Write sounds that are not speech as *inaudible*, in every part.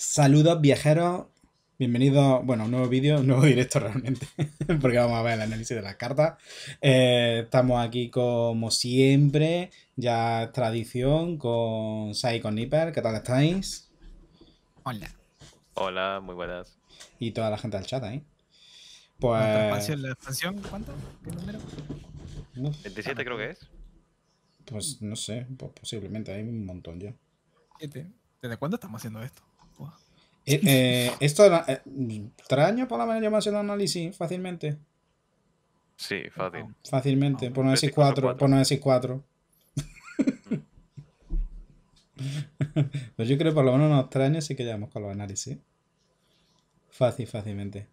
Saludos viajeros, bienvenidos, bueno, un nuevo vídeo, un nuevo directo realmente, *laughs* porque vamos a ver el análisis de las cartas. Eh, estamos aquí como siempre, ya tradición, con Sai con Nipper, ¿qué tal estáis? Hola. Hola, muy buenas. Y toda la gente del chat ahí. ¿eh? Pues... en ¿La expansión cuánto? ¿Qué número? 27 creo que es. Pues no sé, pues posiblemente hay un montón ya. ¿Desde cuándo estamos haciendo esto? Eh, eh, esto extraño eh, por lo menos llamarse el análisis fácilmente. Sí, fácil. fácilmente, por no decir cuatro, por no decir cuatro. Pues yo creo que por lo menos unos tres años sí que llevamos con los análisis. Fácil, fácilmente.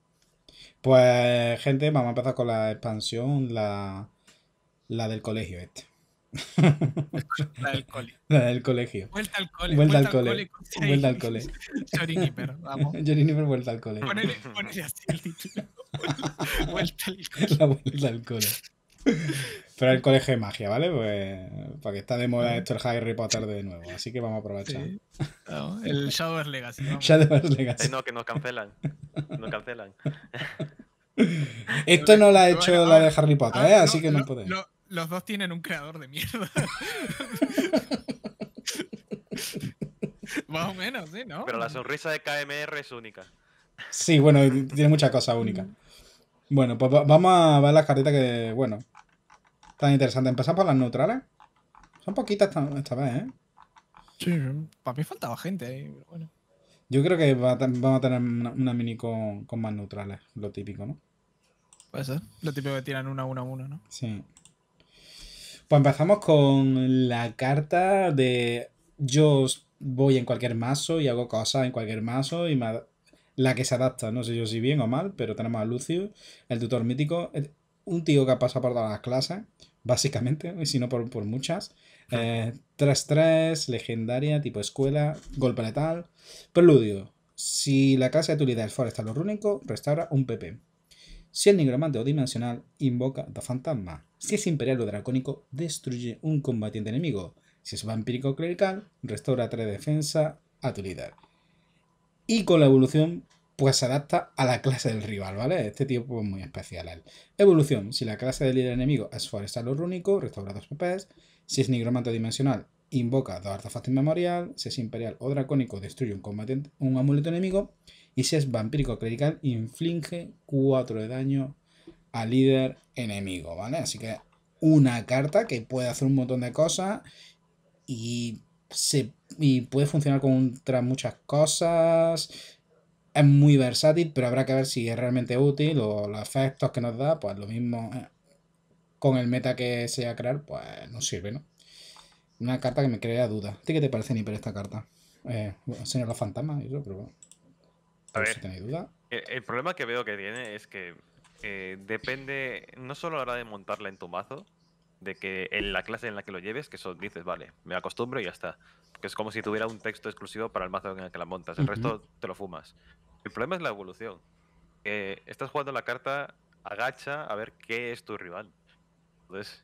Pues, gente, vamos a empezar con la expansión, la, la del colegio este. *laughs* La del cole. La del colegio. Vuelta al cole. Vuelta, al cole. vuelta al cole. Joriniper, *laughs* vamos. Joriniper, *laughs* vuelta al cole. Ponele, ponele así el título. Vuelta al cole. La vuelta al cole. Pero el colegio de magia, ¿vale? Pues para que está de moda esto el Harry Potter de nuevo. Así que vamos a aprovechar. el Shadowverse Legacy. Shadowverse Legacy. Eh, no, que nos cancelan. Nos cancelan. Esto no lo ha hecho la de Harry Potter, ¿eh? Ah, así que no, no podemos los dos tienen un creador de mierda. *laughs* Más o menos, sí, ¿no? Pero la sonrisa de KMR es única. Sí, bueno, tiene muchas cosas únicas. Bueno, pues vamos a ver las cartitas que, bueno, tan interesantes. Empezamos por las neutrales. Son poquitas esta, vez, ¿eh? Sí, para mí faltaba gente ahí, pero bueno. Yo creo que vamos a tener una, mini con, más neutrales, lo típico, ¿no? Puede ser. Lo típico que tiran una, una, una, ¿no? Sí. Pues empezamos con la carta de yo voy en cualquier mazo y hago cosas en cualquier mazo y la que se adapta, no sé yo si bien o mal, pero tenemos a Lucio, el tutor mítico, un tío que ha pasado por todas las clases, básicamente, y si no por, muchas. 3-3, eh, legendaria, tipo escuela, golpe letal. Preludio. Si la clase de tu líder es forestal o rúnico, restaura un PP. Si el nigromante o dimensional invoca dos fantasmas Si es imperial o dracónico, destruye un combatiente enemigo. Si es vampírico o clerical, restaura tres defensa a tu líder. Y con la evolución, pues se adapta a la clase del rival, ¿vale? Este tipo es pues, muy especial. Evolución. Si la clase del líder enemigo es forestal o rúnico, restaura dos PPs. Si es nigromante o dimensional, invoca dos artefactos inmemorial. Si es imperial o dracónico, destruye un, combatiente, un amuleto enemigo. Y si es vampírico critical, inflige 4 de daño al líder enemigo, ¿vale? Así que una carta que puede hacer un montón de cosas y, se, puede funcionar contra muchas cosas. Es muy versátil, pero habrá que ver si es realmente útil o los efectos que nos da, pues lo mismo eh, con el meta que se va a crear, pues no sirve, ¿no? Una carta que me crea dudas. qué te parece, ni esta carta? Eh, señor los fantasmas, yo creo. A ver, El, problema que veo que tiene es que eh, depende, no solo a la hora de montarla en tu mazo, de que en la clase en la que lo lleves, que eso dices, vale, me acostumbro y ya está. Que es como si tuviera un texto exclusivo para el mazo en el que la montas, el resto te lo fumas. El problema es la evolución. Eh, estás jugando la carta agacha a ver qué es tu rival. Entonces,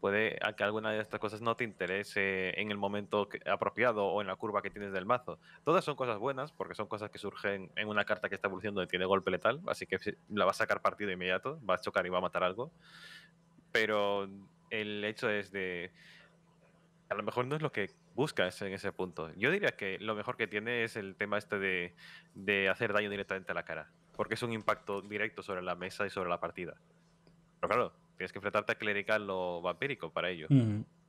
puede que alguna de estas cosas no te interese en el momento apropiado o en la curva que tienes del mazo. Todas son cosas buenas porque son cosas que surgen en una carta que está evolucionando y tiene golpe letal, así que la va a sacar partido inmediato, va a chocar y va a matar algo. Pero el hecho es de... A lo mejor no es lo que buscas en ese punto. Yo diría que lo mejor que tiene es el tema este de, de hacer daño directamente a la cara, porque es un impacto directo sobre la mesa y sobre la partida. Pero claro, tienes que enfrentarte a clerical lo vampírico para ello.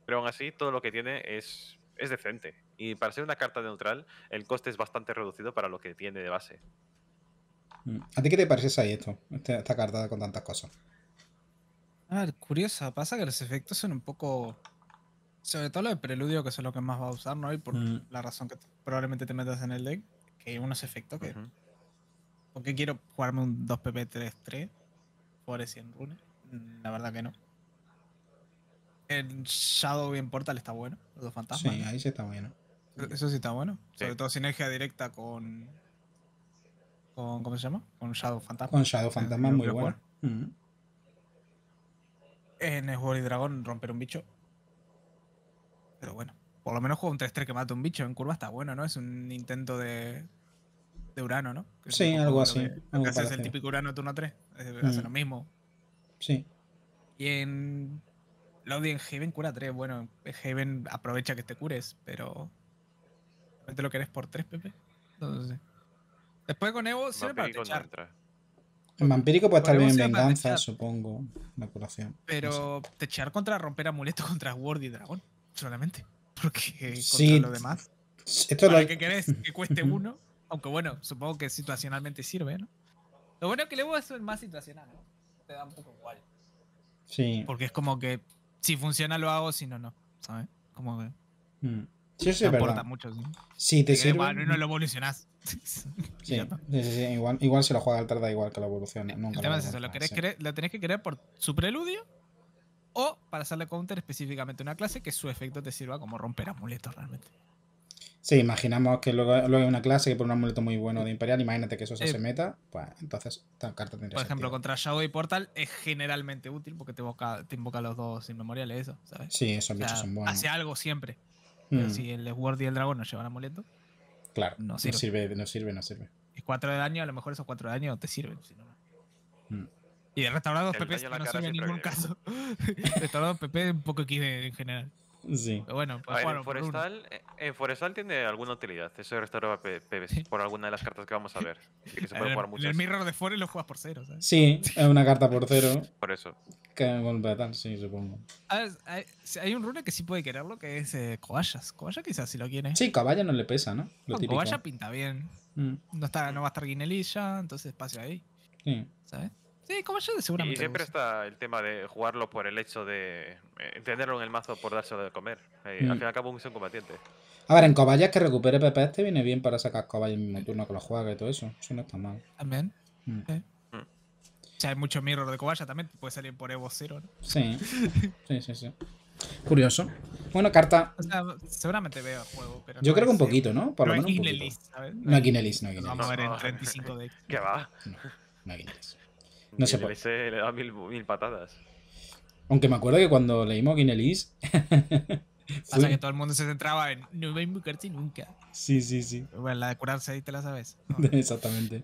Pero aún así, todo lo que tiene es, es decente. Y para ser una carta neutral, el coste es bastante reducido para lo que tiene de base. Mm. ¿A ti qué te parece ahí esto? Este, esta, carta con tantas cosas. A ver, curiosa. Pasa que los efectos son un poco. Sobre todo lo de preludio, que es lo que más va a usar, ¿no? Y por mm. la razón que probablemente te metas en el deck, que hay unos efectos que. porque ¿Por qué quiero jugarme un 2PP 3 por Pobre 100 runes. La verdad que no. en Shadow en Portal está bueno, los dos fantasmas. Sí, ahí sí está bueno. Eso sí está bueno. Sobre todo sinergia directa con, con. ¿Cómo se llama? Con Shadow Fantasma. Con Shadow Fantasma es eh, muy bueno. En el juego dragón romper un bicho. Pero bueno. Por lo menos juego un 3-3 que mata un bicho en curva está bueno, ¿no? Es un intento de, de Urano, ¿no? sí, algo así. Que, algo el típico Urano turno 3. Eh, hace lo mismo. Sí. Y en Lodi en Heaven cura 3. Bueno, en Heaven aprovecha que te cures, pero. te lo querés por 3, Pepe? Entonces. Después con Evo sirve para techar. En vampírico puede estar bien en venganza, supongo, la Pero te echar contra romper amuleto contra Ward y Dragón, solamente. *laughs* Porque contra lo demás. Esto para lo... que querés que cueste uno. Aunque bueno, supongo que situacionalmente sirve, ¿no? Lo bueno es que el Evo es más situacional, ¿no? te da un poco igual. Sí. Porque es como que si funciona lo hago, si no, no. ¿Sabes? Como que. Mm. Sí, no importa mucho. Sí, te, sirve. y no lo mm. evolucionás. *laughs* Sí, sí, igual, igual si lo juega al tarda igual que lo evoluciona. Nunca el tema lo es eso, lo, tenés que querer por su preludio o para hacerle counter específicamente una clase que su efecto te sirva como romper amuletos realmente. Sí, imaginamos que luego, hay una clase que pone un amuleto muy bueno de Imperial, imagínate que eso se, eh, meta, pues entonces esta carta tendría Por ejemplo, contra Shadow y Portal es generalmente útil porque te invoca, te los dos inmemoriales, eso, ¿sabes? Sí, esos son buenos. Hace algo siempre. Mm. si el Sword y el dragón no llevan amuleto, claro, no sirve. No sirve, no sirve. Y cuatro de daño, a lo mejor esos cuatro de daño te sirven. Mm. Y de restaurados PP no sirve en ningún caso. *laughs* restaurados PP un poco XD en general. Sí. bueno, pues, forestal, eh, Forestal, tiene alguna utilidad. Eso restaura PBC PVC por alguna de las cartas que vamos a ver. Que se *laughs* el Mirror de Forest lo juegas por cero. ¿sabes? Sí, es una carta por cero. por eso. Que completan, sí, supongo. Ver, ah, hay, hay, un rune que sí puede quererlo, que es Cobayas. Eh, quizás si lo quiere. Sí, caballa no le pesa, ¿no? Lo pinta bien. Mm. No, está, no va a estar Guinelilla, entonces espacio ahí. Sí. ¿Sabes? Sí, como seguramente. Y siempre está el tema de jugarlo por el hecho de eh, entenderlo en el mazo por dárselo de comer. Eh, al mm. fin y al cabo, combatiente. A ver, en cobayas que recupere PP este viene bien para sacar cobayas en el turno que lo juega y todo eso. Eso no está mal. También. Mm. Mm. O sea, hay mucho mirror de cobaya también. Puede salir por Evo 0, ¿no? Sí. *laughs* sí, sí, sí. Curioso. Bueno, carta. O sea, seguramente veo el juego, pero. Yo creo que un poquito, ¿no? Por lo menos. ¿sabes? No hay quinelist, no hay no, Vamos a ver en 35 de. ¿Qué va? No, no hay no sé. se puede. le da mil, patadas. Aunque me acuerdo que cuando leímos Guinelis. *laughs* Pasa que todo el mundo se centraba en no iba a si nunca. Sí, sí, sí. Bueno, la de curarse ahí te la sabes. *laughs* Exactamente.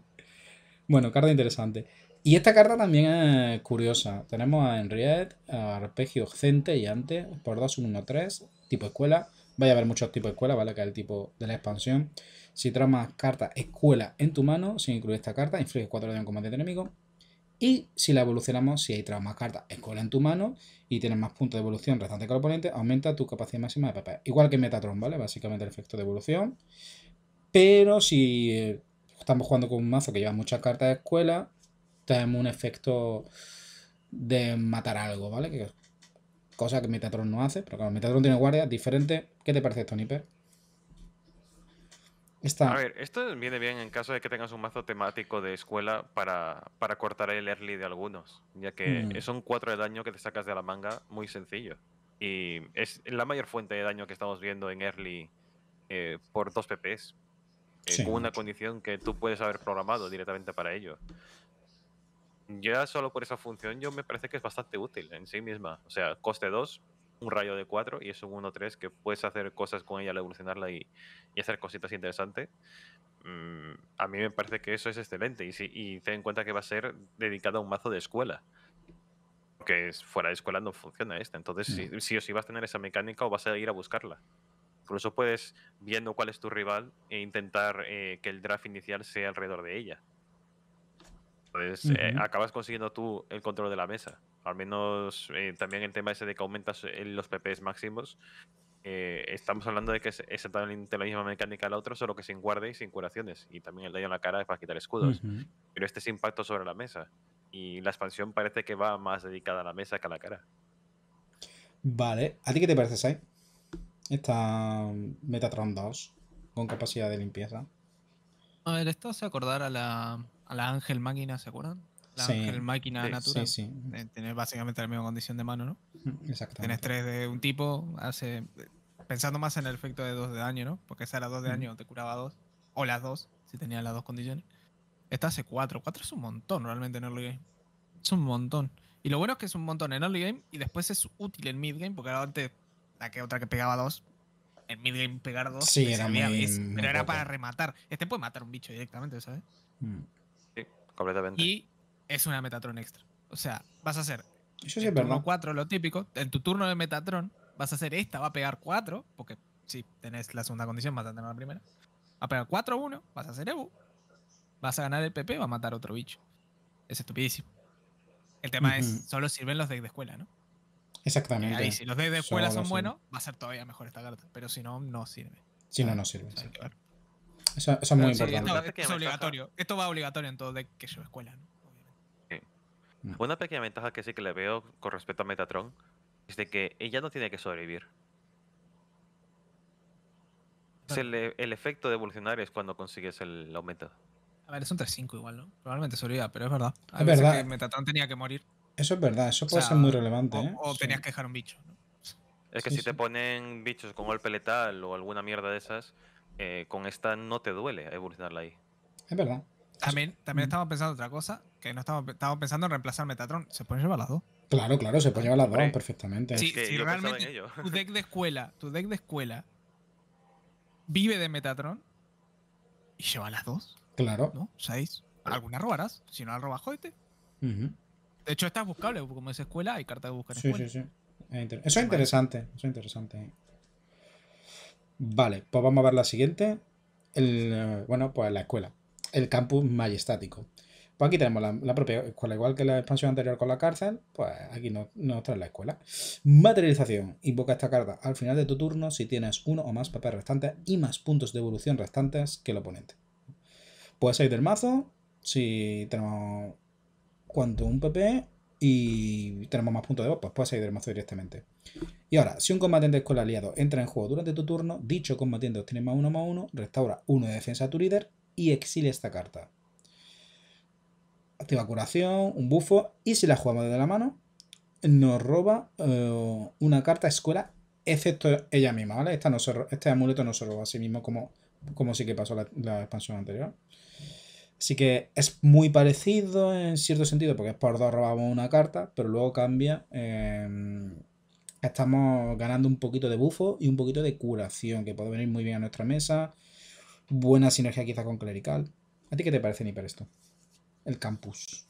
Bueno, carta interesante. Y esta carta también es curiosa. Tenemos a Enried, a Arpegio Cente y antes, por 2, 1, 3, tipo escuela. Vaya a haber muchos tipos de escuela, ¿vale? Que es el tipo de la expansión. Si más carta escuela en tu mano, sin incluir esta carta, inflige 4 de un combate enemigo. Y si la evolucionamos, si hay tres más cartas, escuela en tu mano y tienes más puntos de evolución restante que el oponente, aumenta tu capacidad máxima de papel Igual que Metatron, ¿vale? Básicamente el efecto de evolución. Pero si eh, estamos jugando con un mazo que lleva muchas cartas de escuela, tenemos un efecto de matar algo, ¿vale? cosa que Metatron no hace, pero claro, Metatron tiene guardias diferentes. ¿Qué te parece esto, Nipper? A ver, esto viene bien en caso de que tengas un mazo temático de escuela para, cortar el early de algunos, ya que mm. son cuatro de daño que te sacas de la manga muy sencillo. Y es la mayor fuente de daño que estamos viendo en early eh, por dos PPs, eh, con una condición que tú puedes haber programado directamente para ello. Ya solo por esa función yo me parece que es bastante útil en sí misma. O sea, coste 2, un rayo de 4 y es un 1-3 que puedes hacer cosas con ella, evolucionarla y, hacer cositas interesantes. Mm, a mí me parece que eso es excelente y, si, ten en cuenta que va a ser dedicado a un mazo de escuela. Que fuera de escuela no funciona esta. Entonces, mm. si, o si vas a tener esa mecánica o vas a ir a buscarla. Incluso puedes, viendo cuál es tu rival, e intentar eh, que el draft inicial sea alrededor de ella. Entonces, eh, acabas consiguiendo tú el control de la mesa al menos eh, también el tema ese de que aumentas eh, los PPs máximos, eh, estamos hablando de que es exactamente la misma mecánica la otra, solo que sin guarda y sin curaciones. Y también el daño en la cara es para quitar escudos. Pero este es impacto sobre la mesa. Y la expansión parece que va más dedicada a la mesa que a la cara. Vale. ¿A ti qué te parece, Sai? Esta Metatron 2 con capacidad de limpieza. A ver, esto se acordar a la, a la Ángel Máquina, ¿se acuerdan? la, sí. el máquina sí. natural. Sí, eh, Tienes básicamente la misma condición de mano, ¿no? Exacto. Tienes tres de un tipo, hace. Pensando más en el efecto de dos de daño, ¿no? Porque esa era dos de daño, te curaba dos. O las dos, si tenías las dos condiciones. Esta hace cuatro. Cuatro es un montón realmente en early game. Es un montón. Y lo bueno es que es un montón en early game y después es útil en mid game, porque era antes la que otra que pegaba dos, en mid game pegar dos, sí, era pero era para rematar. Este puede matar un bicho directamente, ¿sabes? Mm. Sí, completamente. Y es una Metatron extra. O sea, vas a hacer Eso turno 4, lo típico. En tu turno de Metatron, vas a hacer esta, va a pegar 4, porque si tenés la segunda condición, vas a tener la primera. Va a pegar 4-1, vas a hacer Evo. Vas a ganar el PP, va a matar otro bicho. Es estupidísimo. El tema es, solo sirven los decks de escuela, ¿no? Exactamente. Y eh, si los decks de escuela son buenos, va a ser todavía mejor esta carta. Pero si no, no sirve. Si no, ah, no sirve. Eso, es muy importante. es obligatorio. Esto va obligatorio en todo deck que lleva escuela, ¿no? Una pequeña ventaja que sí que le veo con respecto a Metatron es de que ella no tiene que sobrevivir. E, el efecto de evolucionar es cuando consigues el aumento. A ver, es un 3-5 igual, ¿no? Probablemente sobreviva, pero es verdad. es verdad. Que Metatron tenía que morir. Eso es verdad, eso puede ser muy relevante. O, ¿eh? o tenías que dejar un bicho. ¿no? Es que si te ponen bichos como el peletal o alguna mierda de esas, eh, con esta no te duele evolucionarla ahí. Es verdad. También, también mm. estamos pensando otra cosa, estamos, pensando en reemplazar Metatron. ¿Se pueden llevar las dos? Claro, claro, se puede llevar las dos perfectamente. si realmente tu deck de escuela, tu deck de escuela vive de Metatron y lleva las dos. Claro. ¿No? ¿Sabéis? Algunas robarás, si no la robas, jodete. De hecho, esta es buscable, como es escuela, hay carta de buscar escuela. Sí, sí, sí. Eso es interesante, eso es interesante. Vale, pues vamos a ver la siguiente. Eh, bueno, pues la escuela. El campus majestático. Pues aquí tenemos la, propia escuela, igual que la expansión anterior con la cárcel, pues aquí no trae la escuela. Materialización. Invoca esta carta al final de tu turno si tienes uno o más papel restantes y más puntos de evolución restantes que el oponente. Puedes salir del mazo si tenemos cuanto un PP y tenemos más puntos de voz, pues puede salir del mazo directamente. Y ahora, si un combatiente de escuela aliado entra en juego durante tu turno, dicho combatiente obtiene más uno más uno, restaura uno de defensa a tu líder y exilia esta carta activa curación, un bufo, y si la jugamos desde la mano, nos roba eh, una carta escuela, excepto ella misma, ¿vale? Esta no este amuleto no se roba a sí mismo como, como sí que pasó la, la, expansión anterior. Así que es muy parecido en cierto sentido, porque es por dos robamos una carta, pero luego cambia. Em, estamos ganando un poquito de bufo y un poquito de curación, que puede venir muy bien a nuestra mesa. Buena sinergia quizá con clerical. ¿A ti qué te parece, Niper, esto? el campus.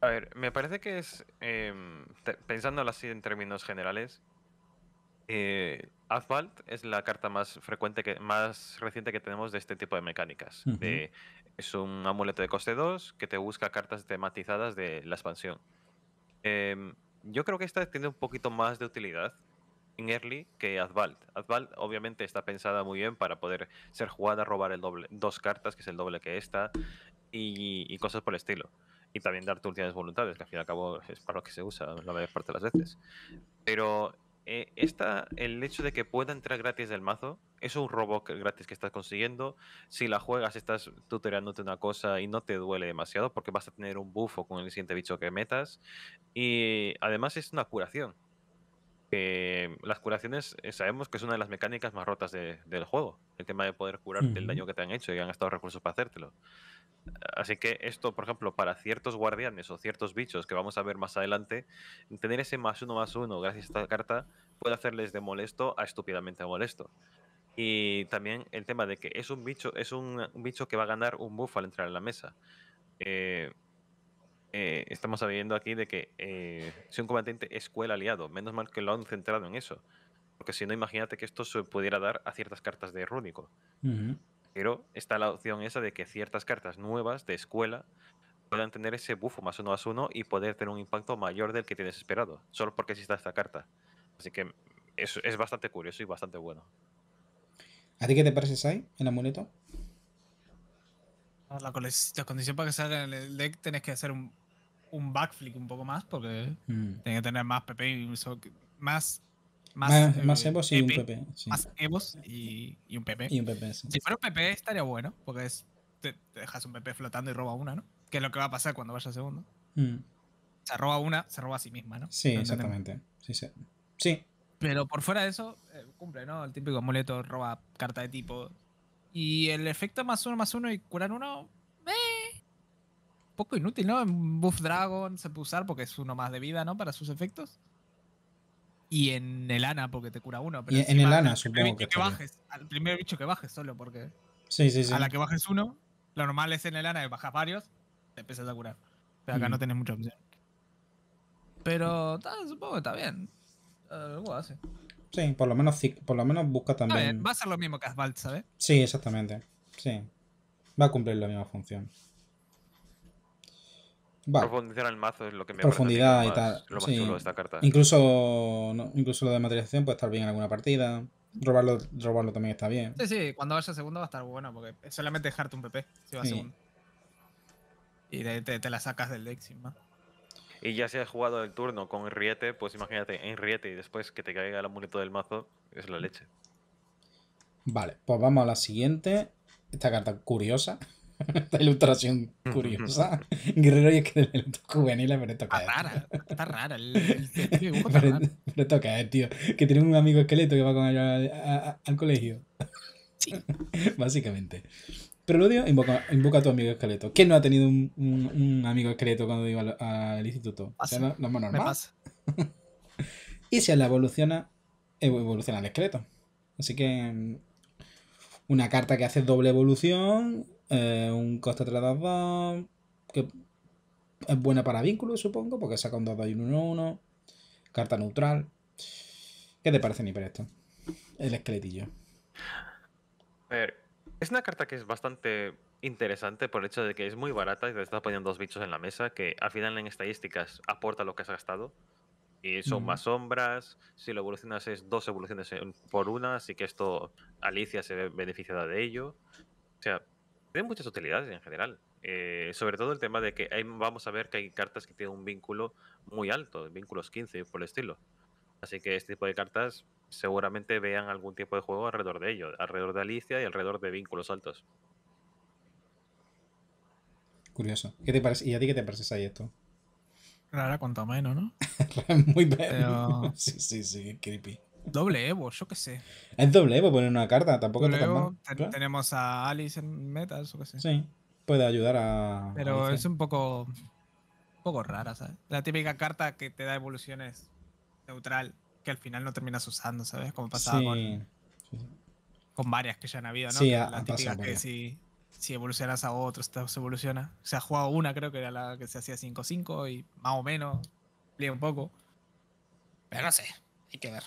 A, ver, me parece que es, em, pensándolo así en términos generales, eh, es la carta más frecuente, que, más reciente que tenemos de este tipo de mecánicas. es un amuleto de coste 2 que te busca cartas tematizadas de la expansión. Em, yo creo que esta tiene un poquito más de utilidad en early que Azvalt. Azvalt obviamente está pensada muy bien para poder ser jugada, robar el doble, dos cartas, que es el doble que esta, y, cosas por el estilo. Y también darte últimas voluntades, que al fin y al cabo es para lo que se usa la mayor parte de las veces. Pero eh, esta, el hecho de que pueda entrar gratis del mazo es un robo gratis que estás consiguiendo. Si la juegas, estás tutoreándote una cosa y no te duele demasiado porque vas a tener un bufo con el siguiente bicho que metas. Y además es una curación. las curaciones eh, sabemos que es una de las mecánicas más rotas del juego. El tema de poder curarte el daño que te han hecho y han gastado recursos para hacértelo. Así que esto, por ejemplo, para ciertos guardianes o ciertos bichos que vamos a ver más adelante, tener ese más uno más uno gracias a esta carta puede hacerles de molesto a estúpidamente molesto. Y también el tema de que es un bicho, es un, bicho que va a ganar un buff al entrar en la mesa. Eh, eh, estamos sabiendo aquí de que es eh, si un combatiente escuela aliado, menos mal que lo han centrado en eso. Porque si no, imagínate que esto se pudiera dar a ciertas cartas de rúnico pero está la opción esa de que ciertas cartas nuevas de escuela puedan tener ese bufo más uno a uno y poder tener un impacto mayor del que tienes esperado, solo porque exista esta carta. Así que es, es bastante curioso y bastante bueno. ¿A ti qué te parece, Sai, el amuleto? Ah, la, la condición para que salga en el deck tenés que hacer un, un backflip un poco más, porque mm. tiene que tener más PP y más más, eh, Evos y un PP. Más Evos y, y, un PP. Y un Si fuera un PP estaría bueno, porque te, dejas un PP flotando y roba una, ¿no? Que es lo que va a pasar cuando vaya a segundo. Mm. Se roba una, se roba a sí misma, ¿no? Sí, exactamente. Sí, sí. Pero por fuera de eso, eh, cumple, ¿no? El típico amuleto roba carta de tipo. Y el efecto más uno, más uno y curar uno, eh, poco inútil, ¿no? En Buff Dragon se puede usar porque es uno más de vida, ¿no? Para sus efectos y en el ANA porque te cura uno. Pero y en el ANA, supongo que, Al primer bicho que bajes solo, porque sí, sí, sí. a la que bajes uno, lo normal es en el ANA que bajas varios, te empiezas a curar. Pero acá mm. no tenés mucha opción. Pero supongo que está bien. Eh, sí, por lo menos, por lo menos busca también. va a ser lo mismo que Asphalt, ¿sabes? Sí, exactamente. Sí. Va a cumplir la misma función. Profundizar el mazo es lo que me Profundidad y tal. carta. Incluso, incluso lo de materialización puede estar bien en alguna partida. Robarlo, robarlo también está bien. Sí, sí, cuando vaya segundo va a estar bueno, porque solamente dejarte un PP si segundo. Y te, la sacas del deck sin más. Y ya si has jugado el turno con Riete, pues imagínate enriete y después que te caiga el amuleto del mazo, es la leche. Vale, pues vamos a la siguiente. Esta carta curiosa. *laughs* Esta ilustración curiosa. *laughs* Guerrero y esqueleto juvenil Pero toca. Está rara, está rara. El, *laughs* el, cae, tío. Que tiene un amigo esqueleto que va con ellos al, colegio. Sí. Básicamente. Preludio invoca, invoca a tu amigo esqueleto. ¿Quién no ha tenido un, un, amigo esqueleto cuando iba al, instituto? O no, no normal. Me pasa. y se la evoluciona, evoluciona el esqueleto. Así que mm, una carta que hace doble evolución eh, un coste 3 2 2 que es buena para vínculos, supongo, porque saca un 2 2 y 1 1. Carta neutral. ¿Qué te parece, Niper, esto? El esqueletillo. A ver, es una carta que es bastante interesante por el hecho de que es muy barata y te estás poniendo dos bichos en la mesa que al final en estadísticas aporta lo que has gastado. Y son mm. más sombras. Si lo evolucionas es dos evoluciones por una, así que esto Alicia se ve beneficiada de ello. O sea, tiene muchas utilidades en general. Eh, sobre todo el tema de que vamos a ver que hay cartas que tienen un vínculo muy alto, vínculos 15 por el estilo. Así que este tipo de cartas seguramente vean algún tipo de juego alrededor de ellos, alrededor de Alicia y alrededor de vínculos altos. Curioso. ¿Qué te parece? ¿Y a ti qué te parece ahí esto? Rara, cuanto menos, ¿no? *laughs* muy bien. *laughs* Sí, sí, sí, creepy. Doble Evo, yo qué sé. Es doble Evo poner una carta, tampoco doble Tenemos a Alice en meta, eso qué sé. Sí, puede ayudar a. Pero es un poco. poco rara, ¿sabes? La típica carta que te da evoluciones neutral, que al final no terminas usando, ¿sabes? Como pasaba con. varias que ya han habido, ¿no? Sí, la típica que si, si evolucionas a otro se evoluciona. se ha jugado una, creo que era la que se hacía 5-5 y más o menos, pliega un poco. Pero no sé, hay que ver.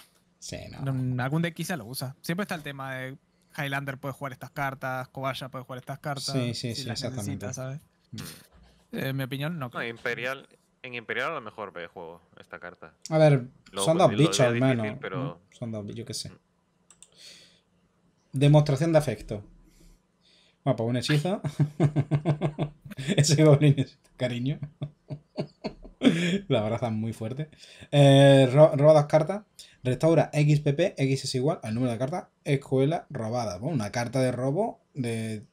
Algún deck quizá lo usa. Siempre está el tema de Highlander puede jugar estas cartas, cobaya puede jugar estas cartas. Sí, sí, sí, exactamente. Mm. Eh, en mi opinión, no. Creo. Imperial, en Imperial a lo mejor ve juego esta carta. A ver, son dos bichos al Son dos bichos, yo qué sé. Mm. Demostración de afecto. Bueno, pues un hechizo. *laughs* Ese goblin es cariño. La *laughs* abrazan muy fuerte. Eh, roba dos cartas. Restaura XPP, X es igual al número de carta escuela robada. una carta de robo de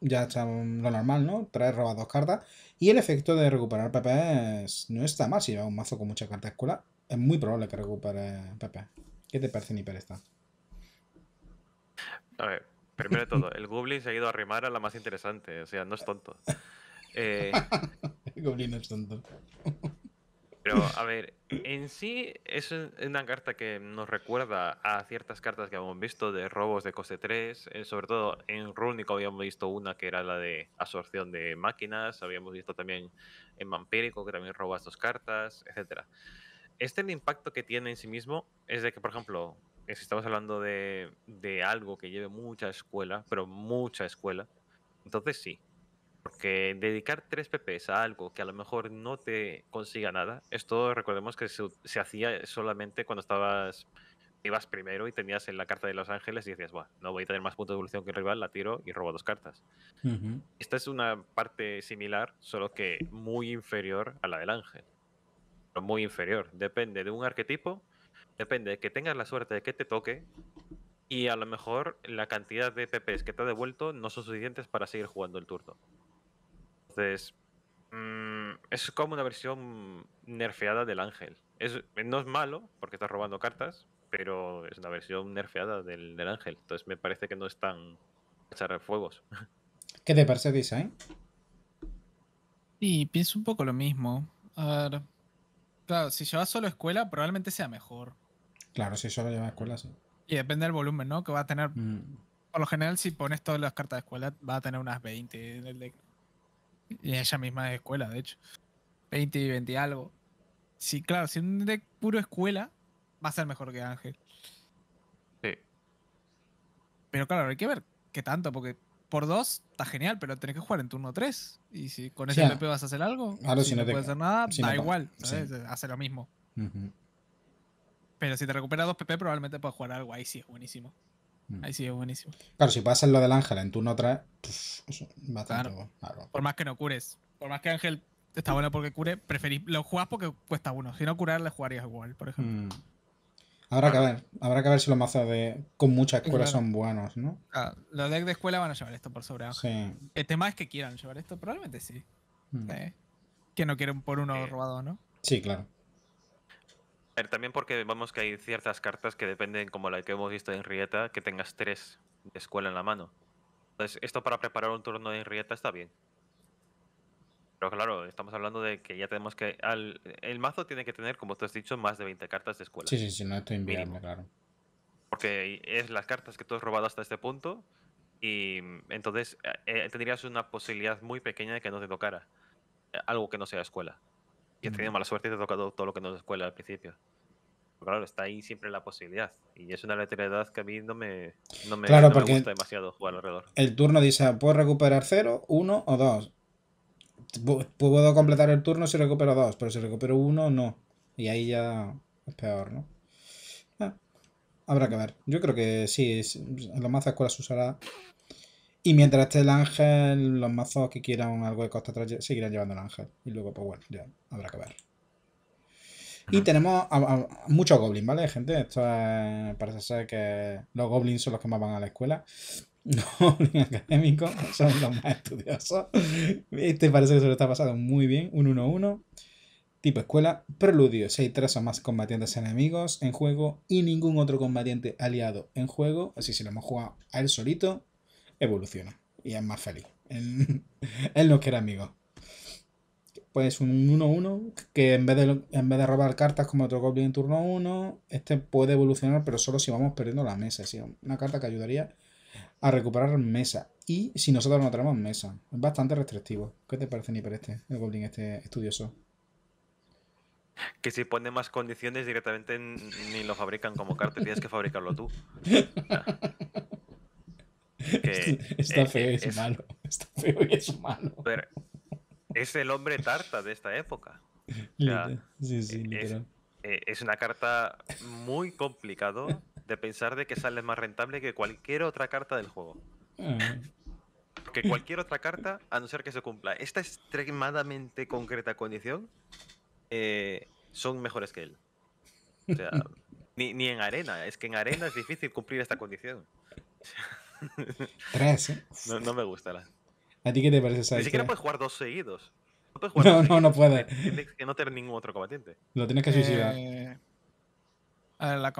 ya está lo normal, ¿no? Trae robadas dos cartas. Y el efecto de recuperar PP no está mal. Si lleva un mazo con mucha carta escuela, es muy probable que recupere PP. ¿Qué te parece, Niper, esta? A ver, primero de todo, el Goblin se ha ido a rimar a la más interesante. O sea, no es tonto. *laughs* Eh, el Goblin no es tonto. Pero, a ver, en sí es una carta que nos recuerda a ciertas cartas que habíamos visto de robos de coste 3. Eh, sobre todo en Rúnico habíamos visto una que era la de absorción de máquinas. Habíamos visto también en Vampírico que también robas dos cartas, etc. Este el impacto que tiene en sí mismo es de que, por ejemplo, eh, si estamos hablando de, de algo que lleve mucha escuela, pero mucha escuela, entonces sí, porque dedicar 3 PPs a algo que a lo mejor no te consiga nada, esto recordemos que se, hacía solamente cuando estabas ibas primero y tenías en la carta de Los Ángeles y decías, bueno, no voy a tener más puntos de evolución que el rival, la tiro y robo dos cartas. Esta es una parte similar, solo que muy inferior a la del ángel. muy inferior. Depende de un arquetipo, depende de que tengas la suerte de que te toque y a lo mejor la cantidad de PPs que te ha devuelto no son suficientes para seguir jugando el turno. Mm, es como una versión nerfeada del ángel. Es, no es malo, porque está robando cartas, pero es una versión nerfeada del, ángel. Entonces me parece que no es tan echar fuegos. *laughs* ¿Qué te parece design? Y pienso un poco lo mismo. A ver. Claro, si llevas solo escuela, probablemente sea mejor. Claro, si solo llevas escuela, sí. Y depende del volumen, ¿no? Que va a tener. Mm. Por lo general, si pones todas las cartas de escuela, va a tener unas 20 en el deck. Y ella misma es escuela, de hecho. 20 y 20 algo. Sí, claro, si un deck puro escuela, va a ser mejor que Ángel. Sí. Pero claro, hay que ver qué tanto, porque por dos está genial, pero tenés que jugar en turno 3. Y si con ese pp vas a hacer algo, si, no, hacer nada, da igual, hace lo mismo. Pero si te recuperas dos PP, probablemente puedas jugar algo ahí, sí, es buenísimo. Mm. Ahí sí es buenísimo. Claro, si pasas lo del ángel en turno 3, pues, claro. claro. Por más que no cures. Por más que ángel está bueno porque cure, preferís. Lo juegas porque cuesta uno. Si no curar, le jugarías igual, por ejemplo. Mm. Habrá que ver, habrá que ver si los mazos de con muchas escuelas son buenos, ¿no? Ah, los decks de escuela van a llevar esto por sobre. Sí. El tema es que quieran llevar esto, probablemente sí. Mm. Que no quieren por uno eh. robado, ¿no? Sí, claro. También porque vemos que hay ciertas cartas que dependen, como la que hemos visto en Rieta, que tengas tres de escuela en la mano. Entonces, esto para preparar un turno en Rieta está bien. Pero claro, estamos hablando de que ya tenemos que. el mazo tiene que tener, como tú has dicho, más de 20 cartas de escuela. Sí, sí, sí, no estoy invierno, claro. Porque es las cartas que tú has robado hasta este punto. Y entonces eh, eh, tendrías una posibilidad muy pequeña de que no te tocara. Algo que no sea escuela. Y he tenido mala suerte y te ha tocado todo lo que nos escuela al principio. claro, está ahí siempre la posibilidad. Y es una letalidad que a mí no me, no me, gusta demasiado jugar alrededor. El turno dice, puedo recuperar 0, 1 o 2. Puedo completar el turno si recupero 2, pero si recupero 1, no. Y ahí ya es peor, ¿no? Ah, habrá que ver. Yo creo que sí, es, la más escuela se usará y mientras esté el ángel, los mazos que quieran algo de costa atrás seguirán llevando al ángel. Y luego, pues bueno, ya habrá que ver. Y tenemos muchos goblins, ¿vale, gente? Esto parece ser que los goblins son los que más van a la escuela. *laughs* goblins académico, son los más estudiosos. Este parece que se lo está pasando muy bien, un 1-1. Tipo escuela, preludio, 6 tres o más combatientes enemigos en juego y ningún otro combatiente aliado en juego. Así si lo hemos jugado a él solito, evoluciona y es más feliz. Él, *laughs* él no quiere amigos. Pues un 1-1 que en vez, de, en vez de robar cartas como otro Goblin en turno 1, este puede evolucionar, pero solo si vamos perdiendo la mesa. Es una carta que ayudaría a recuperar mesa. Y si nosotros no tenemos mesa, es bastante restrictivo. ¿Qué te parece, Niper, este, el Goblin, este estudioso? Que si pone más condiciones directamente ni lo fabrican como carta, tienes que fabricarlo tú. *laughs* está feo y es, malo. es el hombre tarta de esta época. Eh, es, una carta muy complicado de pensar de que sale más rentable que cualquier otra carta del juego. Ah. Que cualquier otra carta, a no ser que se cumpla esta extremadamente concreta condición, eh, son mejores que él. *laughs* ni, ni en arena, es que en arena es difícil cumplir esta condición. *laughs* Tres, ¿eh? *laughs* No, me gusta la. ¿A ti qué te parece esa Ni siquiera puedes jugar dos seguidos. No, puedes jugar no, no, no puedes. Tienes que no tener ningún otro combatiente. Lo tienes que suicidar. Eh, a ver, la,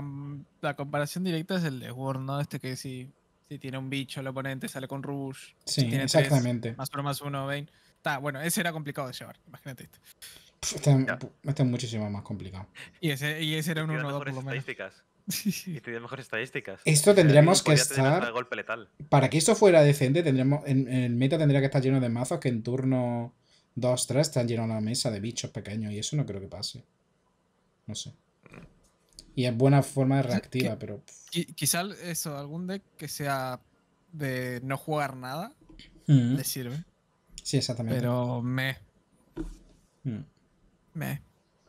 la, comparación directa es el de War, ¿no? Este que si, si tiene un bicho el oponente sale con Rush. Sí, exactamente. más uno más uno, Bane. Está, bueno, ese era complicado de llevar. Imagínate este. Este, este, es muchísimo más complicado. Y ese, y ese era un 1-2 por *laughs* Y mejores estadísticas. Esto tendríamos que estar. Para que esto fuera decente, tendríamos en, el meta tendría que estar lleno de mazos que en turno 2, 3 están llenos la mesa de bichos pequeños. Y eso no creo que pase. No sé. Y es buena forma de reactiva, pero. Quizá eso, algún deck que sea de no jugar nada, mm. le sirve. Sí, exactamente. Pero me. Mm. Me.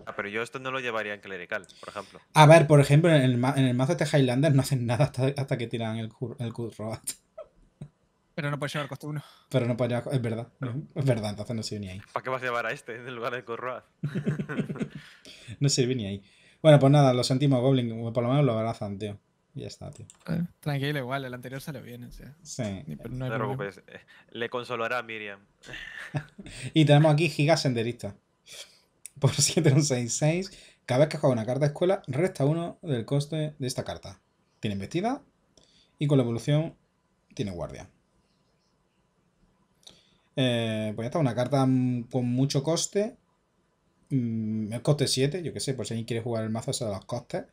Ah, pero yo esto no lo llevaría en clerical, por ejemplo. A ver, por ejemplo, en el, en mazo de Highlander no hacen nada hasta, que tiran el, el Pero no puedes llevar coste uno Pero no puedes Es verdad. Es verdad, entonces no sirve ni ahí. ¿Para qué vas a llevar a este en lugar de Robot? *laughs* no sirve ni ahí. Bueno, pues nada, lo sentimos, Goblin. Por lo menos lo abrazan, tío. ya está, tío. Eh, tranquilo, igual, el anterior se bien, Sí. no, te preocupes. Eh, le consolará Miriam. *laughs* y tenemos aquí Giga Senderista por 7, 6, 6. Cada vez que juega una carta de escuela, resta uno del coste de esta carta. Tiene embestida y con la evolución tiene guardia. Eh, pues ya está, una carta con mucho coste. Mm, el coste 7, yo que sé, por si alguien quiere jugar el mazo, a los costes.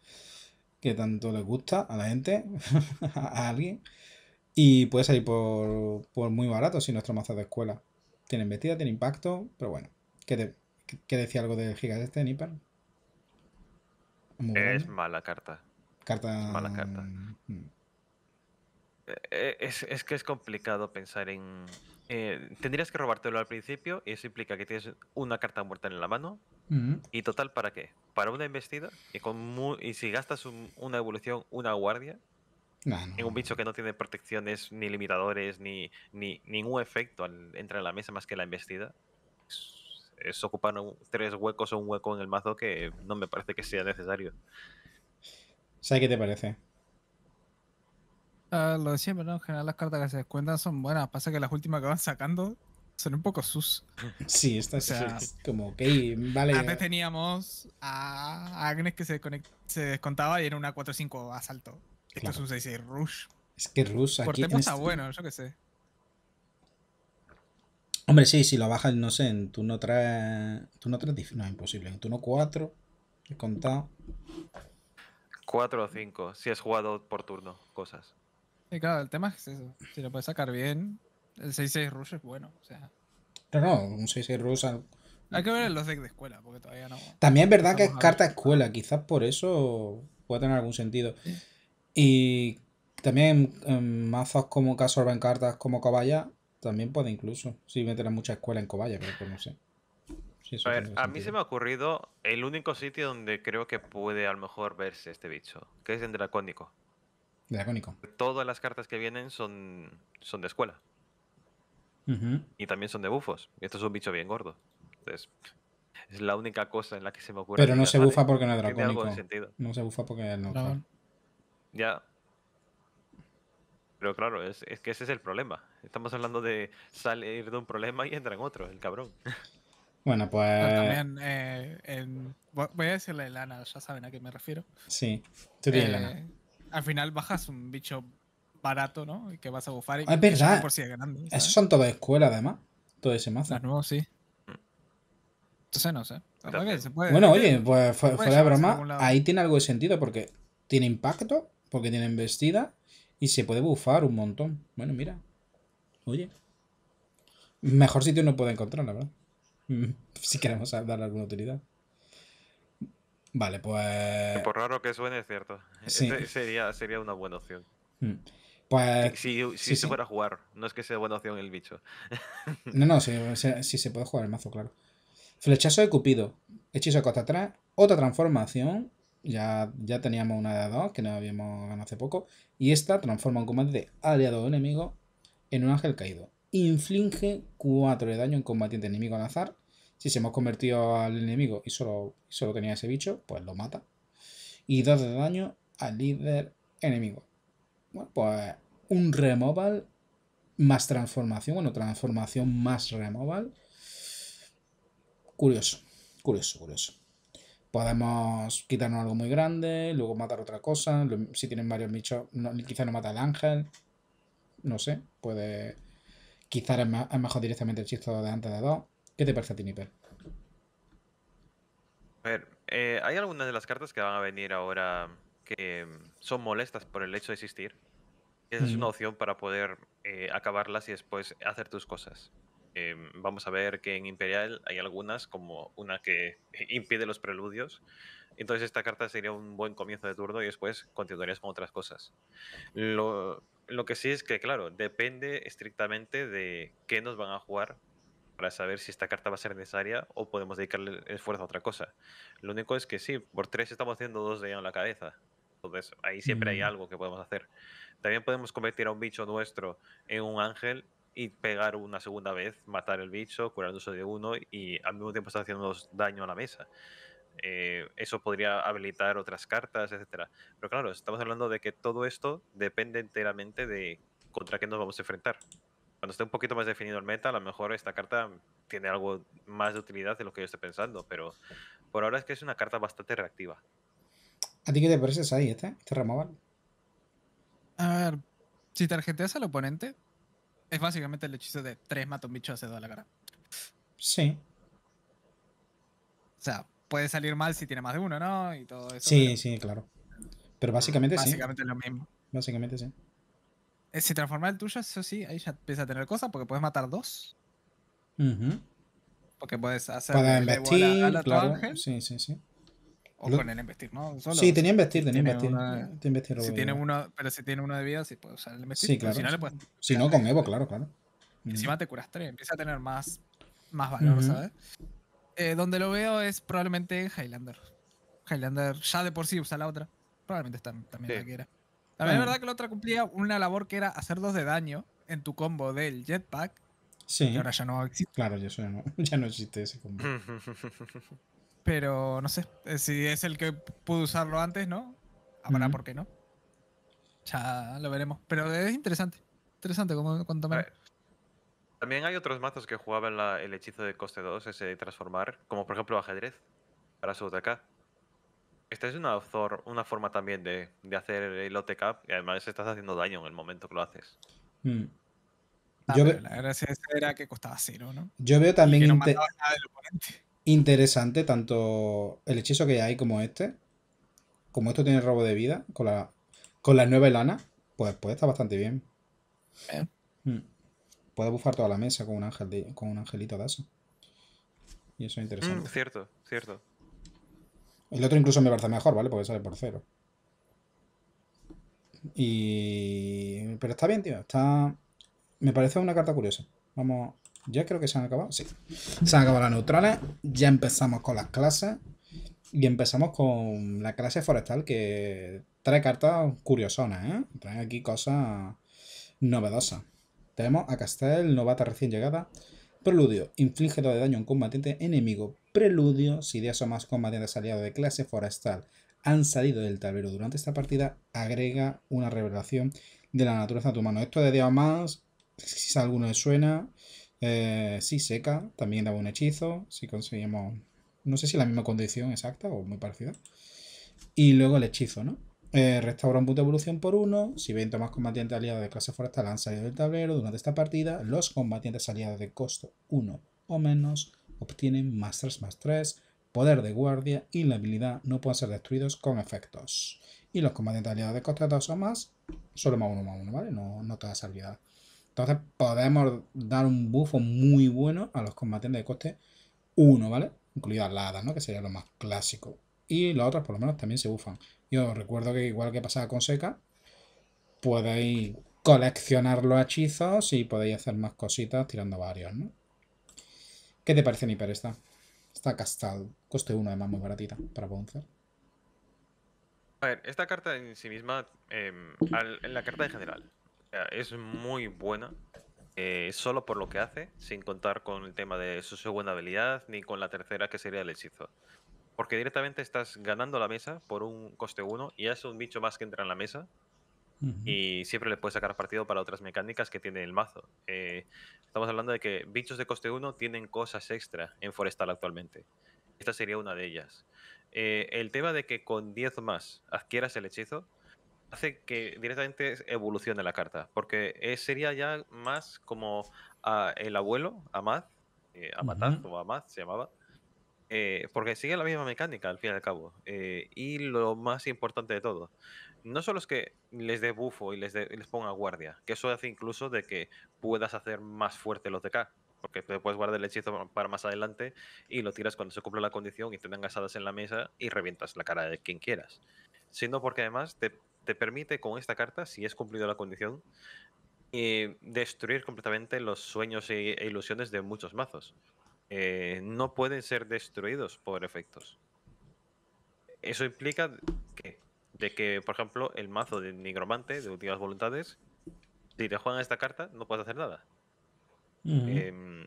Que tanto le gusta a la gente, *laughs* a alguien. Y puede salir por, por muy barato si nuestro mazo de escuela. Tiene embestida, tiene impacto, pero bueno. Que te, que decía algo de Gigas este, Nipper? Es mala carta. Carta. Es mala mm, carta. Mm. E, e, es, que es complicado pensar en. Eh, tendrías que robártelo al principio y eso implica que tienes una carta muerta en la mano. Mm. ¿Y total para qué? Para una investida y, con y si gastas una evolución, una guardia, en un bicho que no tiene protecciones, ni limitadores, ni, ni ningún efecto al entrar en la mesa más que la investida, es ocupar tres huecos o un hueco en el mazo que no me parece que sea necesario. ¿Sabes qué te parece? Ah, lo de siempre, En general las cartas que se descuentan son buenas. Pasa que las últimas que van sacando son un poco sus. Sí, esta es como, ok, vale. Antes teníamos a Agnes que se, descontaba y era una 4-5 asalto. Esto es un 6-6 Rush. Es que Rush Por tiempo está este bueno, yo qué sé. Hombre, sí, si lo bajas, no sé, en turno 3. Turno 3 no es imposible. En turno 4, he contado. 4 o 5, si has jugado por turno, cosas. Sí, claro, el tema es eso. Si lo puedes sacar bien, el 6-6 ruso es bueno. O sea. No, no, un 6-6 ruso... Hay que ver los decks de escuela, porque todavía no. También es verdad que es carta escuela, quizás por eso puede tener algún sentido. Y también en em, mazos como Casorba en cartas como Caballa, también puede incluso. Si meter a mucha escuela en Cobaya, pero pues no sé. a mí se me ha ocurrido el único sitio donde creo que puede a lo mejor verse este bicho, que es en Dracónico. Dracónico. Todas las cartas que vienen son, son de escuela. Y también son de bufos. Esto es un bicho bien gordo. es la única cosa en la que se me ocurre. Pero no se bufa porque no es dracónico. No se bufa porque no. no. Ya, pero claro, es, es, que ese es el problema. Estamos hablando de salir de un problema y entrar en otro, el cabrón. *laughs* Bueno, pues. Eh, voy a decirle a Elana, ya saben a qué me refiero. Sí, tú eh, Al final bajas un bicho barato, ¿no? Que vas a bufar ah, es verdad. Esos son toda escuela, además. Todo ese mazo. sí. Entonces, no sé. bueno, oye, pues fue de broma, ahí tiene algo de sentido porque tiene impacto, porque tiene embestida y se puede bufar un montón. Bueno, mira. Oye. Mejor sitio no puede encontrar, la verdad. *laughs* si queremos darle alguna utilidad. Vale, pues. Por raro que suene, es cierto. Este sería, sería una buena opción. Mm. Pues. Si, se fuera a jugar, no es que sea buena opción el bicho. *laughs* no, no, si, si se puede jugar el mazo, claro. Flechazo de Cupido, hechizo de costa atrás, otra transformación ya, ya teníamos una de dos que no habíamos ganado hace poco. Y esta transforma un combate aliado enemigo en un ángel caído. Inflige 4 de daño en combatiente enemigo al azar. Si se hemos convertido al enemigo y solo, solo tenía ese bicho, pues lo mata. Y 2 de daño al líder enemigo. Bueno, pues un removal más transformación. Bueno, transformación más removal. Curioso, curioso, curioso. Podemos quitarnos algo muy grande, luego matar otra cosa. Si tienen varios bichos, quizá no mata al ángel. No sé, puede... Quizá es, mejor directamente el chisto de antes de dos. ¿Qué te parece a ti, A ver, eh, ¿hay algunas de las cartas que van a venir ahora que mm, son molestas por el hecho de existir? Esa es una opción para poder eh, acabarlas y después hacer tus cosas. Em, vamos a ver que en Imperial hay algunas, como una que *laughs* impide los preludios. Entonces esta carta sería un buen comienzo de turno y después continuarías con otras cosas. Lo, que sí es que, claro, depende estrictamente de qué nos van a jugar para saber si esta carta va a ser necesaria o podemos dedicarle esfuerzo a otra cosa. Lo único es que sí, por tres estamos haciendo dos de ella en la cabeza. Entonces ahí siempre hay mm. algo que podemos hacer. También podemos convertir a un bicho nuestro en un ángel y pegar una segunda vez, matar el bicho, curándose de uno y al mismo tiempo estar haciendo daño a la mesa. Eh, eso podría habilitar otras cartas, etcétera. Pero claro, estamos hablando de que todo esto depende enteramente de contra qué nos vamos a enfrentar. Cuando esté un poquito más definido el meta, a lo mejor esta carta tiene algo más de utilidad de lo que yo esté pensando, pero por ahora es que es una carta bastante reactiva. ¿A ti qué te parece ahí, este, este A ver, si tarjeteas al oponente, es básicamente el hechizo de tres mata un bicho hace dos a la cara. Sí. O sea, puede salir mal si tiene más de uno, ¿no? Y todo eso. Sí, sí, claro. Pero básicamente, básicamente sí. Básicamente lo mismo. Básicamente sí. Eh, si transforma el tuyo, eso sí, ahí ya empieza a tener cosas porque puedes matar dos. Porque puedes hacer. Puedes a, claro. Sí, sí, sí. O con el investir, ¿no? sí, tenía investir, tenía investir. pero si tiene uno de vida, sí puede usar el investir. Si no, con Evo, claro, claro. Encima te curas 3, empieza a tener más, más valor, ¿sabes? Eh, donde lo veo es probablemente en Highlander. Highlander ya de por sí usa la otra. Probablemente está, también la que era. También es verdad que la otra cumplía una labor que era hacer dos de daño en tu combo del jetpack. Sí. Y ahora ya no existe. Claro, ya, no, *laughs* ya no existe ese combo. *laughs* Pero no sé, eh, si es el que pudo usarlo antes, ¿no? Ahora, ¿por qué no? Ya lo veremos. Pero es interesante. Interesante como cuanto me... También hay otros mazos que jugaban el hechizo de coste 2, ese de transformar, como por ejemplo ajedrez, para su OTK. Esta es una, una forma también de, de, hacer el OTK y además estás haciendo daño en el momento que lo haces. Mm. Ah, yo veo La gracia era que costaba cero, ¿no? Yo veo también interesante tanto el hechizo que hay como este. Como esto tiene robo de vida con la, con la nueva lana, pues puede estar bastante bien. Hmm. Puede bufar toda la mesa con un, ángel de, con un angelito de eso. Y eso es mm, interesante. cierto, cierto. El otro incluso me parece mejor, ¿vale? Porque sale por cero. Y... Pero está bien, tío. Está... Me parece una carta curiosa. Vamos, ya creo que se han acabado. Sí. Se han acabado las neutrales. Ya empezamos con las clases. Y empezamos con la clase forestal que trae cartas curiosas, ¿eh? Trae aquí cosas novedosas. Tenemos a Castel, novata recién llegada. Preludio, inflige de daño a un combatiente enemigo. Preludio, si 10 o más combatientes aliados de clase forestal han salido del tablero durante esta partida, agrega una revelación de la naturaleza a tu mano. Esto de 10 más, si alguno le suena, eh, si seca, también da un hechizo, si conseguimos, no sé si la misma condición exacta o muy parecida. Y luego el hechizo, ¿no? Eh, restaura un punto de evolución por uno. Si 20 más combatientes aliados de clase forestal han salido del tablero durante esta partida, los combatientes aliados de costo 1 o menos obtienen más 3 más 3, poder de guardia y la habilidad no pueden ser destruidos con efectos. Y los combatientes aliados de costo 2 o más, solo más 1 más 1, ¿vale? No, no todas las entonces podemos dar un bufo muy bueno a los combatientes de coste 1, ¿vale? Incluidas las hadas, ¿no? Que sería lo más clásico. Y los otros, por lo menos también se bufan. Yo os recuerdo que igual que pasaba con Seca, podéis coleccionar los hechizos y podéis hacer más cositas tirando varios, ¿no? ¿Qué te parece, mi esta? Está Castal, coste 1 además, muy baratita para poncer? A ver, esta carta en sí misma, em, en la carta de general, es muy buena. Eh, solo por lo que hace, sin contar con el tema de su segunda habilidad, ni con la tercera que sería el hechizo. Porque directamente estás ganando la mesa por un coste 1 y es un bicho más que entra en la mesa. Y siempre le puedes sacar partido para otras mecánicas que tiene el mazo. Eh, estamos hablando de que bichos de coste 1 tienen cosas extra en Forestal actualmente. Esta sería una de ellas. Eh, el tema de que con 10 más adquieras el hechizo hace que directamente evolucione la carta, porque eh, sería ya más como el abuelo, Amad, eh, a uh o se llamaba, eh, porque sigue la misma mecánica al fin y al cabo. Eh, y lo más importante de todo, no solo es que les dé bufo y les, les ponga guardia, que eso hace incluso de que puedas hacer más fuerte los de K, porque te puedes guardar el hechizo para más adelante y lo tiras cuando se cumpla la condición y te den gasadas en la mesa y revientas la cara de quien quieras. Sino porque además te te permite con esta carta, si es cumplido la condición, eh, destruir completamente los sueños e, e ilusiones de muchos mazos. Eh, no pueden ser destruidos por efectos. Eso implica que, de que, por ejemplo, el mazo de nigromante de últimas voluntades, si te juegan esta carta, no puedes hacer nada. Em,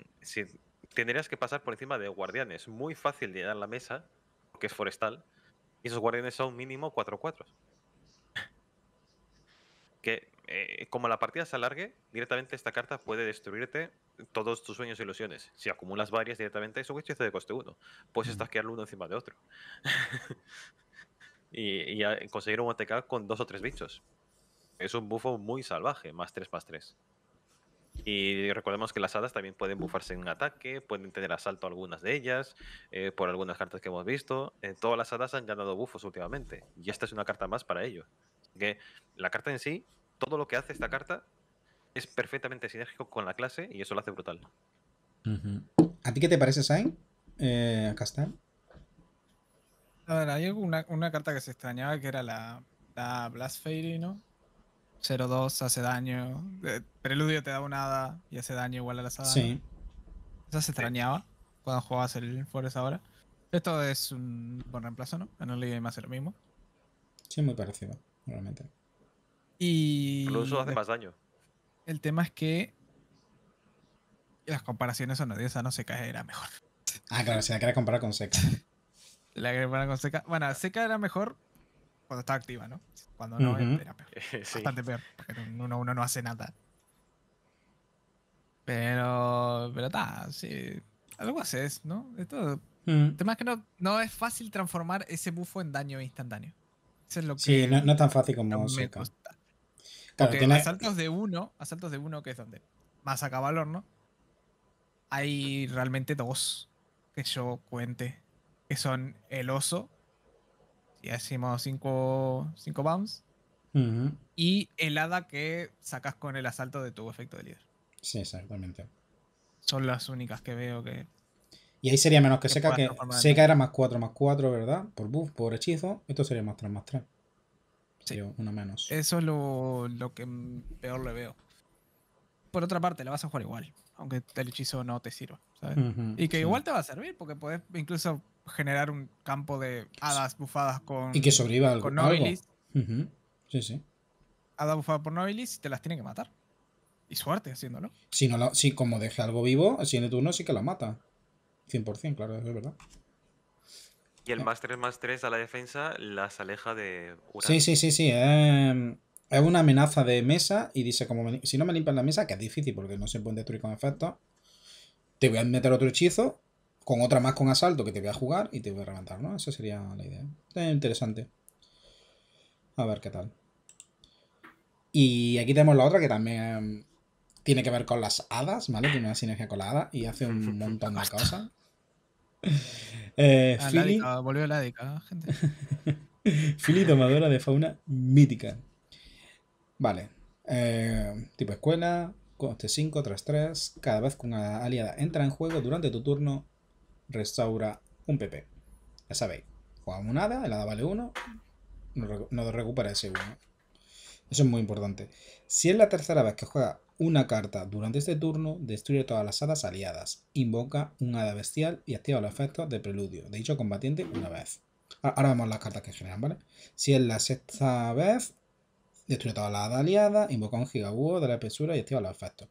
tendrías que pasar por encima de guardianes. Muy fácil llegar a la mesa, porque es forestal. Y esos guardianes son mínimo 4-4 que eh, como la partida se alargue, directamente esta carta puede destruirte todos tus sueños e ilusiones. Si acumulas varias directamente, es un hechizo de coste 1. Puedes estasquearlo uno encima de otro. *laughs* y, conseguir un OTK con dos o tres bichos. Es un bufo muy salvaje, más tres, más tres Y recordemos que las hadas también pueden bufarse en ataque, pueden tener asalto algunas de ellas, eh, por algunas cartas que hemos visto. Eh, todas las hadas han ganado bufos últimamente, y esta es una carta más para ello. Que la carta en sí, todo lo que hace esta carta es perfectamente sinérgico con la clase y eso lo hace brutal. ¿A ti qué te parece, Sain? Eh, acá está. A ver, hay una, una, carta que se extrañaba que era la, la Blast Fairy, ¿no? 0-2 hace daño. Eh, preludio te da una hada y hace daño igual a la hada. Sí. Esa se extrañaba cuando jugabas el Forest ahora. Esto es un buen reemplazo, ¿no? En el más hace lo mismo. Sí, muy parecido realmente. Y Incluso hace más daño. El tema es que las comparaciones son odiosas, no Seca era mejor. Ah, claro, si la quieres comparar con Seca. *laughs* la comparar con Seca. Bueno, Seca era mejor cuando estaba activa, ¿no? Cuando no era peor. *laughs* Bastante peor, porque uno, uno no hace nada. Pero, pero está, sí. Algo haces, ¿no? Esto, mm. El tema es que no, no es fácil transformar ese bufo en daño instantáneo sí, no, tan fácil como seca. asaltos de uno, asaltos de uno, que es donde más saca valor no hay realmente dos que yo cuente, que son el oso, y hacemos cinco cinco, bounce. y el hada que sacas con el asalto de tu efecto de líder. Sí, exactamente. Son las únicas que veo que y ahí sería menos que seca, que seca era más 4, más 4, ¿verdad? Por buff, por hechizo. Esto sería más 3, más 3. Sería sí. uno menos. Eso es lo, que peor le veo. Por otra parte, la vas a jugar igual, aunque el hechizo no te sirva. ¿sabes? y que igual te va a servir, porque puedes incluso generar un campo de hadas bufadas con. Y que sobreviva algo. Con Nobilis. Sí, sí. Hadas bufadas por Nobilis y te las tiene que matar. Y suerte haciéndolo. Si, no como deja algo vivo, al siguiente turno sí que la mata. 100%, claro, es verdad. Y el eh. más 3 más 3 a la defensa las aleja de... Sí, sí, sí, sí. Em, es una amenaza de mesa y dice, como si no me limpian la mesa, que es difícil porque no se pueden destruir con efecto te voy a meter otro hechizo con otra más con asalto que te voy a jugar y te voy a reventar, ¿no? Esa sería la idea. Eh, interesante. A ver qué tal. Y aquí tenemos la otra que también em, tiene que ver con las hadas, ¿vale? Tiene una sinergia con la hada y hace un *laughs* montón de cosas. *laughs* Eh, ah, volvió gente. *laughs* de fauna mítica. Vale. Eh, tipo escuela, coste 5, 3, 3. Cada vez que una aliada entra en juego durante tu turno, restaura un PP. Ya sabéis. Jugamos nada, el hada vale 1, No recupera ese 1. Eso es muy importante. Si es la tercera vez que juega una carta durante este turno, destruye todas las hadas aliadas, invoca un hada bestial y activa los efectos de preludio de dicho combatiente una vez. Ahora vemos las cartas que generan, ¿vale? Si es la sexta vez, destruye todas las hadas aliadas, invoca un gigabúho de la espesura y activa los efectos.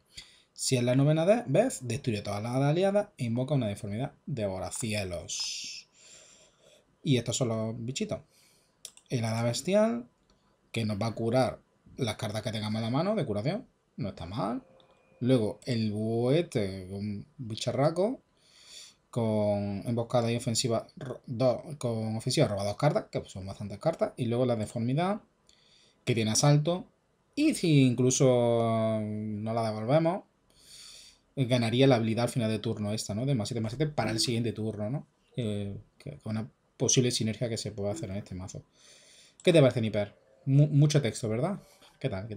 Si es la novena vez, destruye todas las hadas aliadas e invoca una deformidad de cielos. Y estos son los bichitos. El hada bestial, que nos va a curar las cartas que tengamos en la mano de curación. No está mal. Luego el búho este, un bicharraco, con emboscada y ofensiva, con ofensiva roba dos cartas, que son bastantes cartas. Y luego la deformidad, que tiene asalto. Y si incluso no la devolvemos, ganaría la habilidad al final de turno esta, ¿no? De más 7 más 7 para el siguiente turno, ¿no? Eh, una posible sinergia que se puede hacer en este mazo. ¿Qué te parece, Niper? mucho texto, ¿verdad? ¿Qué tal?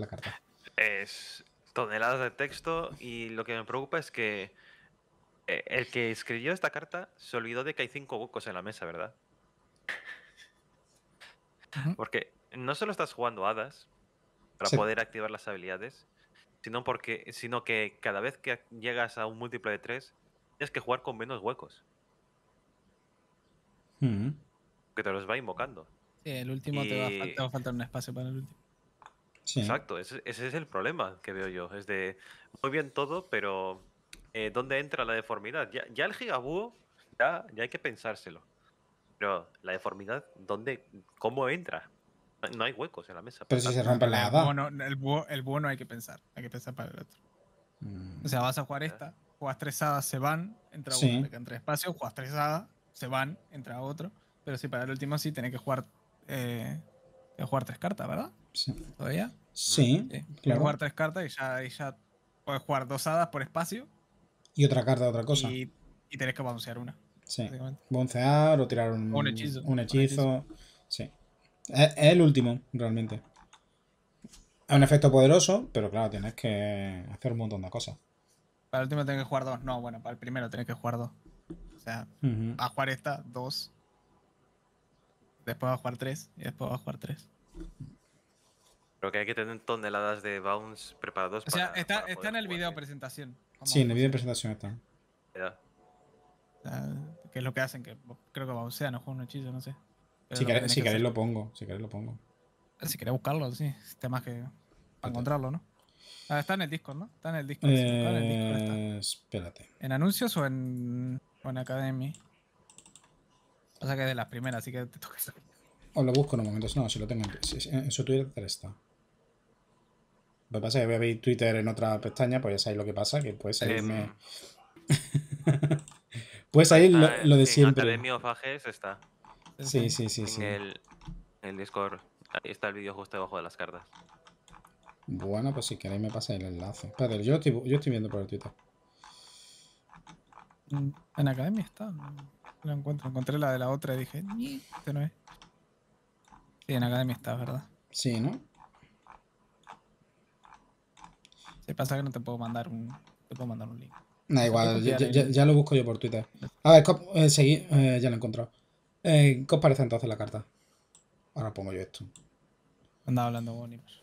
la carta? Es toneladas de texto y lo que me preocupa es que eh, el que escribió esta carta se olvidó de que hay cinco huecos en la mesa, ¿verdad? Porque no solo estás jugando hadas para poder activar las habilidades, sino, porque, sino que cada vez que llegas a un múltiplo de tres, tienes que jugar con menos huecos. Que te los va invocando. Sí, el último te va a faltar un espacio para el último. Exacto, ese, es el problema que veo yo. Es de muy bien todo, pero eh, ¿dónde entra la deformidad? Ya, el gigabúo, ya, ya, hay que pensárselo. Pero la deformidad, ¿dónde, ¿cómo entra? No hay huecos en la mesa. Pero si se rompe la hada. El, el, búho, no hay que pensar, hay que pensar para el otro. O sea, vas a jugar esta, juegas tres hadas, se van, entra uno, entra espacio, juegas tres hadas, se van, entra otro. Pero si para el último sí, tiene que jugar, eh, que jugar tres cartas, ¿verdad? ¿Todavía? Sí, ah, Claro. Puedes jugar tres cartas y ya, ya, puedes jugar dos hadas por espacio. Y otra carta otra cosa. Y, y, tenés que bouncear una. Sí. Bouncear o tirar un, hechizo, un, hechizo. Sí. Es, el último, realmente. Es un efecto poderoso, pero claro, tienes que hacer un montón de cosas. Para el último tenés que jugar dos. No, bueno, para el primero tienes que jugar dos. O sea, a jugar esta, dos. Después va a jugar tres y después va a jugar tres. Creo que hay que tener toneladas de bounce preparados. O sea, está, está en el video presentación. Sí, en el video presentación está. Ya. que es lo que hacen, que creo que bouncean, no juega un hechizo, no sé. si queréis lo, si lo pongo, si queréis lo pongo. Ah, si queréis buscarlo, sí. más que. Para encontrarlo, ¿no? Ah, está en el Discord, ¿no? Está en el Discord. en el eh, Espérate. ¿En anuncios o en, o en Academy? O sea que es de las primeras, así que te toca. Os lo busco en un momento. No, si lo tengo en, en su Twitter está. Lo que pasa es que voy a ver Twitter en otra pestaña, pues ya sabéis lo que pasa, que puede ahí *laughs* puede salir lo, lo, de siempre. En Fages está. Sí, sí, sí. En sí. El, el Discord. Ahí está el vídeo justo debajo de las cartas. Bueno, pues si queréis me pasáis el enlace. Espérate, yo estoy, yo estoy viendo por el Twitter. En Academia está. No encuentro. Encontré la de la otra y dije, este no es. Sí, en Academia está, ¿verdad? Sí, ¿no? Si pasa que no te puedo mandar un, te puedo mandar un link. Da igual, ya, ya, lo busco yo por Twitter. A ver, eh, seguí, eh, ya lo he encontrado. Eh, ¿Qué os parece entonces la carta? Ahora pongo yo esto. Andaba hablando bonitos.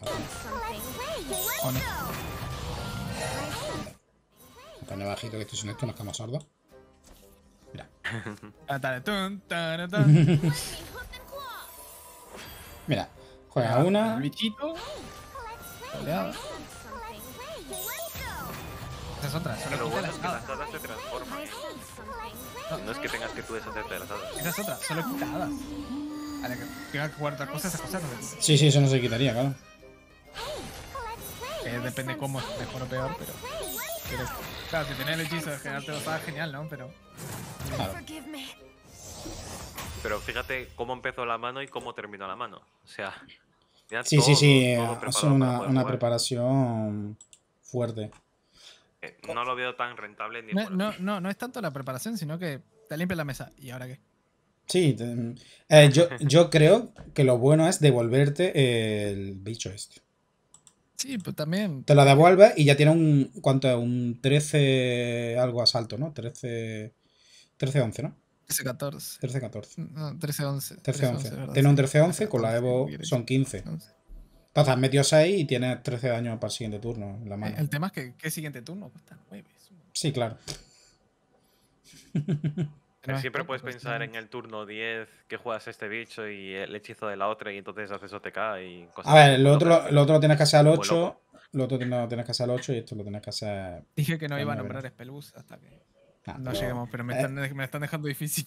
Oh, Pone. bajito que estoy sin esto, nos más sordos. Mira. *laughs* Ah, *laughs* Mira, juega una. bichito esa es otra, solo que las hadas. se transforman. No. es que tengas que tú deshacerte de las hadas. Esa es otra, solo quita hadas. A la que tenga cuarta cosa, esa cosa no se Sí, sí, eso no se quitaría, claro. Eh, depende cómo es mejor o peor, pero. claro, si tenés el hechizo de generarte lo hadas, genial, ¿no? Pero. Pero fíjate cómo empezó la mano y cómo terminó la mano. O sea sí, sí, sí, es eh, una, una preparación fuerte. Eh, no lo veo tan rentable. Ni no, no, no, es tanto la preparación, sino que te limpia la mesa. ¿Y ahora qué? Sí, eh, yo, creo que lo bueno es devolverte el bicho este. Sí, pues también. Te lo devuelves y ya tiene un. ¿Cuánto Un 13. Algo asalto, ¿no? 13. 13-11, ¿no? 13-14. 13-14. 13-11. 13 Tiene un 13-11, con la Evo son 15. Entonces has metido 6 y tienes 13 daños para el siguiente turno eh, El tema es que ¿qué siguiente turno cuesta 9. Sí, claro. siempre puedes pensar en el turno 10 que juegas este bicho y el hechizo de la otra y entonces haces OTK y cosas A ver, lo otro lo, otro tienes que hacer al 8, lo otro lo tienes que hacer al 8 y esto lo tienes que hacer... Dije que no iba a nombrar Spellbus hasta que... Ah, no, no, pero eh. me, están, dejando difícil.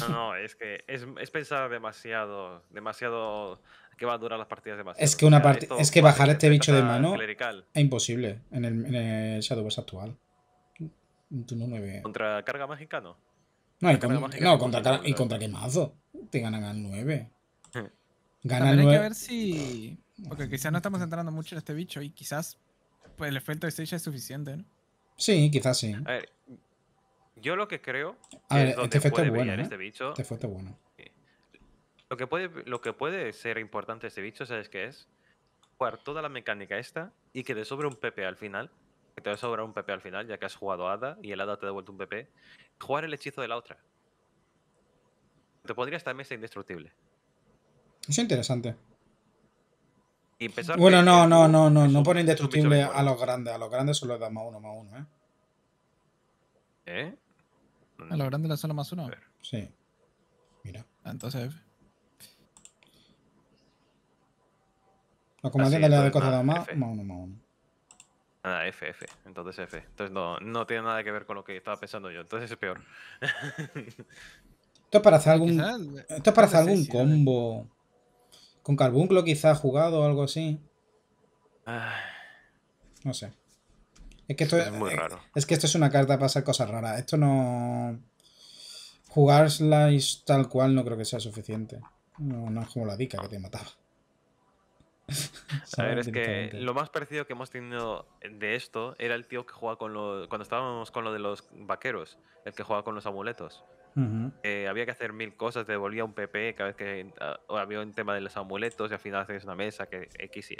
No, no, es que es, pensar demasiado, demasiado que va a durar las partidas demasiado. Es que una partida, es que bajar este bicho de mano es imposible en el, en el actual. ¿Contra carga mágica no? No, y, contra, y contra qué Te ganan al 9. Hmm. hay que ver si... Porque quizás no estamos entrando mucho en este bicho y quizás pues, el efecto de 6 es suficiente, ¿no? Sí, quizás sí. A ver, yo lo que creo a ver, es ¿eh? este bueno, bicho. bueno. Lo que, puede, lo que puede ser importante este bicho, ¿sabes qué es? Jugar toda la mecánica esta y que te sobre un PP al final. Que te va a sobrar un PP al final, ya que has jugado Ada y el Hada te ha devuelto un PP. Jugar el hechizo de la otra. Te podría estar mesa indestructible. es interesante. bueno, no, no, no, no, no pone indestructible a los grandes. A los grandes solo le da más uno, más uno, ¿eh? ¿Eh? ¿A lo mm. grande la zona más uno? Sí. Mira. Ah, entonces. La comandante ah, le ah, más, F. uno, más uno. Ah, F, F. Entonces F. Entonces no, no tiene nada que ver con lo que estaba pensando yo. Entonces es peor. *laughs* esto es para hacer algún, eh, esto es para hacer algún combo. Con Carbunclo quizás jugado o algo así. No sé. Es que esto eh, es, que esto es una carta para hacer cosas raras. Esto no. Jugar tal cual no creo que sea suficiente. No, no es como la dica que te mataba. A ver, es que lo más parecido que hemos tenido de esto era el tío que jugaba con los. Cuando estábamos con lo de los vaqueros, el que jugaba con los amuletos. Eh, había que hacer mil cosas, te devolvía un PP cada vez que había un tema de los amuletos y al final hacías una mesa que X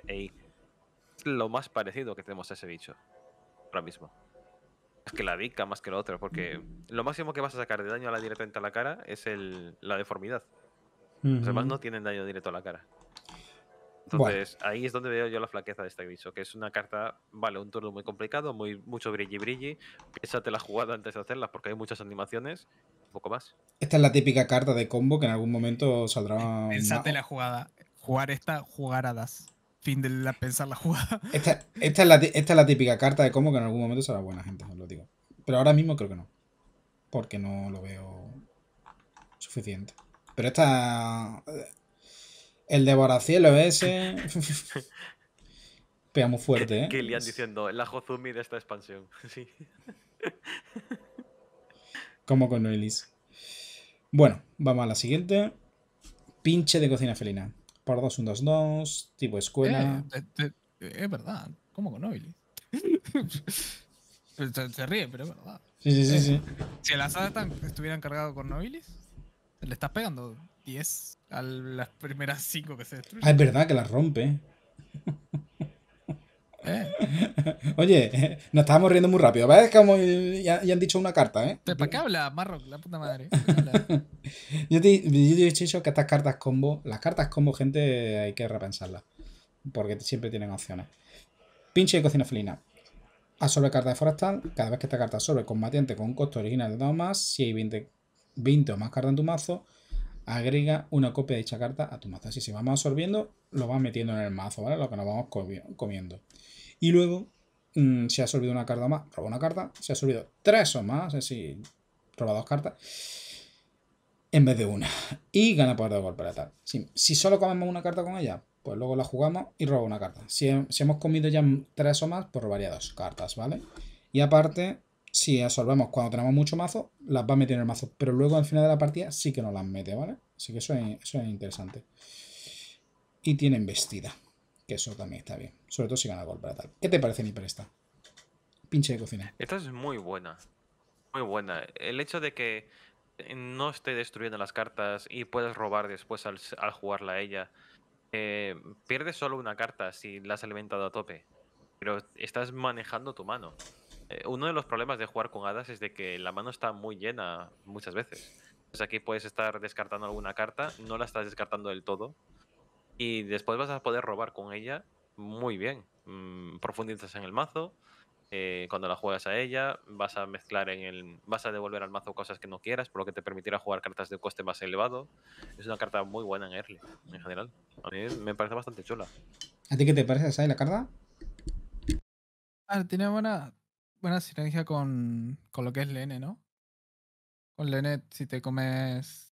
Lo más parecido que tenemos a ese bicho ahora mismo. Es que la dica más que lo otro porque lo máximo que vas a sacar de daño a la directamente a la cara es el, la deformidad. Los demás no tienen daño directo a la cara. Entonces, ahí es donde veo yo la flaqueza de este viso que es una carta, vale, un turno muy complicado, muy, mucho brilli brilli. Piénsate la jugada antes de hacerlas porque hay muchas animaciones, un poco más. Esta es la típica carta de combo que en algún momento saldrá. Piénsate la jugada. Jugar esta, jugar a das de pensar la jugada. *laughs* Esta, esta, es la, típica carta de como que en algún momento será buena, gente, os lo digo. Pero ahora mismo creo que no. Porque no lo veo suficiente. Pero esta. El devoracielo ese. *laughs* Pega muy fuerte, ¿eh? Killian diciendo, el ajo zumi de esta expansión. *laughs* Sí. Como con elis Bueno, vamos a la siguiente. Pinche de cocina felina. 2, 1, 2, 2, tipo escuela. Eh, eh, es verdad, como con Nobilis. *laughs* se, ríe, pero es verdad. Sí, sí, sí. Eh, sí. Si el azar estuviera encargado con Nobilis, le estás pegando 10 a las primeras 5 que se destruyen. Ah, es verdad que las rompe. *laughs* Oye, nos estábamos riendo muy rápido. ¿Ves? Como ya, han dicho una carta, ¿eh? ¿Para qué habla, Marrock? La puta madre. *laughs* yo, te, he dicho que estas cartas combo, las cartas combo, gente, hay que repensarlas. Porque siempre tienen opciones. Pinche de cocina felina. Absorbe carta de forestal. Cada vez que esta carta absorbe combatiente con un costo original de dos más, si hay 20, 20 o más cartas en tu mazo, agrega una copia de dicha carta a tu mazo. Así, si vamos absorbiendo, lo vas metiendo en el mazo, ¿vale? Lo que nos vamos comiendo. Y luego, mm, si ha olvidado una carta o más, roba una carta. Si ha olvidado tres o más, es decir, roba dos cartas en vez de una. Y gana poder de golpe Si, solo comemos una carta con ella, pues luego la jugamos y roba una carta. Si, hemos comido ya tres o más, pues robaría dos cartas, ¿vale? Y aparte, si absorbemos cuando tenemos mucho mazo, las va a meter en el mazo. Pero luego al final de la partida sí que nos las mete, ¿vale? Así que eso es, eso es interesante. Y tienen vestida. Que eso también está bien. Sobre todo si gana gol para tal. ¿Qué te parece mi presta? Pinche de cocina. Esta es muy buena. Muy buena. El hecho de que no esté destruyendo las cartas y puedes robar después al, jugarla a ella. Eh, pierdes solo una carta si la has alimentado a tope. Pero estás manejando tu mano. Eh, uno de los problemas de jugar con hadas es de que la mano está muy llena muchas veces. Entonces aquí puedes estar descartando alguna carta, no la estás descartando del todo y después vas a poder robar con ella muy bien. Mm, profundizas en el mazo, eh, cuando la juegas a ella, vas a mezclar en el. vas a devolver al mazo cosas que no quieras, por lo que te permitirá jugar cartas de coste más elevado. Es una carta muy buena en early, en general. A mí me parece bastante chula. ¿A ti qué te parece, esa la carta? Ah, tiene buena, buena sinergia con, con lo que es Lene, ¿no? Con Lene, si te comes.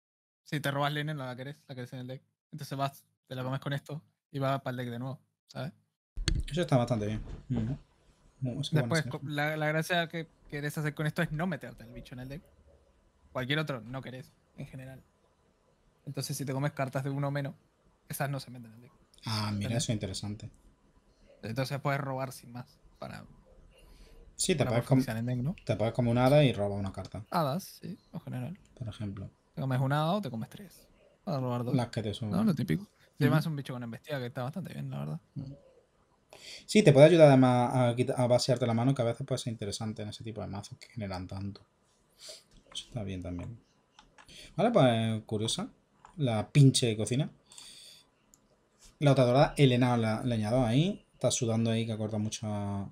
Si te robas Lene, no la querés, la querés en el deck. Entonces vas te la comes con esto y vas para el deck de nuevo, ¿sabes? Eso está bastante bien. Después, la, gracia que querés hacer con esto es no meterte el bicho en el deck. Cualquier otro no querés, en general. Entonces, si te comes cartas de uno menos, esas no se meten en el deck. Ah, mira, eso es interesante. Entonces puedes robar sin más para Sí, te puedes como, ¿no? te como un hada y roba una carta. Hadas, sí, en general. Por ejemplo. Te comes una o te comes tres. Para robar dos. Las que te No, lo típico. Además, es un bicho con embestida que está bastante bien, la verdad. Sí, te puede ayudar además a, vaciarte la mano, que a veces puede ser interesante en ese tipo de mazos que generan tanto. Eso está bien también. Vale, pues curiosa. La pinche cocina. La otra dorada, el enano la, ahí. Está sudando ahí, que acorda mucho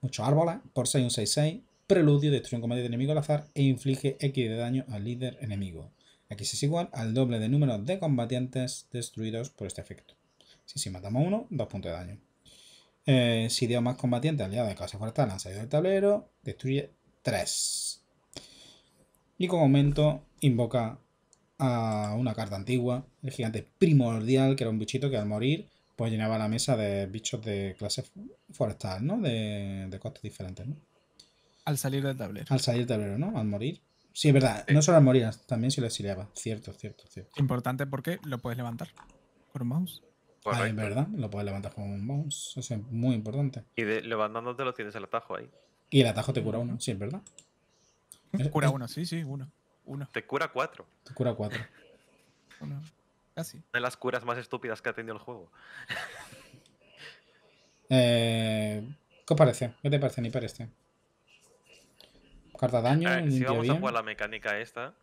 muchos árboles. Por 6 un 6-6. Preludio, destruye un enemigo al azar e inflige X de daño al líder enemigo se es igual al doble de número de combatientes destruidos por este efecto. Si, si matamos uno, dos puntos de daño. Eh, si dio más combatientes aliados de clase forestal han salido del tablero, destruye tres. Y como aumento invoca a una carta antigua, el gigante primordial, que era un bichito que al morir pues llenaba la mesa de bichos de clase forestal, ¿no? De, de costes diferentes, Al salir del tablero. Al salir del tablero, ¿no? Al morir. Sí, es verdad. No solo morías, también se lo exiliaba. Cierto, cierto, cierto. Importante porque lo puedes levantar con un mouse. Ah, es verdad, lo puedes levantar con un mouse. Eso es muy importante. Y levantándote lo tienes el atajo ahí. Y el atajo te cura uno, sí, es verdad. Te eh, cura eh. uno, sí, sí, uno. uno. Te cura cuatro. Te cura cuatro. Uno. Casi. Una de las curas más estúpidas que ha tenido el juego. Eh, ¿Qué os parece? ¿Qué te parece, ni parece? Este? Eh, daño. Eh, si vamos a jugar la mecánica esta.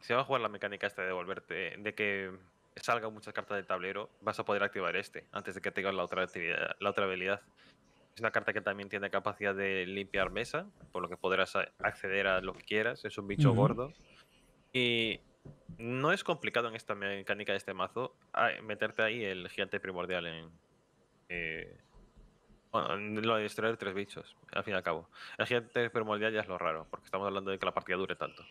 Si vamos a jugar la mecánica esta de devolverte. De que salgan muchas cartas del tablero, vas a poder activar este antes de que tengas la otra actividad, la otra habilidad. Es una carta que también tiene capacidad de limpiar mesa, por lo que podrás acceder a lo que quieras. Es un bicho gordo. Y no es complicado en esta mecánica de este mazo meterte ahí el gigante primordial en, eh, lo de destruir tres bichos, al fin y al cabo. El gigante día ya es lo raro, porque estamos hablando de que la partida dure tanto.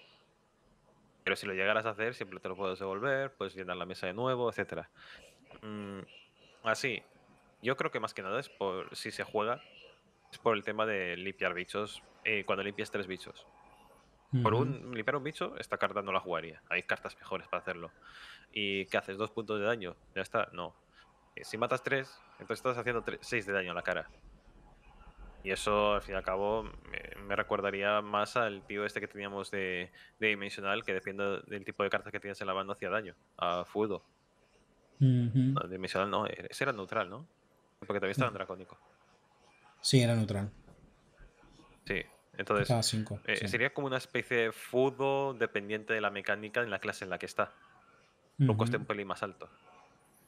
Pero si lo llegaras a hacer, siempre te lo puedes devolver, puedes llenar la mesa de nuevo, etc. Mm, así, yo creo que más que nada es por si se juega, es por el tema de limpiar bichos, eh, cuando limpias tres bichos. Por un limpiar un bicho, esta carta no la jugaría. Hay cartas mejores para hacerlo. ¿Y que haces? ¿Dos puntos de daño? ¿Ya está? No. Eh, si matas tres, entonces estás haciendo 6 de daño a la cara. Y eso, al fin y al cabo, me, recordaría más al tío este que teníamos de, Dimensional, que depende del tipo de cartas que tienes en la mano hacía daño. A Fudo. dimensional no, e-, ese era neutral, ¿no? Porque todavía estaba en Dracónico. Sí, era neutral. Sí, entonces. Eh, sería como una especie de Fudo dependiente de la mecánica en la clase en la que está. Un coste un pelín más alto.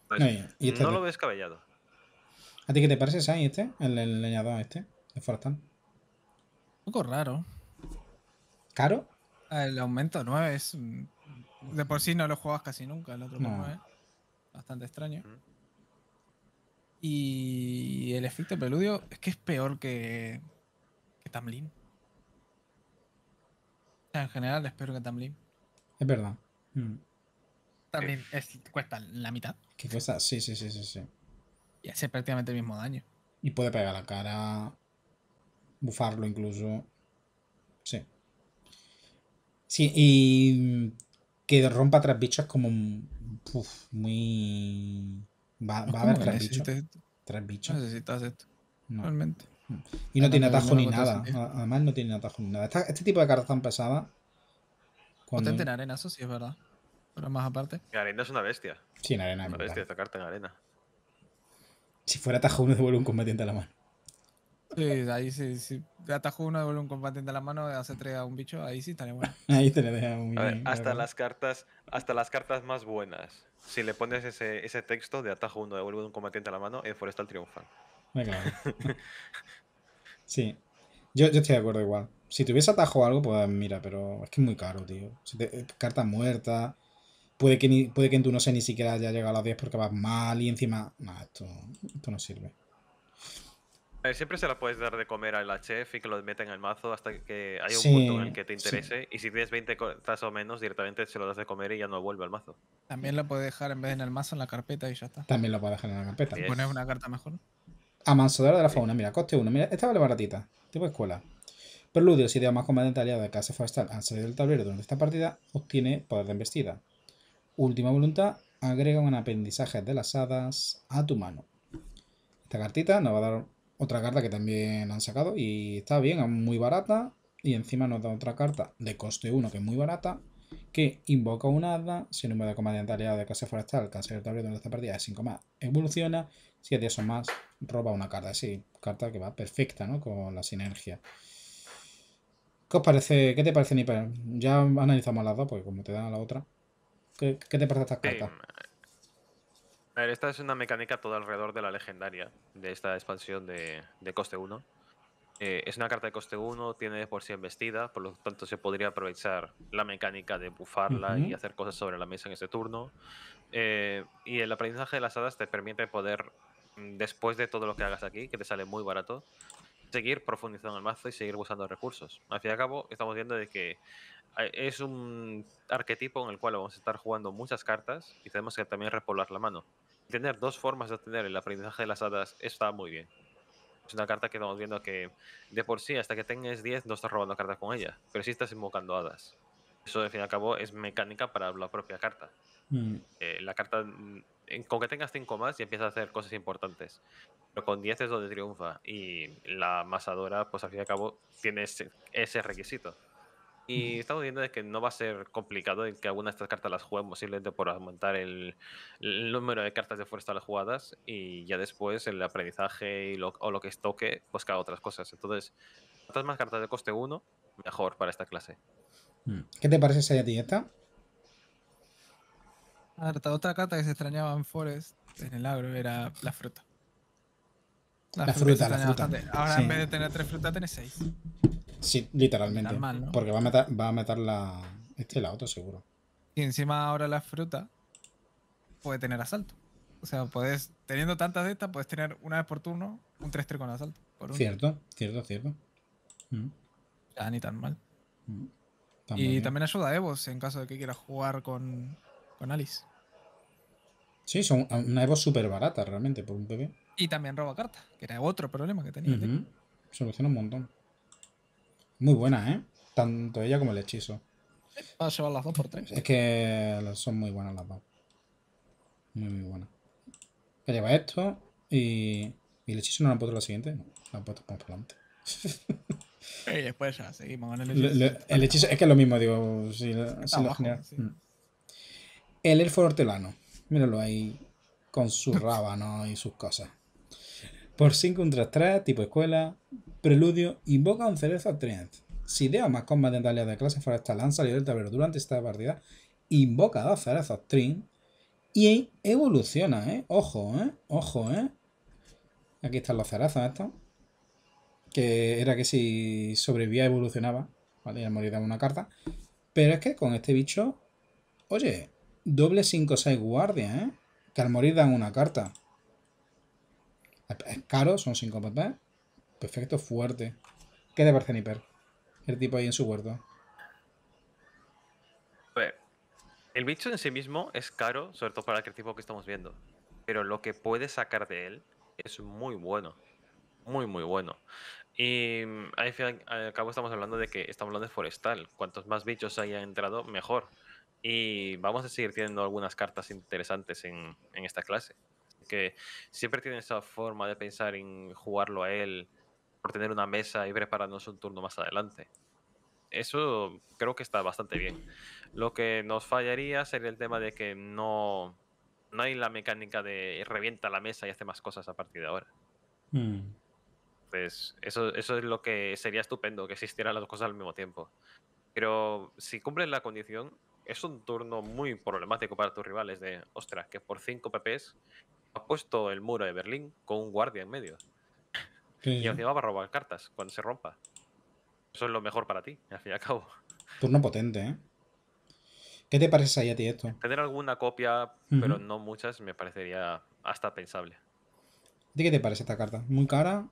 no, no lo ves cabellado. ¿A ti qué te parece, Sai, este? El, leñador este, el Forestan. Un poco raro. ¿Caro? El aumento 9 es. De por sí no lo jugabas casi nunca, el otro no. 9. Bastante extraño. Y el efecto preludio es que es peor que. que Tamlin. En general, espero que Tamlin. Es verdad. Mm. Tamlin cuesta la mitad. Que cuesta? Sí, sí, sí, sí, sí y hace prácticamente el mismo daño. Y puede pegar la cara, bufarlo incluso. Sí. Sí, y que rompa tres bichos como muy... Va, va a haber tres bichos. Tres bichos. Necesitas esto. Realmente. Y no tiene atajo ni nada. Además no tiene atajo ni nada. este tipo de cartas tan pesada... Cuando... Potente en arena, eso sí es verdad. Pero más aparte. En arena es una bestia. Sí, en arena. Es una bestia esta carta en arena. Si fuera atajo uno, *laughs* devuelve un combatiente a la mano. Sí, eh, ahí sí, Si Atajo uno, devuelve un combatiente a la mano, hace tres a un bicho, ahí sí estaría bueno. *laughs* ahí te le deja a Hasta las cartas, hasta las cartas más buenas. Si le pones ese, ese texto de atajo uno, devuelve un combatiente a la mano, en Forestal triunfa. *laughs* sí. Yo, estoy de acuerdo igual. Si tuviese atajo algo, pues mira, pero es que es muy caro, tío. Si te, eh, carta muerta puede que, ni, no sé ni siquiera haya llegado a las 10 porque vas mal y encima... No, esto, no sirve. Eh, siempre se la puedes dar de comer al la chef y que lo en el mazo hasta que haya un punto en el que te interese. Y si tienes 20 cosas o menos, directamente se lo das de comer y ya no vuelve al mazo. También lo puedes dejar en vez de en el mazo en la carpeta y ya está. También lo puedes dejar en la carpeta. Pones una carta mejor. manso de la fauna, mira, coste 1. Mira, esta vale baratita. Tipo escuela. si si idea más comandante aliado de casa forestal al salir del tablero durante esta partida, obtiene poder de embestida. Última voluntad, agrega un aprendizaje de las hadas a tu mano. Esta cartita nos va a dar otra carta que también han sacado y está bien, muy barata. Y encima nos da otra carta de coste 1 que es muy barata, que invoca una hada, si el número de comandante de casa forestal alcanza el tablero donde esta partida es 5 más, evoluciona, si es 10 más, roba una carta. Sí, carta que va perfecta ¿no? con la sinergia. ¿Qué os parece? ¿Qué te parece, Nipper? Ya analizamos las dos, porque como te dan a la otra. ¿Qué, te parece esta carta? ver, esta es una mecánica todo alrededor de la legendaria de esta expansión de, coste 1. Eh, es una carta de coste 1, tiene por sí embestida, por lo tanto se podría aprovechar la mecánica de bufarla y hacer cosas sobre la mesa en este turno. Eh, y el aprendizaje de las hadas te permite poder, mm, después de todo lo que hagas aquí, que te sale muy barato, seguir profundizando en el mazo y seguir buscando recursos. Al fin y al cabo, estamos viendo de que es un arquetipo en el cual vamos a estar jugando muchas cartas y tenemos que también repoblar la mano. Tener dos formas de obtener el aprendizaje de las hadas está muy bien. Es una carta que estamos viendo que de por sí, hasta que tengas 10, no estás robando cartas con ella, pero sí estás invocando hadas. Eso, al fin y al cabo, es mecánica para la propia carta. Mm. Eh, la carta con que tengas 5 más y empiezas a hacer cosas importantes. Pero con 10 es donde triunfa. Y la masadora, pues al fin y al cabo, tiene ese, requisito. Y estamos viendo que no va a ser complicado en que alguna de estas cartas las jueguen posiblemente por aumentar el, número de cartas de fuerza a las jugadas y ya después el aprendizaje y lo, o lo que toque, pues cada otras cosas. Entonces, cuantas más cartas de coste 1, mejor para esta clase. Mm. ¿Qué te parece esa dieta? otra carta que se extrañaba en Forest, en el agro, era la fruta. La, fruta, la fruta. Ahora en vez de tener tres frutas, tenés seis. Sí, literalmente. Porque va a matar, la. Este la auto, seguro. Y encima ahora la fruta puede tener asalto. O sea, puedes, teniendo tantas de estas, puedes tener una vez por turno un 3-3 con asalto. cierto, cierto, cierto. Mm. Ya, ni tan mal. Mm. y ¿eh? también ayuda a Evos en caso de que quieras jugar con con Alice. Sí, son una Evo súper barata realmente por un PP. Y también roba carta, que era otro problema que tenía. Soluciona un montón. Muy buena, ¿eh? Tanto ella como el hechizo. a llevar las dos por tres. Es que son muy buenas las dos. Muy, muy buenas. Me lleva esto y... ¿Y el hechizo no lo han puesto la siguiente? No, lo han puesto para delante. *laughs* y después ya seguimos con el hechizo. el hechizo es que es lo mismo, digo. Si, genera... Mm. El elfo hortelano. Míralo ahí con sus rábanos y sus cosas. Por 5 contra 3, tipo escuela, preludio, invoca un cerezo Trin Si dea más combate de de clase forestal han salido del tablero durante esta partida, invoca dos cerezos Trin y evoluciona, ¿eh? Ojo, ¿eh? Ojo, ¿eh? Aquí están los cerezos estos. Que era que si sobrevivía evolucionaba, ¿vale? Y al morir una carta. Pero es que con este bicho, oye, Doble 5-6 guardia, ¿eh? Que al morir dan una carta. Es caro, son 5 PP. Perfecto, fuerte. ¿Qué te parece, El tipo ahí en su huerto. A ver, el bicho en sí mismo es caro, sobre todo para el tipo que estamos viendo. Pero lo que puede sacar de él es muy bueno. Muy, muy bueno. Y al al cabo estamos hablando de que estamos hablando de forestal. Cuantos más bichos haya entrado, mejor. Y vamos a seguir teniendo algunas cartas interesantes en, esta clase. Que siempre tiene esa forma de pensar en jugarlo a él por tener una mesa y prepararnos un turno más adelante. Eso creo que está bastante bien. Lo que nos fallaría sería el tema de que no, no hay la mecánica de revienta la mesa y hace más cosas a partir de ahora. Entonces, mm. pues, eso, eso es lo que sería estupendo, que existieran las dos cosas al mismo tiempo. Pero si cumplen la condición, es un turno muy problemático para tus rivales de, ostras, que por 5 PPs ha puesto el muro de Berlín con un guardia en medio. Y encima va a robar cartas cuando se rompa. Eso es lo mejor para ti, al fin y al cabo. Turno potente, ¿eh? ¿Qué te parece ahí a ti esto? Tener alguna copia, pero no muchas, me parecería hasta pensable. ¿De qué te parece esta carta? ¿Muy cara?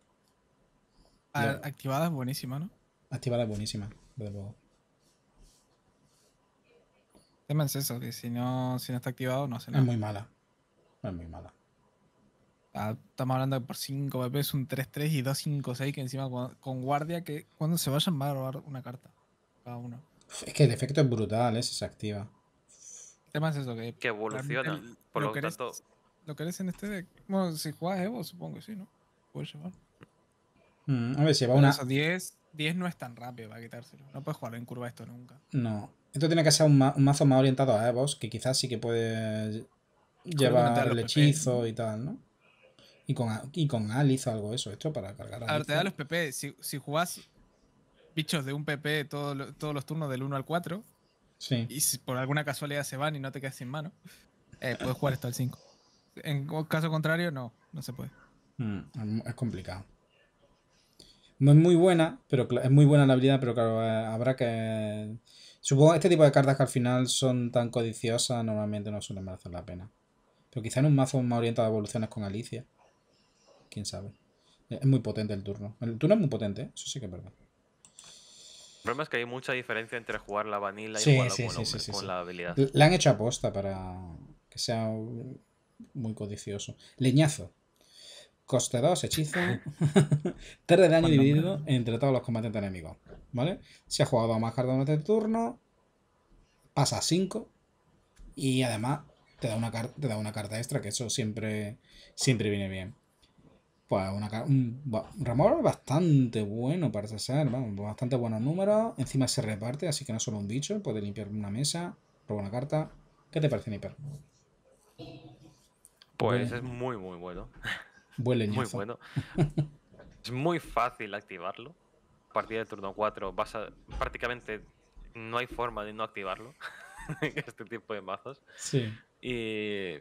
Ah, activada es buenísima, ¿no? Activada es buenísima, desde luego. El tema es eso, que si no, si no está activado no hace nada. Es muy mala. Es muy mala. Ah, estamos hablando de por 5 BP es un 3-3 y 2-5-6 que encima con, guardia que cuando se vayan va a robar una carta. Cada uno. Es que el efecto es brutal, ¿eh? Si se activa. El tema es eso, que... Que evoluciona. por lo, tanto... ¿Lo querés en este deck? Bueno, si juegas Evo, supongo que sí, ¿no? Puedes llevar. Mm, a ver, si va una... 10, 10 no es tan rápido para quitárselo. No puedes jugar en curva esto nunca. No. Esto tiene que ser un, mazo más orientado a Evos, que quizás sí que puede llevar el hechizo y tal, ¿no? Y con, y con Alice o algo eso esto para cargar a. te da los PP. Si, si jugás bichos de un PP todos los turnos del 1 al 4, sí. y si por alguna casualidad se van y no te quedas sin mano, eh, puedes jugar esto al 5. En caso contrario, no, no se puede. Hmm. es complicado. No es muy buena, pero es muy buena la habilidad, pero claro, eh, habrá que Supongo que este tipo de cartas que al final son tan codiciosas normalmente no suelen merecer la pena. Pero quizá en un mazo más orientado a evoluciones con Alicia. Quién sabe. Es muy potente el turno. El turno es muy potente, ¿eh? eso sí que es verdad. El problema es que hay mucha diferencia entre jugar la vanilla y jugar sí, con, la habilidad. Le han hecho aposta para que sea muy codicioso. Leñazo coste 2, hechizo, 3 *laughs* de daño dividido entre todos los combatientes enemigos. ¿Vale? Si ha jugado más cartas durante el turno, pasa 5 y además te da, una te da una carta extra, que eso siempre, siempre viene bien. Pues un, un bastante bueno, parece ser, bastante buenos números. Encima se reparte, así que no solo un bicho, puede limpiar una mesa, robar una carta. ¿Qué te parece, Niper? Pues es muy, muy bueno. *laughs* Muy bueno. es muy fácil activarlo. A partir del turno 4 prácticamente no hay forma de no activarlo. *laughs* este tipo de mazos. Sí. Y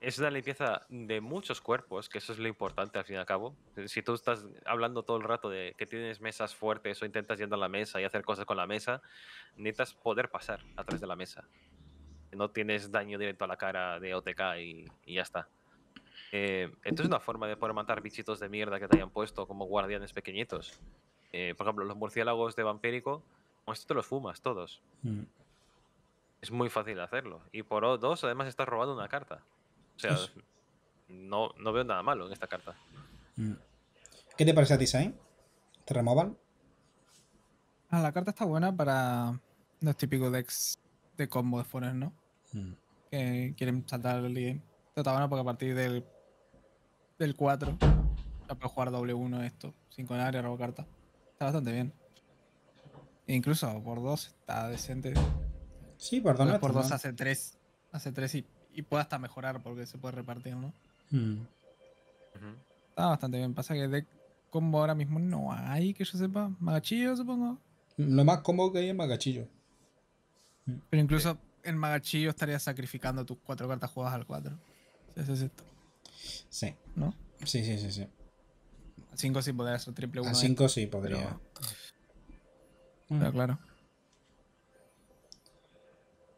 es una limpieza de muchos cuerpos, que eso es lo importante al fin y al cabo. Si tú estás hablando todo el rato de que tienes mesas fuertes o intentas yendo a la mesa y hacer cosas con la mesa, necesitas poder pasar a través de la mesa. No tienes daño directo a la cara de OTK y ya está esto eh, es una forma de poder matar bichitos de mierda que te hayan puesto como guardianes pequeñitos. Eh, por ejemplo, los murciélagos de vampírico, con esto te los fumas todos. Mm. Es muy fácil hacerlo. Y por dos, además, estás robando una carta. O sea, pues no, no, veo nada malo en esta carta. Mm. ¿Qué te parece a design? ¿Te removal? Ah, la carta está buena para los típicos decks de combo de Forex, ¿no? Mm. Que quieren saltar el game. está bueno porque a partir del del 4. Ya puedo jugar W1 esto, 5 en área, robo carta. Está bastante bien. E incluso por 2 está decente. Sí, perdón. Por 2 hace 3. Hace 3 y, puede hasta mejorar porque se puede repartir, ¿no? Hmm. Está bastante bien. Pasa que de combo ahora mismo no hay que yo sepa. Magachillo, supongo. Lo más combo que hay es Magachillo. Pero incluso en Magachillo estarías sacrificando tus 4 cartas jugadas al 4. Si es esto. Sí. ¿No? Sí, sí, sí, sí. A 5 sí podría ser triple 1. A 5 ¿eh? sí podría. Mm. Pero, claro.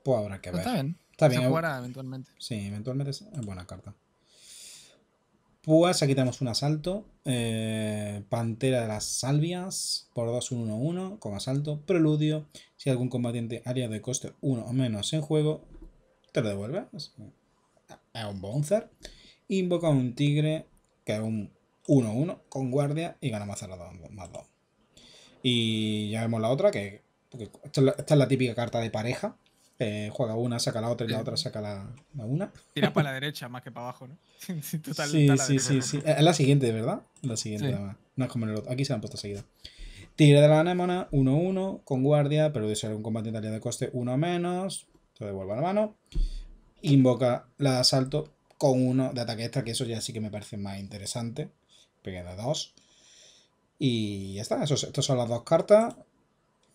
Pues habrá que ver. Está bien. Está bien. Se eh, jugará eventualmente. Sí, eventualmente es buena carta. Pues aquí tenemos un asalto. Eh, Pantera de las Salvias por 2-1-1 1, con asalto. Preludio. Si algún combatiente área de coste 1 o menos en juego, te lo devuelve. Es un bouncer invoca un tigre que es un 1-1 con guardia y gana más 2 más 2. Y ya vemos la otra, que, esta, es la, típica carta de pareja. juega una, saca la otra y la otra saca la, una. Tira para la *laughs* derecha más que para abajo, ¿no? *laughs* sí, sí, sí, Es la siguiente, ¿verdad? La siguiente, además. como Aquí se han puesto seguida. Tigre de la anémona, 1-1, con guardia, pero de ser un combatiente de coste 1 menos. Te devuelve la mano. Invoca la de asalto con uno de ataque extra, que eso ya sí que me parece más interesante. pega de dos. Y ya está, esos estas son las dos cartas.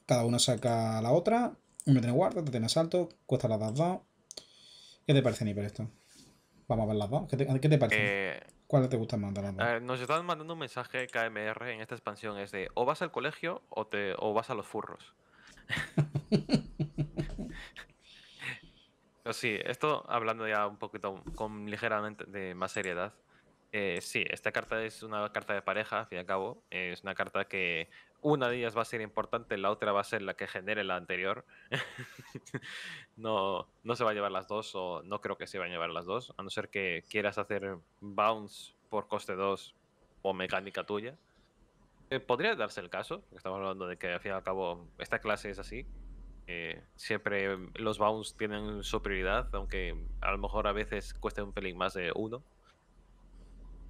Cada uno saca la otra. Uno tiene guarda, te tiene asalto. Cuesta las dos, ¿Qué te parece, Niper, esto? Vamos a ver las dos. ¿Qué te, qué parece? Eh, ¿Cuál te gusta más de las dos? nos están mandando un mensaje KMR en esta expansión. Es de o vas al colegio o, te, o vas a los furros. *laughs* sí, esto hablando ya un poquito con ligeramente de más seriedad. Eh, sí, esta carta es una carta de pareja, al fin y al cabo. Es una carta que una de ellas va a ser importante, la otra va a ser la que genere la anterior. *laughs* no, se va a llevar las dos, o no creo que se va a llevar las dos, a no ser que quieras hacer bounce por coste 2 o mecánica tuya. Eh, podría darse el caso, estamos hablando de que al fin y al cabo esta clase es así, eh, siempre los bounce tienen su prioridad, aunque a lo mejor a veces cueste un pelín más de uno.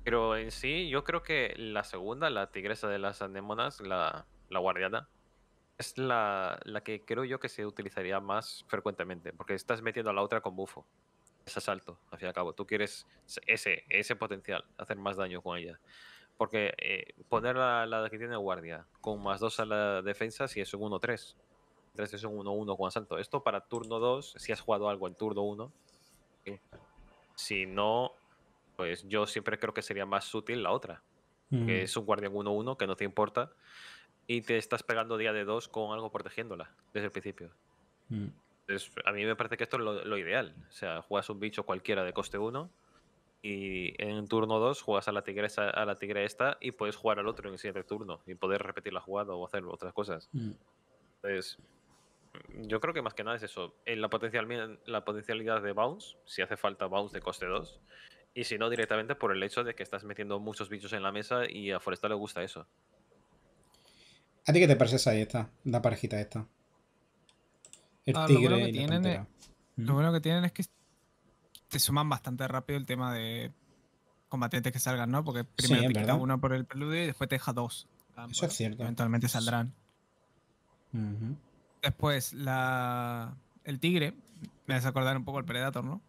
Pero en sí, yo creo que la segunda, la tigresa de las anémonas, la, guardiana, es la, que creo yo que se utilizaría más frecuentemente, porque estás metiendo a la otra con bufo. Es asalto, al fin y al cabo. Tú quieres ese, ese potencial, hacer más daño con ella. Porque ponerla eh, poner la, la, que tiene guardia con más dos a la defensa si es un 1-3 es un 1-1 con Asalto. Esto para turno 2, si has jugado algo en turno 1. Eh, si no, pues yo siempre creo que sería más útil la otra. Que mm. es un guardián 1-1 que no te importa. Y te estás pegando día de 2 con algo protegiéndola desde el principio. Entonces, mm. a mí me parece que esto es lo, ideal. O sea, juegas un bicho cualquiera de coste 1 y en turno 2 juegas a la tigresa a la tigre esta y puedes jugar al otro en el siguiente turno y poder repetir la jugada o hacer otras cosas. Mm. Entonces, yo creo que más que nada es eso. En la, potencialidad de bounce, si hace falta bounce de coste 2. Y si no, directamente por el hecho de que estás metiendo muchos bichos en la mesa y a Foresta le gusta eso. ¿A ti qué te parece ahí esta? La parejita esta. El ah, tigre lo bueno que tienen es, ¿Mm? Lo bueno que tienen es que te suman bastante rápido el tema de combatientes que salgan, ¿no? Porque primero te quita uno por el preludio y después te deja dos. Eso es cierto. Eventualmente saldrán. Después, la, el tigre. Me hace acordar un poco el Predator, ¿no?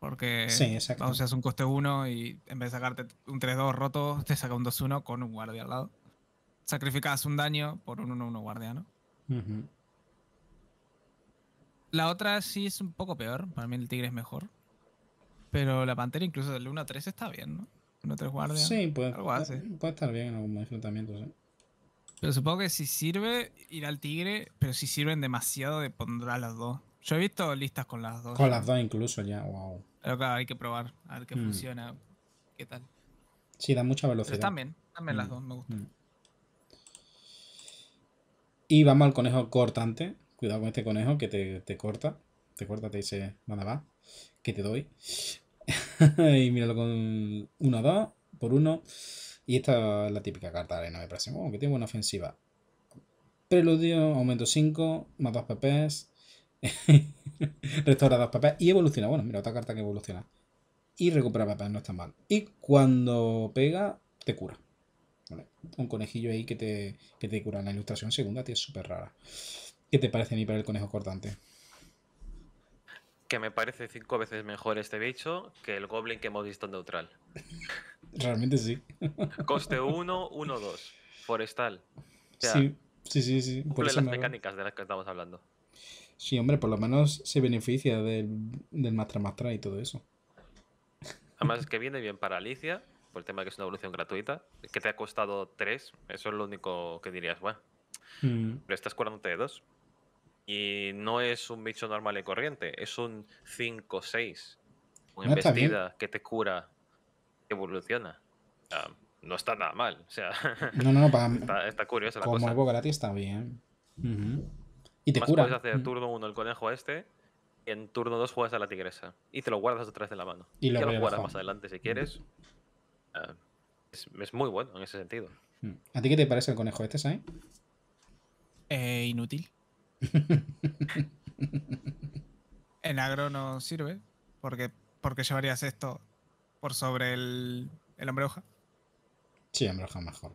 Porque sí, vamos, hace un coste 1 y en vez de sacarte un 3-2 roto, te saca un 2-1 con un guardia al lado. Sacrificas un daño por un 1-1 guardia, ¿no? La otra sí es un poco peor. Para mí el tigre es mejor. Pero la pantera, incluso del 1-3, está bien, ¿no? 1-3 guardia. Sí, puede, puede, estar bien en algún enfrentamiento, ¿eh? supongo que si sirve ir al tigre, pero si sirven demasiado de pondrá las dos. Yo he visto listas con las dos. Con las dos incluso ya, wow. Pero hay que probar, a ver qué mm. funciona, qué tal. Sí, da mucha velocidad. Pero también, también las mm, dos me gustan. Mm. Y vamos al conejo cortante. Cuidado con este conejo que te, corta. Te corta, te dice, nada va, que te doy. *laughs* y míralo con uno dos por uno y esta es la típica carta de arena, de presión, oh, que tiene buena ofensiva. Preludio, aumento 5, más 2 papés. *laughs* Restaura 2 papés y evoluciona. Bueno, mira, otra carta que evoluciona. Y recupera papés, no está mal. Y cuando pega, te cura. Un conejillo ahí que te, que te cura. La ilustración segunda, tío, es súper rara. ¿Qué te parece a mí para el conejo cortante? que me parece cinco veces mejor este bicho que el Goblin que hemos visto en neutral. Realmente sí. Coste 1, 1, 2. Forestal. sí, sí, sí. sí. Por las mecánicas de las que estamos hablando. Sí, hombre, por lo menos se beneficia del, del Mastra y todo eso. Además, es que viene bien para Alicia, por el tema de que es una evolución gratuita, que te ha costado 3. Eso es lo único que dirías, bueno. Mm. Pero estás curándote de dos y no es un bicho normal y corriente, es un 5-6. Una ah, no embestida que te cura, evoluciona. no está nada mal. O sea, *laughs* no, no, no, para... está, está curioso. la Como cosa. Como gratis está bien. Y te cura. Puedes hacer turno 1 el conejo este, y en turno 2 juegas a la tigresa. Y te lo guardas otra vez de la mano. Y, lo, te lo guardas más adelante si quieres. Ah, es, muy bueno en ese sentido. Hmm. ¿A ti qué te parece el conejo este, Sai? Eh, inútil en agro no sirve, porque, porque llevarías esto por sobre el, el hombre hoja. Sí, hombre mejor.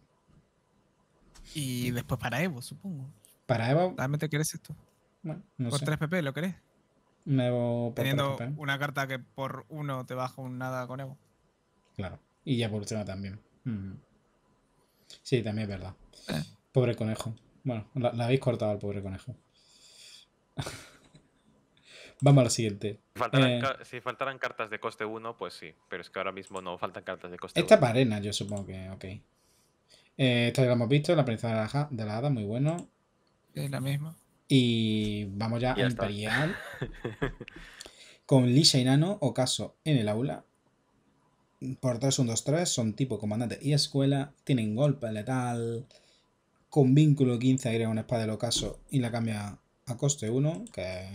Y después para Evo, supongo. Para Evo. También te quieres esto. Bueno, no por 3 PP, ¿lo querés? Teniendo una carta que por uno te baja un nada con Evo. Claro. Y ya por último también. Sí, también es verdad. Eh. Pobre conejo. Bueno, la, la habéis cortado al pobre conejo. *laughs* Vamos a la siguiente. Eh, si faltaran, cartas de coste 1, pues sí, pero es que ahora mismo no faltan cartas de coste 1. Esta es arena, yo supongo que, ok. Eh, esta ya la hemos visto, la princesa de la, hada, muy bueno. Es la misma. Y vamos ya, a Imperial. *laughs* con lisa y Nano, Ocaso en el aula. Por 3, 1, 2, 3, son tipo comandante y escuela. Tienen golpe letal. Con vínculo 15 agrega una espada del ocaso y la cambia a coste 1, que es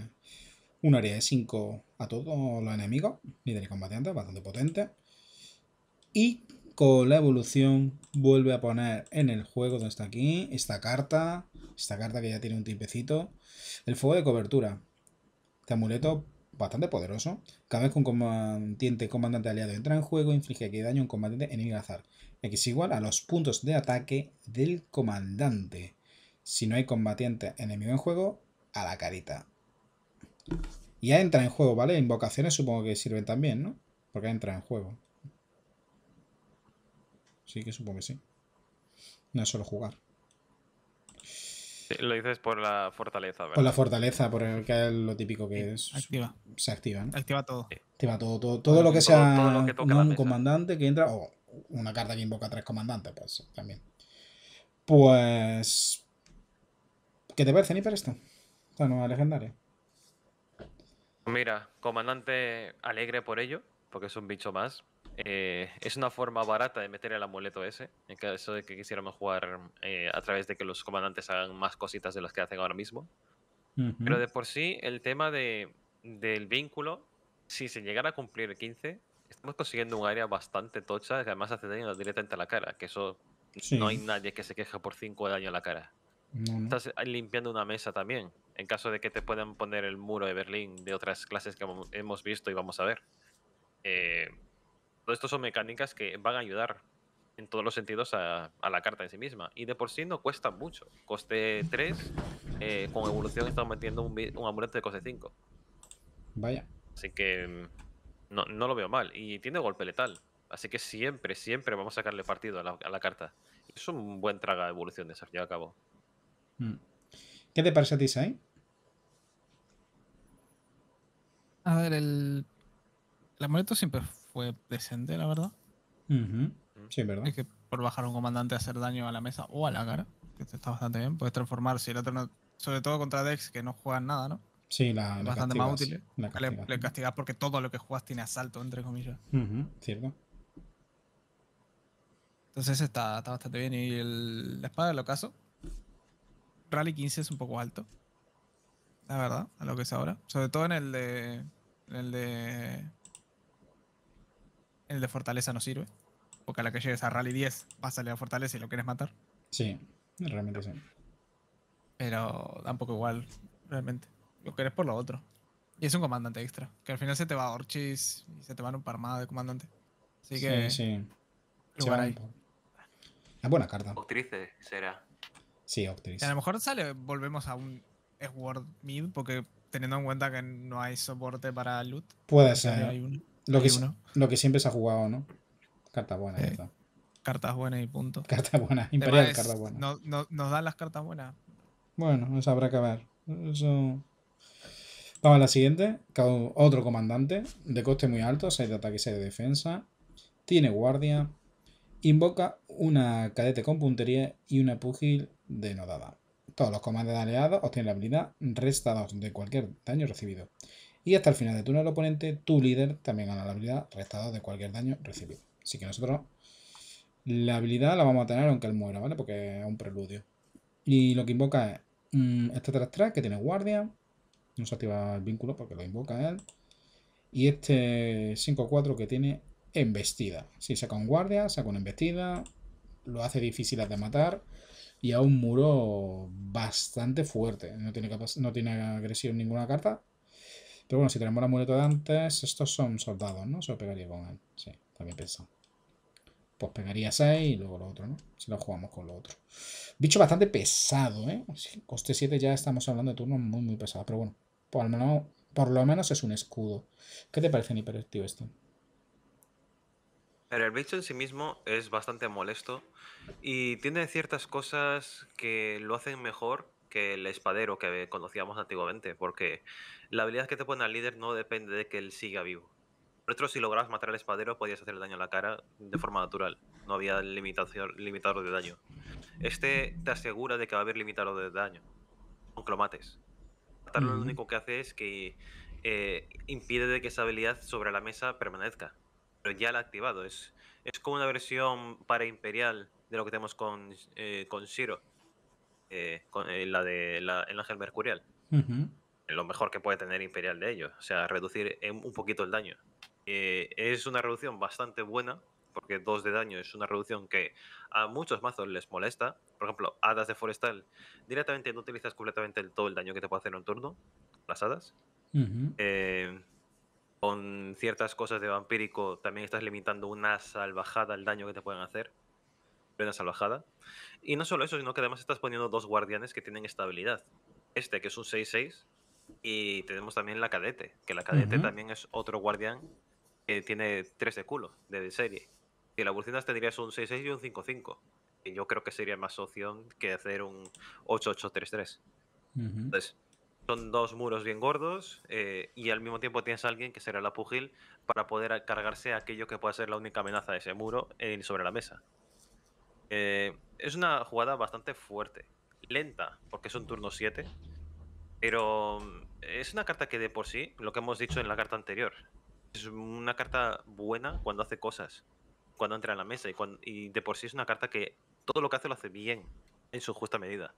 un área de 5 a todos los enemigos, líder y combatientes, bastante potente. Y con la evolución vuelve a poner en el juego donde está aquí esta carta, esta carta que ya tiene un tipecito, el fuego de cobertura. Este amuleto bastante poderoso. Cada vez que un combatiente comandante aliado entra en juego, inflige aquí daño a un combatiente enemigo al azar. X igual a los puntos de ataque del comandante. Si no hay combatiente enemigo en juego, a la carita. Ya entra en juego, ¿vale? Invocaciones supongo que sirven también, ¿no? Porque entra en juego. Sí, que supongo que sí. No es solo jugar. lo dices por la fortaleza, ¿verdad? Por la fortaleza, por el que lo típico que es. Activa. Se activa, Activa todo. Activa todo, todo, lo que sea un comandante que entra, o una carta que invoca a tres comandantes, pues también. Pues. ¿Qué te parece, Niper, esto? Son nueva legendaria. Mira, comandante alegre por ello, porque es un bicho más. Eh, es una forma barata de meter el amuleto ese, en caso de que quisiéramos jugar eh, a través de que los comandantes hagan más cositas de las que hacen ahora mismo. Pero de por sí, el tema de, del vínculo, si se llegara a cumplir el 15, estamos consiguiendo un área bastante tocha que además hace daño directamente a la cara, que eso no hay nadie que se queje por 5 de daño a la cara. Estás eh, limpiando una mesa también en caso de que te puedan poner el muro de Berlín de otras clases que hemos visto y vamos a ver. Eh, todo esto son mecánicas que van a ayudar en todos los sentidos a, la carta en sí misma. Y de por sí no cuesta mucho. Coste 3, eh, con evolución estamos metiendo un, un, amuleto de coste 5. Vaya. Así que mm, no, lo veo mal. Y tiene golpe letal. Así que siempre, siempre vamos a sacarle partido a la, carta. Es un buen traga de evolución, de fin y cabo. Mm. ¿Qué te parece a ti, A ver, el. El amuleto siempre fue decente, la verdad. Sí, verdad. Es que por bajar un comandante a hacer daño a la mesa o a la cara, que está bastante bien, puedes transformar. Si el sobre todo contra Dex, que no juegan nada, ¿no? Sí, la, bastante más útil. ¿eh? Le, castigas porque todo lo que juegas tiene asalto, entre comillas. Cierto. Entonces está, bastante bien. Y el, la espada del ocaso Rally 15 es un poco alto. La verdad, a lo que es ahora. Sobre todo en el de. En el de. El de Fortaleza no sirve. Porque a la que llegues a Rally 10 vas a salir a Fortaleza y lo quieres matar. Sí, realmente sí. Pero tampoco igual, realmente. Lo querés por lo otro. Y es un comandante extra. Que al final se te va a Orchis y se te van un par más de comandante. Así que. Sí, sí. Lugar ahí. Es buena carta. triste será. Sí, A lo mejor sale, volvemos a un Sword Mid, porque teniendo en cuenta que no hay soporte para loot. Puede ser. lo, que, lo que siempre se ha jugado, ¿no? Cartas buenas, Cartas buenas y punto. Cartas buenas, imperial, cartas buenas. nos dan las cartas buenas. Bueno, eso habrá que ver. Vamos a la siguiente. Otro comandante de coste muy alto, 6 de ataque y 6 de defensa. Tiene guardia. Invoca una cadete con puntería y una pugil denodada. Todos los comandos de aliados obtienen la habilidad resta de cualquier daño recibido. Y hasta el final de turno del oponente, tu líder también gana la habilidad restado de cualquier daño recibido. Así que nosotros la habilidad la vamos a tener aunque él muera, ¿vale? Porque es un preludio. Y lo que invoca es mm, este tras que tiene guardia. No se activa el vínculo porque lo invoca él. Y este 5-4 que tiene embestida. Si saca un guardia, saca una embestida. Lo hace difícil de matar y a un muro bastante fuerte. No tiene, no tiene agresión ninguna carta. Pero bueno, si tenemos la muleta de antes, estos son soldados, ¿no? Se lo pegaría con él. Sí, también pensado. Pues pegaría 6 y luego lo otro, ¿no? Si lo jugamos con lo otro. Bicho bastante pesado, ¿eh? coste 7 ya estamos hablando de turnos muy, muy pesados. Pero bueno, por lo, menos, por lo menos es un escudo. ¿Qué te parece en hiperactivo esto? el bicho en sí mismo es bastante molesto y tiene ciertas cosas que lo hacen mejor que el espadero que conocíamos antiguamente, porque la habilidad que te pone al líder no depende de que él siga vivo. Por otro, si lograbas matar al espadero, podías hacer daño a la cara de forma natural. No había limitación, limitador de daño. Este te asegura de que va a haber limitador de daño, aunque lo mates. Matarlo lo único que hace es que eh, impide de que esa habilidad sobre la mesa permanezca pero ya la ha activado. Es, es como una versión para Imperial de lo que tenemos con, eh, con Shiro, eh, eh, la de el Ángel Mercurial. Lo mejor que puede tener Imperial de ello. o sea, reducir un poquito el daño. Eh, es una reducción bastante buena, porque dos de daño es una reducción que a muchos mazos les molesta. Por ejemplo, hadas de forestal, directamente no utilizas completamente todo el daño que te puede hacer en un turno, las hadas con ciertas cosas de vampírico también estás limitando una salvajada el daño que te pueden hacer. Una salvajada. Y no solo eso, sino que además estás poniendo dos guardianes que tienen estabilidad. Este, que es un 6-6, y tenemos también la cadete, que la cadete también es otro guardián que tiene 3 de culo, de serie. Y la bulcina tendrías un 6-6 y un 5-5. Y yo creo que sería más opción que hacer un 8-8-3-3. Entonces, son dos muros bien gordos eh, y al mismo tiempo tienes a alguien que será la pugil para poder cargarse aquello que pueda ser la única amenaza de ese muro eh, sobre la mesa. Eh, es una jugada bastante fuerte, lenta, porque es un turno 7, pero mm, es una carta que de por sí, lo que hemos dicho en la carta anterior, es una carta buena cuando hace cosas, cuando entra en la mesa y, de por sí es una carta que todo lo que hace lo hace bien, en su justa medida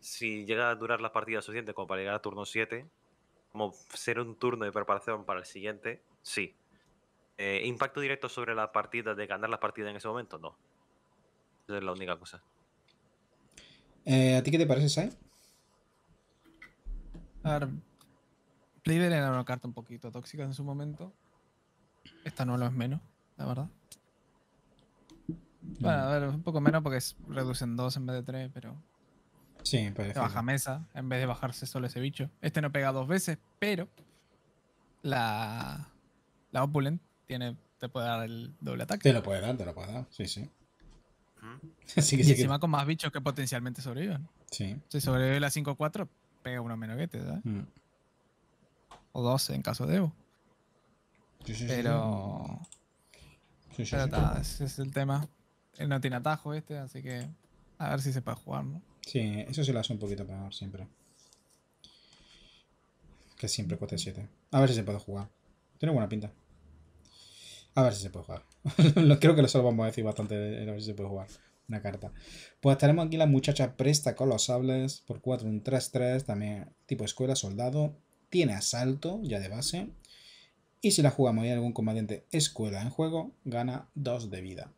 si llega a durar la partida suficiente como para llegar a turno 7, como ser un turno de preparación para el siguiente, sí. Eh, impacto directo sobre la partida, de ganar la partida en ese momento, no. Esa es la única cosa. Eh, ¿A ti qué te parece, Sai? A ver, era una carta un poquito tóxica en su momento. Esta no lo es menos, la verdad. Bueno, a ver, un poco menos porque reducen 2 en vez de 3, pero Sí, baja mesa en vez de bajarse solo ese bicho. Este no pega dos veces, pero la, la Opulent tiene, te puede dar el doble ataque. Te lo puede dar, te lo puede dar, sí, sí. *laughs* Así que y sí encima con más bichos que potencialmente sobreviven. Sí. Si sobrevive la 5-4, pega uno menos que mm. O 12 en caso de Evo. Sí, sí, pero. Sí, ese es el tema. Él no tiene atajo este, así que. A ver si se puede jugar, ¿no? Sí, eso se lo hace un poquito peor siempre. Que siempre cuesta 7. A ver si se puede jugar. Tiene buena pinta. A ver si se puede jugar. *laughs* Creo que lo vamos a decir bastante. A ver si se puede jugar. Una carta. Pues tenemos aquí la muchacha presta con los sables. Por 4, un 3-3. También tipo escuela, soldado. Tiene asalto ya de base. Y si la jugamos y algún combatiente escuela en juego, gana 2 de vida.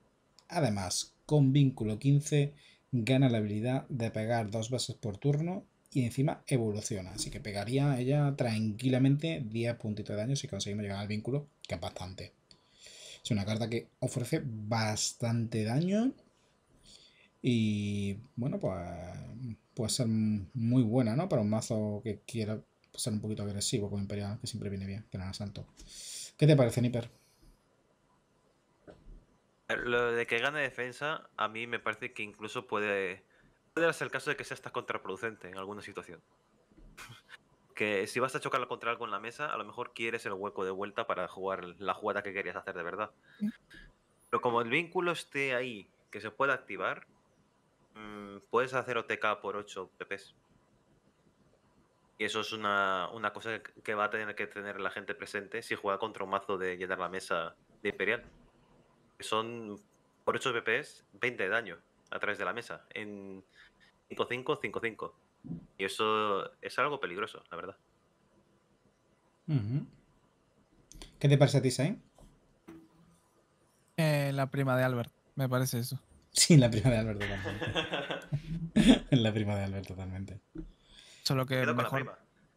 Además, con vínculo 15 gana la habilidad de pegar dos veces por turno y encima evoluciona. Así que pegaría ella tranquilamente 10 puntitos de daño si conseguimos llegar al vínculo, que es bastante. Es una carta que ofrece bastante daño y bueno, pues puede ser muy buena, ¿no? Para un mazo que quiera ser un poquito agresivo con Imperial, que siempre viene bien, que no santo ¿Qué te parece, Niper? Lo de que gane defensa, a mí me parece que incluso puede, puede el caso de que sea hasta contraproducente en alguna situación. *laughs* que si vas a chocar contra algo en la mesa, a lo mejor quieres el hueco de vuelta para jugar la jugada que querías hacer de verdad. Pero como el vínculo esté ahí, que se pueda activar, mm, puedes hacer OTK por 8 PPs. Y eso es una, una, cosa que va a tener que tener la gente presente si juega contra un mazo de llenar la mesa de Imperial son por 8 BPS 20 de daño a través de la mesa en 5-5, 5-5. Y eso es algo peligroso, la verdad. ¿Qué te parece a ti, Sain? Eh, la prima de Albert, me parece eso. Sí, la prima de Albert totalmente. *laughs* la prima de Albert totalmente. Solo que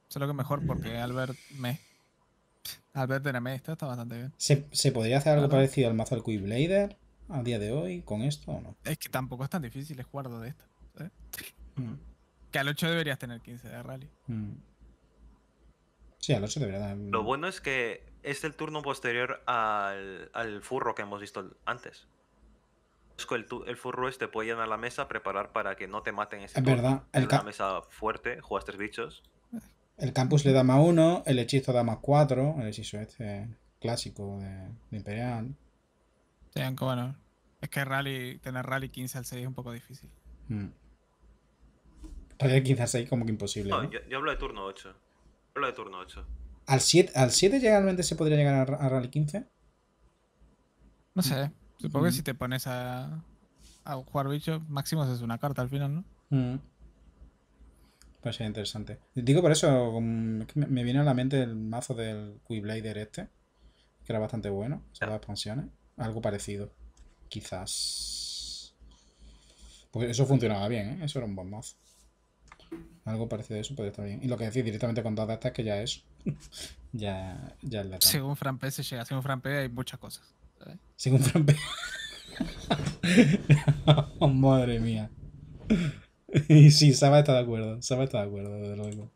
Solo que mejor porque Albert me. Albert de esto está bastante bien. ¿Se, podría hacer algo parecido al mazo del Blader a día de hoy con esto o no? Es que tampoco es tan difícil el guardo de esto. ¿eh? Mm. Que al 8 deberías tener 15 de rally. Mm. Sí, al 8 debería tener... Lo bueno es que es el turno posterior al, furro que hemos visto antes. El, el, furro este puede llenar la mesa, preparar para que no te maten ese Es verdad. El la mesa fuerte, juegas tres bichos. El campus le da más 1, el hechizo da más 4, el hechizo este clásico de, Imperial. Sí, aunque bueno, es que rally, tener rally 15 al 6 es un poco difícil. Mm. Rally 15 al 6 como que imposible. No, ¿no? Yo, hablo de turno 8. hablo de turno 8. ¿Al 7, al 7 realmente se podría llegar a, rally 15? No sé. Supongo que mm. si te pones a, jugar bicho, máximo es una carta al final, ¿no? Mm. Pues sería interesante. Digo por eso, mm, me viene a la mente el mazo del Quiblader este, que era bastante bueno, Se las expansiones. Algo parecido, quizás. Pues eso funcionaba bien, ¿eh? eso era un buen mazo. Algo parecido a eso podría estar bien. Y lo que decís directamente con todas estas es que ya es. *laughs* ya, ya es la Según Fran P se llega, según Fran P hay muchas cosas. Según Fran P. oh, *laughs* madre mía. *laughs* y sí, Saba está de acuerdo. Saba está de acuerdo, desde luego.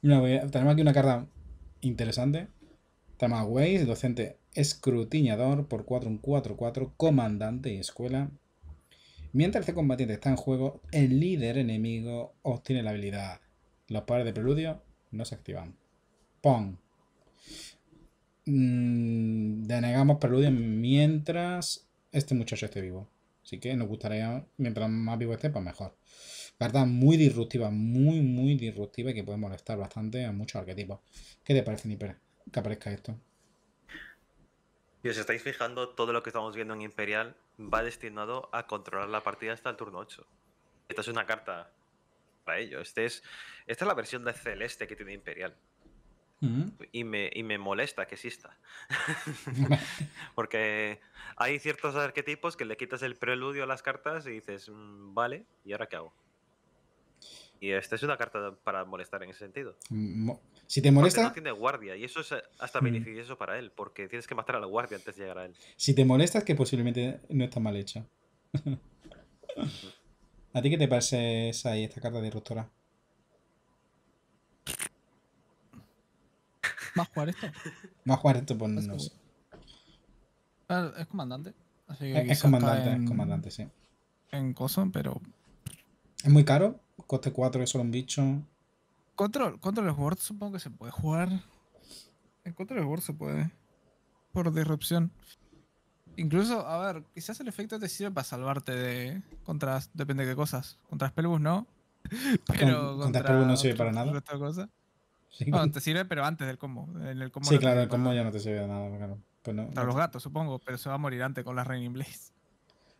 tenemos aquí una carta interesante. Waze, docente escrutiñador por 4-1-4-4, comandante y escuela. Mientras este combatiente está en juego, el líder enemigo obtiene la habilidad. Los poderes de preludio no se activan. Pong. Mm, denegamos preludio mientras este muchacho esté vivo. Así que nos gustaría, mientras más vivo esté, pues mejor. verdad, muy disruptiva, muy, muy disruptiva y que puede molestar bastante a muchos arquetipos. ¿Qué te parece, Niper, que aparezca esto? Si os estáis fijando, todo lo que estamos viendo en Imperial va destinado a controlar la partida hasta el turno 8. Esta es una carta para ello. Este es, esta es la versión de Celeste que tiene Imperial y, me, molesta que exista. *laughs* *laughs* Porque hay ciertos arquetipos que le quitas el preludio a las cartas y dices, mm, vale, ¿y ahora qué hago? Y esta es una carta para molestar en ese sentido. Si te molesta. no tiene guardia y eso es eh, hasta beneficioso para él, porque tienes que matar a la guardia antes de llegar a él. Si te molesta es que posiblemente no está mal hecha. *laughs* ¿A ti qué te parece esa esta carta de ¿Más a jugar esto? Más a jugar esto por no sé. Ah, es comandante. es, comandante, es comandante, sí. En coso, pero. Es muy caro. Coste 4 es solo un bicho. Control, los Words, supongo que se puede jugar. En Control Words se puede. Por disrupción. Incluso, a ver, quizás el efecto te sirve para salvarte de. contra. depende de qué cosas. Contra Spellbus no. *laughs* Pero. contra, contra no sirve para nada. Cosa. Bueno, te sirve, pero antes del combo. En el sí, claro, el combo ya no te sirve de nada. Claro. Pues no, los gatos, supongo, pero se va a morir antes con la Raining Blaze.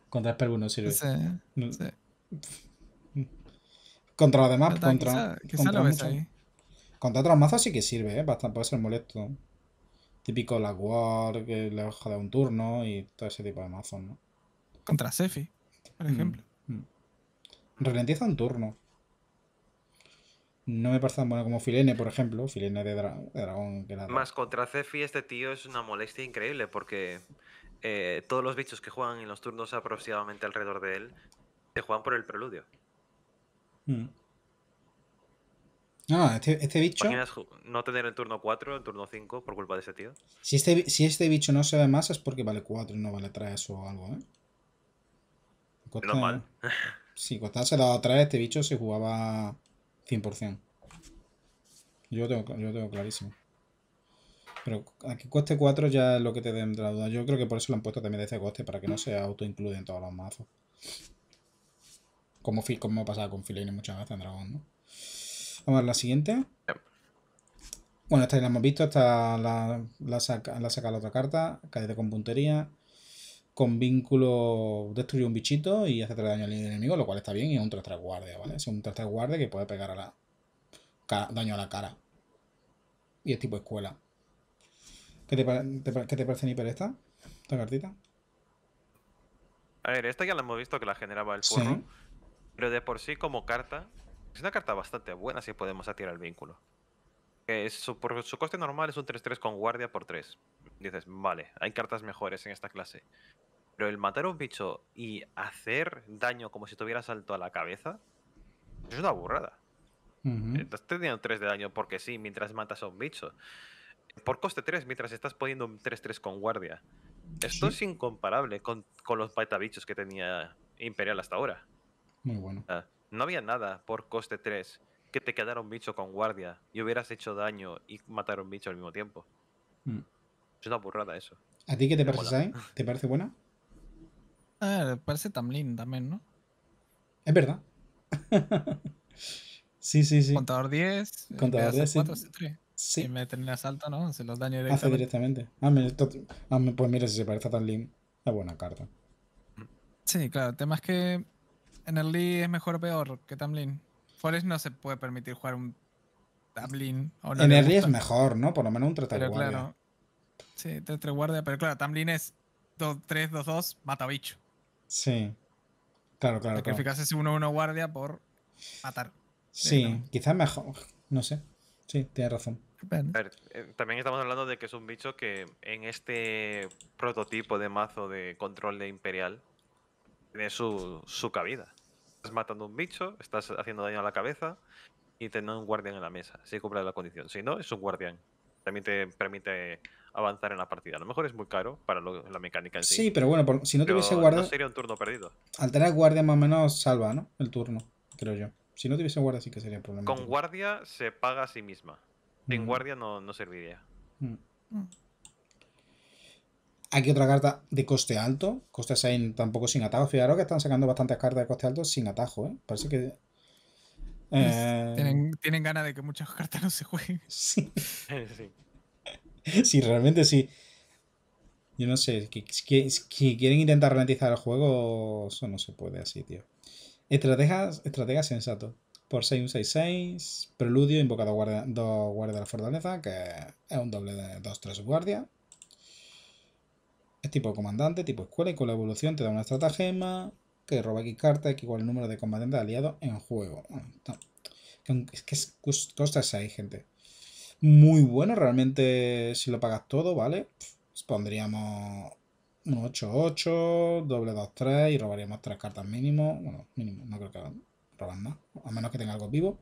Contra Spellbook no sirve. Sí, sí. Contra los demás, contra. contra, lo ves ahí. contra otros mazos sí que sirve, ¿eh? Bastante, puede ser molesto. Típico la War, que le hoja de un turno y todo ese tipo de mazos, ¿no? Contra Sefi, por mm, ejemplo. Mm. Relentiza un turno no me parece tan bueno como Filene, por ejemplo. Filene de, dragón. Más contra Cefi, este tío es una molestia increíble porque eh, todos los bichos que juegan en los turnos aproximadamente alrededor de él se juegan por el preludio. Ah, este, bicho. no tener el turno 4, en turno 5 por culpa de ese tío? Si este, si este bicho no se ve más es porque vale 4 y no vale 3 o algo, ¿eh? Costa... *laughs* Sí, Costa se a 3, este bicho se jugaba 100%. Yo tengo, yo tengo clarísimo. Pero aquí coste 4 ya es lo que te den de la duda. Yo creo que por eso lo han puesto también de ese coste, para que no se autoincluya en todos los mazos. Como, como pasado con Filene muchas veces en Dragón, Vamos a ver la siguiente. Bueno, esta ya la hemos visto, esta la, saca, la otra carta, de con puntería con vínculo destruye un bichito y hace 3 daño al enemigo, lo cual está bien y es un 3 3 guardia, ¿vale? Es un 3 3 guardia que puede pegar a la daño a la cara. Y es tipo escuela. ¿Qué te, ¿qué te parece Niper esta? ¿Esta cartita? A ver, esta ya la hemos visto que la generaba el forro Pero de por sí como carta, es una carta bastante buena si podemos atirar el vínculo. por su coste normal es un 3-3 con guardia por 3. Dices, vale, hay cartas mejores en esta clase. Pero el matar a un bicho y hacer daño como si tuvieras salto a la cabeza es una burrada. Entonces Estás teniendo 3 de daño porque sí, mientras matas a un bicho. Por coste 3, mientras estás poniendo un 3-3 con guardia. Esto es incomparable con, con los bichos que tenía Imperial hasta ahora. Muy bueno. Ah, no había nada por coste 3 que te quedara un bicho con guardia y hubieras hecho daño y matar un bicho al mismo tiempo. Mm. Es una burrada eso. ¿A ti qué te, te parece, ¿Te parece buena? Ah, parece Tamlin también, ¿no? Es verdad. *laughs* sí, sí, sí. Contador 10. Eh, Contador 10. sí. Si me termina asalto, ¿no? Se los daño directamente. Hace directamente. Ah, ah, me, pues mira, si se parece a Tamlin, es buena carta. Sí, claro. El tema es que en el Lee es mejor o peor que Tamlin. Forest no se puede permitir jugar un Tamlin. O en el Lee es mejor, ¿no? Por lo menos un 3-3 Guardia. Claro, sí, Tratar Guardia, pero claro, Tamlin es 3-2-2, mata bicho. Sí. Claro, claro. Sacrificarse si uno a guardia por matar. Sí, quizás mejor. No sé. Sí, tienes razón. A ver, eh, también estamos hablando de que es un bicho que en este prototipo de mazo de control de Imperial tiene su, su cabida. Estás matando un bicho, estás haciendo daño a la cabeza y teniendo un guardián en la mesa, si cumple la condición. Si no, es un guardián. También te permite avanzar en la partida. A lo mejor es muy caro para la mecánica en sí. Sí, pero bueno, si no tuviese guardia. sería un turno perdido. Al tener guardia más o menos salva, ¿no? El turno, creo yo. Si no tuviese guardia, sí que sería problema. Con guardia se paga a sí misma. Sin mm. guardia no, no serviría. Mm. Mm. Aquí otra carta de coste alto. Coste 6 tampoco sin atajo. Fijaros que están sacando bastantes cartas de coste alto sin atajo, ¿eh? Parece que. Eh, tienen, tienen ganas de que muchas cartas no se jueguen. *laughs* Sí. *laughs* sí si *laughs* realmente sí. Yo no sé, si quieren intentar ralentizar el juego, eso no se puede así, tío. Estrategas, sensato. Por 6166, preludio, invocado guardia, dos guardias de la fortaleza, que es un doble de 2-3 guardia. Es tipo comandante, tipo escuela, y con la evolución te da una estratagema que roba X carta, X igual el número de combatientes aliados en juego. Es que es, costa 6, gente muy bueno. Realmente, si lo pagas todo, ¿vale? Pues pondríamos un 8-8, doble 2-3 y robaríamos tres cartas mínimo. Bueno, mínimo, no creo que roban más, a menos que tenga algo vivo.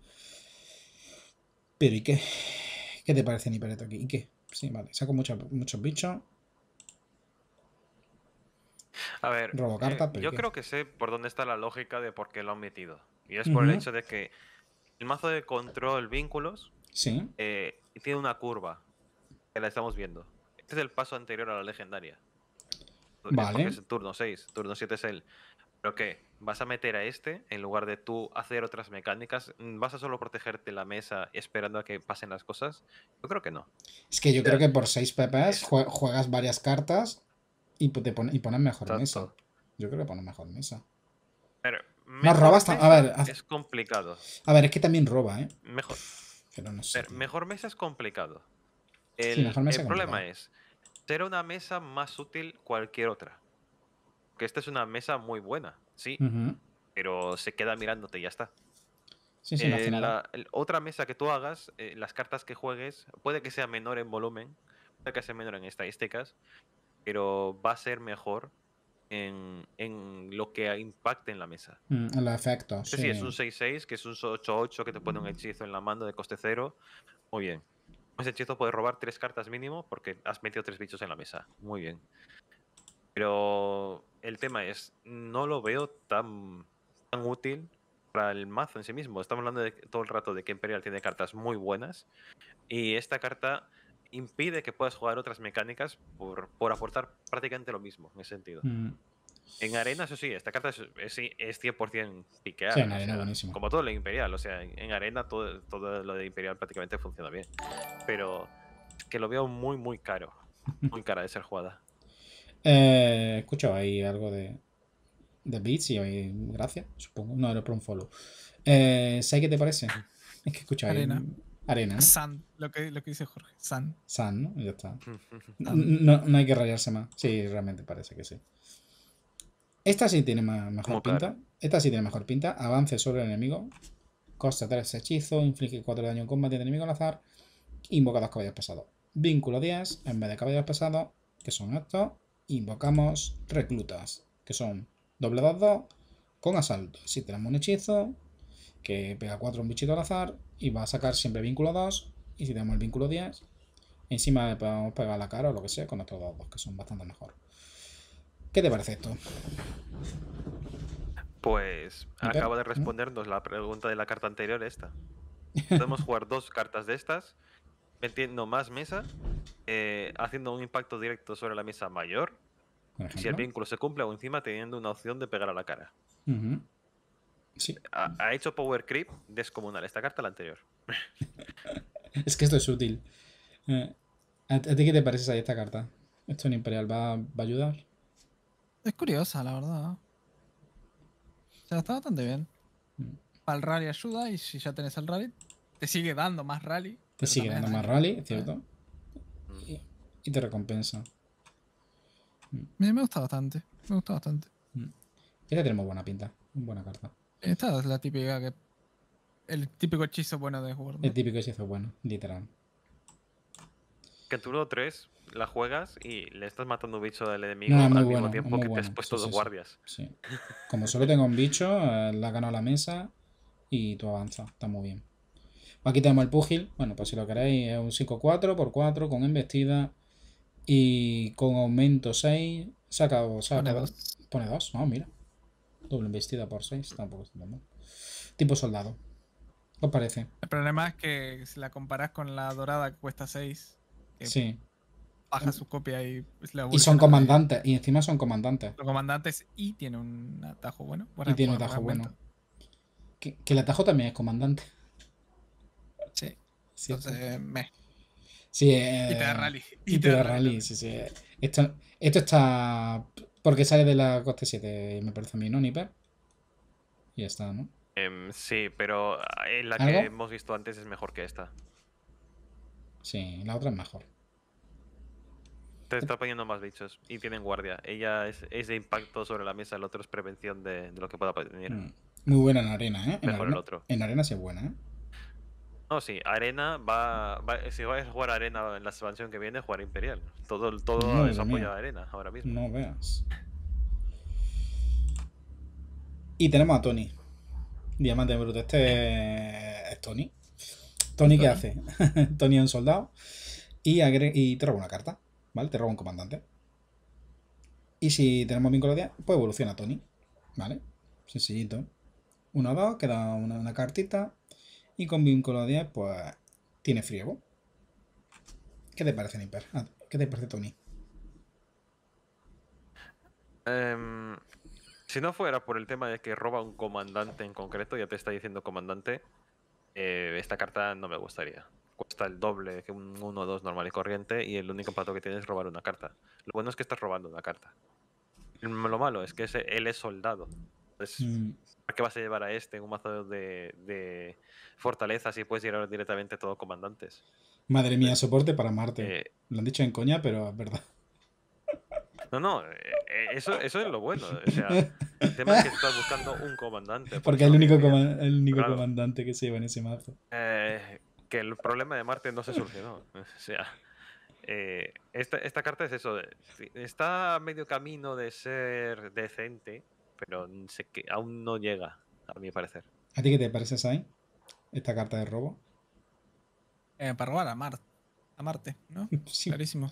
Pero ¿y qué? ¿Qué te parece Nipereto aquí? ¿Y qué? Sí, vale, saco muchos, muchos bichos. A ver, Robo eh, cartas, yo creo que sé por dónde está la lógica de por qué lo han metido. Y es por el hecho de que el mazo de control vínculos sí. eh, tiene una curva. Que la estamos viendo. Este es el paso anterior a la legendaria. Vale. Es turno 6. Turno 7 es él ¿Pero qué? ¿Vas a meter a este en lugar de tú hacer otras mecánicas? ¿Vas a solo protegerte la mesa esperando a que pasen las cosas? Yo creo que no. Es que yo creo que por 6 pepas juegas varias cartas y, te y pones mejor mesa. Yo creo que pones mejor mesa. Pero, robas robas. A ver, Es complicado. A ver, es que también roba, ¿eh? Mejor mejor mesa es complicado. El, el problema es ser una mesa más útil cualquier otra. Que esta es una mesa muy buena, sí, pero se queda mirándote y ya está. Eh, la, ¿eh? otra mesa que tú hagas, eh, las cartas que juegues, puede que sea menor en volumen, puede que sea menor en estadísticas, pero va a ser mejor en, lo que impacte en la mesa. Mm, en los efecto. Sí, es un 6-6, que es un 8-8 que te pone un hechizo en la mando de coste cero. Muy bien. Ese hechizo puede robar tres cartas mínimo porque has metido tres bichos en la mesa. Muy bien. Pero el tema es, no lo veo tan, tan útil para el mazo en sí mismo. Estamos hablando de, todo el rato de que Imperial tiene cartas muy buenas. Y esta carta impide que puedas jugar otras mecánicas por, por aportar prácticamente lo mismo, en ese sentido. Mm. En arena, eso sí, esta carta es, 100% piqueada. como todo lo Imperial, o sea, en arena todo, lo de Imperial prácticamente funciona bien. Pero que lo veo muy, muy caro. *laughs* Muy cara de ser jugada. Eh, escucho, hay algo de, de Beats y hay gracias, supongo. No, era por un follow. Eh, ¿Sabes qué te parece? Es que escucha, arena. Arena. San, lo que, lo dice Jorge. San. San, ¿no? Ya está. *laughs* No, hay que rayarse más. Sí, realmente parece que sí. Esta sí tiene mejor pinta. Esta sí tiene mejor pinta. Avance sobre el enemigo. Costa 3 hechizo. Inflige 4 daño en combate de enemigo al azar. Invoca dos caballos pesados. Vínculo 10. En vez de caballos pesados, que son estos, invocamos reclutas, que son doble 2 con asalto. Si tenemos un hechizo que pega 4 un bichito al azar, y va a sacar siempre vínculo 2 y si tenemos el vínculo 10 encima le podemos pegar la cara o lo que sea con estos dos que son bastante mejor ¿qué te parece esto? Pues acaba de ¿Mm? respondernos la pregunta de la carta anterior esta podemos jugar dos cartas de estas metiendo más mesa eh, haciendo un impacto directo sobre la mesa mayor si el vínculo se cumple o encima teniendo una opción de pegar a la cara ha, hecho power creep descomunal esta carta la anterior. *laughs* es que esto es útil. Eh, ¿A ti qué te parece ahí esta carta? ¿Esto en Imperial va, a ayudar? Es curiosa, la verdad. se sea, está bastante bien. Para mm. el rally ayuda y si ya tenés el rally, te sigue dando más rally. Te sigue dando más rally, ¿cierto? Mm. Y, te recompensa. Mm. Me, me gusta bastante. Me gusta bastante. Ya tenemos buena pinta. Buena carta. Esta es la típica que. El típico hechizo bueno de jugar. El típico hechizo bueno, literal. Que tú lo 3 la juegas y le estás matando un bicho del enemigo al mismo tiempo que te has puesto dos guardias. Sí. Como solo tengo un bicho, eh, la gano la mesa y tú avanzas. Está muy bien. Aquí tenemos el pugil Bueno, pues si lo queréis, es un 5-4 por 4 con embestida y con aumento 6. Saca, saca, pone dos Pone 2, no, ah, mira. Doble vestida por 6, tampoco está mal. Tipo soldado. ¿Os parece? El problema es que si la comparas con la dorada que cuesta 6, sí. baja su copia y la Y son comandantes, y encima son comandantes. Los comandantes y tiene un atajo bueno. y tiene un atajo bueno. Que, el atajo también es comandante. Sí. Entonces, me. Sí, eh, y te da rally. Y, te, da, rally, sí, sí. esto está porque sale de la coste 7, me parece a mí, ¿no, Nipper? Y ya está, ¿no? Em, sí, pero eh, la que hemos visto antes es mejor que esta. Sí, la otra es mejor. Te está poniendo más bichos y tienen guardia. Ella es, es de impacto sobre la mesa, el otro es prevención de, lo que pueda venir. Mm. Muy buena en arena, ¿eh? mejor el otro. En arena es buena, ¿eh? No, sí, Arena va, si vas a jugar Arena en la expansión que viene, jugar Imperial. Todo, todo no, a Arena ahora mismo. No veas. Y tenemos a Tony. Diamante Bruto. Este es Tony. Tony, ¿qué hace? *laughs* Tony es un soldado. Y, te roba una carta. ¿Vale? Te roba un comandante. Y si tenemos vínculo de pues evoluciona Tony. ¿Vale? Sencillito. Uno, dos, queda una cartita. Y con vínculo 10, pues tiene friego. ¿Qué te parece, Niper? Ah, ¿Qué te parece, Tony? Em, si no fuera por el tema de que roba un comandante en concreto, ya te está diciendo comandante, eh, esta carta no me gustaría. Cuesta el doble que un 1-2 normal y corriente y el único pato que tienes es robar una carta. Lo bueno es que estás robando una carta. Lo malo es que ese, él es soldado. Es, mm que qué vas a llevar a este en un mazo de, fortalezas y puedes llegar directamente a todos comandantes? Madre mía, soporte para Marte. Eh, lo han dicho en coña, pero es verdad. No, no, eh, eh, eso, es lo bueno. O el tema es que estás buscando un comandante. Porque, es el único, el comandante que se lleva en ese mazo. que el problema de Marte no se solucionó. *laughs* O sea, esta, esta, carta es eso. Está a medio camino de ser decente pero sé que aún no llega, a mi parecer. ¿A ti qué te parece, Sai? Esta carta de robo. Eh, para robar a, Marte a Marte, ¿no? *laughs* Clarísimo.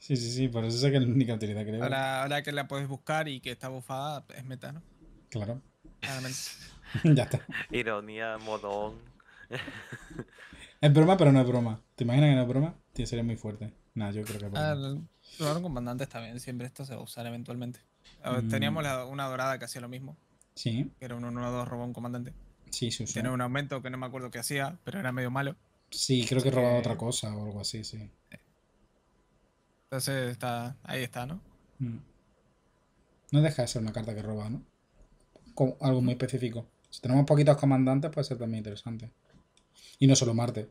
Sí, sí, sí, por eso sé que es la única utilidad que le ahora, ahora que la puedes buscar y que está bufada, es meta, ¿no? Claro. Claramente. *laughs* ya está. *laughs* Ironía, modón. Es broma, pero no es broma. ¿Te imaginas que no es broma? Tiene que ser muy fuerte. Nada, yo creo que. Robar ah, un comandante está también. Siempre esto se va a usar eventualmente. Mm. Teníamos una dorada que hacía lo mismo. Sí. Que era un 1 2 robó un comandante. Sí, sí, sí. un aumento que no me acuerdo qué hacía, pero era medio malo. Sí, creo que robaba eh, otra cosa o algo así, sí. Entonces está, ahí está, ¿no? Mm. No deja de ser una carta que roba, ¿no? Con algo muy específico. Si tenemos poquitos comandantes puede ser también interesante. Y no solo Marte.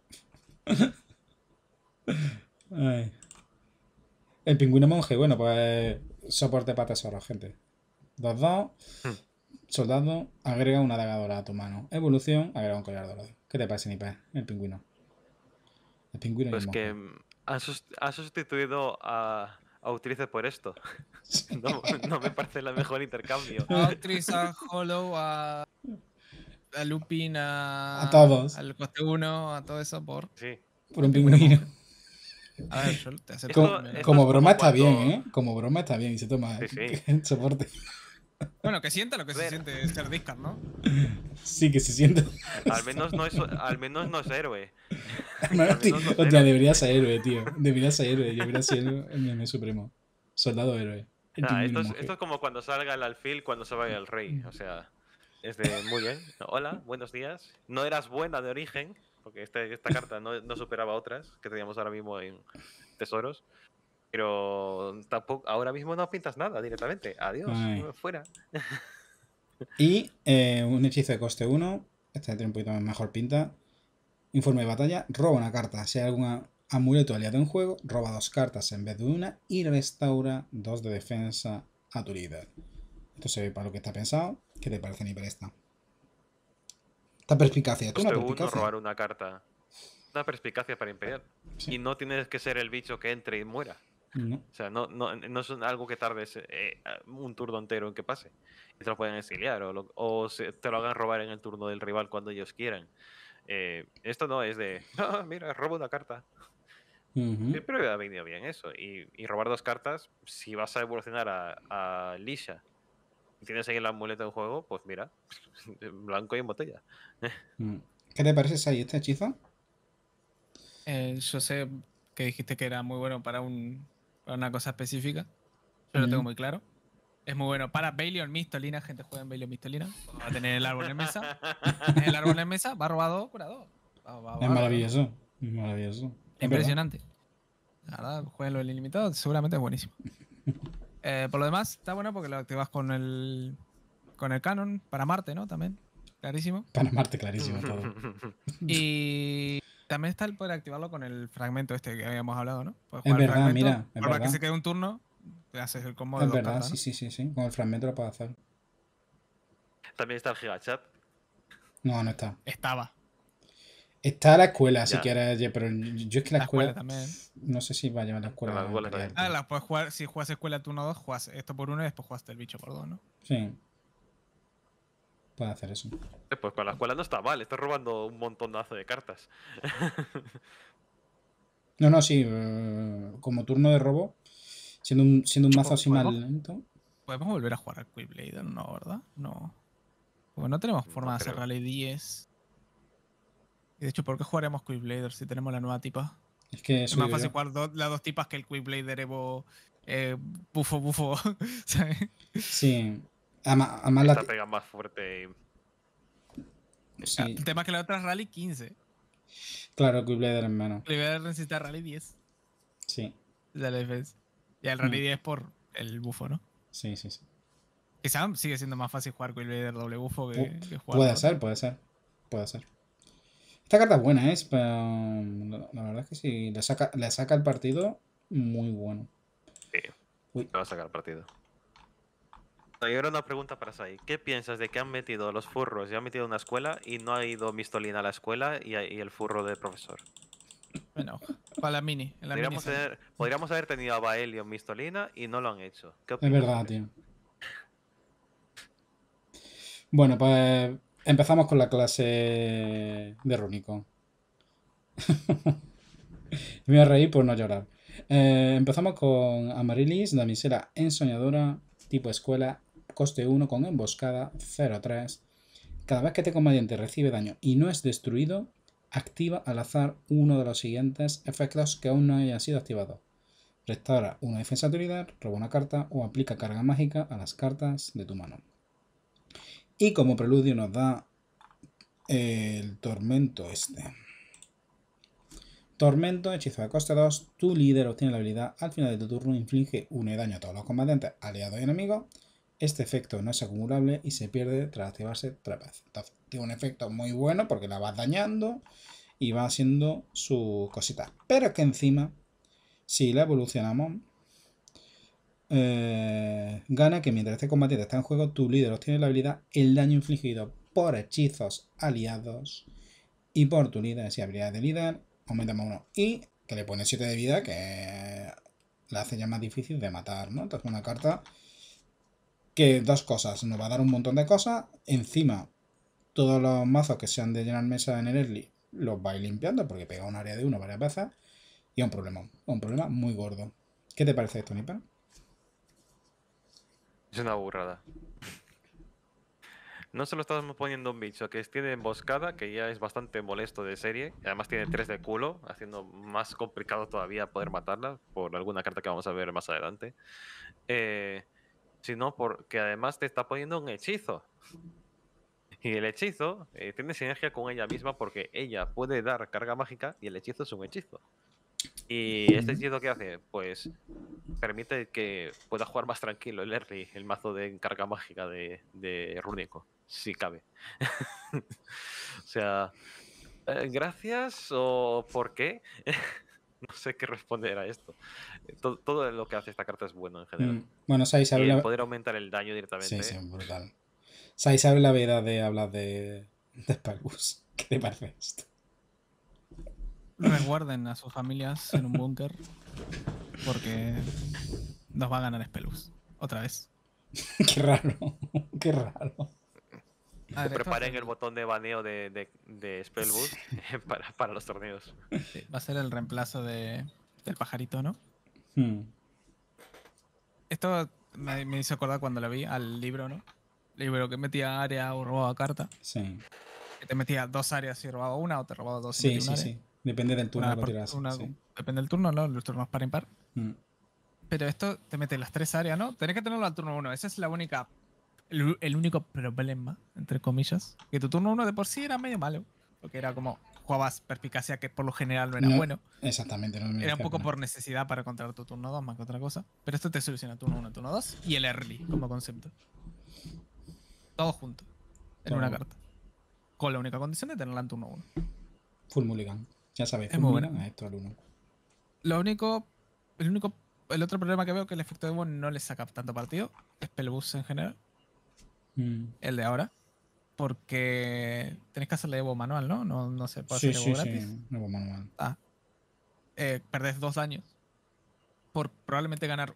El pingüino monje, bueno, pues soporte para tesoros, gente. Dos, dos. Hmm. Soldado, agrega una dagadora a tu mano. Evolución, agrega un collar dorado. ¿Qué te parece, Nipa? El pingüino. El pingüino. Pues y que ha sustituido a, a Utilice por esto. *laughs* *laughs* No, no, me parece el mejor intercambio. A a Hollow a a Lupin, a, a todos. Al coste uno a todo eso por. Sí. Por un pingüino. A ver, yo te Como, broma está bien, ¿eh? Como broma está bien y se toma *laughs* soporte. Bueno, que sienta lo que se siente ser Discard, ¿no? Sí, que se sienta. Al menos no es, al menos no héroe. O sea, deberías debería ser héroe, tío. Debería ser héroe. Yo ser sido el meme supremo. Soldado héroe. Ah, esto, es, esto, es, como cuando salga el alfil cuando se vaya el rey. O sea muy bien. *laughs* Hola, buenos días. No eras buena de origen, porque este, esta carta no, superaba otras que teníamos ahora mismo en tesoros. Pero tampoco, ahora mismo no pintas nada directamente. Adiós, fuera. *laughs* Y eh, un hechizo de coste 1. Este tiene un poquito mejor pinta. Informe de batalla. Roba una carta. Si hay algún amuleto aliado en juego, roba dos cartas en vez de una y restaura dos de defensa a tu líder. Esto se ve para lo que está pensado. ¿Qué te parece, Niper, esta? Esta perspicacia. ¿Tú una perspicacia? robar una carta. Una perspicacia para impedir. Y no tienes que ser el bicho que entre y muera. O sea, no, no, es algo que tardes eh, un turno entero en que pase. Y te lo pueden exiliar o, te lo hagan robar en el turno del rival cuando ellos quieran. Eh, esto no es de, *laughs* ah, mira, robo una carta. Pero ha venido bien eso. Y, robar dos cartas, si vas a evolucionar a, a Lisha tienes ahí el amuleto en juego, pues mira, *laughs* blanco y en botella. Mm. ¿Qué te parece, ahí este hechizo? Eh, yo sé que dijiste que era muy bueno para, una cosa específica. pero lo tengo muy claro. Es muy bueno para Baelion, Mistolina, gente juega en Baelion, Mistolina. Va a tener el árbol en mesa. *laughs* el árbol en mesa, va a robar Va, va, va, es maravilloso. Es maravilloso. Impresionante. La verdad, juega en ilimitado, seguramente es buenísimo. *laughs* Eh, por lo demás, está bueno porque lo activas con el, con el canon para Marte, ¿no? También. Clarísimo. Para Marte, clarísimo todo. *laughs* y también está el poder activarlo con el fragmento este que habíamos hablado, ¿no? Puedes jugar es verdad, mira. Es que se quede un turno, te haces el combo de Es verdad, sí, sí, sí. Con el fragmento lo puedes hacer. También está el gigachat. No, no está. Estaba. Está la escuela, si quieres, pero yo es que la, escuela, No sé si va a llevar la escuela. La ah, pues, si juegas escuela turno 2, juegas esto por uno y después jugaste el bicho por dos, ¿no? Sí. Puedes hacer eso. Eh, pues con la escuela no está mal, estás robando un montón de cartas. *laughs* no, no, sí. Eh, como turno de robo, siendo un, siendo un mazo así mal lento. Podemos volver a jugar al Quickblade, ¿no? ¿Verdad? No. no tenemos forma de hacer Rally 10. Y de hecho, ¿por qué jugaremos Quick si tenemos la nueva tipa? Es que es más fácil jugar las dos tipas que el Quick Evo eh, bufo bufo. *laughs* ¿sabes? Sí. Además, Esta la pega más fuerte. Sí. El ah, tema es que la otra es Rally 15. Claro, Quick es menos. Quillblader necesita Rally 10. Sí. De la defensa. Y el Rally 10 mm. por el bufo, ¿no? Sí, sí, sí. Quizá sigue siendo más fácil jugar Quick doble bufo que, que jugar. Puede ser, puede ser. Puede ser. Esta carta es buena, ¿eh? La verdad es que si le saca, le el partido, muy bueno. Sí, le va a sacar el partido. Y ahora una pregunta para Sai. ¿Qué piensas de que han metido los furros y han metido una escuela y no ha ido Mistolina a la escuela y, el furro de profesor? Bueno, para la mini. podríamos, haber tenido a Baelio Mistolina y no lo han hecho. es verdad, tío. Bueno, pues Empezamos con la clase de Rúnico. *laughs* Me voy a reír por no llorar. Eh, empezamos con Amarilis, damisela ensoñadora, tipo escuela, coste 1 con emboscada 0-3. Cada vez que este combatiente recibe daño y no es destruido, activa al azar uno de los siguientes efectos que aún no hayan sido activado Restaura una defensa de utilidad, roba una carta o aplica carga mágica a las cartas de tu mano. Y como preludio nos da el tormento este. Tormento, hechizo de coste 2. Tu líder obtiene la habilidad al final de tu turno, inflige un daño a todos los combatientes, aliados y enemigos. Este efecto no es acumulable y se pierde tras activarse otra veces. Entonces, tiene un efecto muy bueno porque la vas dañando y va haciendo su cosita. Pero es que encima, si la evolucionamos, eh, gana que mientras este combatiente está en juego, tu líder obtiene la habilidad el daño infligido por hechizos aliados y por tu líder, si habilidad de líder, aumenta más uno. Y que le pone 7 de vida, que la hace ya más difícil de matar, ¿no? Entonces una carta que dos cosas, nos va a dar un montón de cosas, encima todos los mazos que sean de llenar mesa en el early los vais limpiando porque pega un área de uno varias veces y es un problema, un problema muy gordo. ¿Qué te parece esto, Nipa? Es una burrada. No solo estamos poniendo un bicho que tiene emboscada, que ya es bastante molesto de serie, además tiene tres de culo, haciendo más complicado todavía poder matarla por alguna carta que vamos a ver más adelante. Eh, sino porque además te está poniendo un hechizo. Y el hechizo eh, tiene sinergia con ella misma porque ella puede dar carga mágica y el hechizo es un hechizo. Y este lo que hace, pues permite que pueda jugar más tranquilo el Erri, el mazo de encarga mágica de, de si cabe. *laughs* o sea, eh, gracias o por qué. *laughs* no sé qué responder a esto. Todo, lo que hace esta carta es bueno en mm, general. Bueno, sabe. sabe poder aumentar el daño directamente. Sí, sí, ¿eh? brutal. verdad de hablar de, de *laughs* ¿Qué te esto? Resguarden a sus familias en un búnker porque nos va a ganar Spelus. Otra vez. *laughs* qué raro, *laughs* qué raro. preparen el botón de baneo de, de, *laughs* para, los torneos. Va a ser el reemplazo de, del pajarito, ¿no? Hmm. Esto me, me, hizo acordar cuando lo vi al libro, ¿no? Libro que metía área o robaba carta. Sí. Que te metía dos áreas y robaba una o te robaba dos. Sí, sí, sí. Depende del turno ah, que tiras. Depende del turno, ¿no? Los turnos par impar. par mm. Pero esto te mete en las tres áreas, ¿no? Tenés que tenerlo al turno uno ese es la única. El, único problema, entre comillas. Que tu turno uno de por sí era medio malo. Porque era como jugabas perspicacia, que por lo general no era bueno. Exactamente, Era un poco por necesidad para encontrar tu turno dos más que otra cosa. Pero esto te soluciona turno 1, turno 2 y el early como concepto. Todo junto. En una carta. Con la única condición de tenerla en turno uno Full mulligan. Ya sabéis, es muy bueno. Lo único, el único, el otro problema que veo es que el efecto de Evo no le saca tanto partido, es Pelbus en general. Mm. El de ahora. Porque tenés que hacerle Evo manual, ¿no? No, no se puede hacer Evo gratis. manual. Ah. Eh, perdés dos daños. Por probablemente ganar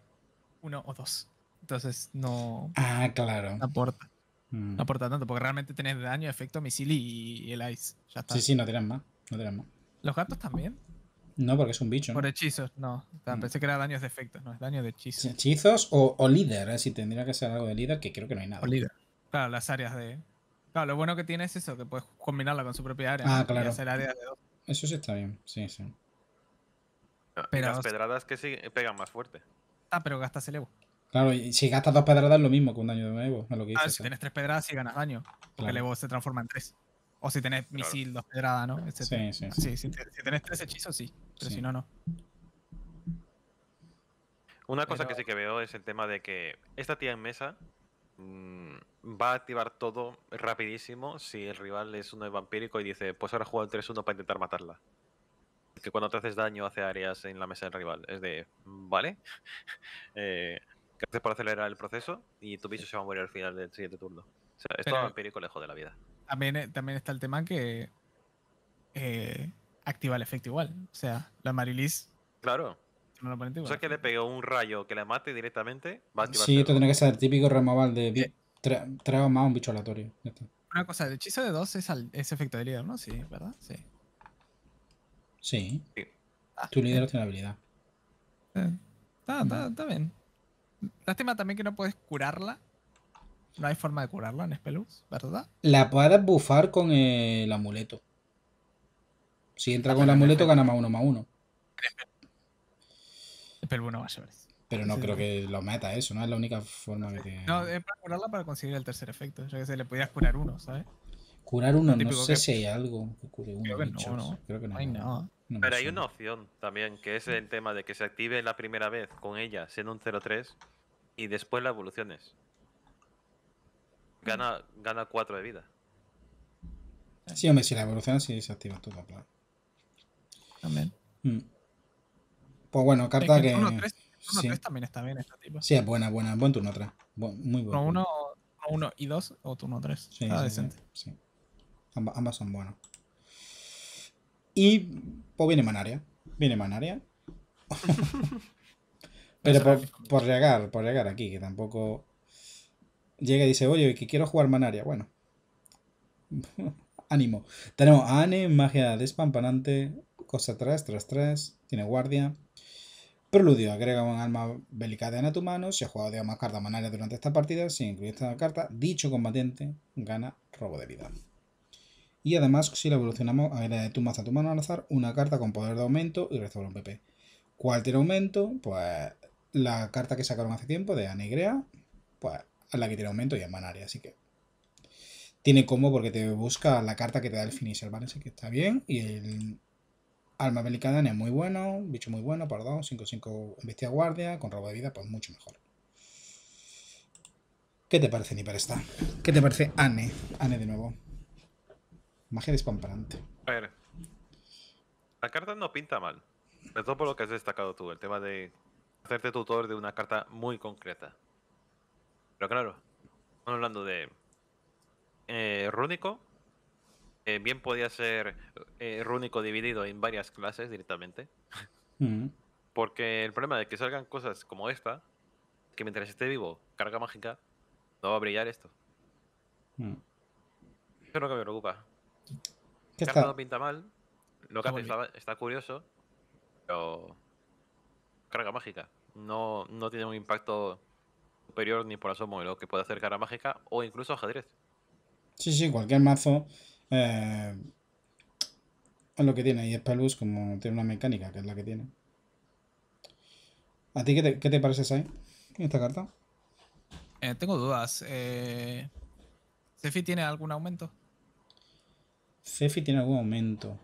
uno o dos. Entonces no. Ah, claro. No aporta. Mm. No aporta tanto, porque realmente tenés daño, efecto, misil y, el ice. Ya está. Sí, sí, no tiras más. No tiras más. ¿Los gatos también? No, porque es un bicho. Por hechizos, no. Mm. Pensé que era daños de efectos, no, es daño de hechizos. Hechizos o, líder, ¿eh? si tendría que ser algo de líder, que creo que no hay nada. O líder. Claro, las áreas de. Claro, lo bueno que tiene es eso, que puedes combinarla con su propia área. Ah, claro. de dos. Eso sí está bien, sí, sí. Ah, pero, las pedradas que sí pegan más fuerte. Ah, pero gastas el Evo. Claro, y si gastas dos pedradas es lo mismo que un daño de un Evo. lo ah, si tienes tres pedradas sí ganas daño. Porque el Evo se transforma en tres. O si tenés misil, dos pedradas, ¿no? Sí, sí, ah, si, tenés tres hechizos, sí. Pero si no, no. Una cosa que sí que veo es el tema de que esta tía en mesa mm, va a activar todo rapidísimo si el rival es uno de vampírico y dice, pues ahora juego el 3-1 para intentar matarla. Que cuando te haces daño hace áreas en la mesa del rival. Es de, mm, vale. *laughs* eh, gracias por acelerar el proceso y tu bicho se va a morir al final del siguiente turno. O sea, esto vampírico lejos de la vida. Eh, también, está el tema que eh, activa el efecto igual. O sea, la Marilis. Claro. No o sea que le pegó un rayo que la mate directamente. sí, esto tiene que ser el típico removal de trae más un bicho aleatorio. Una cosa, el hechizo de 2 es, efecto de líder, ¿no? Sí, ¿verdad? Sí. Sí. Ah. tu líder tiene tiene habilidad. Eh, está, está, está bien. Lástima también que no puedes curarla no hay forma de curarla en Speluz, ¿verdad? La puedes bufar con el amuleto. Si entra con el amuleto, gana más uno más uno. Pero no va a ser. Pero no creo que lo meta eso, ¿no? Es la única forma que tiene. No, es para curarla para conseguir el tercer efecto. O sea que se le podía curar uno, ¿sabes? Curar uno, no sé si hay algo que cure uno. Creo no, Creo no. Pero hay una opción también, que es el tema de que se active la primera vez con ella, siendo un 0-3, y después la evoluciones. Gana, gana 4 de vida. Sí, hombre, si la evoluciona, sí se activa todo, claro. También. Mm. Pues bueno, carta que. 1 3, también está bien esta tipo. Sí, es buena, buena. Buen turno 3. muy bueno. O 1 y 2 o turno 3. Sí, está sí, decente. Sí. ambas son buenas. Y pues viene Manaria. Viene Manaria. *laughs* Pero por llegar, por llegar aquí, que tampoco llega y dice, oye, que quiero jugar Manaria. Bueno, *laughs* ánimo. Tenemos a Anne, magia espampanante cosa 3, 3, 3, tiene guardia. Preludio, agrega un alma belicada a tu mano. Si ha jugado de más cartas manaria durante esta partida, si incluye esta carta, dicho combatiente gana robo de vida. Y además, si la evolucionamos, agrega de tu mazo a tu mano al azar una carta con poder de aumento y restaura un PP. ¿Cuál tiene aumento? Pues la carta que sacaron hace tiempo de Anegrea, pues a la que tiene aumento y es manaria, así que tiene combo porque te busca la carta que te da el finisher, ¿vale? Así que está bien. Y el alma belicadana es muy bueno, bicho muy bueno, perdón, 5-5 bestia guardia, con robo de vida, pues mucho mejor. ¿Qué te parece, Niperesta? ¿Qué te parece Anne? Anne de nuevo. Magia despamparante. A ver. La carta no pinta mal. Sobre todo por lo que has destacado tú, el tema de hacerte tutor de una carta muy concreta. Pero claro, estamos hablando de eh, Rúnico. bien podía ser eh, Rúnico dividido en varias clases directamente. Porque el problema de que salgan cosas como esta, que mientras esté vivo, carga mágica, no va a brillar esto. Mm. Eso es lo que me preocupa. está? no pinta mal, lo que está, curioso, pero carga mágica. No, no tiene un impacto superior ni por asomo lo que puede hacer cara mágica o incluso ajedrez. Sí, sí, cualquier mazo eh, es lo que tiene. Y luz como tiene una mecánica, que es la que tiene. ¿A ti qué te, qué te parece, Sai, esta carta? Eh, tengo dudas. Eh, ¿Cefi tiene algún aumento? Cefi tiene algún aumento.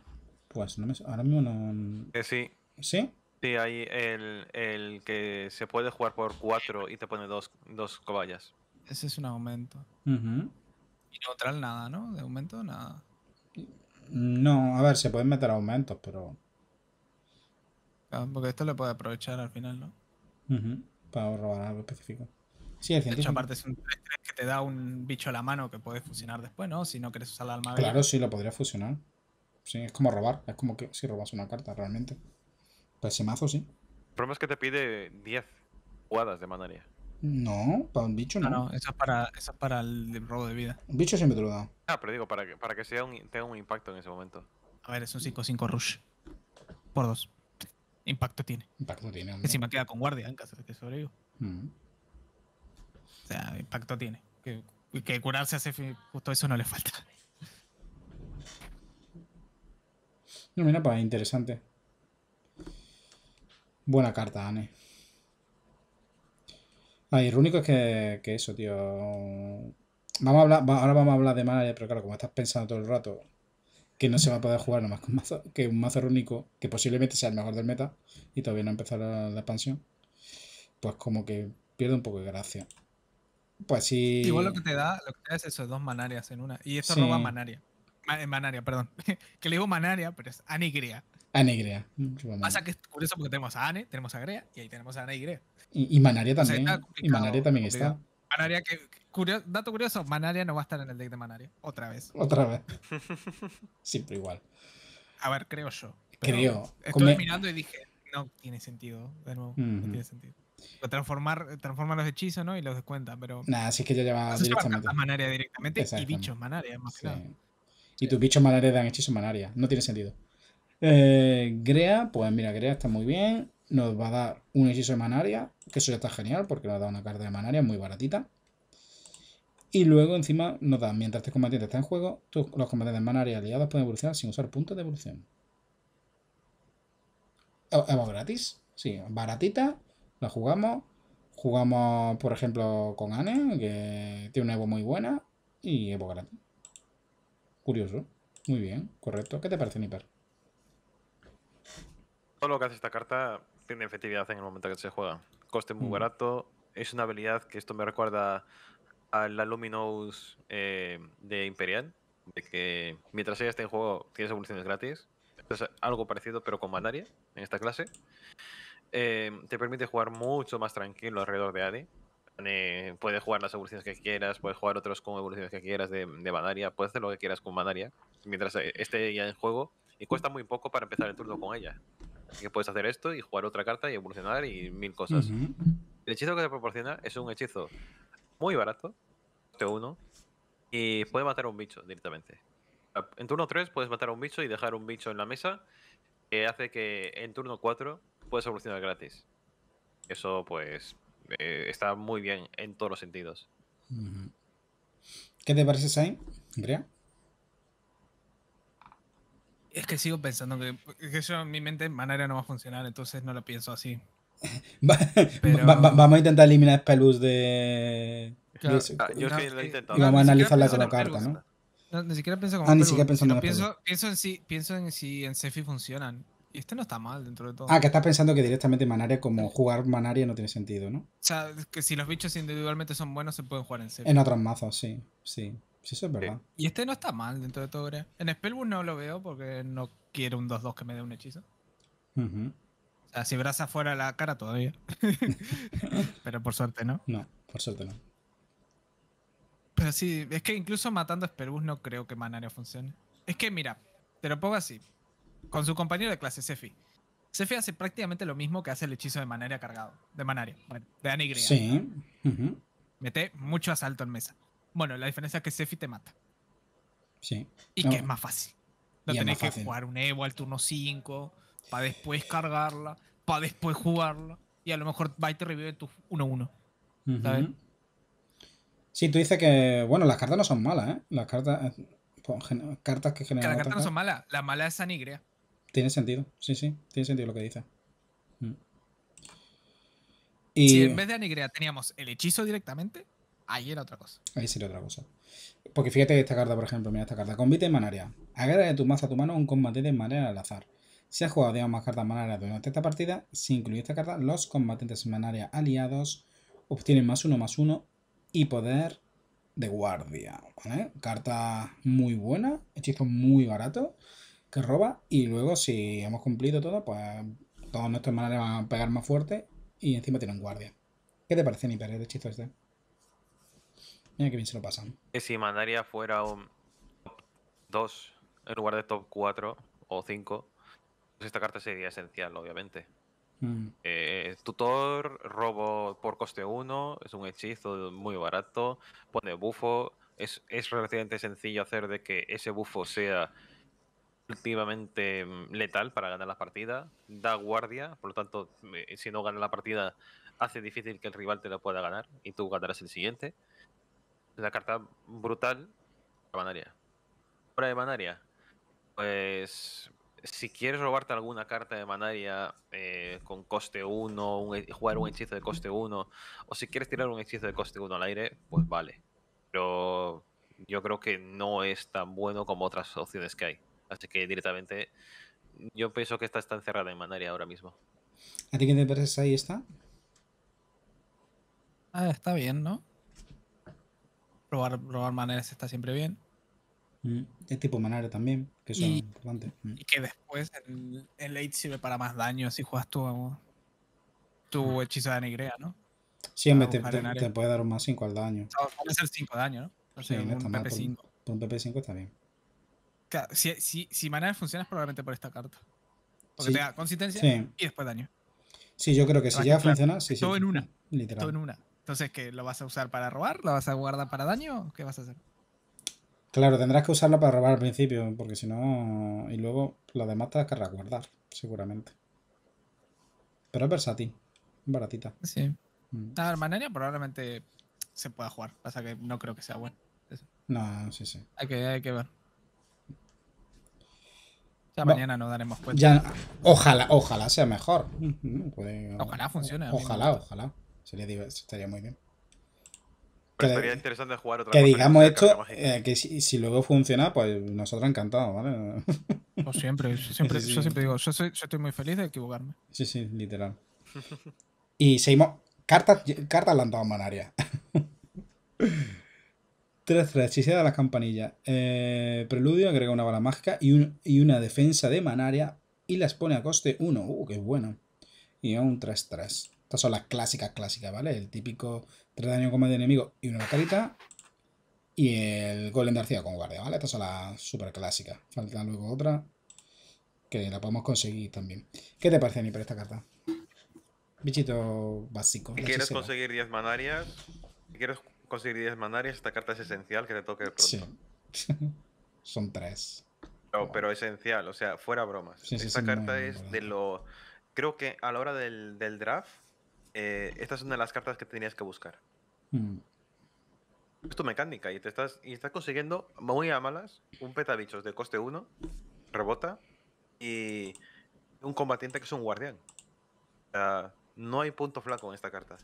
Pues no me... ahora mismo no. Eh, sí. ¿Sí? Sí, hay el, que se puede jugar por 4 y te pone dos, dos cobayas. Ese es un aumento. Y neutral nada, ¿no? De aumento nada. No, a ver, se pueden meter aumentos, pero... Ah, porque esto le puede aprovechar al final, ¿no? Para robar algo específico. Sí, el científico. De hecho, aparte es un 3 que te da un bicho a la mano que puedes fusionar después, ¿no? Si no quieres usar la alma. Claro, sí, lo podría fusionar. Sí, es como robar. Es como que si robas una carta, realmente. Para ese mazo, sí. El problema es que te pide 10 jugadas de manaria. No, para un bicho no. Ah, no, no eso, es para, para el robo de vida. Un bicho siempre te lo da. Ah, pero digo, para que, para que sea un, tenga un impacto en ese momento. A ver, es un 5-5 rush. Por dos. Impacto tiene. Impacto tiene. si me queda con guardia en caso de que sobrevivo. Mm. O sea, impacto tiene. Que, que curarse hace justo eso no le falta. No, mira, para pues, interesante. Buena carta, Ani. Ay, lo único es que, eso, tío. Vamos a hablar, ahora vamos a hablar de Manaria, pero claro, como estás pensando todo el rato que no se va a poder jugar nomás con mazo, que un mazo único, que posiblemente sea el mejor del meta, y todavía no ha empezado la, expansión, pues como que pierde un poco de gracia. Pues sí. Igual lo que te da, lo que te da es eso, dos manarias en una. Y no va roba manaria. manaria, perdón. *laughs* que le digo manaria, pero es anigria. Ana y e mm. Pasa que es curioso porque tenemos a Ane, tenemos a Grea y ahí tenemos a Ane y Grea. Y, Manaria también. y Manaria también está. Manaria, que, dato curioso, Manaria no va a estar en el deck de Manaria. Otra vez. Otra vez. Siempre *laughs* igual. A ver, creo yo. Creo. Estuve mirando y dije, no tiene sentido, de nuevo. No tiene sentido. Transformar, transforma los hechizos, ¿no? Y los descuentan, pero. Nada, es que ya llevaba directamente. manaria directamente y bichos manaria, más Y tus bichos manaria dan hechizos manaria. No tiene sentido. Eh, Grea, pues mira, Grea está muy bien. Nos va a dar un hechizo de manaria, que eso ya está genial porque nos da una carta de manaria muy baratita. Y luego encima nos da, mientras este combatiente está en juego, los combatientes de manaria aliados pueden evolucionar sin usar puntos de evolución. ¿Evo gratis? Sí, baratita. La jugamos. Jugamos, por ejemplo, con Anne, que tiene una Evo muy buena. Y Evo gratis. Curioso. Muy bien, correcto. ¿Qué te parece, Nipper? Todo lo que hace esta carta tiene efectividad en el momento que se juega. Coste muy mm. barato. Es una habilidad que esto me recuerda a la Luminous eh, de Imperial. De que mientras ella esté en juego tienes evoluciones gratis. Es algo parecido pero con Manaria en esta clase. Eh, te permite jugar mucho más tranquilo alrededor de Adi. Eh, puedes jugar las evoluciones que quieras, puedes jugar otros con evoluciones que quieras de, Banaria, puedes hacer lo que quieras con Manaria mientras esté ella en juego y cuesta muy poco para empezar el turno con ella que puedes hacer esto y jugar otra carta y evolucionar y mil cosas. El hechizo que te proporciona es un hechizo muy barato, T1, y puede matar a un bicho directamente. En turno 3 puedes matar a un bicho y dejar un bicho en la mesa, que hace que en turno 4 puedes evolucionar gratis. Eso pues eh, está muy bien en todos los sentidos. ¿Qué te parece, Sain? Andrea es que sigo pensando que, eso en mi mente Manaria no va a funcionar, entonces no lo pienso así. vamos a intentar eliminar pelús de... Ah, yo lo he intentado. Y vamos a analizarla como carta, ¿no? Ni siquiera pienso como ah, pienso, en si, pienso en si en Sefi funcionan. Y este no está mal dentro de todo. Ah, que estás pensando que directamente Manaria, como jugar Manaria no tiene sentido, ¿no? O sea, que si los bichos individualmente son buenos, se pueden jugar en sefi En otros mazos, sí, sí es eh, verdad. y este no está mal dentro de todo, creo. En Spellbus no lo veo porque no quiero un 2-2 que me dé un hechizo. O sea, si brasa fuera la cara todavía. *laughs* Pero por suerte no. No, por suerte no. Pero sí, es que incluso matando a Spellbus no creo que Manario funcione. Es que mira, te lo pongo así. Con su compañero de clase, Sefi. Sefi hace prácticamente lo mismo que hace el hechizo de Manaria cargado. De Manaria, bueno, de Anigria. Sí. Mete mucho asalto en mesa. Bueno, la diferencia es que Sefi te mata. Sí. Y que es más fácil. No tenés que jugar un Evo al turno 5, para después cargarla, para después jugarla, y a lo mejor va y te revive tu 1-1. ¿Sabes? Sí, tú dices que, bueno, las cartas no son malas, ¿eh? Las cartas, eh, pues, cartas que generan... las cartas no son malas, la mala es Anigrea Tiene sentido, sí, sí, tiene sentido lo que dices. Mm. Y... Si en vez de Anigrea teníamos el hechizo directamente, Ahí era otra cosa. Ahí sería otra cosa. Porque fíjate esta carta, por ejemplo, mira esta carta. Convite en manaria. Agarra de tu mazo a tu mano un combate en manaria al azar. Si has jugado de más cartas manarias durante esta partida, si incluye esta carta, los combatientes manaria aliados obtienen más uno más uno y poder de guardia. Carta muy buena, hechizo muy barato, que roba. Y luego, si hemos cumplido todo, pues todos nuestros manarias van a pegar más fuerte y encima tienen guardia. ¿Qué te parece, Niper, el hechizo este? que bien si mandaría fuera un top 2 en lugar de top 4 o 5, pues esta carta sería esencial, obviamente. Mm. Eh, tutor, robo por coste 1, es un hechizo muy barato, pone bufo, es, es relativamente sencillo hacer de que ese bufo sea últimamente mm, letal para ganar la partida, da guardia, por lo tanto, eh, si no gana la partida, hace difícil que el rival te la pueda ganar y tú ganarás el siguiente la carta brutal la Manaria. para de Manaria. Pues si quieres robarte alguna carta de Manaria eh, con coste 1, jugar un hechizo de coste 1, o si quieres tirar un hechizo de coste 1 al aire, pues vale. Pero yo creo que no es tan bueno como otras opciones que hay. Así que directamente yo pienso que esta está encerrada en Manaria ahora mismo. ¿A ti qué te parece ahí está? Ah, está bien, ¿no? Probar, maneras está siempre bien. Mm, es tipo manera también, que son importantes. Mm. Y que después el, late sirve para más daño si juegas tu, tu mm. hechizo de anigrea, ¿no? Sí, te, te, puede dar un más 5 al daño. puede ser 5 daño, ¿no? sí, un PP5. un PP5 está bien. si, si, si manera funciona es probablemente por esta carta. Porque sí. te da consistencia y después daño. Sí, yo creo que si ya funciona sí, sí. Todo en una. Literal. Todo en una. Entonces, ¿qué? ¿Lo vas a usar para robar? ¿Lo vas a guardar para daño? ¿Qué vas a hacer? Claro, tendrás que usarlo para robar al principio, porque si no. Y luego lo demás te que guardar seguramente. Pero es versátil, baratita. Sí. Mm. Ah, Armanaria probablemente se pueda jugar, pasa que no creo que sea bueno. No, sí, sí. Hay que, que ver. Ya mañana nos daremos cuenta. Ya, ojalá, ojalá sea mejor. Mm, mm, ojalá funcione. Ojalá, ojalá. Sería, estaría muy bien. estaría interesante jugar otra Que digamos esto, eh, que si, luego funciona, pues nosotros encantados, ¿vale? *laughs* Pues siempre, siempre yo siempre digo, yo, estoy muy feliz de equivocarme. Sí, sí, literal. *laughs* Y seguimos. Cartas, dado lanzadas Manaria. 3-3, si se da las campanillas. Eh, preludio, agrega una bala mágica y, y, una defensa de manaria y las pone a coste 1. Uh, qué bueno. Y un 3-3. Estas son las clásicas, clásicas, ¿vale? El típico 3 daño como de enemigo y una carita. Y el golem de arcilla como guardia, ¿vale? Estas son las super clásicas. Falta luego otra que la podemos conseguir también. ¿Qué te parece, a mí por esta carta? Bichito básico. Si quieres conseguir 10 manarias, quieres conseguir 10 manarias, esta carta es esencial que te toque pronto. Sí. *laughs* Son 3. pero esencial, o sea, fuera bromas. esta carta es, de lo. Creo que a la hora del, del draft eh, esta es una de las cartas que tenías que buscar. Mm. Es tu mecánica y te estás, y estás consiguiendo muy a malas un petabichos de coste 1, rebota y un combatiente que es un guardián. no hay punto flaco en esta carta.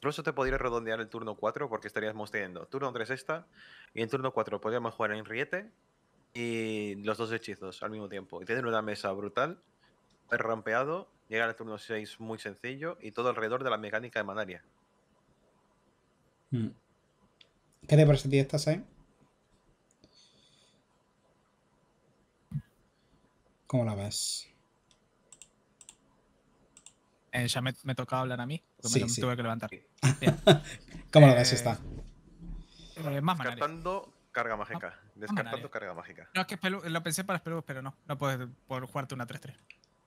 eso te podría redondear el turno 4 porque estarías mostrando turno 3 esta y en turno 4 podríamos jugar en Riete y los dos hechizos al mismo tiempo. Y tener una mesa brutal, rampeado Llegar al turno 6 muy sencillo y todo alrededor de la mecánica de Manaria. Hmm. ¿Qué te parece a esta ahí? ¿Cómo la ves? Eh, ya me, me tocaba hablar a mí, porque sí, me tuve que levantar. *laughs* ¿Cómo la ves eh, Está. Eh, más Descartando carga mágica. Ah, Descartando carga mágica. No, es que lo pensé para peludos, pero no. No puedes por jugarte una 3-3.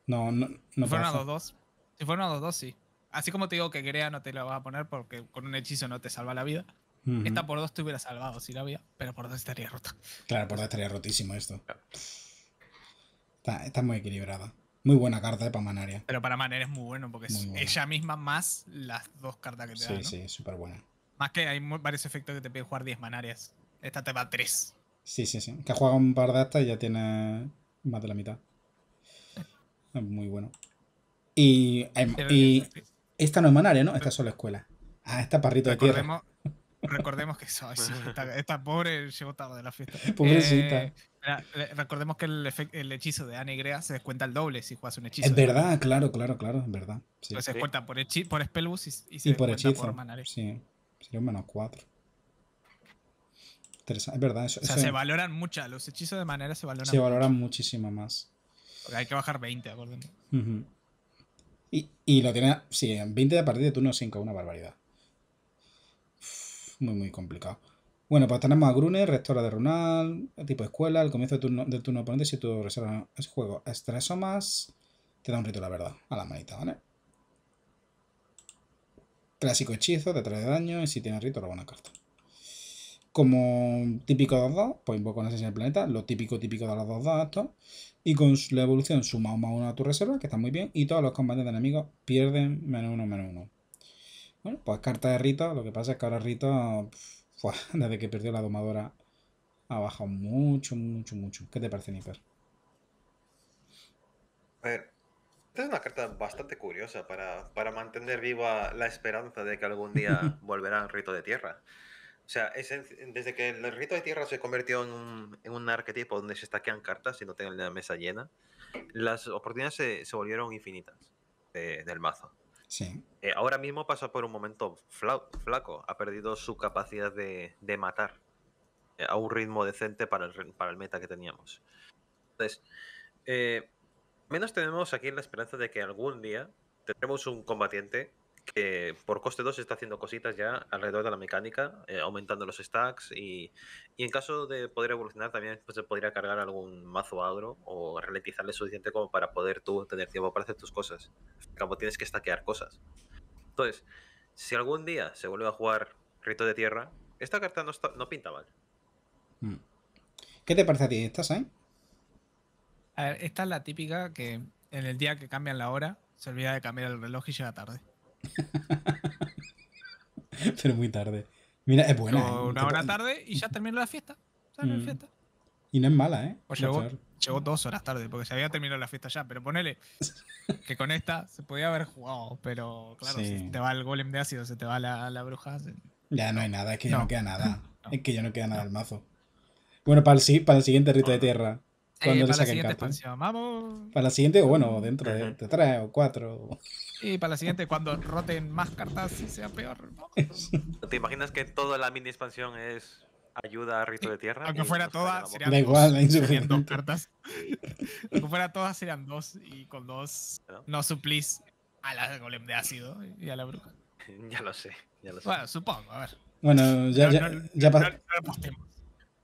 No, no, no. fueron a 2-2. Si fueron a 2-2, sí. Así como te digo que Grea no te la vas a poner porque con un hechizo no te salva la vida. Esta por 2 te hubiera salvado si la había, pero por 2 estaría rota. Claro, por 2 estaría rotísimo esto. Está, muy equilibrada. Muy buena carta eh, para Manaria. Pero para Manaria es muy bueno porque es ella misma más las dos cartas que te da. Sí, sí, súper buena. Más que hay varios efectos que te piden jugar 10 Manarias. Esta te va 3. Sí, sí, sí. Que juega un par de estas y ya tiene más de la mitad. Muy bueno. Y, em, y esta no es manaria, ¿no? Esta es solo escuela. Ah, esta parrito de tierra. Recordemos que eso, esta, esta, pobre llegó tarde a la fiesta. *laughs* Pobrecita. Eh, recordemos que el, el, hechizo de Ana y Grea se descuenta el doble si juegas un hechizo. Es verdad, claro, claro, claro, es verdad. Sí. Pues se descuenta por, por Spellbus y, y, se y por hechizo. Sí, sería un menos 4. Es verdad, eso, o sea, se valoran mucho los hechizos de manera se valoran. Se valoran muchísimo más hay que bajar 20, acuérdense. y, lo tiene. Sí, 20 a partir de turno 5, una barbaridad. Muy, muy complicado. Bueno, pues tenemos a grune rectora de Runal, tipo escuela, al comienzo del turno, del oponente, si tu reserva es juego estrés o más, te da un rito, la verdad, a la manita, ¿vale? Clásico hechizo, te trae daño y si tienes rito, roba una carta. Como típico de los dos, pues invoco una sesión del planeta, lo típico típico de los dos esto... Y con la evolución suma más uno a tu reserva, que está muy bien, y todos los combates de enemigos pierden menos uno, menos uno. Bueno, pues carta de rito, lo que pasa es que ahora rito, *laughs* desde que perdió la domadora, ha bajado mucho, mucho, mucho. ¿Qué te parece, Nipper? A ver, esta es una carta bastante curiosa para, para mantener viva la esperanza de que algún día *laughs* volverá rito de tierra. O sea, desde que el rito de tierra se convirtió en un, arquetipo donde se estaquean cartas y no tienen la mesa llena, las oportunidades se, volvieron infinitas del mazo. Eh, ahora mismo pasa por un momento flaco, ha perdido su capacidad de, matar eh, a un ritmo decente para el, para el meta que teníamos. Entonces, eh, menos tenemos aquí la esperanza de que algún día tendremos un combatiente que por coste 2 está haciendo cositas ya alrededor de la mecánica, eh, aumentando los stacks y, en caso de poder evolucionar también pues, se podría cargar algún mazo agro o ralentizarle suficiente como para poder tú tener tiempo para hacer tus cosas. Como tienes que stackear cosas. Entonces, si algún día se vuelve a jugar Rito de Tierra, esta carta no, no pinta mal. Hmm. ¿Qué te parece a ti estas, eh? esta es la típica que en el día que cambian la hora se olvida de cambiar el reloj y llega tarde. *laughs* Pero muy tarde. Mira, es ¿eh? una hora tarde y ya terminó la fiesta. Mm. Y no es mala, ¿eh? llegó, dos horas tarde, porque se había terminado la fiesta ya. Pero ponele *laughs* que con esta se podía haber jugado, pero claro, si te va el golem de ácido, se te va la, la bruja. Ya no hay nada, es que no. ya no queda nada. Es que ya no queda nada el mazo. Bueno, para el, para el siguiente rito de tierra. Eh, ¿eh? para la siguiente Para la siguiente, bueno, dentro de, de este tres o cuatro. Y para la siguiente, cuando roten más cartas, sea peor. *laughs* ¿Te imaginas que toda la mini expansión es ayuda a Rito de Tierra. Aunque fuera todas, serían, igual, dos, cartas. Aunque fuera todas, serían dos. Y con dos no, suplís a la golem de ácido y a la bruja. *laughs* ya lo sé, ya lo sé. Bueno, supongo, a ver. Bueno, ya, ya,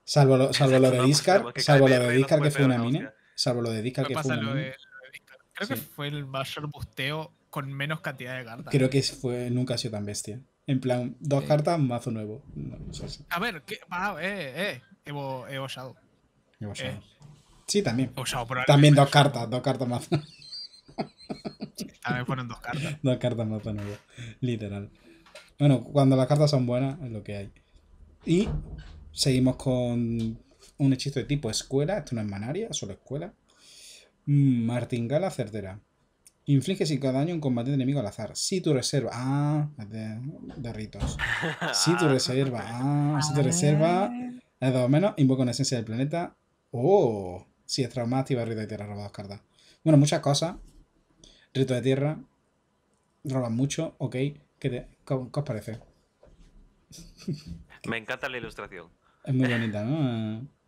Salvo lo, salvo lo de discard salvo lo de discard que fue una mina. Salvo lo de discard que fue una mina. Creo que fue el mayor busteo con menos cantidad de cartas. Creo que fue, nunca ha sido tan bestia. En plan, dos cartas, mazo nuevo. A ver, ¿qué? Ah, eh, eh. He eh. Sí, también. también dos cartas, dos cartas mazo. también fueron dos cartas. *laughs* dos cartas mazo nuevo, literal. Bueno, cuando las cartas son buenas, es lo que hay. Y seguimos con un hechizo de tipo escuela. Esto no es manaria, solo escuela. Mm, Martingala certera. Inflige cada daño a un combate enemigo al azar. Si tu reserva. Ah, de, de ritos. Si tu *laughs* ah, reserva. Ah, si tu reserva. Es dos menos. Invoca una esencia del planeta. Oh, si es trauma, activa rito de tierra, roba dos cartas. Bueno, muchas cosas. Rito de tierra. Roba mucho. Ok. ¿Qué, qué os parece? Me encanta la ilustración. Es muy bonita, ¿no? *laughs*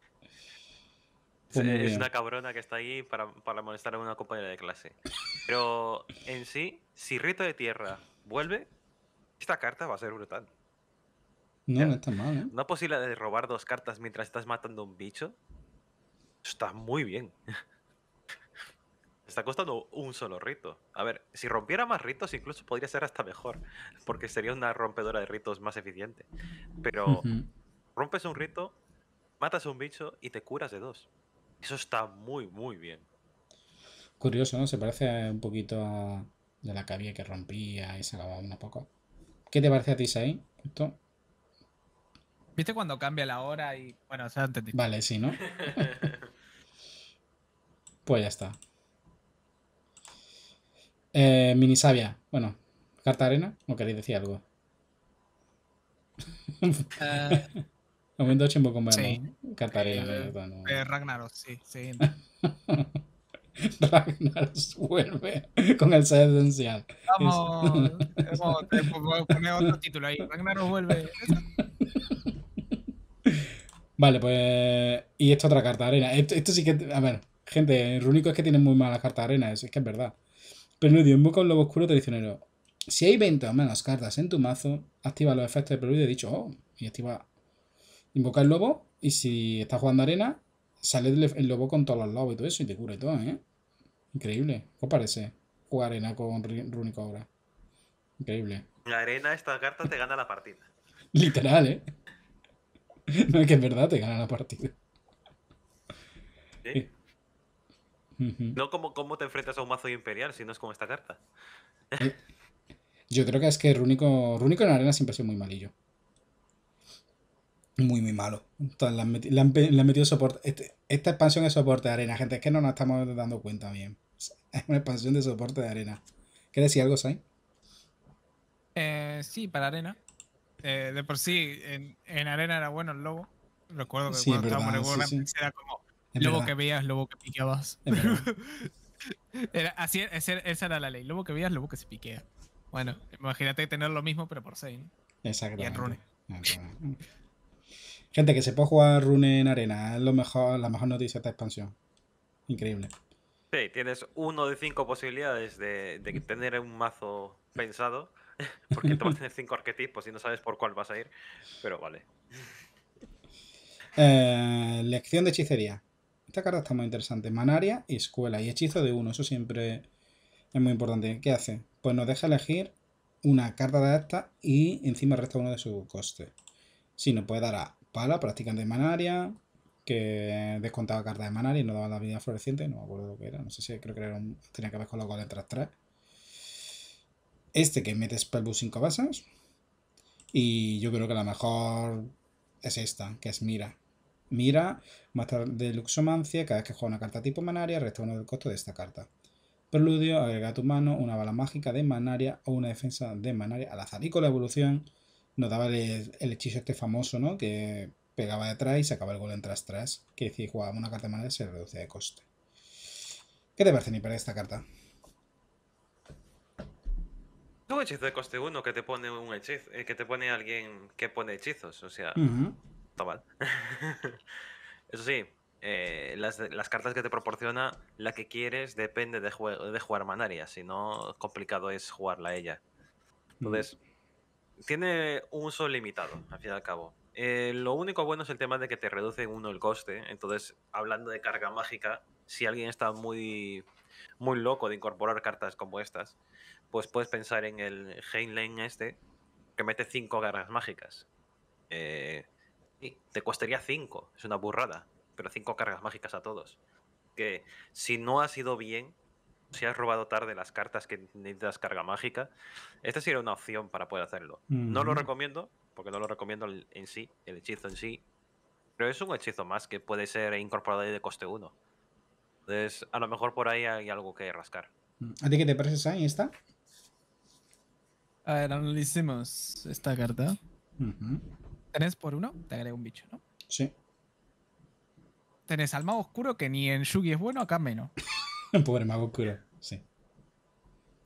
Es, una cabrona que está ahí para, molestar a una compañera de clase. Pero en sí, si Rito de Tierra vuelve, esta carta va a ser brutal. No, está mal, Una ¿eh? posibilidad de robar dos cartas mientras estás matando un bicho. Está muy bien. está costando un solo rito. A ver, si rompiera más ritos, incluso podría ser hasta mejor. Porque sería una rompedora de ritos más eficiente. Pero rompes un rito, matas un bicho y te curas de dos. Eso está muy, muy bien. Curioso, ¿no? Se parece un poquito a de la cabía que rompía y se lavaba un poco. ¿Qué te parece a ti, Sai? ¿Viste cuando cambia la hora y. Bueno, o sea, antes Vale, sí, ¿no? *laughs* pues ya está. Eh, Minisavia. Bueno, carta arena, ¿o queréis decir algo? *laughs* Eh, 28 en Bokumba, sí. con Catarina, eh, arena ¿no? Ragnaros, sí, sí. *laughs* Ragnaros vuelve con el set esencial. Vamos, vamos, otro título ahí. Ragnaros vuelve. Vale, pues. Y esta otra carta de arena. Esto, sí que. A ver, gente, único es que tienen muy malas cartas de arena, eso es que es verdad. Preludio, invoca un lobo oscuro traicionero. Si hay 20 o menos cartas en tu mazo, activa los efectos de prohibido. He dicho, oh, y activa Invoca el lobo y si estás jugando arena, sale el lobo con todos los lobos y todo eso y te cura y todo, ¿eh? Increíble. ¿Qué parece? Jugar arena con Rúnico ahora. Increíble. La arena esta carta te gana la partida. *laughs* Literal, ¿eh? *laughs* No es que en verdad, te gana la partida. ¿Sí? No como cómo te enfrentas a un mazo imperial, sino es como esta carta. Eh, yo creo que es que Rúnico, Rúnico en arena siempre ha sido muy malillo muy, muy malo. la han metido, soporte. Este, esta expansión es soporte de arena, gente. Es que no nos estamos dando cuenta bien. *laughs* Es una expansión de soporte de arena. ¿Quieres decir algo, Sain? Eh, sí, para arena. Eh, de por sí, en, arena era bueno el lobo. Recuerdo que cuando estábamos era como lobo que veías, lobo que piqueabas. *laughs* así, esa, era la ley. Lobo que veas lobo que se piquea. Bueno, imagínate tener lo mismo, pero por seis Y en rune. Gente, que se puede jugar Rune en arena. Es lo mejor, la mejor noticia de esta expansión. Increíble. Sí, tienes uno de cinco posibilidades de, tener un mazo pensado. *laughs* Porque tú vas a tener cinco arquetipos y no sabes por cuál vas a ir. Pero vale. Eh, lección de hechicería. Esta carta está muy interesante. Manaria escuela. Y hechizo de uno. Eso siempre es muy importante. ¿Qué hace? Pues nos deja elegir una carta de esta y encima resta uno de su coste. Si sí, nos puede dar a Pala, practicante de manaria, que descontaba cartas de manaria y no daba la vida floreciente, no me acuerdo lo que era, no sé si creo que era tenía que ver con los goles tras 3. Este que mete Spellbook 5 bases. Y yo creo que la mejor es esta, que es Mira. Mira, Master de Luxomancia, cada vez que juega una carta tipo manaria, resta uno del costo de esta carta. Preludio, agrega a tu mano una bala mágica de manaria o una defensa de manaria al azar. Y con la evolución nos daba el, hechizo este famoso, ¿no? Que pegaba detrás y sacaba el gol en tras tras. Que si jugaba una carta de se reduce de coste. ¿Qué te parece, para esta carta? Tu hechizo de coste 1 que te pone un hechizo, eh, que te pone alguien que pone hechizos, o sea, está mal. *laughs* Eso sí, eh, las, cartas que te proporciona, la que quieres, depende de, de jugar Manaria, si no, complicado es jugarla a ella. Mm. Entonces, tiene un uso limitado, al fin y al cabo. Eh, lo único bueno es el tema de que te reduce uno el coste. Entonces, hablando de carga mágica, si alguien está muy, muy loco de incorporar cartas como estas, pues puedes pensar en el Heinlein este, que mete 5 cargas mágicas. Eh, y te costaría 5, es una burrada, pero 5 cargas mágicas a todos. Que si no ha sido bien, si has robado tarde las cartas que necesitas carga mágica, esta sería una opción para poder hacerlo. No lo recomiendo, porque no lo recomiendo en sí, el hechizo en sí, pero es un hechizo más que puede ser incorporado de coste 1. Entonces, a lo mejor por ahí hay algo que rascar. Mm. ¿A ti qué te parece, ahí esta? A ver, analicemos esta carta. Tenés por uno, te agrega un bicho, ¿no? Sí. Tenés alma oscuro que ni en Shugi es bueno, acá menos. *laughs* Pobre mago oscuro, sí.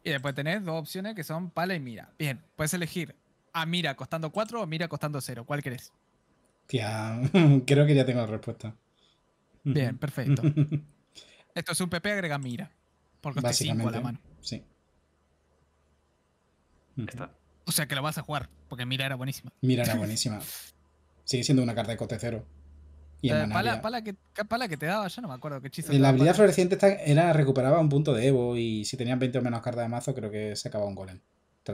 Y después tenés dos opciones que son pala y mira. Bien, puedes elegir a mira costando 4 o mira costando 0. ¿Cuál querés? Tía, *laughs* creo que ya tengo la respuesta. Bien, perfecto. *laughs* Esto es un PP agrega mira. Porque Básicamente, 5 a la mano. Sí. O sea que lo vas a jugar, porque mira era buenísima. Mira era buenísima. Sigue siendo una carta de coste cero. Y eh, pala, que, te daba, yo no me acuerdo La habilidad floreciente era, recuperaba un punto de Evo y si tenían 20 o menos cartas de mazo, creo que se acababa un golem.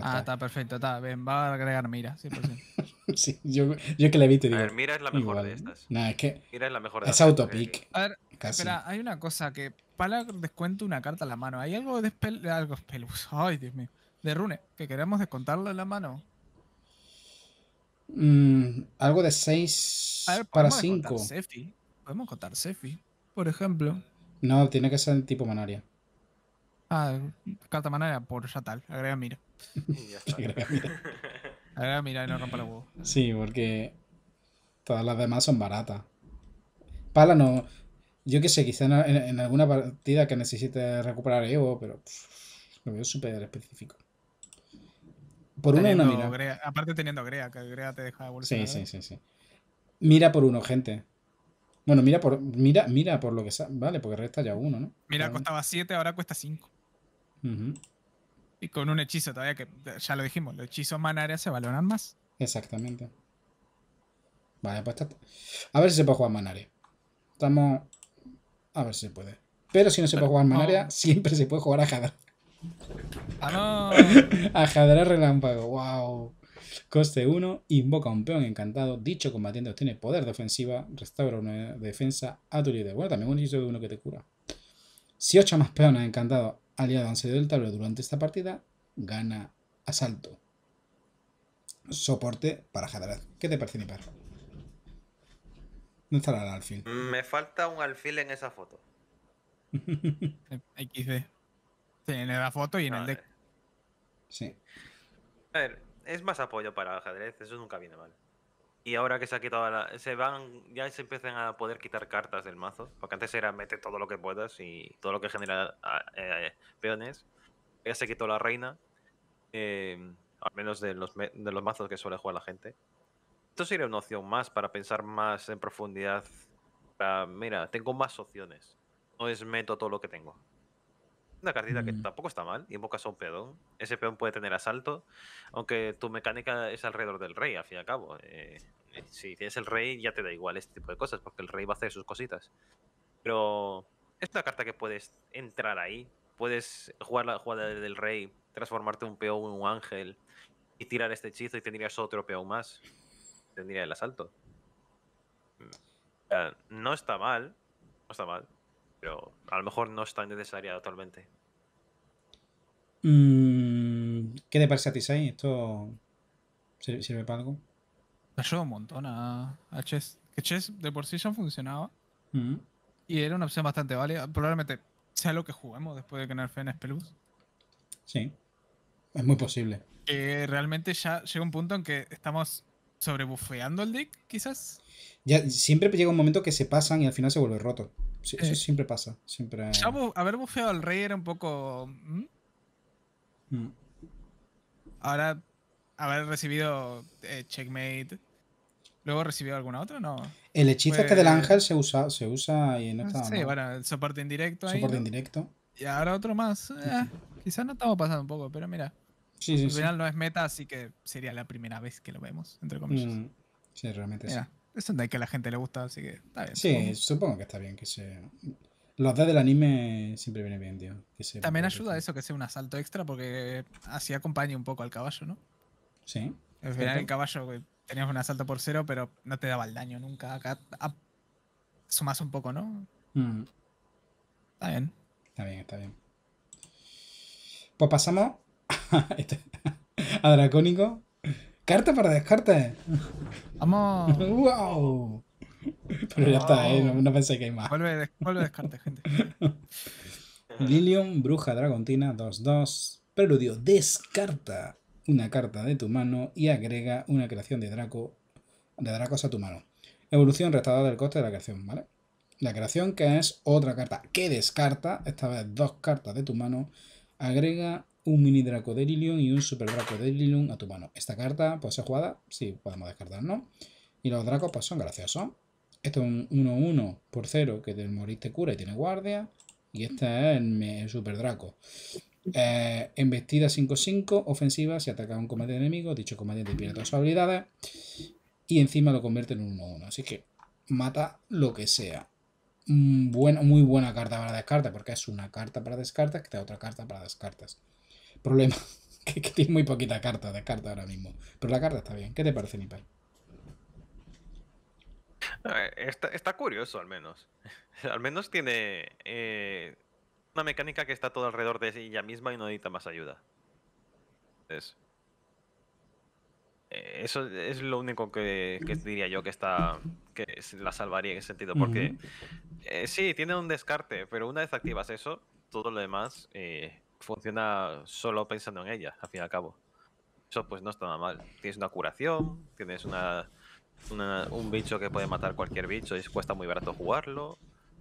Ah, está perfecto, está bien. Va a agregar mira, *laughs* sí, yo, yo que le vi te digo. A ver, mira es la mejor de estas. no es que. Mira es la mejor de Es autopic. Eh. A espera, hay una cosa que. Pala descuento una carta en la mano. Hay algo de algo Ay, Dios De rune, que queremos descontarlo en la mano. Mm, algo de 6 para 5. Podemos contar Sefi, por ejemplo. No, tiene que ser tipo manaria. Ah, carta manaria por ya tal. Agrega mira. *laughs* Agrega mira. Agrega mira y no rompa el huevo. Sí, porque todas las demás son baratas. Pala no. Yo que sé, quizá en, alguna partida que necesite recuperar Evo, pero pff, lo veo súper específico. Por uno una aparte teniendo Grea, que Grea te deja Sí, ¿eh? sí, sí, sí. Mira por uno, gente. Bueno, mira por, mira, mira por lo que sale. Vale, porque resta ya uno, ¿no? Mira, costaba 7, ahora cuesta 5. Y con un hechizo todavía que ya lo dijimos, los hechizos manaria se valoran más. Exactamente. Vale, pues está... A ver si se puede jugar manaria. Estamos. A ver si se puede. Pero si no se puede jugar manaria, siempre se puede jugar a cada no! *laughs* Ajedrez relámpago, wow. Coste 1, invoca a un peón encantado. Dicho combatiente obtiene poder de ofensiva, restaura una defensa a tu líder. Bueno, también un hechizo de uno que te cura. Si 8 más peones encantados aliados han salido del tablero durante esta partida, gana asalto. Soporte para ajedrez. ¿Qué te parece, mi perro? ¿Dónde estará el alfil? Me falta un alfil en esa foto. *laughs* XD. Sí, en la foto y en el deck. Sí. A ver, es más apoyo para el ajedrez, eso nunca viene mal. Y ahora que se ha quitado la... Se van... Ya se empiezan a poder quitar cartas del mazo. Porque antes era mete todo lo que puedas y todo lo que genera eh, peones. Ya se quitó la reina. Eh, al menos de los, de los mazos que suele jugar la gente. Esto sería una opción más para pensar más en profundidad. Ah, mira, tengo más opciones. No es meto todo lo que tengo. Una cartita que mm. tampoco está mal, y invocas a un peón. Ese peón puede tener asalto, aunque tu mecánica es alrededor del rey, al fin y al cabo. Eh, eh, si tienes el rey, ya te da igual este tipo de cosas, porque el rey va a hacer sus cositas. Pero es una carta que puedes entrar ahí, puedes jugar la jugada del rey, transformarte un peón en un ángel y tirar este hechizo y tendrías otro peón más. Tendría el asalto. Mm, no está mal, no está mal pero a lo mejor no es tan necesaria actualmente. Mm, ¿Qué te parece a ti, ¿Esto sirve, para algo? Me ayuda un montón a, Chess. Que Chess de por sí ya funcionaba. Mm. Y era una opción bastante válida. Probablemente sea lo que juguemos después de ganar nerfeen pelus Sí. Es muy posible. realmente ya llega un punto en que estamos sobrebufeando el deck, quizás. Ya, siempre llega un momento que se pasan y al final se vuelve roto. Eh. eso siempre pasa. Siempre... haber bufeado al rey era un poco. Mm. Ahora, haber recibido eh, checkmate. ¿Luego recibió alguna otra? No. El hechizo este del ángel se usa, se usa y ah, no está. Sí, bueno, el soporte indirecto. Y ahora otro más. Eh, quizás no estamos pasando un poco, pero mira. al final no es meta, así que sería la primera vez que lo vemos, entre comillas. Mm. Sí, realmente sí. Es deck que a la gente le gusta, así que está bien. Sí, supongo, que está bien que se. Los dos del anime siempre viene bien, tío. También ayuda eso que sea un asalto extra porque así acompaña un poco al caballo, ¿no? Sí. Al final el caballo eh, tenías un asalto por cero, pero no te daba el daño nunca. Acá ah, sumas un poco, ¿no? Mm. Está bien. Está bien, está bien. Pues pasamos *laughs* este, a Dracónico. Carta para descarte. Vamos. *laughs* ¡Wow! Pero ya está, ¿eh? no, pensé que hay más. Vuelve, a descarte, gente. *laughs* Lilium, bruja dragontina, 2-2. Preludio, descarta una carta de tu mano y agrega una creación de Draco de Dracos a tu mano. Evolución restada del coste de la creación, ¿vale? La creación que es otra carta que descarta, esta vez dos cartas de tu mano, agrega un mini Draco Lilium y un super Draco Lilium a tu mano. Esta carta puede ser jugada, sí, podemos descartar, ¿no? Y los dracos pues, son graciosos. Esto es un 1-1 por 0 que del moriste cura y tiene guardia. Y este es el, super draco. En eh, embestida 5-5, ofensiva, si ataca a un comandante enemigo, dicho comandante pierde todas sus habilidades. Y encima lo convierte en un 1-1. Así que mata lo que sea. Mm, bueno, muy buena carta para descartas, porque es una carta para descartas que te da otra carta para descartas problema. *laughs* que, tiene muy poquita carta de carta ahora mismo. Pero la carta está bien. ¿Qué te parece, Nipal? Está, curioso, al menos. *laughs* al menos tiene eh, una mecánica que está todo alrededor de ella misma y no necesita más ayuda. Eh, eso es lo único que, diría yo que está que la salvaría en ese sentido. Porque eh, sí, tiene un descarte, pero una vez activas eso, todo lo demás funciona solo pensando en ella, al fin y al cabo. Eso pues no está nada mal. Tienes una curación, tienes una, un bicho que puede matar cualquier bicho y cuesta muy barato jugarlo.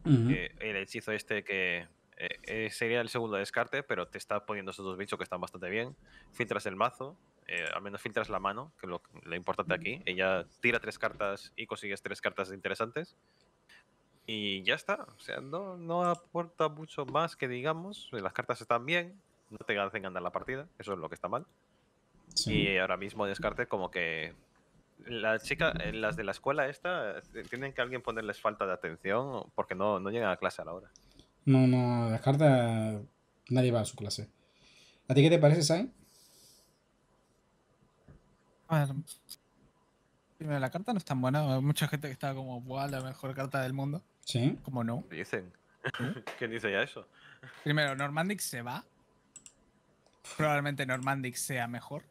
Eh, el hechizo este que eh, eh, sería el segundo descarte, pero te está poniendo esos dos bichos que están bastante bien. Filtras el mazo, al menos filtras la mano, que es lo, lo importante aquí. Ella tira tres cartas y consigues tres cartas interesantes. Y ya está. O sea, no, aporta mucho más que digamos. Las cartas están bien. No te hacen ganar la partida. Eso es lo que está mal. Y ahora mismo descarte como que la chica, eh, las de la escuela esta, eh, tienen que alguien ponerles falta de atención porque no, llegan a clase a la hora. No, no, Descartes nadie va a su clase. ¿A ti qué te parece, Sain? Bueno, la carta no es tan buena. Hay mucha gente que está como, wow, la mejor carta del mundo! Sí. ¿Cómo no? Dicen. *laughs* ¿Quién dice ya eso? Primero, Normandic se va. Probablemente Normandic sea mejor.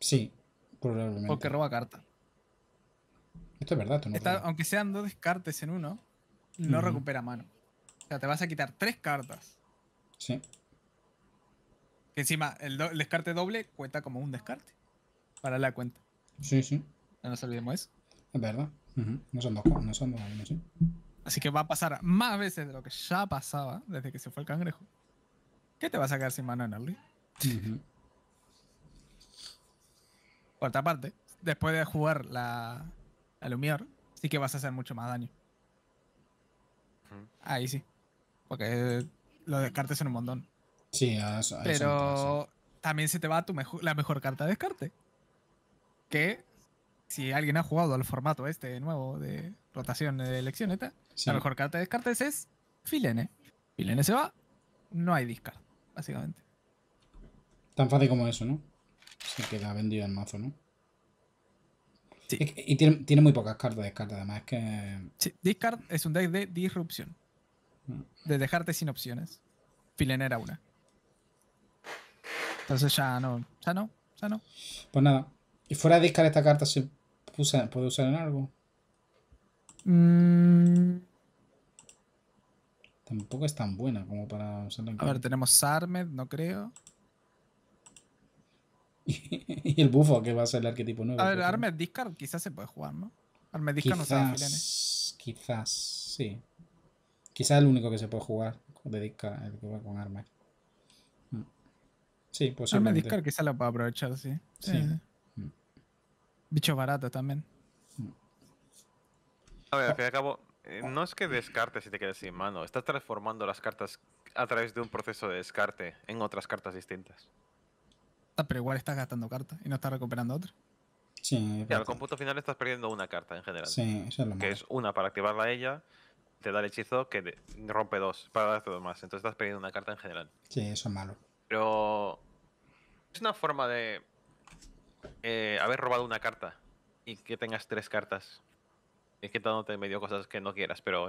Sí, probablemente. Porque roba carta. Esto es verdad, tú aunque sean dos descartes en uno, no recupera mano. O sea, te vas a quitar tres cartas. Sí. Que encima, el, descarte doble cuenta como un descarte. Para la cuenta. Sí, sí. No nos olvidemos eso. Es verdad. No son dos, no son dos, no, sí. Así que va a pasar más veces de lo que ya pasaba desde que se fue el cangrejo. ¿Qué te vas a quedar sin mano en early? Cuarta parte, después de jugar la, Lumiar, sí que vas a hacer mucho más daño. Ahí sí. Porque los descartes son un montón. Sí, eso, Pero también se te va tu la mejor carta de descarte. Que si alguien ha jugado al formato este nuevo de rotación de elección, está la mejor carta de descartes es Filene. Filene se va, no hay discard, básicamente. Tan fácil como eso, ¿no? Se queda vendido el mazo, ¿no? Sí. y tiene, muy pocas cartas de descarte, además. que... Sí, discard es un deck de disrupción. Mm. De dejarte sin opciones. Filene era una. Entonces ya no. Ya no. Ya no. Pues nada. ¿Y fuera de discard esta carta se puede usar en algo? Mmm Tampoco es tan buena como para usarla en A ver, tenemos Sarmed, no creo. *laughs* y el bufo que va a ser el arquetipo nuevo. A ver, Armed Discard quizás se puede jugar, ¿no? Armed Discard quizás, no se Quizás, sí. Quizás el único que se puede jugar de Discard, el que va con Armed. Mm. Sí, pues Armed Discard quizás lo pueda aprovechar, sí. Sí. Eh. Mm. Bicho barato también. Mm. A ver, al fin y ah. al cabo, eh, no es que descarte si te quedas sin mano, estás transformando las cartas a través de un proceso de descarte en otras cartas distintas. Ah, pero igual estás gastando cartas y no estás recuperando otra. Sí, y al cómputo final estás perdiendo una carta en general. Sí, eso es lo Que es una para activarla a ella, te da el hechizo que rompe dos, para darte dos más. Entonces estás perdiendo una carta en general. Sí, eso es malo. Pero es una forma de eh, haber robado una carta y que tengas tres cartas es que quitándote en medio cosas que no quieras, pero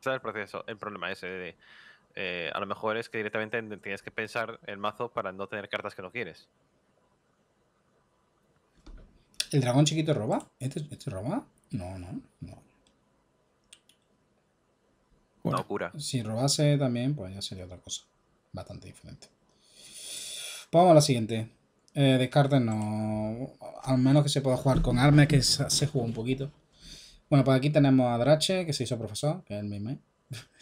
sabes el proceso, el problema ese de, eh, a lo mejor es que directamente tienes que pensar el mazo para no tener cartas que no quieres. ¿El dragón chiquito roba? ¿Este, este roba? No, no, no. ¡Locura! Si robase también, pues ya sería otra cosa. Bastante diferente. vamos a la siguiente. Eh, descartes no. Al menos que se pueda jugar con arma, que se jugó un poquito. Bueno, pues aquí tenemos a Drache, que se hizo profesor, que es el mismo.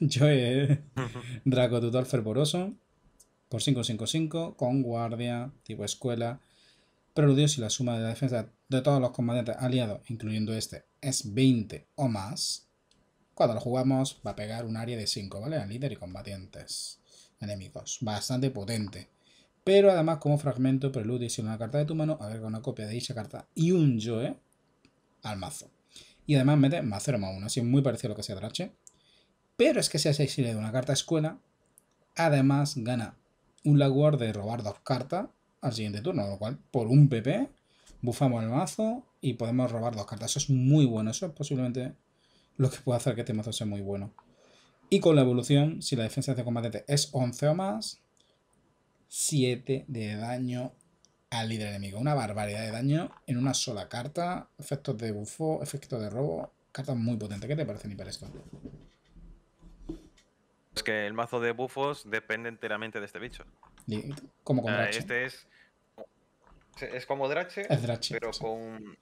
Joe, ¿eh? *laughs* *laughs* Draco Tutor Fervoroso, por 5-5-5. con guardia, tipo escuela. Preludio si la suma de la defensa de todos los combatientes aliados, incluyendo este, es 20 o más. Cuando lo jugamos, va a pegar un área de 5, ¿vale? A líder y combatientes enemigos. Bastante potente. Pero además, como fragmento, preludio si una carta de tu mano, A ver, con una copia de dicha carta y un Joe al mazo y además mete más 0 más 1, así es muy parecido a lo que hacía Drache. Pero es que si le de una carta a escuela, además gana un Laguard de robar dos cartas al siguiente turno, lo cual por un PP bufamos el mazo y podemos robar dos cartas. Eso es muy bueno, eso es posiblemente lo que puede hacer que este mazo sea muy bueno. Y con la evolución, si la defensa de combate es 11 o más, 7 de daño al líder enemigo. Una barbaridad de daño en una sola carta. Efectos de bufo, efectos de robo. carta muy potente ¿Qué te parece, para esto? Es que el mazo de bufos depende enteramente de este bicho. Como con ah, Drache. Este es. Es como Drache, pero con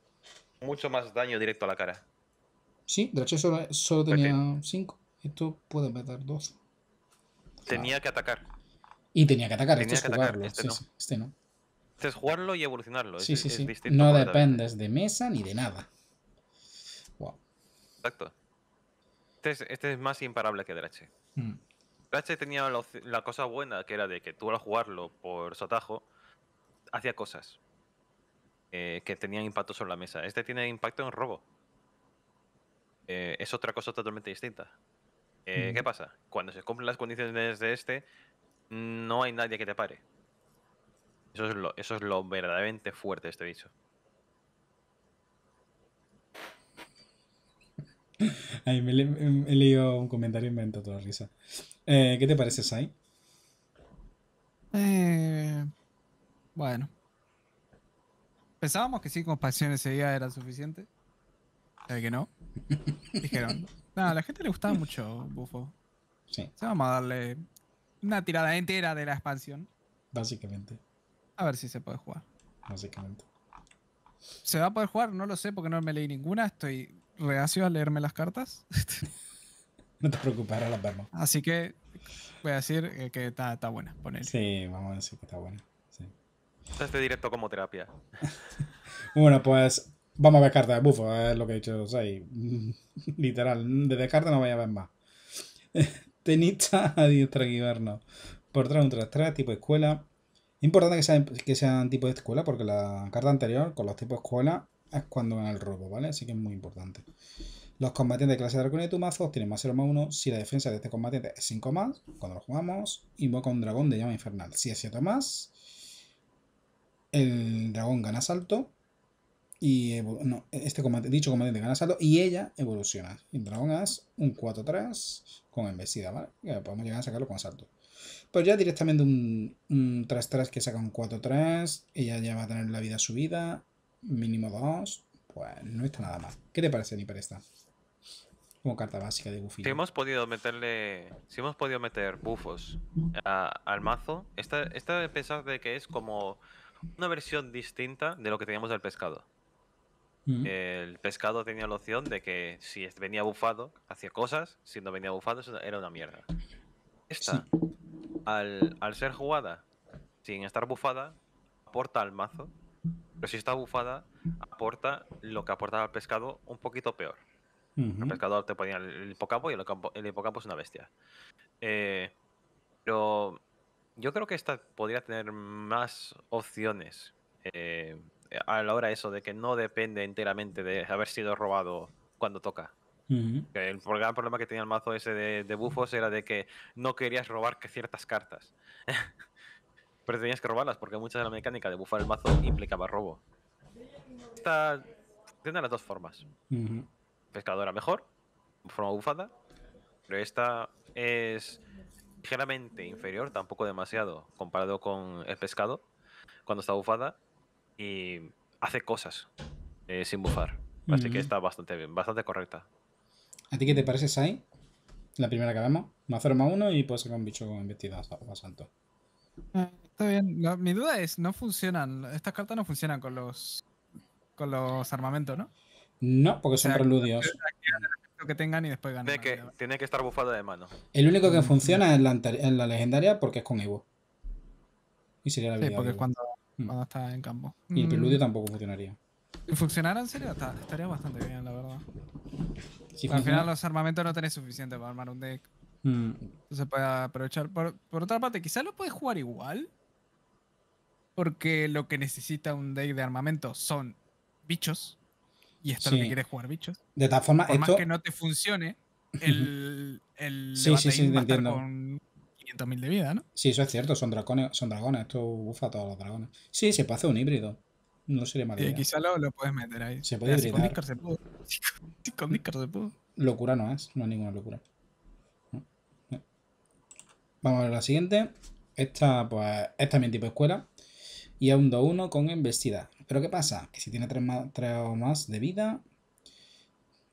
mucho más daño directo a la cara. Sí, Drache solo, tenía 5. Esto puede meter dos Tenía que atacar. Y tenía que atacar, este este, este no es jugarlo y evolucionarlo. es, no dependes de mesa ni de nada. Wow. Exacto. Este, este es, más imparable que Drache. Mm. Drache tenía la cosa buena que era de que tú al jugarlo por su atajo, hacía cosas eh, que tenían impacto sobre la mesa. Este tiene impacto en robo. Eh, es otra cosa totalmente distinta. Eh, ¿Qué mm. pasa? Cuando se cumplen las condiciones de este, no hay nadie que te pare. Eso es lo, verdaderamente fuerte de este bicho. *laughs* Ay, me he leído un comentario y me toda la risa. Eh, ¿Qué te parece, Sai? Eh, bueno. Pensábamos que cinco ese día era suficiente. ¿Sabes que no? *laughs* Dijeron. No, a la gente le gustaba mucho Bufo. Sí. vamos a darle una tirada entera de la expansión. Básicamente a ver si se puede jugar. Básicamente. ¿Se va a poder jugar? No lo sé porque no me leí ninguna. Estoy reacio a leerme las cartas. *laughs* no te preocupes, ahora las vemos. Así que voy a decir eh, que está, buena. Sí, vamos a decir que está buena. Sí. Este directo como terapia. *laughs* bueno, pues vamos a ver cartas de bufo, es lo que he dicho. O *laughs* literal, desde carta no voy a ver más. Tenita a diestra Por 3 un 3 tipo escuela. Importante que sean, que sean tipo de escuela, porque la carta anterior, con los tipos de escuela, es cuando gana el robo, ¿vale? Así que es muy importante. Los combatientes de clase de dragón de tu mazo tienen más 0 más 1 si la defensa de este combatiente es 5 más, cuando lo jugamos, invoca un dragón de llama infernal. Si es 7 más, el dragón gana salto y no, este combatiente, dicho combatiente gana salto y ella evoluciona. El dragón es un 4-3 con embestida, ¿vale? podemos llegar a sacarlo con salto. Pues ya directamente un, tras tras que saca un 4 3 ella ya va a tener la vida subida, mínimo 2, pues no está nada mal. ¿Qué te parece ni para esta? Como carta básica de Buffy. Si hemos podido meterle, si hemos podido meter bufos al mazo, esta, esta pesar de que es como una versión distinta de lo que teníamos del pescado. Mm. El pescado tenía la opción de que si venía bufado, hacía cosas, si no venía bufado, era una mierda. Esta al, ser jugada sin estar bufada, aporta al mazo. Pero si está bufada, aporta lo que aportaba al pescado un poquito peor. El pescador te ponía el hipocampo y el hipocampo, es una bestia. Eh, pero yo creo que esta podría tener más opciones eh, a la hora eso de que no depende enteramente de haber sido robado cuando toca. El gran problema que tenía el mazo ese de, bufos era de que no querías robar que ciertas cartas. *laughs* Pero tenías que robarlas porque mucha de la mecánica de bufar el mazo implicaba robo. Esta tiene las dos formas. Pescadora mejor, forma bufada. Pero esta es ligeramente inferior, tampoco demasiado, comparado con el pescado cuando está bufada. Y hace cosas eh, sin bufar. Así que está bastante bien, bastante correcta. ¿A ti qué te parece, Sai? La primera que vemos. 0, más 1 y puede sacar un bicho con investida o santo. Mm, está bien. mi duda es, no funcionan. Estas cartas no funcionan con los con los armamentos, ¿no? No, porque son preludios. Lo que tengan y después ganan. Tiene que, tiene que estar bufada de mano. El único que mm. funciona es la, en la legendaria porque es con Evo. Y sería la porque mm. cuando, está en campo. Y el preludio tampoco funcionaría. Si funcionara en serio, estaría bastante bien, la verdad. Al final los armamentos no tenés suficiente para armar un deck. Mm. Se Entonces puede aprovechar. Por, otra parte, quizás lo puedes jugar igual. Porque lo que necesita un deck de armamento son bichos. Y esto lo que quieres jugar, bichos. De tal forma, por esto... más que no te funcione, el, *laughs* el sí, sí, sí, entiendo. con 500.000 de vida, ¿no? Sí, eso es cierto, son dragones, son dragones, esto bufa a todos los dragones. Sí, se puede hacer un híbrido no sería mal. Eh, quizá lo, puedes meter ahí. Se puede gritar. *laughs* Con discard de pudo. Con Discord se pudo. Locura no es, no es ninguna locura. Vamos a ver la siguiente. Esta, pues, es también tipo escuela. Y es un 2-1 con embestida. Pero ¿qué pasa? Que si tiene 3, o más de vida,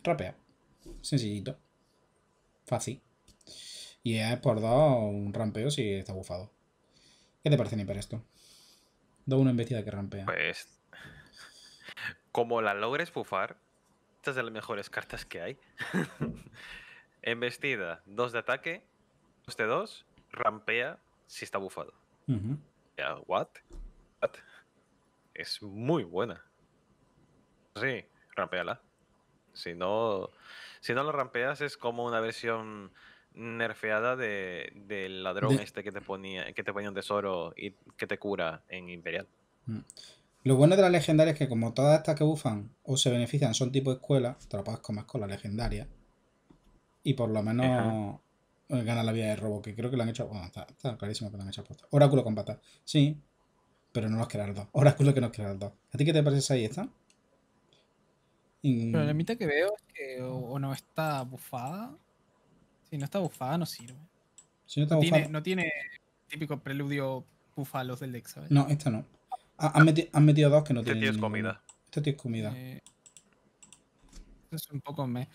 rapea. Sencillito. Fácil. Y es por 2 un rampeo si está bufado. ¿Qué te parece, Niper, esto? 2-1 embestida que rampea. Pues como la logres bufar, estas de las mejores cartas que hay. *laughs* Embestida, dos de ataque, 2 de 2, rampea si está bufado. what? Es muy buena. Sí, rampeala. Si no, si no lo rampeas es como una versión nerfeada del ladrón este que te ponía que te ponía un tesoro y que te cura en Imperial. Mm. Lo bueno de las legendarias es que como todas estas que bufan o se benefician son tipo escuela, te lo puedes comer con la legendaria. Y por lo menos ganas eh, gana la vida de robo, que creo que lo han hecho... Bueno, está, clarísimo que lo han hecho Oráculo con patas. Sí, pero no nos quedan los dos. *laughs* Oráculo que nos quedan los dos. ¿A ti qué te parece ahí esta? Pero la mitad que veo es que o, no está bufada. Si no está bufada, no sirve. no, tiene, no típico preludio bufalos del deck, ¿sabes? No, esta no han, metido dos que no este tienen. comida. Este tiene comida. eso eh, es un poco me.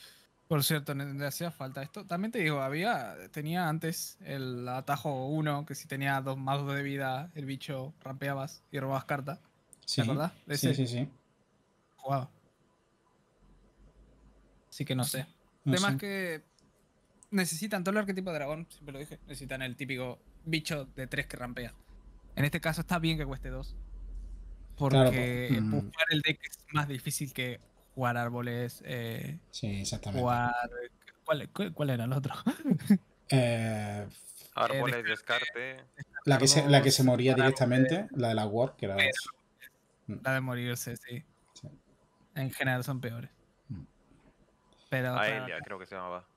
Por cierto, le hacía falta esto. También te digo, había. Tenía antes el atajo 1, que si tenía dos más de vida, el bicho rampeabas y robabas carta. Sí, ¿Te sí, sí, sí. Jugaba. Así que no sé. Además que necesitan todo el arquetipo de dragón, siempre lo dije, necesitan el típico bicho de 3 que rampea. En este caso está bien que cueste 2. Porque jugar el deck es más difícil que jugar árboles. Eh, sí, exactamente. Jugar. ¿Cuál, cuál, era el otro? *laughs* Eh, árboles, descarte. La que se, la que se moría directamente, la de la War, que era. Mm. la de morirse, sí. En general son peores. Mm. Pero ella creo que se llamaba.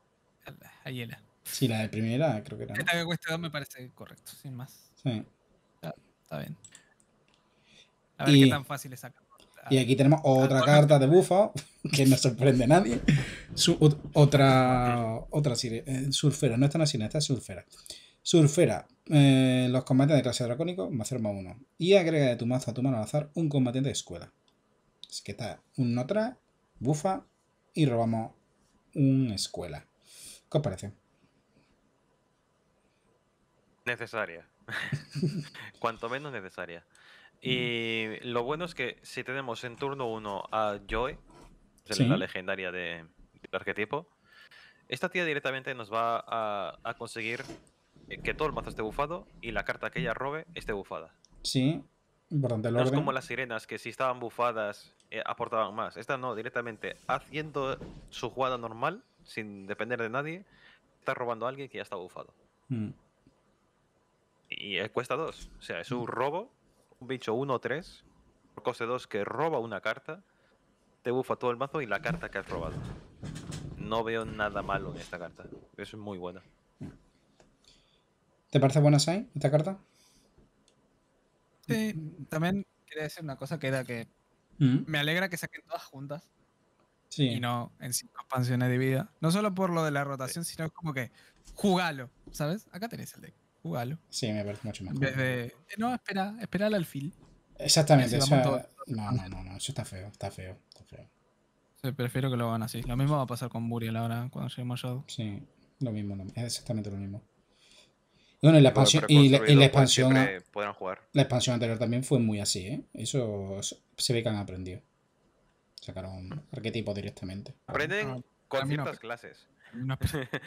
Ayela. Sí, la de primera, creo que era. Esta que cuesta dos me parece correcto, sin más. Sí. está bien. A ver y, qué tan fácil es Y aquí tenemos otra carta de bufa, *laughs* que no sorprende a nadie. otra, otra eh, surfera, no esta no esta es surfera. Surfera, eh, los combates de clase dracónico, más 0 más 1. Y agrega de tu mazo a tu mano al azar un combatiente de escuela. Es que está un otra. bufa y robamos un escuela. ¿Qué os parece? Necesaria. *laughs* Cuanto menos necesaria. Y lo bueno es que si tenemos en turno 1 a Joy, la legendaria de, del arquetipo, esta tía directamente nos va a, conseguir que todo el mazo esté bufado y la carta que ella robe esté bufada. Sí, No es como las sirenas que si estaban bufadas eh, aportaban más. Esta no, directamente haciendo su jugada normal, sin depender de nadie, está robando a alguien que ya está bufado. Mm. Y cuesta dos. O sea, es un mm. robo un bicho 1-3, por coste 2 que roba una carta, te bufa todo el mazo y la carta que has robado. No veo nada malo en esta carta. Es muy buena. ¿Te parece buena, Sai esta carta? Sí, también quería decir una cosa que era que mm. me alegra que saquen todas juntas. Sí. Y no en cinco expansiones de vida. No solo por lo de la rotación, sino como que jugalo, ¿sabes? Acá tenéis el deck. Sí, me parece mucho mejor. No, espera, espera al alfil. Exactamente, No, no, no, no, eso está feo, está feo, está prefiero que lo hagan así. Lo mismo va a pasar con Burial ahora, cuando lleguemos a Shadow. Sí, lo mismo, exactamente lo mismo. y la, expansión, la, expansión jugar. la expansión anterior también fue muy así, ¿eh? Eso se ve que han aprendido. Sacaron arquetipos directamente. Aprenden ah, con ciertas clases. *laughs*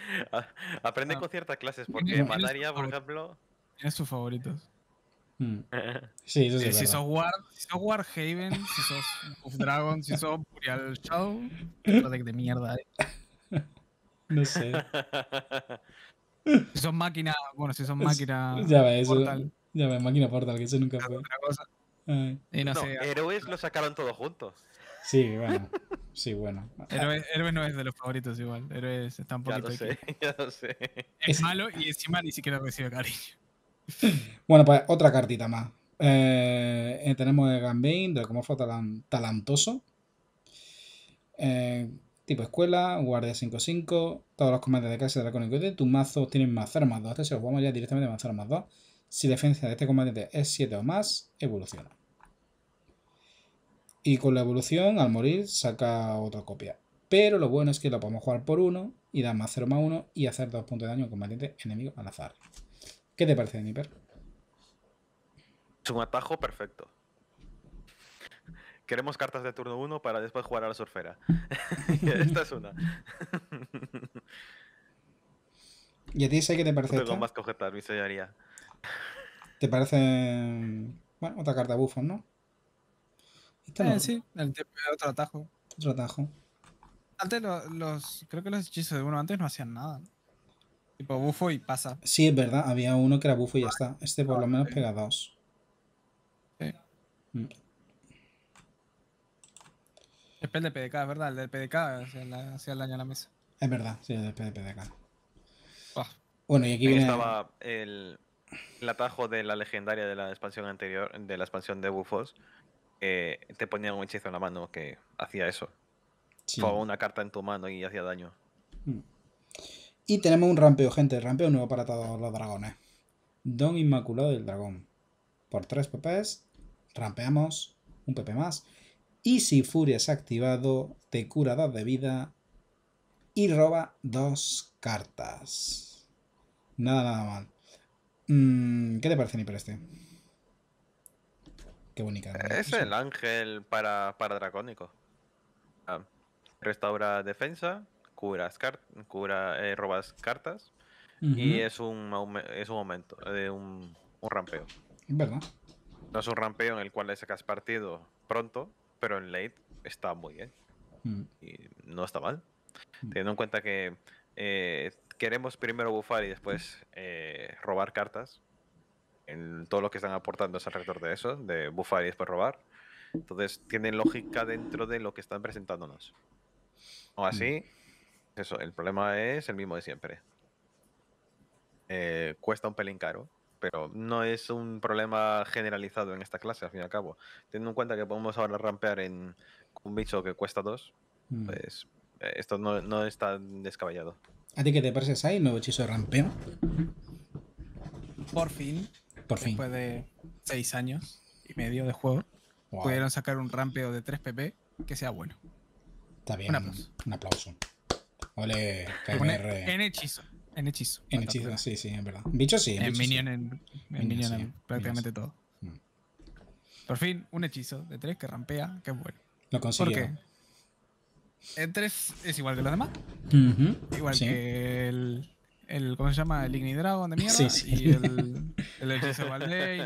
Aprende ah. con ciertas clases, porque Malaria, por ejemplo. Tienes sus favoritos. Hmm. *laughs* Sí, sí. Eh, si, sos War, si sos Warhaven, si sos Of Dragon, si sos Burial Shadow, que de mierda. Eh. *laughs* No sé. Si sos máquina, bueno, si sos máquina. Ya portal. Ya ves, máquina portal, que eso nunca fue. Y no, héroes lo sacaron todos juntos. Sí, bueno. Sí, bueno. Héroes, Héroe no es de los favoritos igual. Héroes está un poquito. *laughs* Ya sé. Es, malo y encima ni siquiera recibe cariño. *laughs* Bueno, pues otra cartita más. Eh, eh, tenemos el Gambain, de cómo talentoso. Eh, tipo escuela, guardia 5-5. Todos los combates de clase de y de tu mazo tienen más armas más 2. Este se ya directamente a 0 más 2. Si la defensa de este comandante es 7 o más, evoluciona. Y con la evolución, al morir, saca otra copia. Pero lo bueno es que la podemos jugar por uno y dar más 0 más 1 y hacer dos puntos de daño al combatiente enemigo al azar. ¿Qué te parece, Niper? Es un atajo perfecto. Queremos cartas de turno 1 para después jugar a la surfera. *laughs* Esta es una. ¿Y a ti sé qué te parece? No tengo más que mi señoría. ¿Te parece. Bueno, otra carta bufón, ¿no? Eh, sí, el otro atajo. Otro atajo. Antes los. Creo que los hechizos de uno antes no hacían nada. Tipo bufo y pasa. Sí, es verdad. Había uno que era bufo y ya está. Este por lo menos pega dos. Sí. Mm. Es el de PDK, es verdad. El de PDK hacía el, daño a la mesa. Es verdad, sí, el de PDK. Bueno, y aquí estaba el, atajo de la legendaria de la expansión anterior, de la expansión de bufos, eh, te ponían un hechizo en la mano que hacía eso. o una carta en tu mano y hacía daño. Mm. Y tenemos un rampeo, gente. rampeo nuevo para todos los dragones. Don Inmaculado del Dragón. Por 3 PPs, rampeamos un PP más. Y si Furia es activado, te cura 2 de vida y roba dos cartas. Nada, nada mal. Mm, ¿Qué te parece, ni este? Es el ángel para, para dracónico. Ah, restaura defensa, curas cura, eh, robas cartas y es un, es un momento eh, un, un rampeo. ¿Verdad? No es un rampeo en el cual le sacas partido pronto, pero en late está muy bien. Mm. Y no está mal. Mm. Teniendo en cuenta que eh, queremos primero bufar y después robar cartas, todo lo que están aportando es alrededor de eso, de bufar y después robar. Entonces tienen lógica dentro de lo que están presentándonos. O así, mm. eso, el problema es el mismo de siempre. Eh, cuesta un pelín caro, pero no es un problema generalizado en esta clase, al fin y al cabo. Teniendo en cuenta que podemos ahora rampear en un bicho que cuesta dos, mm. pues eh, esto no, no es tan descabellado. ¿A ti qué te parece, Sai, nuevo hechizo de rampeo? Por fin. Por Después de seis años y medio de juego, pudieron sacar un rampeo de 3 PP que sea bueno. Está bien. Un aplauso. Ole, KMR. En hechizo. En hechizo. En hechizo, sí, sí, en verdad. Bicho sí. En, Minion, En, Minion, prácticamente todo. Mm. Por fin, un hechizo de 3 que rampea, que es bueno. Lo consiguió. ¿Por qué? En 3 es igual que los demás. Igual que el el ¿cómo se llama? El mm. Igni-Dragon de mierda sí, sí. y el, el Hechizo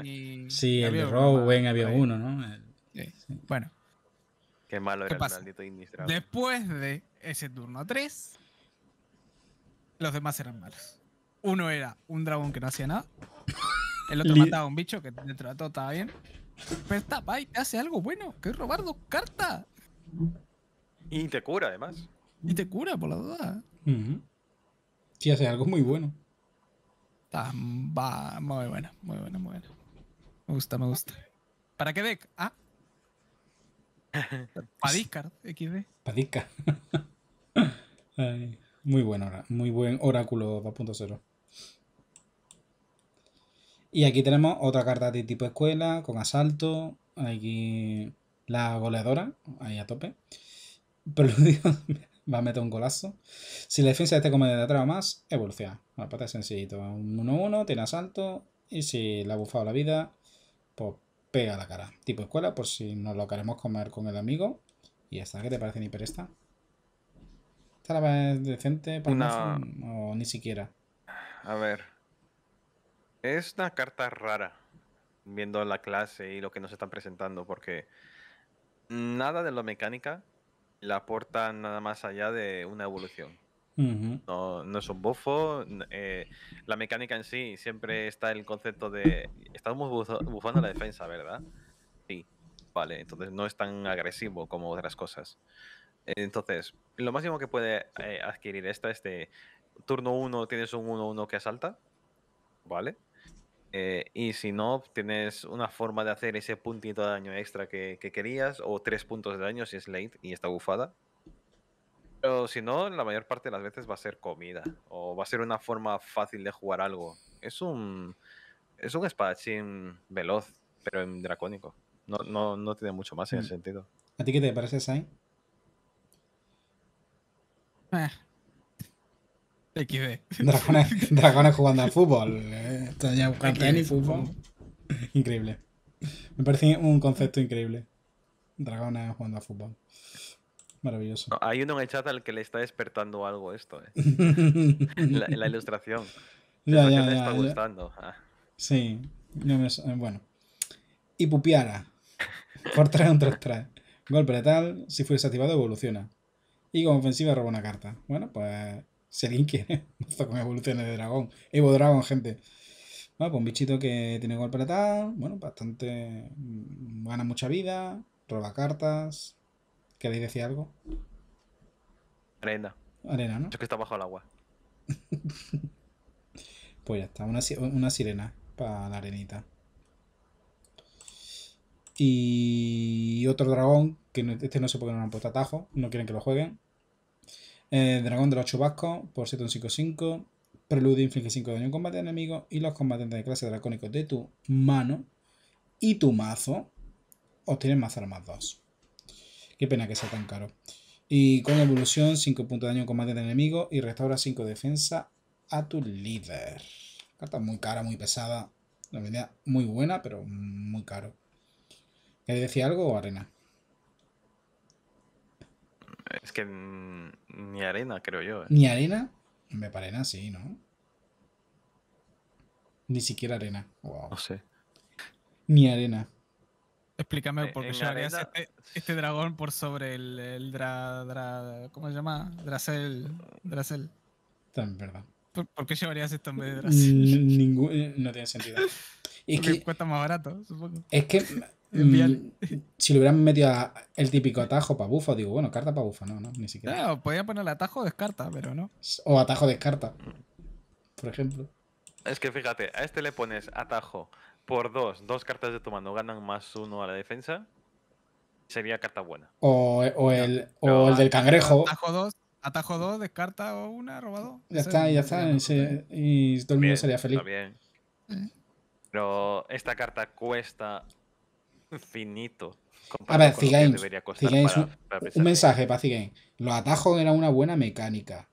y... *laughs* Sí, el de Rowen había uno, ¿no? Bueno. Qué malo era pasa? el dragon Después de ese turno 3, los demás eran malos. Uno era un dragón que no hacía nada. El otro mataba a un bicho que dentro de todo estaba bien. Pero está, va te hace algo bueno, que es robar dos cartas. Y te cura, además. Y te cura, por la duda. Sí, hace algo muy bueno. muy buena, muy buena, muy buena. Me gusta, me gusta. ¿Para qué deck? Ah. *laughs* Padiscar, XD. Padiscar. *laughs* muy bueno, muy buen oráculo 2.0. Y aquí tenemos otra carta de tipo escuela, con asalto. Aquí la goleadora, ahí a tope. Preludio, *laughs* va a meter un golazo. Si la defensa de este de atrás más, evoluciona. La pata es sencillito. Un 1-1, tiene asalto. Y si le ha bufado la vida, pues pega la cara. Tipo escuela, por si nos lo queremos comer con el amigo. Y hasta ¿Qué te parece ni peresta? ¿Esta la decente para mm, O ni siquiera. A ver. Es una carta rara. Viendo la clase y lo que nos están presentando. Porque nada de la mecánica la aportan nada más allá de una evolución. no, no, es un bufo. Eh, la mecánica en sí siempre está el concepto de. Estamos bufando la defensa, ¿verdad? Sí. Vale, entonces no es tan agresivo como otras cosas. Entonces, lo máximo que puede eh, adquirir esta es de turno 1 tienes un 1-1 que asalta. ¿Vale? Eh, y si no, tienes una forma de hacer ese puntito de daño extra que, querías, o tres puntos de daño si es late y está bufada. Pero si no, la mayor parte de las veces va a ser comida, o va a ser una forma fácil de jugar algo. Es un, es un espadachín veloz, pero en dracónico. No, no, no tiene mucho más en el mm. ese sentido. ¿A ti qué te parece, Sain? Eh, Dragones, jugando al fútbol. Eh. ya fútbol. Increíble. Me parece un concepto increíble. Dragones jugando al fútbol. Maravilloso. hay uno en el chat al que le está despertando algo esto, ¿eh? *laughs* la, ilustración. Ya, ya, ya, le está gustando. Ah. Sí. Bueno. Y pupiara. Por 3 un 3-3. Golpe letal. Si fuese activado, evoluciona. Y con ofensiva roba una carta. Bueno, pues se linke. está *laughs* con evoluciones de dragón. Evo dragón, gente. Bueno, ah, pues un bichito que tiene golpe para tal. Bueno, bastante. Mm, gana mucha vida. Roba cartas. ¿Queréis decir algo? Arena. Arena, ¿no? Es que está bajo el agua. *laughs* pues ya está. Una, sirena para la arenita. Y otro dragón, que este no sé por qué no lo han puesto atajo, no quieren que lo jueguen. Eh, Dragón de los Chubascos por 7,55. prelude, inflige 5 de daño en combate enemigo. Y los combatientes de clase dracónicos de tu mano y tu mazo obtienen más armas 2. Qué pena que sea tan caro. Y con evolución, 5 puntos de daño en combate de enemigo y restaura 5 defensa a tu líder. Carta muy cara, muy pesada. La medida muy buena, pero muy caro. ¿Queréis decir algo, o Arena? Es que ni arena, creo yo. Eh. ¿Ni arena? Me parece sí, ¿no? Ni siquiera arena. No sé. Ni arena. Explícame por qué llevarías eh, este, dragón por sobre el, dra, ¿Cómo se llama? Dracel. Dracel. También, verdad. ¿Por, qué llevarías esto en vez de Dracel? Eh, no tiene sentido. *laughs* Es que, cuesta más barato, supongo. Es que Mm, si le hubieran metido el típico atajo para bufo, digo, bueno, carta para bufo, no, no, ni siquiera. Podría ponerle atajo descarta, pero no. O atajo descarta, por ejemplo. Es que fíjate, a este le pones atajo por dos, dos cartas de tu mano ganan más uno a la defensa, sería carta buena. O, el, del cangrejo. Atajo dos, atajo dos, descarta o una, robado. Ya está, ya está, y, todo el mundo sería feliz. Eh. Pero esta carta cuesta finito. A ver, Cigain, un, un, mensaje para Cigain. Los atajos eran una buena mecánica.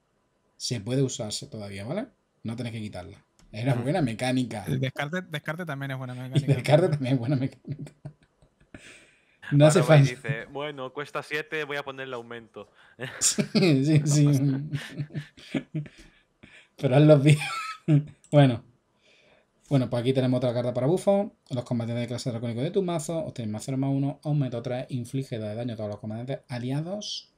Se puede usarse todavía, ¿vale? No tenés que quitarla. Era buena mecánica. El descarte, descarte también es buena mecánica. El descarte también es buena mecánica. *laughs* No hace falta. bueno, cuesta 7, voy a ponerle aumento. *laughs* Sí, sí, *laughs* sí. Pero los bien. Bueno, bueno, pues aquí tenemos otra carta para bufo. Los combatientes de clase dracónico de tu mazo obtienen más 0 más 1, aumento 3, inflige daño a todos los combatientes aliados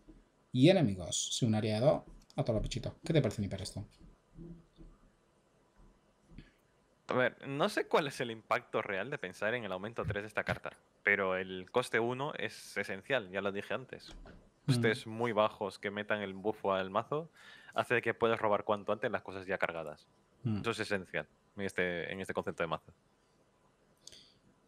y enemigos. Si un área 2 a todos los pichitos. ¿Qué te parece, para esto? A ver, no sé cuál es el impacto real de pensar en el aumento 3 de esta carta, pero el coste 1 es esencial, ya lo dije antes. Costes mm. muy bajos que metan el bufo al mazo hace que puedas robar cuanto antes las cosas ya cargadas. Mm. Eso es esencial. Este, en este, concepto de mazo.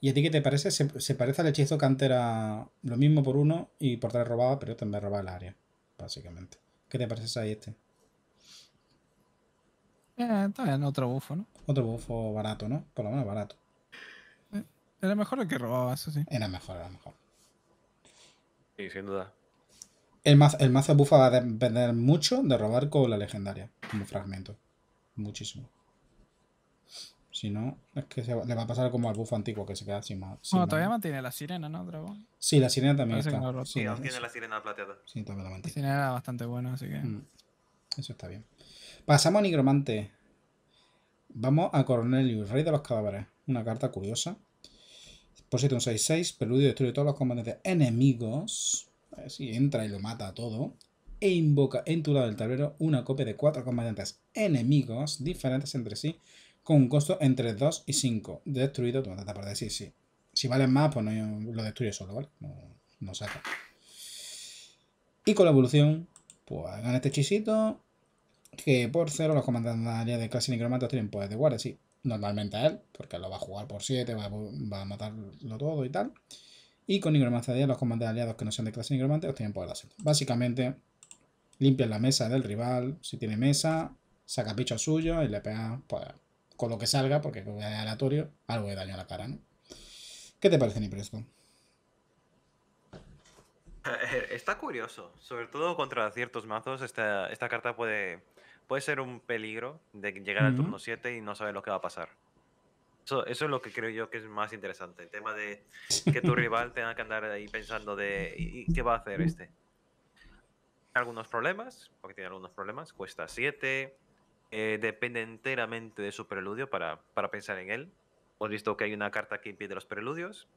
¿Y a ti qué te parece? Se, parece al hechizo cantera lo mismo por uno y por tres robaba, pero también este robaba el área, básicamente. ¿Qué te parece ahí este? Eh, también otro bufo, ¿no? Otro bufo barato, ¿no? Por lo menos barato. Eh, era mejor el que robaba, eso sí. Era mejor, era mejor. Sí, sin duda. El mazo, el bufa va a depender mucho de robar con la legendaria, como fragmento. Muchísimo. Si no, es que le va a pasar como al bufo antiguo que se queda sin más. todavía mantiene la sirena, ¿no, Dragón? Sí, la sirena también está. sí, mantiene tiene la sirena plateada. Sí, también la mantiene. La sirena era bastante buena, así que. Mm, eso está bien. Pasamos a Nigromante. Vamos a Cornelius, Rey de los Cadáveres. Una carta curiosa. un 6-6, Peludio destruye todos los combatientes enemigos. Si entra y lo mata a todo. E invoca en tu lado del tablero una copia de cuatro combatientes enemigos diferentes entre sí con un costo entre 2 y 5. Destruido, tu vas para decir, sí. Si valen más, pues no, lo destruye solo, ¿vale? No, no saca. Y con la evolución, pues hagan este hechicito. Que por 0 los comandantes de clase necromantas tienen poder de guardia, sí. Normalmente a él, porque lo va a jugar por 7, va, a matarlo todo y tal. Y con 10, los comandantes aliados que no sean de clase necromante tienen poder de Básicamente, limpian la mesa del rival. Si tiene mesa, saca picho suyo y le pega pues con lo que salga, porque es aleatorio, algo de daño a la cara, ¿no? ¿Qué te parece, Nipresco? *laughs* Está curioso, sobre todo contra ciertos mazos, esta, carta puede, puede ser un peligro de llegar al turno 7 y no saber lo que va a pasar. Eso, es lo que creo yo que es más interesante, el tema de que tu *laughs* rival tenga que andar ahí pensando de qué va a hacer este. Algunos problemas, porque tiene algunos problemas, cuesta 7, eh, depende enteramente de su preludio para, pensar en él. Hemos visto que hay una carta que impide los preludios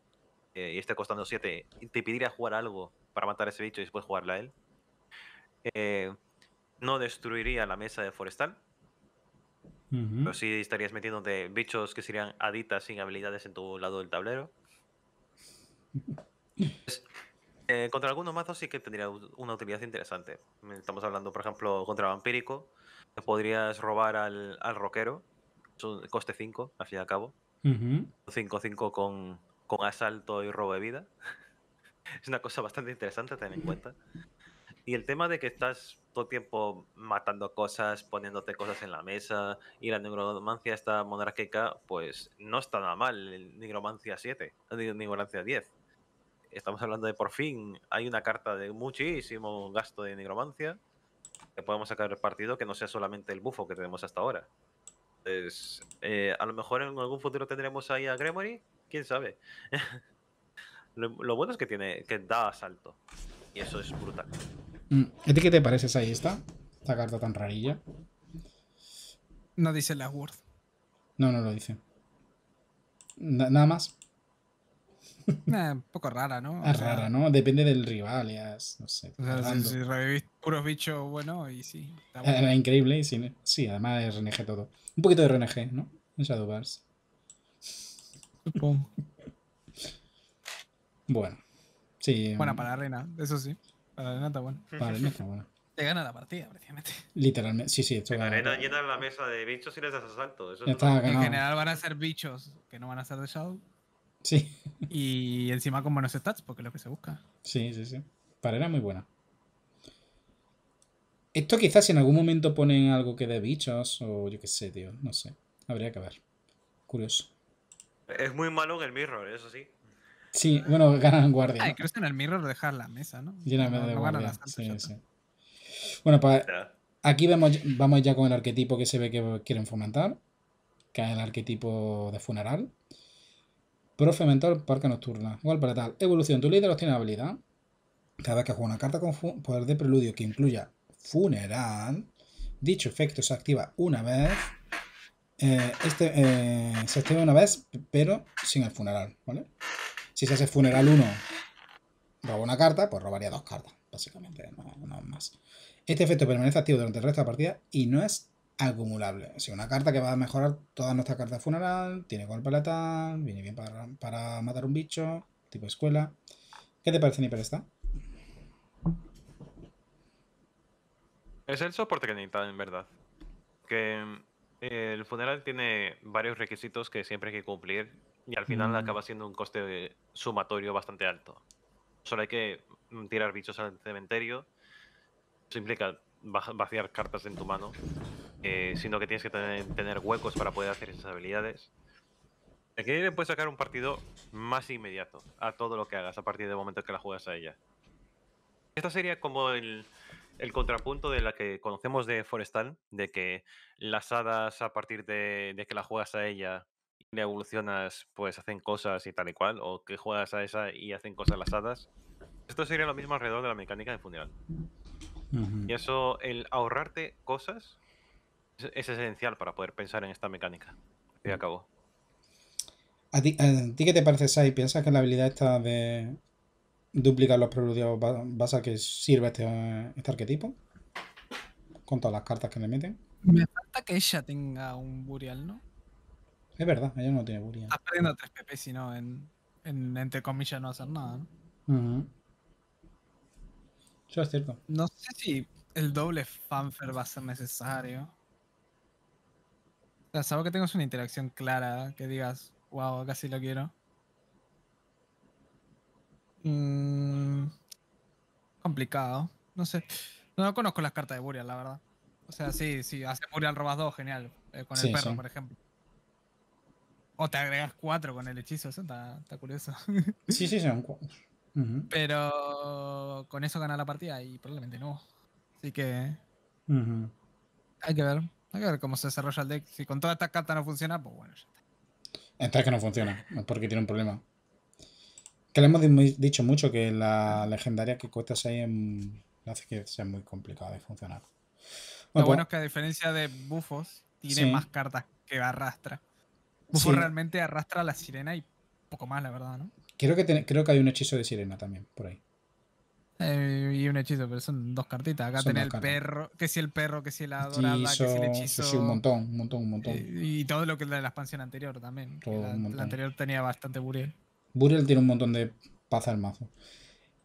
eh, y está costando 7. Te pediría jugar algo para matar a ese bicho y después jugarla a él. Eh, no destruiría la mesa de forestal. Pero sí estarías de bichos que serían aditas sin habilidades en tu lado del tablero. Pues, contra algunos mazos sí que tendría una utilidad interesante. Estamos hablando, por ejemplo, contra Vampírico podrías robar al, al roquero. coste 5, al fin y al cabo. 5-5 con, con, asalto y robo de vida. *laughs* es una cosa bastante interesante tener en cuenta. Y el tema de que estás todo el tiempo matando cosas, poniéndote cosas en la mesa, y la nigromancia está monarquica pues no está nada mal. El nigromancia 7, el nigromancia 10. Estamos hablando de por fin, hay una carta de muchísimo gasto de nigromancia que podemos sacar el partido que no sea solamente el bufo que tenemos hasta ahora. Entonces, eh, a lo mejor en algún futuro tendremos ahí a Gremory, quién sabe. *laughs* lo, bueno es que tiene, que da asalto. Y eso es brutal. Mm, ¿A qué te parece ahí esta? Esta carta tan rarilla. No dice la Word. No, no lo dice. Nada más. *laughs* un poco rara, ¿no? Ah, es rara, ¿no? Depende del rival, ya. Es, no sé. O sea, si, si revivís puros bichos bueno y sí. Era ah, increíble y sí, sí, además de RNG todo. Un poquito de RNG, ¿no? En Bars. Supongo. *laughs* bueno. Sí. Buena mm. para Arena, eso sí. Para Arena está bueno. Para Arena está bueno. *laughs* Te gana la partida, precisamente. Literalmente, sí, sí. En arena llena la mesa de bichos y les das asalto. en general van a ser bichos que no van a ser de Shadow. Sí. Y encima con buenos stats, porque es lo que se busca. Sí, sí, sí. era muy buena. Esto quizás si en algún momento ponen algo que de bichos o yo qué sé, tío. No sé. Habría que ver. Curioso. Es muy malo en el mirror, eso sí. Sí, bueno, ganan guardia. Ay, creo que en el mirror dejar la mesa, ¿no? Llena guardia. Sí, sí. Bueno, pues aquí vamos ya con el arquetipo que se ve que quieren fomentar, que es el arquetipo de funeral. Profe mental, parque nocturna. Igual para tal. Evolución. Tu líder obtiene habilidad. Cada vez que juega una carta con poder de preludio que incluya funeral, dicho efecto se activa una vez. Eh, este eh, se activa una vez, pero sin el funeral, Si se hace funeral 1, roba una carta, pues robaría dos cartas, básicamente, no, más. Este efecto permanece activo durante el resto de la partida y no es acumulable. O sea, una carta que va a mejorar todas nuestras cartas funeral, tiene golpe letal, viene bien para, matar un bicho, tipo escuela. ¿Qué te parece, Nipper, esta? Es el soporte que necesita, en verdad. Que eh, el funeral tiene varios requisitos que siempre hay que cumplir y al final mm. acaba siendo un coste sumatorio bastante alto. Solo hay que mm, tirar bichos al cementerio. Eso implica vaciar cartas en tu mano eh, sino que tienes que tener, huecos para poder hacer esas habilidades. Aquí que puedes sacar un partido más inmediato a todo lo que hagas a partir del momento que la juegas a ella. Esto sería como el, contrapunto de la que conocemos de Forestal, de que las hadas a partir de, que la juegas a ella y le evolucionas, pues hacen cosas y tal y cual, o que juegas a esa y hacen cosas las hadas. Esto sería lo mismo alrededor de la mecánica de funeral. Y eso, el ahorrarte cosas es, esencial para poder pensar en esta mecánica. Y acabó. Eh, ¿A ti, qué te parece, Sai? ¿Piensas que la habilidad esta de duplicar los preludios va a que sirve este, este arquetipo? Con todas las cartas que le meten. Me falta que ella tenga un Burial, ¿no? Es verdad, ella no tiene Burial. Estás perdiendo 3 PP si no, en, entre comillas, no hacer nada, ¿no? Eso es cierto. No sé si el doble fanfare va a ser necesario sea, salvo que tengas una interacción clara, que digas, wow, casi lo quiero. Mm, complicado, no sé. No conozco las cartas de Burial, la verdad. O sea, sí, sí, hace Burial robas dos, genial. Eh, con el perro, por ejemplo. O te agregas cuatro con el hechizo, eso está, curioso. *laughs* Sí, sí, son cuatro. Pero con eso gana la partida y probablemente no. Así que. Hay que ver. Hay que ver cómo se desarrolla el deck. Si con todas estas cartas no funciona, pues bueno, ya está. que no funciona, porque tiene un problema. Que le hemos dicho mucho que la legendaria que cuesta 6 hace que sea muy complicada de funcionar. Lo bueno es que a diferencia de bufos, tiene más cartas que arrastra. Bufos realmente arrastra a la sirena y poco más, la verdad, ¿no? Creo que, creo que hay un hechizo de sirena también por ahí. Eh, y un hechizo, pero son dos cartitas. Acá tiene el perro, que si el perro, que si la dorada, que si el hechizo. un montón, un montón, un montón. Eh, y, todo lo que es de la expansión anterior también. la, anterior tenía bastante Buriel. Buriel tiene un montón de paz al mazo.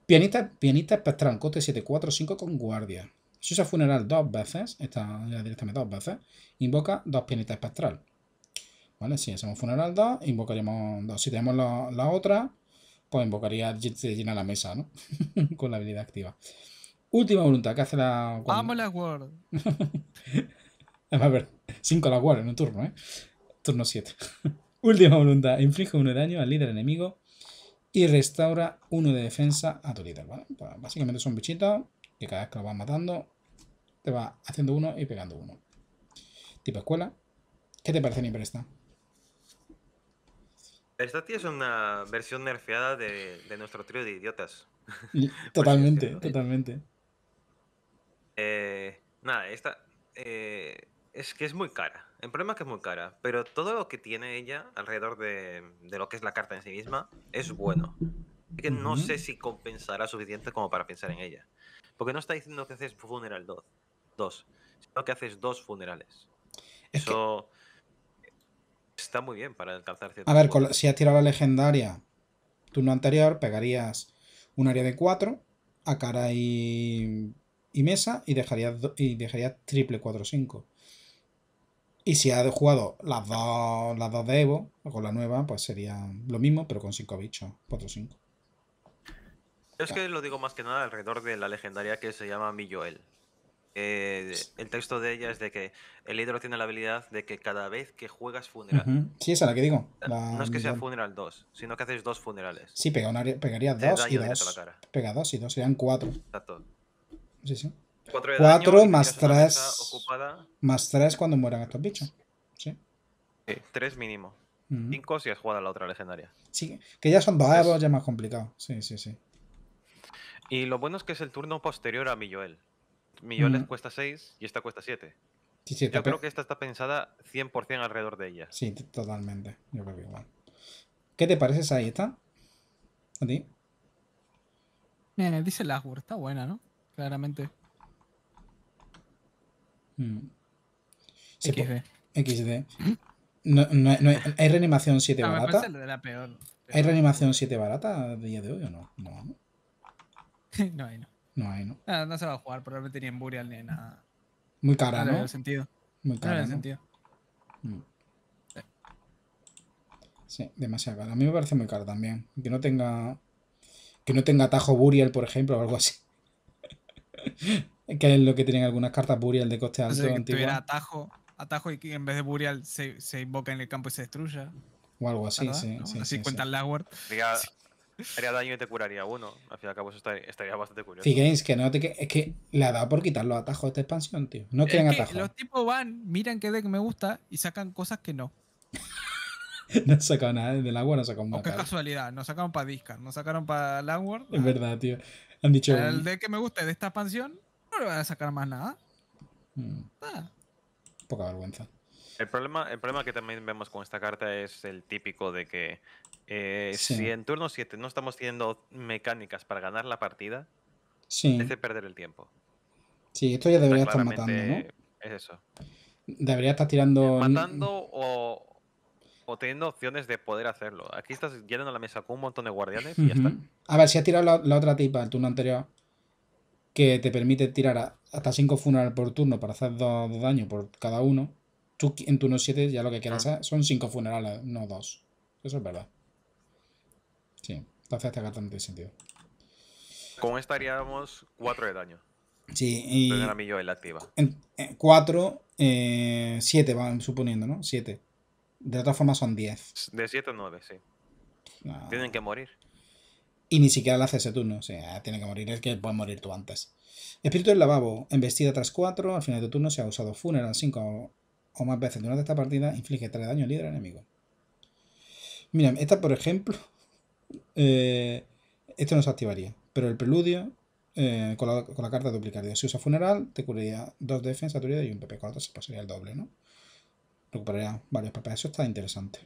Pianista, pianista espectral, 4, 5 con guardia. Si usa funeral dos veces, está directamente dos veces, invoca dos pianistas espectral. Si hacemos funeral dos, invocaríamos dos. Si tenemos la otra, pues invocaría se llena la mesa, ¿no? *laughs* Con la habilidad activa. Última voluntad ¿qué hace la. ¡Vamos la World! *laughs* a ver, 5 la Ward en un turno, ¿eh? Turno 7. *laughs* Última voluntad. Inflige uno de daño al líder enemigo y restaura uno de defensa a tu líder, ¿vale? Pues básicamente son bichitos que cada vez que lo vas matando te va haciendo uno y pegando uno. Tipo escuela. ¿Qué te parece, esta? tía es una versión nerfeada de, nuestro trío de idiotas. *laughs* Totalmente, totalmente. Eh, nada, esta eh, es que es muy cara. El problema es que es muy cara, pero todo lo que tiene ella alrededor de, lo que es la carta en sí misma es bueno. que no sé si compensará suficiente como para pensar en ella. Porque no está diciendo que haces funeral 2, sino que haces dos funerales. Eso está muy bien para alcanzar cierto. A ver, si has tirado la legendaria turno anterior, pegarías un área de 4 a cara y, mesa y dejarías, y dejarías triple 4-5. Y si has jugado las dos, las dos de Evo, con la nueva, pues sería lo mismo, pero con 5 bichos, 4-5. es que lo digo más que nada alrededor de la legendaria que se llama Milloel. Eh, el texto de ella es de que el hidro tiene la habilidad de que cada vez que juegas funeral. Sí, esa es la que digo. Eh, no es que sea funeral 2, sino que haces dos funerales. Sí, pegaría 2 dos y dos. Pega dos y dos, serían cuatro. Exacto. Sí, sí. Cuatro, más tres. Más tres cuando mueran estos bichos. Sí. tres mínimo. 5 Cinco si has jugado la otra legendaria. Sí, que ya son dos ya es más complicado. Sí, sí, sí. Y lo bueno es que es el turno posterior a mi Joel. Millones cuesta 6 y esta cuesta 7. Sí, yo creo que esta está pensada 100% alrededor de ella. Sí, totalmente. Yo creo que igual. ¿Qué te parece esa dieta? ¿A ti? Mira, dice la está buena, ¿no? Claramente. Mm. XD. XD. hay, reanimación 7 no, ah, barata? Me de la peor, ¿Hay reanimación 7 barata a día de hoy o no? No, no *laughs* hay, no. No hay, ¿no? ¿no? se va a jugar probablemente ni en Burial ni en nada. Muy cara, ¿no? No sentido. Muy cara. No sentido. Mm. Sí. demasiado caro. A mí me parece muy caro también. Que no tenga. Que no tenga atajo Burial, por ejemplo, o algo así. *laughs* que es lo que tienen algunas cartas Burial de coste alto. tuviera atajo, atajo y que en vez de Burial se, se, invoca en el campo y se destruya. O algo así, sí, sí, Así sí, el sí. Haría daño y te curaría uno. Al fin y al cabo, eso estaría, bastante curioso. Sí, que no te, es que le ha dado por quitar los atajos de esta expansión, tío. No quieren atajos. Los tipos van, miran qué deck me gusta y sacan cosas que no. *laughs* no han sacado nada del agua, no sacaron nada. qué casualidad, no sacaron para Discard, no sacaron para Landward. Es verdad, tío. Han dicho. El deck que me gusta de esta expansión, no le van a sacar más nada. Mm. Ah. Poca vergüenza. El problema, el problema que también vemos con esta carta es el típico de que eh, si en turno 7 no estamos teniendo mecánicas para ganar la partida, sí. es perder el tiempo. Sí, esto ya debería estar matando, ¿no? Es eso. Debería estar tirando. Eh, matando o, teniendo opciones de poder hacerlo. Aquí estás llenando la mesa con un montón de guardianes y ya está. A ver, si has tirado la, otra tipa el turno anterior, que te permite tirar hasta 5 funerales por turno para hacer 2 daños por cada uno. Tú en turno 7 ya lo que quieras mm. son 5 funerales, no 2. Eso es verdad. Entonces sentido. Con esta haríamos 4 de daño. Sí, y. en la activa. 4, 7 eh, van suponiendo, ¿no? 7. De otra forma son 10. De 7 a 9, sí. Tienen que morir. Y ni siquiera le hace ese turno. O sea, tiene que morir. Es que puede morir tú antes. Espíritu del lavabo. Embestida tras 4. Al final de turno se ha usado Funeral 5 o más veces durante esta partida. Inflige 3 daño al líder enemigo. Mira, esta por ejemplo eh, esto no se activaría. Pero el preludio, eh, con, la, carta duplicaría si usa funeral, te curaría dos de defensa, y un PP. Con se pasaría el doble, ¿no? Recuperaría varios PP. Eso está interesante.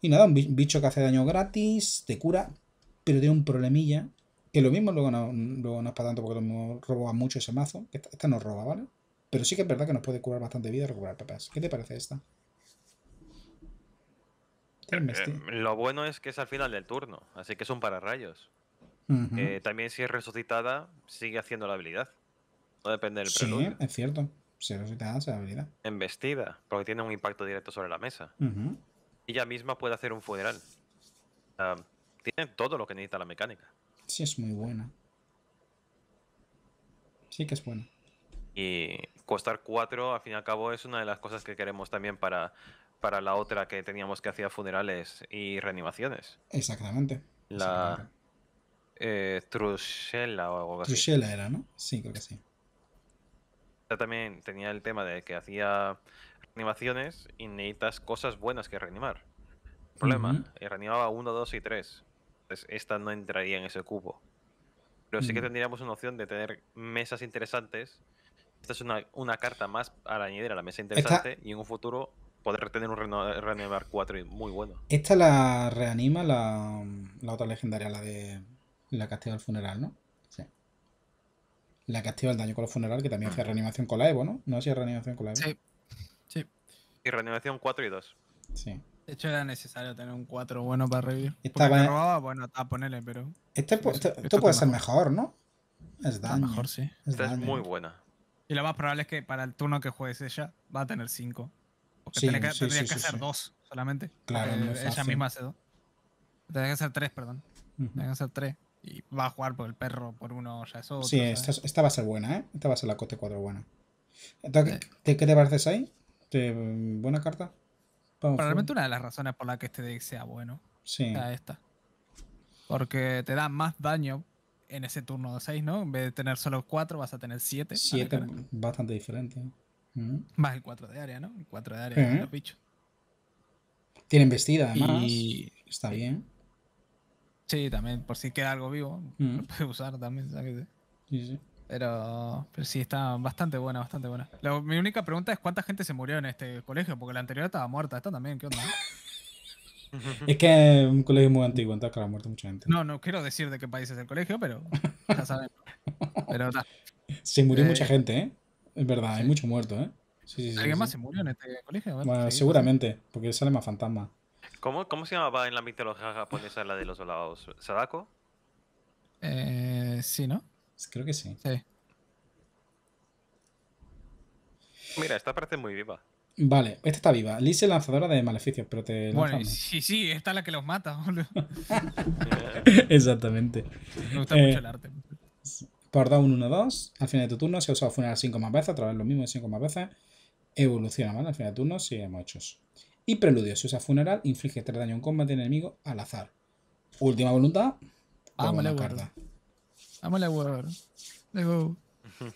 Y nada, un bicho que hace daño gratis, te cura, pero tiene un problemilla. Que lo mismo luego no, es para tanto porque lo roba mucho ese mazo. Esta, esta no roba, ¿vale? Pero sí que es verdad que nos puede curar bastante vida y recuperar papás. ¿Qué te parece esta? Este. Eh, lo bueno es que es al final del turno, así que es un pararrayos. rayos. también si es resucitada, sigue haciendo la habilidad. No depende del sí, es cierto. Si es resucitada, se la habilidad. Embestida, porque tiene un impacto directo sobre la mesa. Ella misma puede hacer un funeral. Ah, tiene todo lo que necesita la mecánica. Sí, es muy buena. Sí que es buena. Y costar 4, al fin y al cabo, es una de las cosas que queremos también para para la otra que teníamos que hacía funerales y reanimaciones. Exactamente. La eh, o algo así. Trushela era, ¿no? Sí, creo que sí. Esta también tenía el tema de que hacía animaciones y necesitas cosas buenas que reanimar. problema, eh, Y reanimaba 1, 2 y 3. Entonces, esta no entraría en ese cubo. Pero sí que mm. tendríamos una opción de tener mesas interesantes. Esta es una, carta más para añadir a la mesa interesante y en un futuro poder tener un Reanimar 4 y muy bueno. Esta la reanima la, la otra legendaria, la de la que activa el funeral, ¿no? Sí. La que activa el daño con el funeral, que también hace reanimación con la Evo, ¿no? No es reanimación con la Evo. Sí. sí. Y reanimación 4 y 2. Sí. De hecho, era necesario tener un 4 bueno para revivir. Esta va... robaba, bueno, a ponerle, pero. Este, este- esto puede ser mejor, ¿no? Es daño. mejor, sí. Es Esta es muy buena. Y lo más probable es que para el turno que juegues ella, va a tener 5. Porque que, tendrías que hacer dos solamente. Claro. No ella misma hace dos. Tendrías que hacer tres, perdón. Uh que hacer tres. Y va a jugar por el perro, por uno, ya eso. Sí, esta, va a ser buena, ¿eh? Esta va a ser la cote 4 buena. Entonces, ¿qué, te parece ahí? ¿Buena carta? Probablemente una de las razones por la que este deck sea bueno. Sí. Sea esta. Porque te da más daño en ese turno de 6, ¿no? En vez de tener solo cuatro, vas a tener Siete siete bastante diferente. ¿eh? Más el 4 de área, ¿no? El 4 de área, de los bichos. Tienen vestida, además. Y... Está bien. Sí, también, por si queda algo vivo, lo puedes usar también, ¿sabes? Sí, sí. Pero, pero sí, está bastante buena, bastante buena. mi única pregunta es cuánta gente se murió en este colegio, porque la anterior estaba muerta, esta también, ¿qué onda? *laughs* es que es un colegio muy antiguo, entonces ha muerto mucha gente. No, no quiero decir de qué país es el colegio, pero ya sabemos *laughs* Pero, Se murió eh, mucha gente, ¿eh? Es verdad, hay mucho muerto, ¿eh? Sí, sí, ¿Alguien más se murió en este colegio? bueno, seguramente, porque sale más fantasma. ¿Cómo, ¿Cómo, se llamaba en la mitología japonesa la de los olados? ¿Sadako? Eh, sí, ¿no? Creo que sí. Sí. Mira, esta parece muy viva. Vale, esta está viva. Liz es lanzadora de maleficios, pero te. Bueno, sí, sí, esta es la que los mata, boludo. *laughs* Exactamente. Me gusta mucho eh, el arte. Guarda un 1, 1, 2. Al final de tu turno, si has usado funeral 5 más veces, otra vez lo mismo de 5 más veces, evoluciona, ¿vale? Al final de turno, si hemos hecho Y preludio, si usas funeral, inflige 3 daño en combate enemigo al azar. Última voluntad. Vamos pues ah, la carta. Vamos ah, la Luego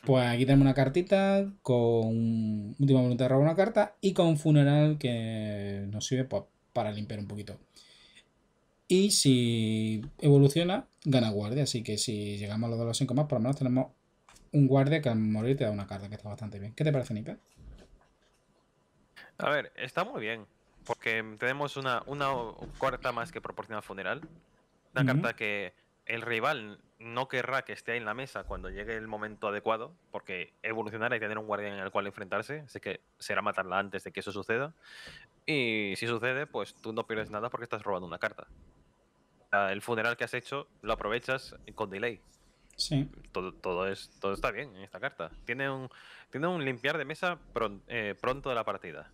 Pues aquí tenemos una cartita con última voluntad de robar una carta y con funeral que nos sirve pues, para limpiar un poquito. Y si evoluciona, gana guardia. Así que si llegamos a los de los 5 más, por lo menos tenemos un guardia que al morir te da una carta, que está bastante bien. ¿Qué te parece, Nika? A ver, está muy bien. Porque tenemos una, una carta más que proporciona funeral. Una carta que el rival no querrá que esté ahí en la mesa cuando llegue el momento adecuado, porque evolucionará y tener un guardia en el cual enfrentarse, así que será matarla antes de que eso suceda. Y si sucede, pues tú no pierdes nada porque estás robando una carta el funeral que has hecho lo aprovechas con delay. Sí. Todo, todo, es, todo está bien en esta carta. Tiene un, tiene un limpiar de mesa eh, pronto de la partida.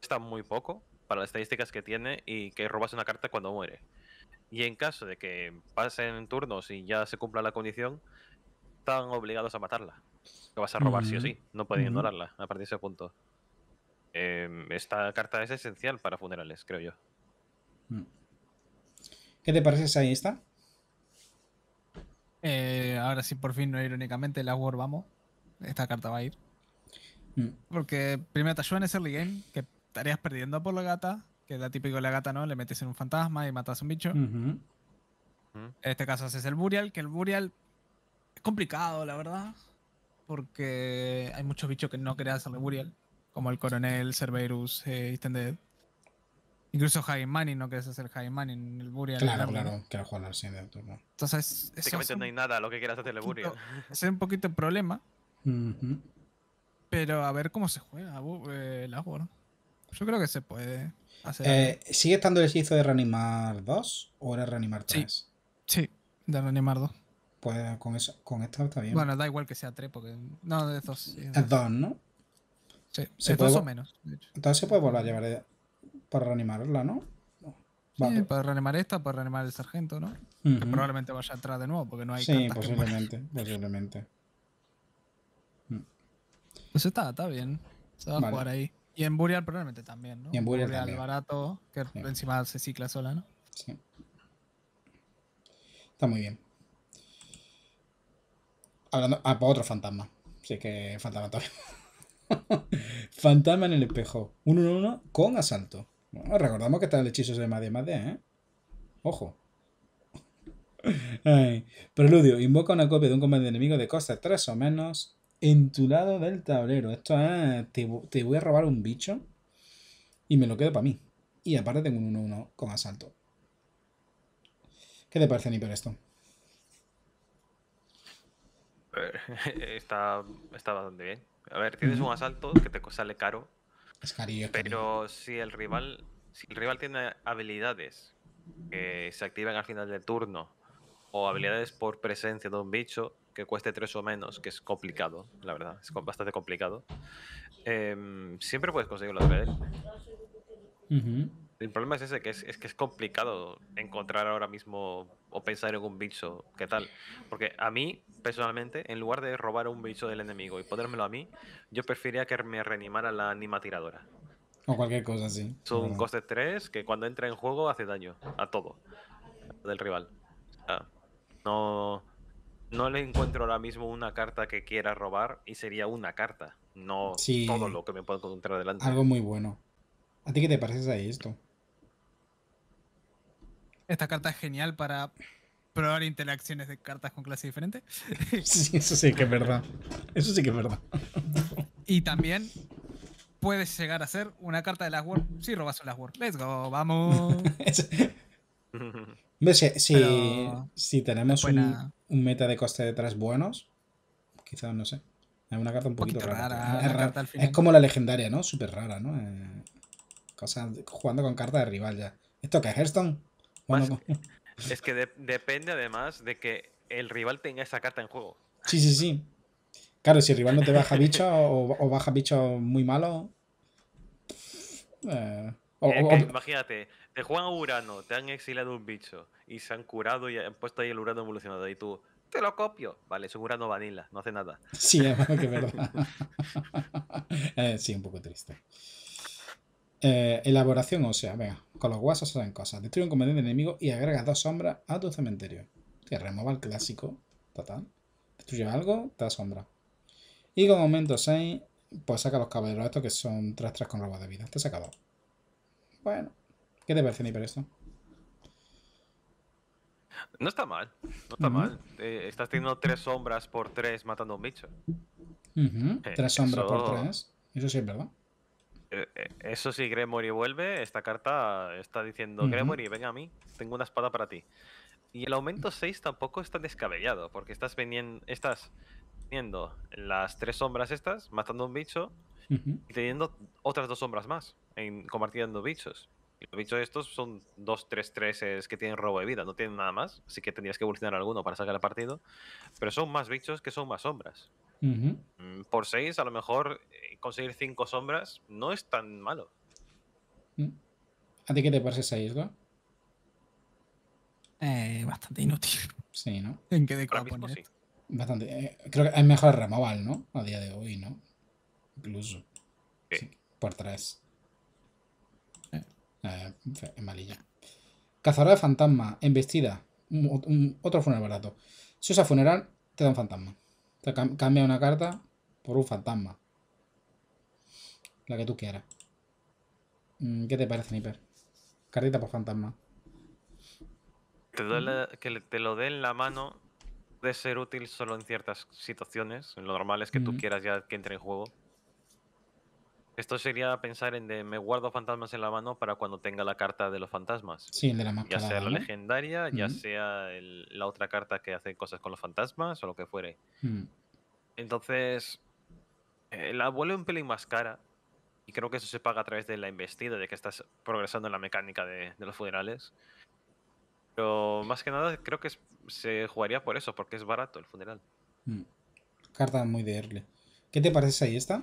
Está muy poco para las estadísticas que tiene y que robas una carta cuando muere. Y en caso de que pasen turnos y ya se cumpla la condición, están obligados a matarla. Que vas a robar sí o mm-hmm. sí. No pueden mm-hmm. ignorarla a partir de ese punto. Em, esta carta es esencial para funerales, creo yo. Mm. ¿Qué te parece esa Insta? Eh, ahora sí, por fin, no irónicamente, la War vamos. Esta carta va a ir. Mm. Porque primero te ayuda en ese game, que estarías perdiendo por la gata, que da típico la gata, ¿no? Le metes en un fantasma y matas a un bicho. En este caso haces el Burial, que el Burial es complicado, la verdad. Porque hay muchos bichos que no querían hacerle Burial, como el Coronel, Cerberus, eh, Extended. Incluso Jaime Manning no quieres hacer High Manning, el Burial. Claro, claro, quiero jugar al siguiente turno. Entonces, Básicamente no hay nada lo que quieras hacer el Burial. Es un poquito el problema. Pero a ver cómo se juega eh, el Asgore. Yo creo que se puede hacer. Eh, ¿Sigue estando el hechizo de reanimar 2 o era reanimar 3? Sí, de reanimar 2. Pues con, eso, con esta está bien. Bueno, da igual que sea 3, porque. No, de 2. Es 2, ¿no? Sí, se puede... o menos. Entonces se puede volver a llevar eh, para reanimarla, ¿no? Sí, para reanimar esta, para reanimar el sargento, ¿no? probablemente vaya a entrar de nuevo porque no hay. Sí, posiblemente, posiblemente. Mm. Pues está, está bien. Se va a jugar ahí. Y en Burial probablemente también, ¿no? en Burial, barato, que encima se cicla sola, ¿no? Sí. Está muy bien. Hablando. Ah, para otro fantasma. Sí, que fantasma todavía. *laughs* fantasma en el espejo. 1-1 con asalto. Bueno, recordamos que está el hechizo de más de más de, ¿eh? Ojo. *laughs* Preludio. Invoca una copia de un combate enemigo de costa 3 o menos en tu lado del tablero. Esto es. Te, voy a robar un bicho y me lo quedo para mí. Y aparte tengo un 1-1 con asalto. ¿Qué te parece, Niper, esto? Eh, *laughs* está, está bastante bien. A ver, tienes un asalto que te sale caro pero si el rival, si el rival tiene habilidades que se activan al final del turno o habilidades por presencia de un bicho que cueste 3 o menos, que es complicado, la verdad, es bastante complicado. Em, siempre puedes conseguirlo a él. El problema es ese, que es, que es complicado encontrar ahora mismo o pensar en un bicho, ¿qué tal? Porque a mí, personalmente, en lugar de robar un bicho del enemigo y ponérmelo a mí, yo preferiría que me reanimara la anima tiradora. O cualquier cosa así. Es un coste 3 que cuando entra en juego hace daño a todo del rival. no, no le encuentro ahora mismo una carta que quiera robar y sería una carta, no todo lo que me puedo encontrar adelante. Algo muy bueno. ¿A ti qué te parece ahí esto? esta carta es genial para probar interacciones de cartas con clases diferentes. *laughs* Sí, eso sí que es verdad. Eso sí que es verdad. Y también puedes llegar a ser una carta de las World si robas un las World. Let's go, vamos. *laughs* si, tenemos un, meta de coste de tres buenos, quizás no sé. Es una carta un poquito, rara. es, como la legendaria, ¿no? Súper rara, ¿no? Eh, jugando con carta de rival ya. ¿Esto qué es Hearthstone? es que depende además de que el rival tenga esa carta en juego. Sí, sí, sí. Claro, si el rival no te baja bicho o, baja bicho muy malo. Eh, imagínate, te juegan a Urano, te han exilado un bicho y se han curado y han puesto ahí el Urano evolucionado y tú. Te lo copio. Vale, es un Urano vanilla, no hace nada. Sí, *laughs* es verdad. *laughs* Eh, sí, un poco triste. Eh, elaboración sea venga, con los guasos salen cosas. Destruye un comandante enemigo y agrega dos sombras a tu cementerio. Te remova el clásico, total. Destruye algo, te da sombra. Y con aumento 6, pues saca los caballeros estos que son 3-3 con robo de vida. Te saca dos. Bueno, ¿qué te parece, por esto? No está mal, no está mal. Eh, estás teniendo tres sombras por tres matando a un bicho. Eh, tres sombras por tres. Eso sí es verdad. Eh, eh, eso sí, Gremory vuelve. Esta carta está diciendo: Gremory, ven a mí, tengo una espada para ti. Y el aumento 6 tampoco está descabellado, porque estás teniendo las tres sombras estas, matando un bicho y teniendo otras dos sombras más, en, bichos. Y los bichos estos son 2 3 3 que tienen robo de vida, no tienen nada más, así que tendrías que evolucionar alguno para sacar el partido. Pero son más bichos que son más sombras. Mm, por 6, a lo mejor eh, conseguir 5 sombras no es tan malo. Mm. ¿A ti qué te parece 6, eh, bastante inútil. Sí, ¿no? ¿En qué deco sí. Bastante. Eh, creo que es mejor Ramaval, ¿no? A día de hoy, ¿no? Incluso. Sí. por 3. En malilla. Cazadora de fantasma, embestida. vestida otro funeral barato. Si usa funeral, te da un fantasma cambia una carta por un fantasma. La que tú quieras. Mm, ¿Qué te parece, Niper? Cartita por fantasma. Te que te lo dé en la mano de ser útil solo en ciertas situaciones. Lo normal es que tú quieras ya que entre en juego. Esto sería pensar en de me guardo fantasmas en la mano para cuando tenga la carta de los fantasmas. Sí, de la máscara. Ya sea la legendaria, ya sea la otra carta que hace cosas con los fantasmas o lo que fuere. Mm. Entonces, la vuelve un pelín más cara. Y creo que eso se paga a través de la investida, de que estás progresando en la mecánica de, los funerales. Pero más que nada, creo que se jugaría por eso, porque es barato el funeral. Mm. Carta muy de early. ¿Qué te parece ahí esta?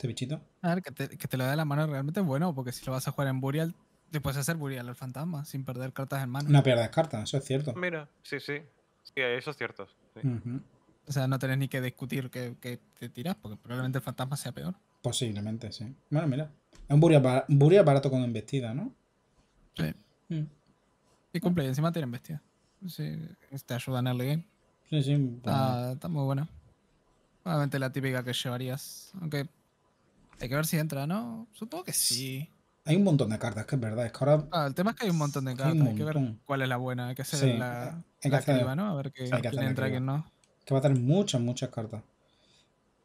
este bichito. A ver, que te, lo dé la mano realmente es bueno, porque si lo vas a jugar en Burial, te puedes hacer Burial al fantasma sin perder cartas en mano. No pierdas cartas, eso es cierto. Mira, sí, sí. Sí, eso es cierto. O sea, no tenés ni que discutir que, te tiras, porque probablemente el fantasma sea peor. Posiblemente, sí. Bueno, mira. Es un Burial, barato con embestida, ¿no? Sí. Mm. Y cumple, y encima tiene embestida. Sí, te ayuda en early game. Sí, sí. Ah, está, muy buena. Probablemente la típica que llevarías. Aunque hay que ver si entra, ¿no? Supongo que sí. Hay un montón de cartas, que es verdad. ahora... Ah, el tema es que hay un montón de cartas. Hay, que ver cuál es la buena. Hay que hacer la, hay que ¿no? A ver que, quién entra y quién no. Que va a tener muchas, muchas cartas.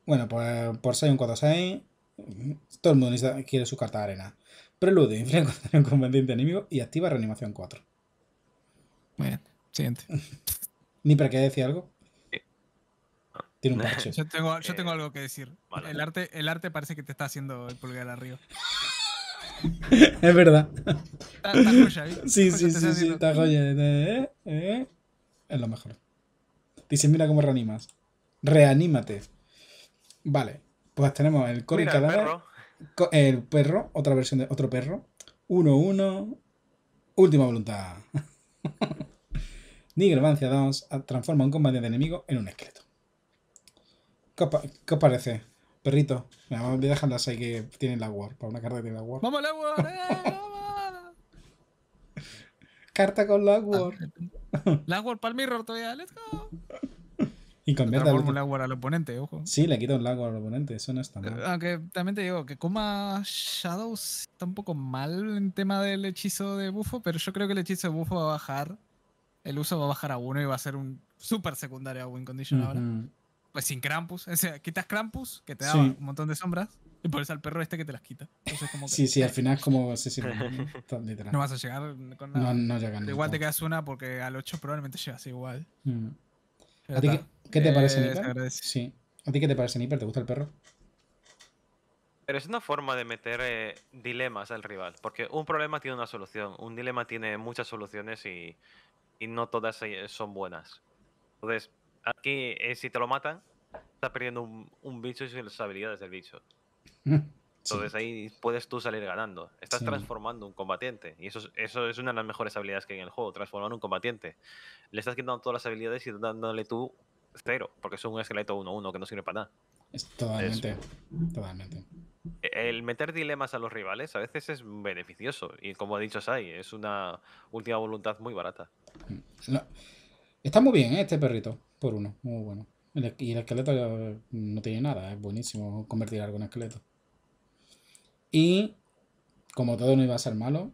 Bueno, pues por 6 1, 4-6. Todo el mundo quiere su carta de arena. Prelude, *laughs* inflige un conveniente enemigo y activa reanimación 4. Bien, siguiente. *laughs* Ni para qué decir algo. *laughs* yo, tengo, eh, algo que decir. El, arte, el arte parece que te está haciendo el pulgar arriba. es verdad. joya, Sí, sí, sí, está joya. Eh, eh, es lo mejor. Dice, mira cómo reanimas. Reanímate. Vale. Pues tenemos el Cory Cadáver. El, perro. otra versión de otro perro. 1-1. Uno, uno. Última voluntad. *laughs* Nigromancia 2 transforma un combate de enemigo en un esqueleto. ¿Qué, os parece? Perrito. Me voy a las ahí que tienen la war. Para una carta que tiene la war. ¡Vamos la *laughs* war! Carta con la war. la war para el mirror todavía. ¡Let's go! Y convierte un Lagwar al oponente, ojo. Sí, le quito un Lagwar al oponente, eso no está mal. Aunque también te digo que coma Shadows está un poco mal en tema del hechizo de bufo, pero yo creo que el hechizo de bufo va a bajar. El uso va a bajar a uno y va a ser un super secundario a Win Condition ahora pues sin Krampus. quitas Krampus, que te da un montón de sombras, y pones al perro este que te las quita. Sí, sí, al final es como... *laughs* no, vas a llegar con nada. No, no Igual te quedas una porque al 8 probablemente llegas igual. Mm. ¿A ti qué, te eh, parece, Nipper? Sí. ¿A ti qué te parece, Nipper? ¿Te gusta el perro? Pero es una forma de meter eh, dilemas al rival, porque un problema tiene una solución, un dilema tiene muchas soluciones y, y no todas eh, son buenas. Entonces, Aquí, eh, si te lo matan, estás perdiendo un, bicho y sus habilidades del bicho. *laughs* Entonces ahí puedes tú salir ganando. Estás transformando un combatiente. Y eso, eso es una de las mejores habilidades que hay en el juego, transformar un combatiente. Le estás quitando todas las habilidades y dándole tú cero, porque es un esqueleto 1-1 que no sirve para nada. totalmente, totalmente. E, el meter dilemas a los rivales a veces es beneficioso. Y como ha dicho Sai, es una última voluntad muy barata. Mm. Está muy bien ¿eh? este perrito por uno, muy bueno. Y el esqueleto eh, no tiene nada, es buenísimo convertir algo en esqueleto. Y como todo no iba a ser malo,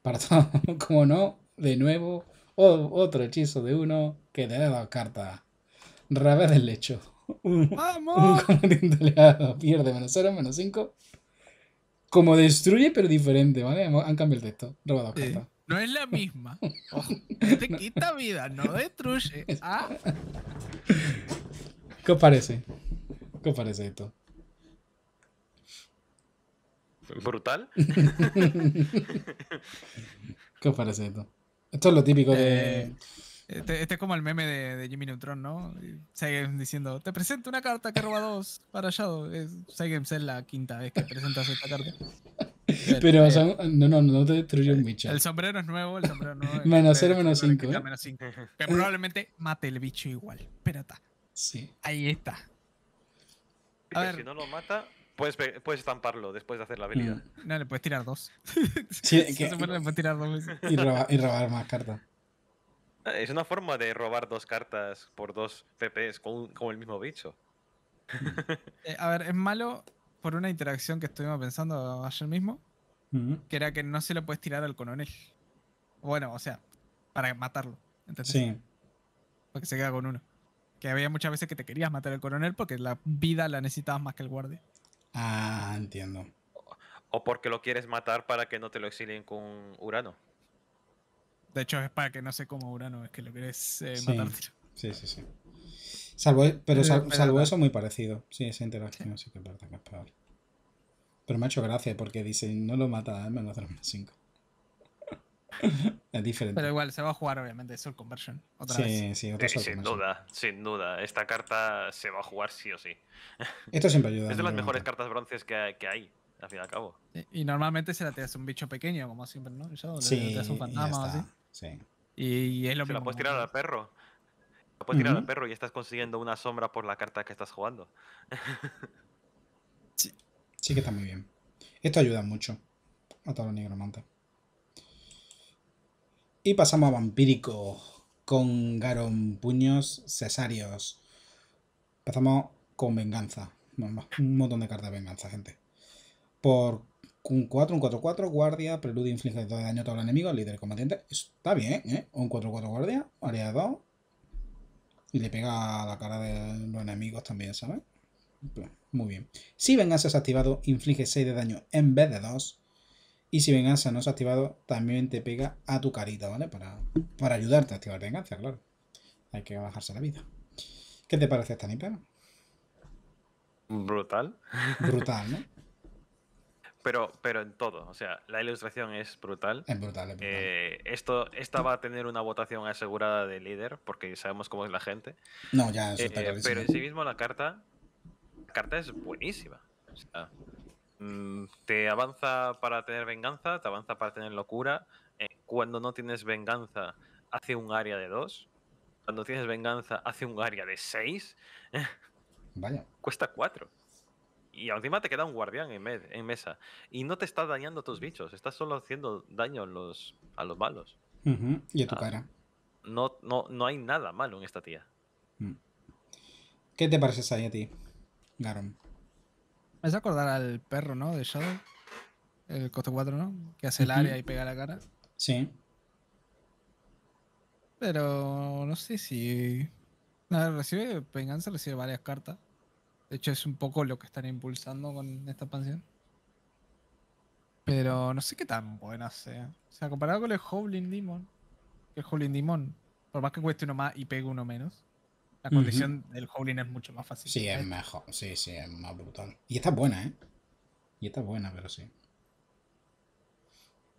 para *laughs* como no, de nuevo, otro hechizo de uno que te da dos cartas. Rabia del lecho. *laughs* Pierde menos 0, menos 5. Como destruye, pero diferente, ¿vale? Han cambiado el texto. Roba dos cartas. No es la misma. te *laughs* quita vida, no destruye. Ah. ¿qué ¿Qué parece? ¿Qué os parece esto? ¿Brutal? *laughs* *laughs* ¿Qué os parece esto? Esto es lo típico de. Eh, este, este, es como el meme de, Jimmy Neutron, ¿no? Siguen diciendo: Te presento una carta que roba dos para Shadow. Seguen ser la quinta vez que presentas esta carta. *laughs* Pero no, no, no te destruye un bicho. El sombrero es nuevo, el sombrero nuevo. *laughs* menos 0, menos 5. Que ¿eh? probablemente mate el bicho igual. Pero Sí. Ahí está. Si no lo mata, puedes, puedes estamparlo después de hacer la habilidad. Mm. No, le puedes tirar dos. Sí, Y, robar más cartas. Ah, es una forma de robar dos cartas por dos PPs con, con el mismo bicho. Mm. *laughs* Eh, a ver, es malo por una interacción que estuvimos pensando ayer mismo, que era que no se le puedes tirar al coronel. Bueno, o sea, para matarlo. ¿entendés? Sí. Porque se queda con uno. Que había muchas veces que te querías matar al coronel porque la vida la necesitabas más que el guardia. Ah, entiendo. O porque lo quieres matar para que no te lo exilien con Urano. De hecho, es para que no se cómo Urano, es que lo quieres eh, matar. Sí, sí, sí. Salvo, pero salvo eso, muy parecido. Sí, esa interacción sí, que es verdad que Pero me ha hecho gracia porque dice, no lo mata a eh, menos 3,5. *laughs* es diferente. Pero igual, se va a jugar obviamente Soul Conversion. Otra vez. sí, eh, sí Sin duda, sin duda. Esta carta se va a jugar sí o sí. Esto siempre ayuda. es de las mejores cartas bronces que, que hay, al fin y al cabo. Y, normalmente se la te hace un bicho pequeño, como siempre, ¿no? Eso, sí, un fantasma así. Sí. Y, es lo se la puedes tirar al perro puedes tirar al perro y estás consiguiendo una sombra por la carta que estás jugando. sí. sí que está muy bien. Esto ayuda mucho. A todos los negromantes. Y pasamos a vampírico. Con Garon Puños Cesarios. Pasamos con venganza. un montón de cartas de venganza, gente. Por un 4, un 4-4, guardia, preludio, inflige 2 de daño a todos los enemigos, líder combatiente. Está bien, ¿eh? Un 4-4 guardia, área 2, y le pega a la cara de los enemigos también, ¿sabes? Muy bien. Si venganza es activado, inflige 6 de daño en vez de 2. Y si venganza no es activado, también te pega a tu carita, ¿vale? Para, para ayudarte a activar venganza, claro. Hay que bajarse la vida. ¿Qué te parece esta nipera? Brutal. Brutal, ¿no? pero, pero en todo. O sea, la ilustración es brutal. Es brutal, brutal. Eh, esto, esta va a tener una votación asegurada de líder, porque sabemos cómo es la gente. No, ya, eso eh, está eh, Pero en sí mismo la carta, carta es buenísima. O sea, mm, te avanza para tener venganza, te avanza para tener locura. cuando no tienes venganza, hace un área de dos. Cuando tienes venganza, hace un área de seis. *laughs* Vaya. Cuesta cuatro y encima te queda un guardián en, en mesa. Y no te estás dañando a tus bichos, estás solo haciendo daño a los, malos. Y a tu ah, cara. No, no, no hay nada malo en esta tía. Mm. ¿Qué te parece ahí a ti, Garon? Me hace acordar al perro, ¿no? De Shadow. El costo 4, ¿no? Que hace el área y pega la cara. Sí. Pero no sé si. recibe venganza, recibe varias cartas. De hecho, es un poco lo que están impulsando con esta expansión. Pero no sé qué tan buena sea. O sea, comparado con el Howling Demon, que el Howling Demon, por más que cueste uno más y pegue uno menos, la condición del Howling es mucho más fácil. Sí, es este. mejor. Sí, sí, es más brutal. Y está buena, ¿eh? Y está buena, pero sí.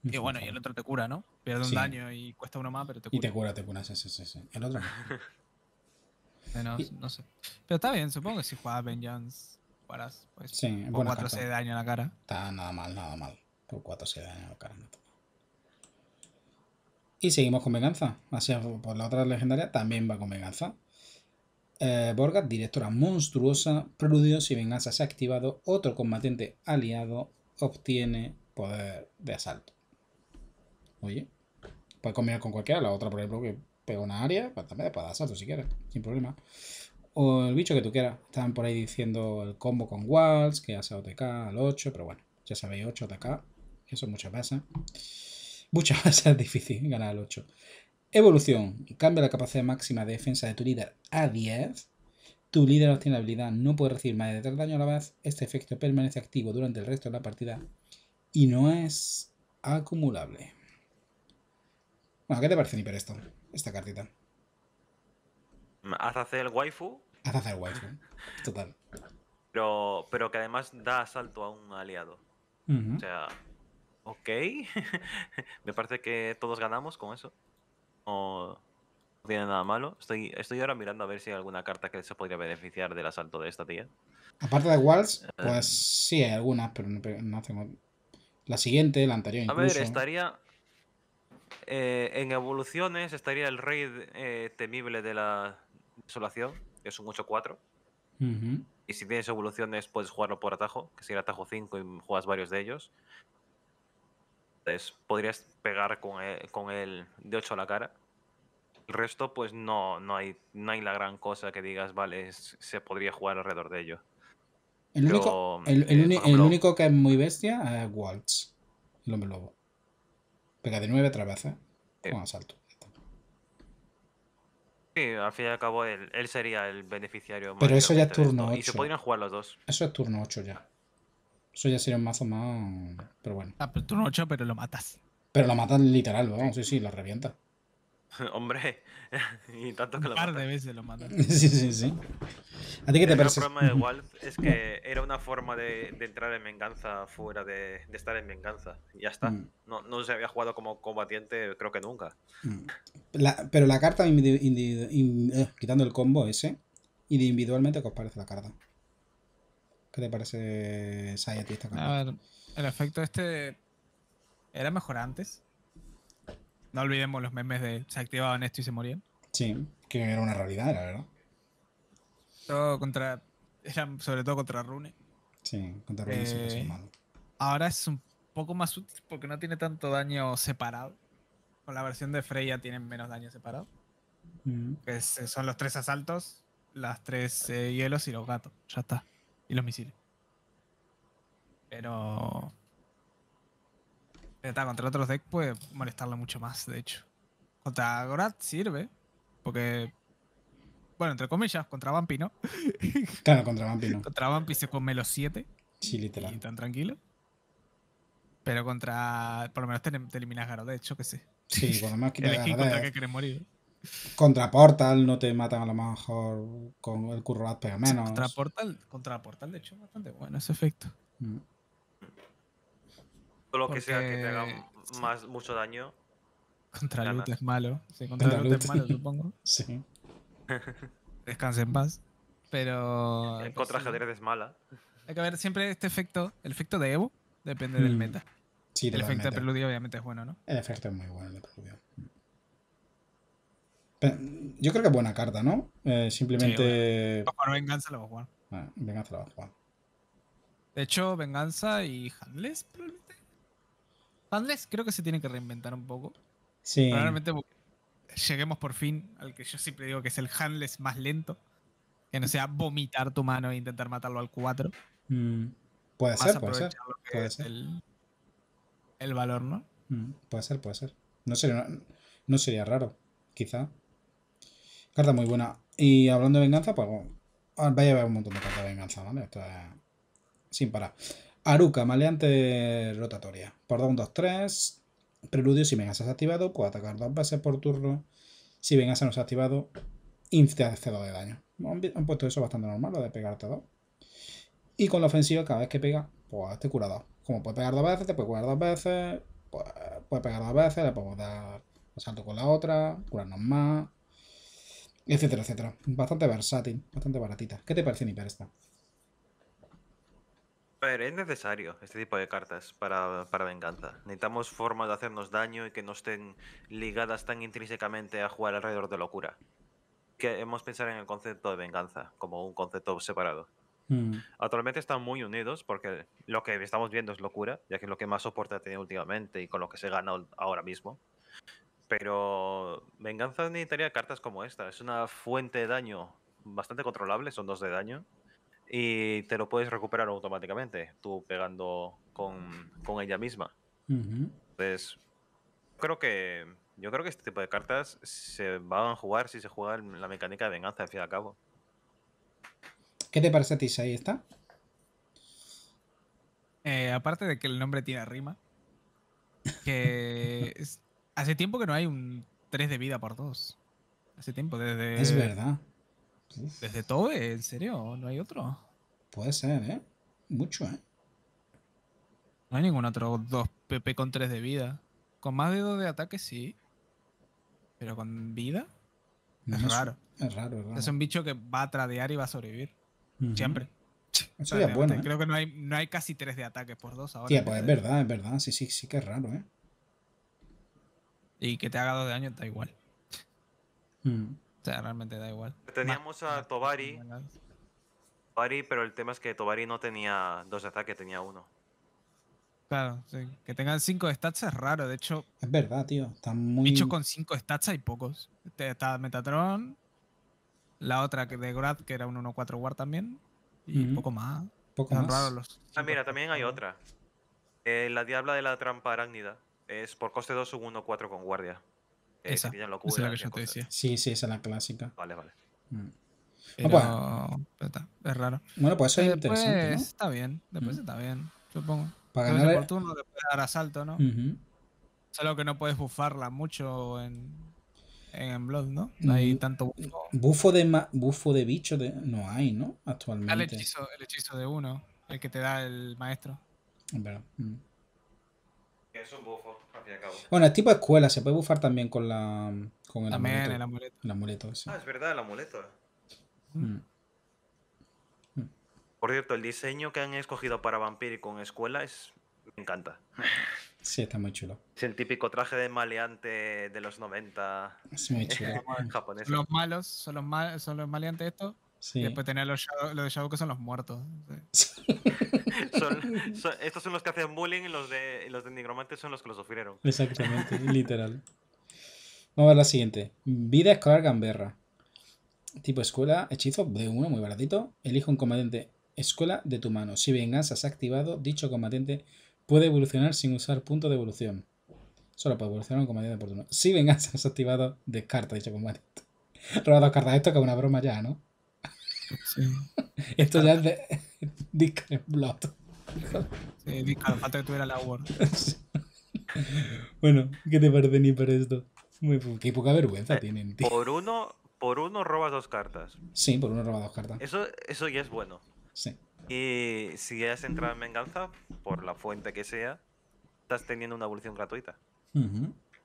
Y bueno, y el otro te cura, ¿no? Pierde un daño y cuesta uno más, pero te cura. Y te cura, te cura, sí, sí, sí. El otro. *laughs* Eh, no, no sé. Pero está bien, supongo que si juegas Vengeance, jugarás. Pues, sí, por 4 se daño a la cara. Está nada mal, nada mal. Por 4 se daño la cara, Y seguimos con venganza. Así por pues, la otra legendaria también va con venganza. Eh, Borgat, directora monstruosa, preludios Si venganza se ha activado. Otro combatiente aliado obtiene poder de asalto. Oye, puede combinar con cualquiera. La otra, por ejemplo, que pega una área, pues también puedes dar salto si quieres, sin problema. O el bicho que tú quieras. Estaban por ahí diciendo el combo con Walls, que hace OTK al 8, pero bueno, ya sabéis, 8 OTK, eso es muchas bases, Muchas *laughs* veces es difícil ganar al 8. Evolución. Cambia la capacidad máxima de defensa de tu líder a 10. Tu líder obtiene la habilidad no puede recibir más de 3 daño a la vez. Este efecto permanece activo durante el resto de la partida y no es acumulable. Bueno, ¿qué te parece, Niper, esto? esta cartita. Haz hacer el waifu. Haz hacer waifu, total. Pero, pero que además da asalto a un aliado. O sea, ok. *laughs* Me parece que todos ganamos con eso. O no tiene nada malo. Estoy, estoy ahora mirando a ver si hay alguna carta que se podría beneficiar del asalto de esta tía. Aparte de Walls, eh. pues sí hay algunas, pero no, tengo. La siguiente, la anterior. Incluso. A ver, estaría, eh, en evoluciones estaría el rey eh, temible de la desolación, es un 8-4. Y si tienes evoluciones, puedes jugarlo por atajo, que sería atajo 5 y juegas varios de ellos. Entonces, podrías pegar con el, de 8 a la cara. El resto, pues no, no, hay, no hay la gran cosa que digas, vale, se podría jugar alrededor de ello. El único, eh, único que es muy bestia es Waltz, el hombre lobo. Pega de 9 otra vez, ¿eh? Con asalto. Sí, al fin y al cabo él, él sería el beneficiario. Pero eso ya es turno 8. Y se podrían jugar los dos. Eso es turno 8 ya. Eso ya sería un mazo más. Pero bueno. Ah, pero turno 8, pero lo matas. Pero lo matas literal, vamos, sí, sí, lo revienta. *laughs* Hombre, *laughs* y tanto que lo Un par de veces lo matan. *laughs* sí, sí, sí. El problema de Walt es que era una forma de, entrar en venganza fuera de, estar en venganza. Ya está. Mm. No, se había jugado como combatiente, creo que nunca. Mm. pero la carta, eh, quitando el combo ese, individualmente, ¿qué os parece la carta? ¿Qué te parece, ti esta carta? A ver, el efecto este era mejor antes. No olvidemos los memes de se activaban esto y se morían. Sí, que era una realidad, la verdad. contra. Era sobre todo contra Rune. Sí, contra Rune es eh, Ahora es un poco más útil porque no tiene tanto daño separado. Con la versión de Freya tienen menos daño separado. Mm. Eh, son los tres asaltos, las tres eh, hielos y los gatos. Ya está. Y los misiles. Pero eh, contra otros decks puede molestarla mucho más, de hecho. Contra Gorat sirve, porque. Bueno, entre comillas, contra Vampi, ¿no? *laughs* Claro, contra Vampi no. Contra Vampi se come los 7. Sí, literal. Y tan tranquilo. Pero contra. Por lo menos te, eliminas Garo, de hecho, que sí. Sí, cuando más que contra qué quieres morir. Contra Portal no te matan a lo mejor con el curro pega menos. Contra Portal, contra Portal, de hecho, bastante bueno ese efecto. Mm lo que sea que te haga más, mucho daño. Contra Lute es malo. contra, es malo, supongo. *laughs* Sí. Descanse en paz. Pero. contra jaderes es mala. Hay que ver siempre este efecto. El efecto de Evo depende del mm. meta. el efecto de preludio obviamente es bueno, ¿no? El efecto es muy bueno, el de yo creo que es buena carta, ¿no? Eh, simplemente... venganza la va a jugar. venganza la va ah, a jugar. De hecho, venganza y handless. Handless creo que se tiene que reinventar un poco. Sí. Probablemente lleguemos por fin al que yo siempre digo que es el handless más lento. Que no sea vomitar tu mano e intentar matarlo al 4. Mm, puede, ser, puede ser, puede ser. El, valor, ¿no? Mm, puede ser, puede ser. No sería, no sería raro, quizá. Carta muy buena. Y hablando de venganza, pues bueno, ah, vaya a un montón de cartas de venganza, ¿vale? Esto es sin parar. Aruka, maleante rotatoria. Por 2 2, 3. Preludio, si vengas activado, puede atacar dos veces por turno. Si vengas no es activado, te hace 2 de daño. Han, puesto eso bastante normal, lo de pegarte dos. Y con la ofensiva, cada vez que pega, pues te cura dos. Como puede pegar dos veces, te puede curar dos veces, pues, puede pegar dos veces, le podemos dar un salto con la otra, curarnos más, etcétera, etcétera. Bastante versátil, bastante baratita. ¿Qué te parece mi esta? A ver, es necesario este tipo de cartas para, venganza. Necesitamos formas de hacernos daño y que no estén ligadas tan intrínsecamente a jugar alrededor de locura. Que hemos pensado en el concepto de venganza como un concepto separado. Mm. Actualmente están muy unidos porque lo que estamos viendo es locura, ya que es lo que más soporte ha tenido últimamente y con lo que se gana ahora mismo. Pero venganza necesitaría cartas como esta. Es una fuente de daño bastante controlable, son dos de daño y te lo puedes recuperar automáticamente, tú pegando con, ella misma. Entonces, creo que yo creo que este tipo de cartas se van a jugar si se juega la mecánica de venganza al fin y al cabo. ¿Qué te parece a ti ahí está? Eh, aparte de que el nombre tiene rima, que *laughs* hace tiempo que no hay un 3 de vida por 2. Hace tiempo, desde. Es verdad. Desde Tobe, en serio, no hay otro. Puede ser, ¿eh? Mucho, ¿eh? No hay ningún otro 2 PP con 3 de vida. Con más de 2 de ataque, sí. Pero con vida. es, raro. es raro. Es Es un bicho que va a tradear y va a sobrevivir. Siempre. Eso ya es ¿eh? Creo que no hay, casi 3 de ataque por 2 ahora. Tía, pues es ¿eh? verdad, es verdad. Sí, sí, sí que es raro, ¿eh? Y que te haga 2 de daño da igual. Mm realmente da igual. Teníamos a Tobari. Tobari, pero el tema es que Tobari no tenía dos ataques, tenía uno. Claro, sí. que tengan cinco stats es raro, de hecho. Es verdad, tío. Están muy. Bicho con cinco stats hay pocos. Este, está Metatron, la otra que de Grad, que era un 1-4 guard también, y un poco más. Poco más. Raros ah, mira, también hay otra. Eh, la Diabla de la Trampa Arácnida. Es por coste 2, un 1-4 con guardia esa, es la que te decía. Sí, sí, esa es la clásica. Vale, vale. Mm. Pero, no, es raro. Bueno, pues eso es interesante. ¿no? Está bien, después mm. está bien, supongo. Para ganar. el oportuno después dar asalto, ¿no? Solo que no puedes bufarla mucho en, en Blood, ¿no? No mm. hay tanto bufo. de, de bicho de... no hay, ¿no? Actualmente. El hechizo, el de uno, el que te da el maestro. Pero, que un bufo, al fin Bueno, es tipo escuela, se puede bufar también con la. Con el amuleto. Ah, es verdad, el amuleto. Mm. Mm. Mm. Por cierto, el diseño que han escogido para Vampir con escuela es. Me encanta. *sighs* Sí, está muy chulo. Es el típico traje de maleante de los 90. Es muy chulo. *laughs* Los malos, son los, mal, son los maleantes estos. Después tenía los, de Shadow que son los muertos. *laughs* *laughs* estos son los que hacen bullying y los de, los de Nigromante son los que los sufrieron. Exactamente, *laughs* literal. Vamos a ver la siguiente. Vida escolar gamberra. Tipo escuela, hechizo B1, muy baratito. Elige un combatiente escuela de tu mano. Si venganza has activado, dicho combatiente puede evolucionar sin usar punto de evolución. Solo puede evolucionar un combatiente oportuno. Si venganza has activado, descarta dicho combatiente. Roba dos cartas. Esto que es una broma ya, ¿no? *laughs* Esto Entonces ya *laughs* Discar en Sí, falta que tuviera la Word. *laughs* bueno, ¿qué te parece ni para esto? qué poca vergüenza eh, tienen, Por uno, por uno robas dos cartas. Sí, por uno robas dos cartas. Eso, eso ya es bueno. Y si has entrado en venganza, por la fuente que sea, estás teniendo una evolución gratuita.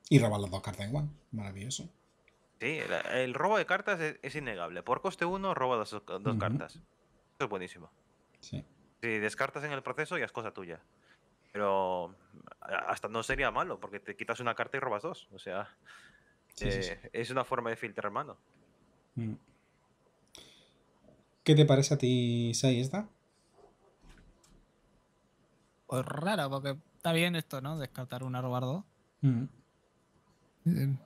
Y robas las dos cartas igual. Maravilloso. Sí, el, robo de cartas es, innegable. Por coste uno, roba dos, cartas. Eso es buenísimo. Sí. Si descartas en el proceso, y es cosa tuya. Pero hasta no sería malo, porque te quitas una carta y robas dos. O sea, eh, es una forma de filtrar mano. Mm. ¿Qué te parece a ti, Sai, esta? Pues rara, porque está bien esto, ¿no? Descartar una, robar dos. Mm.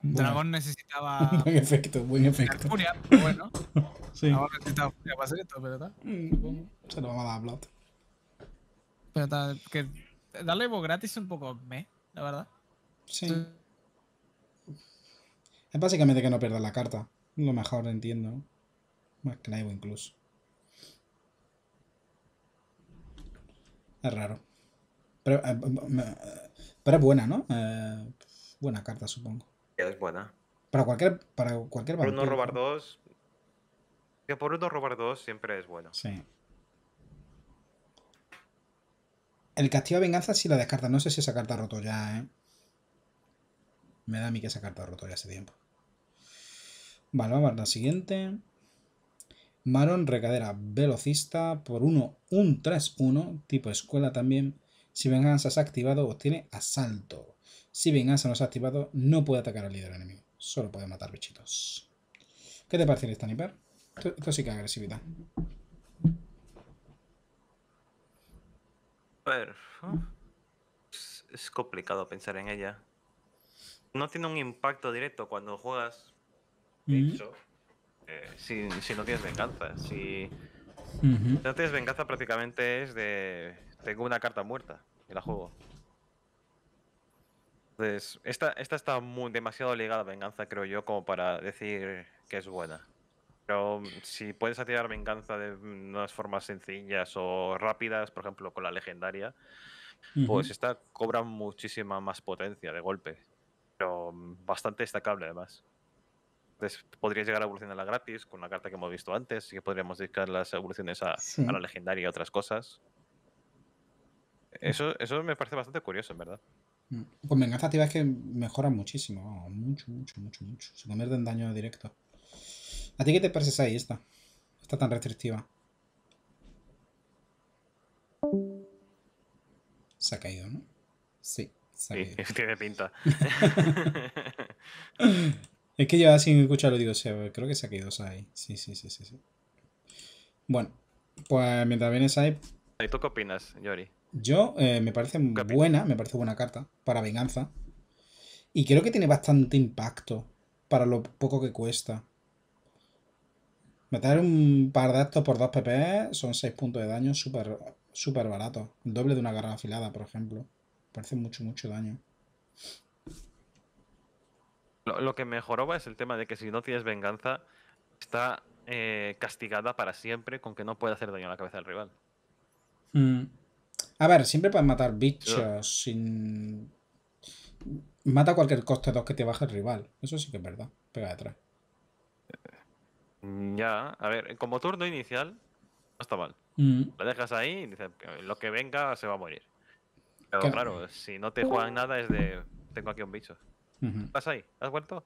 Dragón necesitaba. *laughs* buen efecto, buen efecto. bueno. *laughs* sí. Dragón necesitaba furia para hacer esto, pero está. Mm, se lo vamos a dar blood Pero está. Que darle Evo gratis un poco me, la verdad. Sí. Es básicamente que no pierdas la carta. Lo mejor entiendo. Más que la Evo incluso. Es raro. Pero, eh, pero es buena, ¿no? Eh, buena carta, supongo es buena. Para cualquier, para cualquier Por uno robar dos. Que por uno robar dos siempre es bueno. Sí. El castigo a venganza si la descarta. No sé si esa carta ha roto ya, ¿eh? Me da a mí que esa carta ha roto ya hace tiempo. Vale, vamos a la siguiente. Maron, recadera velocista, por uno un 3-1, tipo escuela también. Si venganza ha activado, obtiene asalto. Si venganza no se ha activado, no puede atacar al líder enemigo. Solo puede matar bichitos. ¿Qué te parece esta Niper? Esto, agresividad. A Es, complicado pensar en ella. No tiene un impacto directo cuando juegas. Mm. Eh, si, no tienes venganza. Si, si no tienes venganza, prácticamente es de. Tengo una carta muerta y la juego. Entonces, esta, esta está muy, demasiado ligada a venganza, creo yo, como para decir que es buena. Pero mm, si puedes atirar venganza de mm, unas formas sencillas o rápidas, por ejemplo, con la legendaria, pues esta cobra muchísima más potencia de golpe. Pero mm, bastante destacable, además. Entonces, podrías llegar a evolucionarla gratis con una carta que hemos visto antes, y que podríamos dedicar las evoluciones a, la legendaria y otras cosas. eso me parece bastante curioso, en verdad. Mm. Con venganza activa es que mejora muchísimo. mucho, mucho, mucho, mucho. Se convierte en daño directo. ¿A ti qué te parece ahí esta? Está tan restrictiva. Se ha caído, ¿no? Sí, se ha caído. *laughs* Tiene pinta. *laughs* es que ya sin lo digo, creo que se ha caído Sai. Sí, sí, sí, sí, sí. Bueno, pues mientras vienes Sai. ¿Y tú qué opinas, Yori? Yo eh, me parece buena, me parece buena carta para venganza. Y creo que tiene bastante impacto para lo poco que cuesta. Matar un par de actos por 2 PP son 6 puntos de daño súper super barato. doble de una garra afilada, por ejemplo. parece mucho, mucho daño. Lo, que mejoró es el tema de que si no tienes venganza, está eh, castigada para siempre con que no puede hacer daño a la cabeza del rival. Mm. A ver, siempre puedes matar bichos sin. Mata cualquier coste dos que te baje el rival. Eso sí que es verdad. Pega detrás. Mm, ya, a ver, como turno inicial, no está mal. Mm. Lo dejas ahí y dices, lo que venga se va a morir. Pero claro, si no te juegan nada es de, tengo aquí un bicho. ¿Estás ahí? ¿Has vuelto?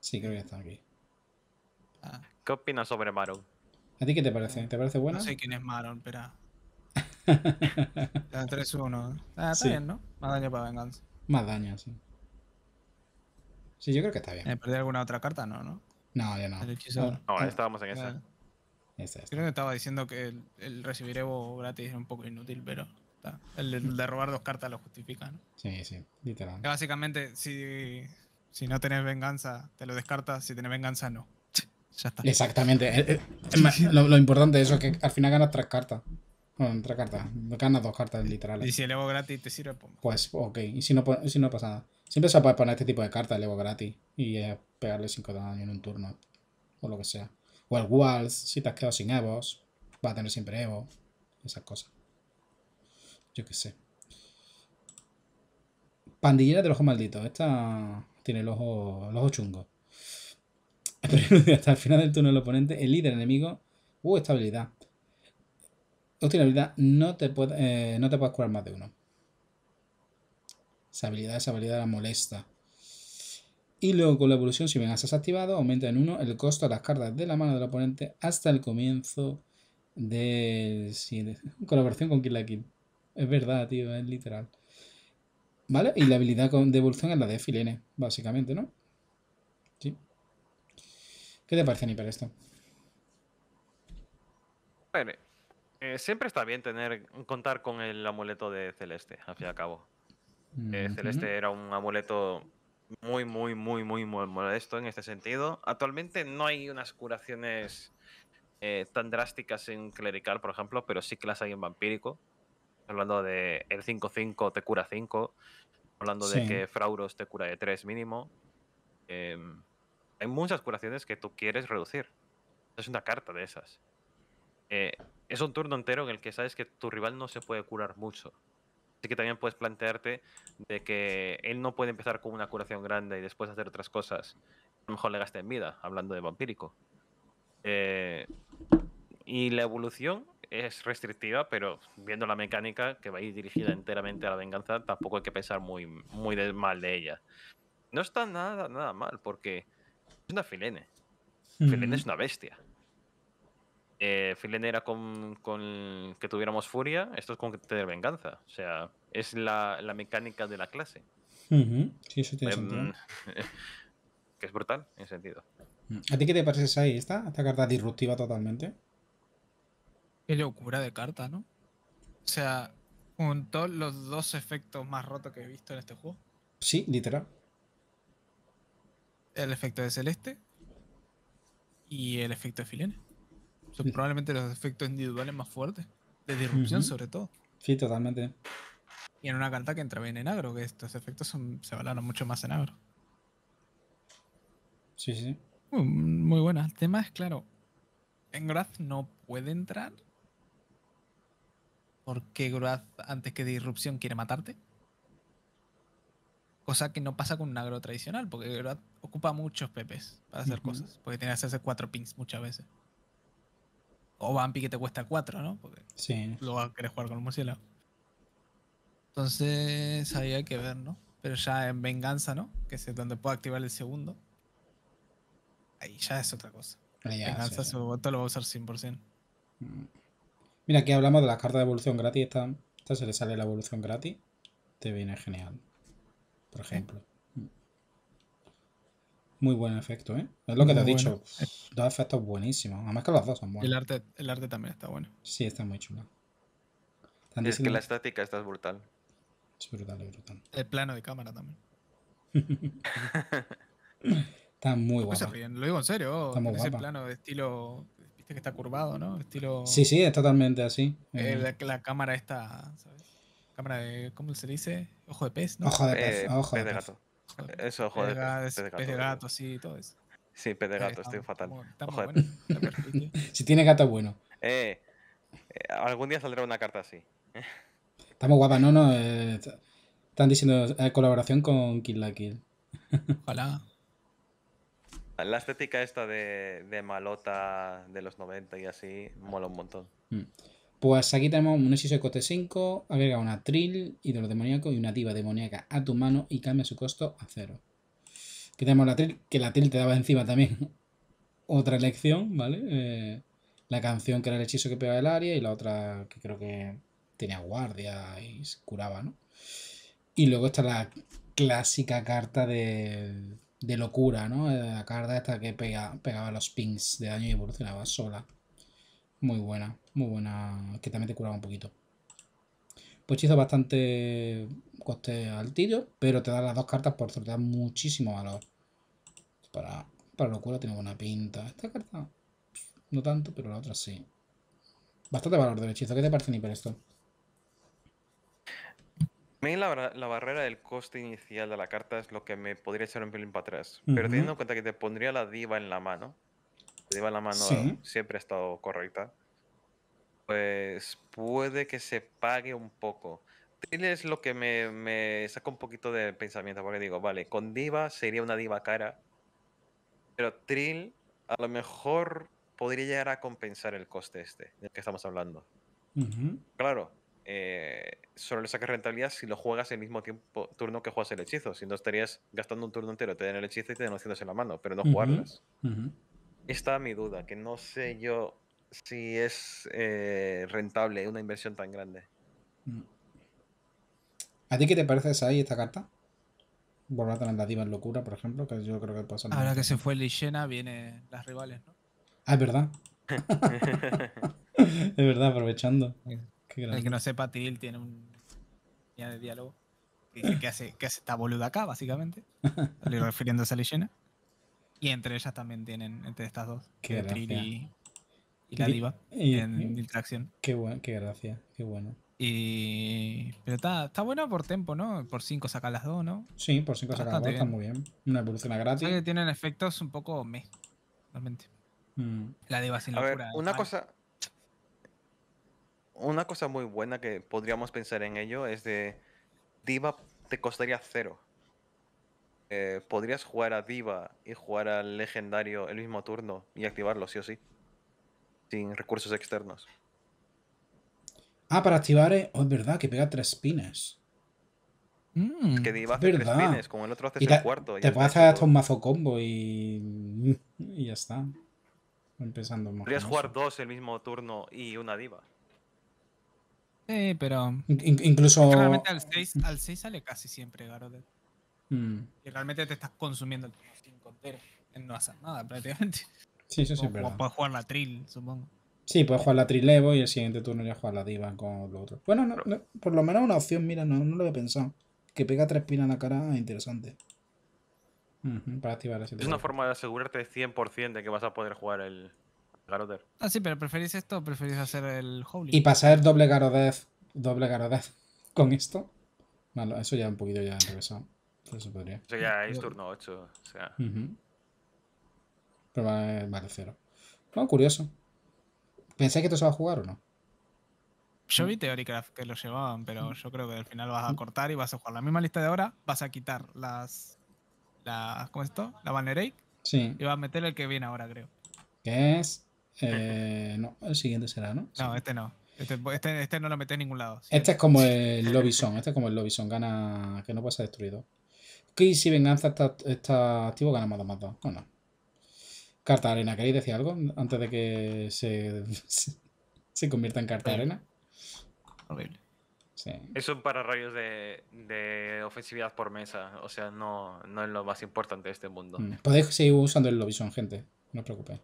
Sí, creo que está aquí. ¿Qué opinas sobre Maron? ¿A ti qué te parece? ¿Te parece bueno? No sé quién es Maron, pero... 3-1. *laughs* Ah, está bien, ¿no? Más daño para venganza. Más daño, sí. Sí, yo creo que está bien. Eh, perdí alguna otra carta? No, ¿no? No, ya no. No, estábamos en esa. Creo que estaba diciendo que el, recibir Evo gratis era un poco inútil, pero El, de robar dos cartas lo justifica, ¿no? Sí, sí, literalmente básicamente, si, no tenés venganza, te lo descartas, si tenés venganza, no. *laughs* ya está. Exactamente. Eh, eh, lo importante de eso es que al final ganas tres cartas otra carta, cartas. Ganas dos cartas literales. Y si el evo gratis te sirve, pues, pues. ok. Y si no, pues, si no pasa nada. Siempre se puede poner este tipo de cartas, el evo gratis. Y pegarle 5 de daño en un turno. O lo que sea. O el Walls, si te has quedado sin Evos, va a tener siempre Evo. Esas cosas. Yo qué sé. Pandillera del ojo malditos Esta tiene el ojo, chungo. *laughs* hasta el final del turno del oponente, el líder enemigo. Uh, estabilidad habilidad no te, eh, no te puedes curar más de uno. Esa habilidad, esa habilidad la molesta. Y luego con la evolución, si has activado, aumenta en uno el costo de las cartas de la mano del oponente hasta el comienzo de la *laughs* Colaboración con Kill la Kill. Es verdad, tío, es literal. ¿Vale? Y la habilidad de evolución es la de Filene, básicamente, ¿no? Sí. ¿Qué te parece, Niper, esto? Bueno eh, siempre está bien tener contar con el amuleto de Celeste, al fin y al cabo. Eh, Celeste era un amuleto muy, muy, muy, muy, muy modesto en este sentido. Actualmente no hay unas curaciones eh, tan drásticas en clerical, por ejemplo, pero sí que las hay en vampírico. Hablando de el 5-5 te cura 5. Hablando de que Frauros te cura de 3 mínimo. Em, hay muchas curaciones que tú quieres reducir. Es una carta de esas. Eh, es un turno entero en el que sabes que tu rival no se puede curar mucho. Así que también puedes plantearte de que él no puede empezar con una curación grande y después hacer otras cosas. A lo mejor le gasta en vida, hablando de vampírico. Eh, y la evolución es restrictiva, pero viendo la mecánica que va a ir dirigida enteramente a la venganza, tampoco hay que pensar muy, muy mal de ella. No está nada, nada mal, porque es una filene. Filene es una bestia. Eh, Filene era con, que tuviéramos furia, esto es con tener venganza. O sea, es la, mecánica de la clase. Sí, eso tiene em, sentido. *laughs* que es brutal, en sentido. Mm. ¿A ti qué te parece ahí esta, esta carta disruptiva totalmente? Qué locura de carta, ¿no? O sea, con los dos efectos más rotos que he visto en este juego. Sí, literal. El efecto de Celeste y el efecto de Filene son probablemente los efectos individuales más fuertes, de disrupción sobre todo. Sí, totalmente. Y en una carta que entra bien en agro, que estos efectos son, se valoran mucho más en agro. Sí, sí. Uh, muy, buena. El tema es, claro, en Graz no puede entrar. Porque Graz, antes que disrupción, quiere matarte. Cosa que no pasa con un agro tradicional, porque Groth ocupa muchos pepes para hacer cosas. Porque tiene que hacerse cuatro pins muchas veces. O Bumpy que te cuesta 4, ¿no? Porque sí. lo vas a querer jugar con el murciélago. Entonces ahí hay que ver, ¿no? Pero ya en venganza, ¿no? Que es donde puedo activar el segundo. Ahí ya es otra cosa. venganza sí. se lo va a usar 100%. Mm. Mira, aquí hablamos de las cartas de evolución gratis. Esta, esta se le sale la evolución gratis. Te viene genial. Por ejemplo. Muy buen efecto, ¿eh? Es lo que te he dicho. Dos efectos buenísimos. Además que los dos son buenos. El arte, el arte también está bueno. Sí, está muy chulo. es que la estática está brutal. Es brutal, es brutal. El plano de cámara también. *laughs* está muy bueno. Lo digo en serio. Oh, está muy ese plano de estilo. Viste que está curvado, ¿no? Estilo. Sí, sí, es totalmente así. Eh, eh, la, cámara está. ¿sabes? Cámara de. ¿Cómo se dice? Ojo de pez, ¿no? Ojo de pez. Eh, ojo de, pez de gato. Eso, joder. Pez gato, sí, todo eso. Sí, pez eh, gato, estoy fatal. Joder. Eh. *laughs* si tiene gato, bueno. Eh, algún día saldrá una carta así. *laughs* Estamos guapas, no, no. están diciendo colaboración con Kill la Kill. *laughs* Ojalá. La estética esta de, malota de los 90 y así mola un montón. Mm. Pues aquí tenemos un hechizo de coste 5, agrega una trill, ídolo demoníaco y una diva demoníaca a tu mano y cambia su costo a cero. Aquí tenemos la trill, que la trill te daba encima también *laughs* otra elección, ¿vale? Eh, la canción que era el hechizo que pegaba el área y la otra que creo que tenía guardia y se curaba, ¿no? Y luego está la clásica carta de, de locura, ¿no? Eh, la carta esta que pegaba los pings de daño y evolucionaba sola. Muy buena, muy buena, que también te curaba un poquito. Pues hechizo bastante coste al tiro, pero te da las dos cartas por sortear muchísimo valor. Para, para locura tiene buena pinta. Esta carta no tanto, pero la otra sí. Bastante valor del hechizo. ¿Qué te parece, para esto? A mí la, barrera del coste inicial de la carta es lo que me podría echar un pelín para atrás. Pero teniendo en cuenta que te pondría la diva en la mano, en la mano siempre ha estado correcta, pues puede que se pague un poco. Trill es lo que me, saca un poquito de pensamiento, porque digo, vale, con diva sería una diva cara, pero Trill a lo mejor podría llegar a compensar el coste este del que estamos hablando. Claro, eh, solo le sacas rentabilidad si lo juegas el mismo tiempo, turno que juegas el hechizo. Si no, estarías gastando un turno entero, te den el hechizo y te den en la mano, pero no jugarlas está mi duda, que no sé yo si es eh, rentable una inversión tan grande. Mm. ¿A ti qué te parece ahí esta carta? Volver a la en locura, por ejemplo, que yo creo que pasa. Ahora que se fue Lishena, vienen las rivales, ¿no? Ah, es verdad. *laughs* es verdad, aprovechando. El que no sepa, Tiril tiene un día de diálogo que hace, esta boluda acá, básicamente. *laughs* refiriéndose a Lishena. Y entre ellas también tienen, entre estas dos, qué y, la diva en Qué bueno, qué gracia, qué bueno. Y... Pero está, está bueno por tiempo, ¿no? Por 5 saca las dos, ¿no? Sí, por 5 saca las dos, está muy bien. Una evolución gratis. tienen efectos un poco me, realmente. Mm. La diva sin locura. una cosa... Una cosa muy buena que podríamos pensar en ello es de... Diva te costaría cero. Eh, podrías jugar a Diva y jugar al legendario el mismo turno y activarlo, sí o sí. Sin recursos externos. Ah, para activar, eh, oh, es verdad que pega tres pines. Mm, es que Diva hace tres pines, como el otro hace el cuarto. Te, puedes hacer hasta un mazo combo y, ya está. Empezando Podrías jugar dos el mismo turno y una Diva. Sí, pero. incluso. al 6 sale casi siempre, Garodet. Mm. Y realmente te estás consumiendo el 5 sin en no hacer nada prácticamente. Sí, eso sí o, Puedes jugar la Trill, supongo. Sí, puedes jugar la Trilevo y el siguiente turno ya jugar la Diva con lo otro. Bueno, por lo menos una opción, mira, no, lo había pensado. Que pega tres pilas en la cara es interesante. para activar ese Es una forma de asegurarte 100% de que vas a poder jugar el Garoder. Ah, sí, pero ¿preferís esto o preferís hacer el Howling? Y pasar doble Garodez, doble Garodez *laughs* con esto. Malo, eso ya un poquito ya regresado. Eso ya es turno 8. O sea. Pero cero. curioso. ¿Pensáis que esto se va a jugar o no? Yo vi Teoricraft que lo llevaban, pero yo creo que al final vas a cortar y vas a jugar la misma lista de ahora, vas a quitar las. las ¿Cómo es esto? La banner Sí. Y vas a meter el que viene ahora, creo. ¿Qué es. Eh, no, el siguiente será, ¿no? No, este no. Este, este, este, no lo metes en ningún lado. Este es como el Lobby Este es como el Lobby Gana. Que no pasa destruido. Que si venganza está, activo, ganamos más 2 más 2. Bueno. Carta de arena, ¿queréis decir algo antes de que se, convierta en carta de arena? Horrible. Sí. Es para rayos de, de, ofensividad por mesa. O sea, no, es lo más importante de este mundo. Mm. Podéis seguir usando el Lobison, gente. No os preocupéis.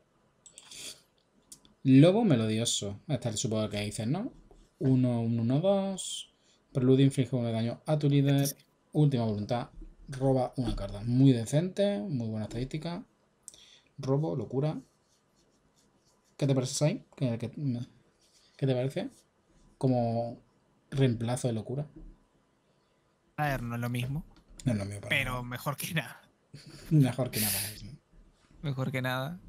Lobo melodioso. Este el supongo que dices, ¿no? 1, 1, 1, 2. Preludio inflige un daño a tu líder. Este Última voluntad roba una carta. Muy decente, muy buena estadística. Robo, locura. ¿Qué te parece, ¿Qué, te parece? Como reemplazo de locura. A ver, no es lo mismo. No es lo Pero mejor que nada. Mejor que nada. Mejor que nada.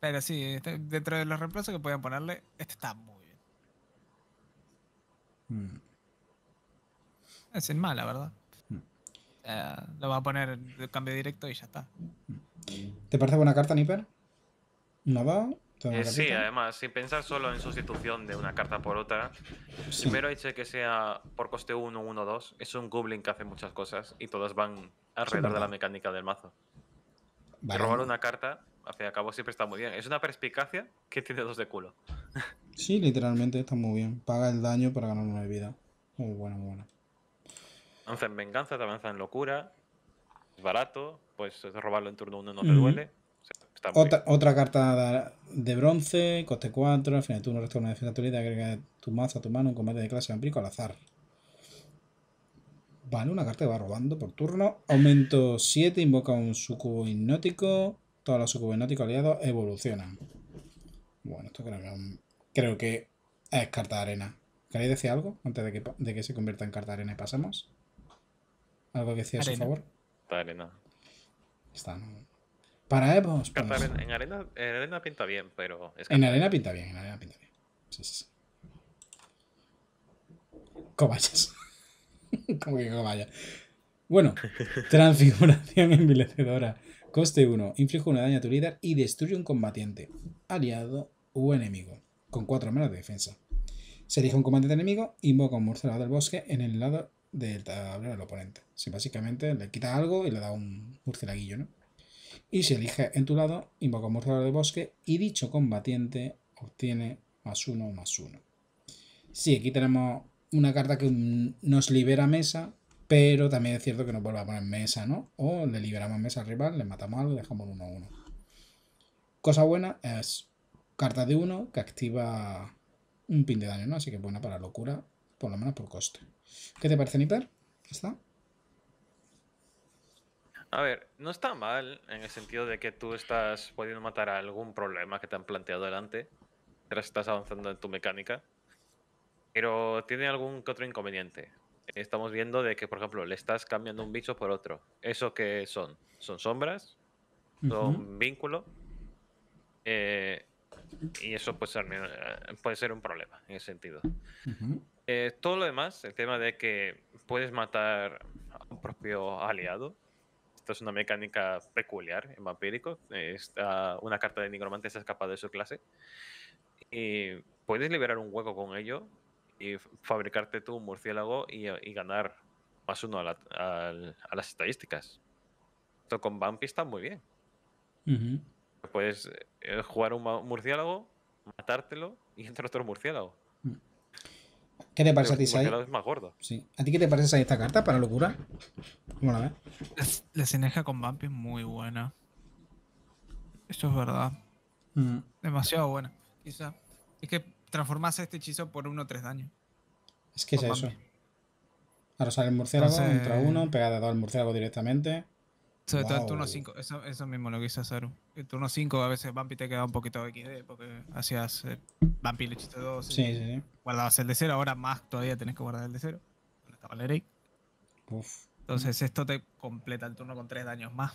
Pero sí, este, dentro de los reemplazos que podían ponerle, este está muy bien. Mm. Es en mala, ¿verdad? Eh, lo va a poner el cambio directo y ya está. ¿Te parece buena carta, Nipper? ¿Nada? Eh, sí, además, sin pensar solo en sustitución de una carta por otra, primero hecho que sea por coste 1, 1, 2. Es un Goblin que hace muchas cosas y todas van alrededor de la mecánica del mazo. Robar una carta, Hacia fin cabo, siempre está muy bien. Es una perspicacia que tiene dos de culo. Sí, literalmente está muy bien. Paga el daño para ganar una vida. Muy bueno, muy bueno. Avanza en venganza, te avanza en locura. Es barato, pues robarlo en turno 1 no te duele. otra, carta de bronce, coste 4, al final de turno, resta una defensa de agrega tu mazo a tu mano un combate de clase vampírico al azar. Vale, una carta que va robando por turno. Aumento 7, invoca un sucubo hipnótico. Todos los sucubos hipnóticos aliados evolucionan. Bueno, esto creo que, es carta de arena. ¿Queréis decir algo antes de que, de que se convierta en carta de arena y pasemos? ¿Algo que decías a su favor? Arena. Está, Para Evos. Pues. Arena, en, arena, en, arena, pinta bien, pero. en arena pinta bien, en arena pinta bien. Sí, sí, sí. Cobayas. *laughs* Como que cobayas. Bueno, *laughs* transfiguración envilecedora. Coste 1. Inflige una daño a tu líder y destruye un combatiente, aliado u enemigo, con 4 menos de defensa. Se elige un combatiente enemigo, invoca un morcelado del bosque en el lado del tablero del oponente. Si básicamente le quita algo y le da un murcielaguillo, ¿no? Y si elige en tu lado, invoca un murciélago de bosque y dicho combatiente obtiene más uno más uno. Sí, aquí tenemos una carta que nos libera mesa, pero también es cierto que nos vuelve a poner mesa, ¿no? O le liberamos mesa al rival, le matamos algo dejamos uno a Uno, Cosa buena es carta de uno que activa un pin de daño, ¿no? Así que buena para locura, por lo menos por coste. ¿Qué te parece, Niper? ¿Está? A ver, no está mal en el sentido de que tú estás pudiendo matar a algún problema que te han planteado delante mientras estás avanzando en tu mecánica, pero tiene algún otro inconveniente. Estamos viendo de que, por ejemplo, le estás cambiando un bicho por otro. ¿Eso qué son? ¿Son sombras? ¿Son vínculo? Eh, y eso puede ser, eh, puede ser un problema en ese sentido. Eh, todo lo demás, el tema de que puedes matar a un propio aliado. Esto es una mecánica peculiar en vampírico. una carta de nigromante se escapado de su clase. Y puedes liberar un hueco con ello y fabricarte tú un murciélago y, ganar más uno a, las estadísticas. Esto con Vampy está muy bien. Puedes eh, jugar un murciélago, matártelo y entrar otro murciélago. ¿Qué te parece a ti, Sai? más Sí. ¿A ti qué te parece Sai esta carta para locura? ¿Cómo la ves? La, sinergia con Vampy es muy buena. Eso es verdad. Mm. Demasiado buena, quizá. Es que transformas este hechizo por 1 o 3 daños. Es que es eso. Ahora sale el murciélago, contra entra uno, pega de 2 al murciélago directamente. Sobre todo el turno 5, eso, mismo lo que hizo Zaru El turno 5 a veces Bumpy te queda un poquito de XD porque hacías eh, Bumpy le echaste 2 sí, sí. guardabas el de 0, ahora más todavía tenés que guardar el de 0. Donde estaba el Uf. Entonces esto te completa el turno con 3 daños más.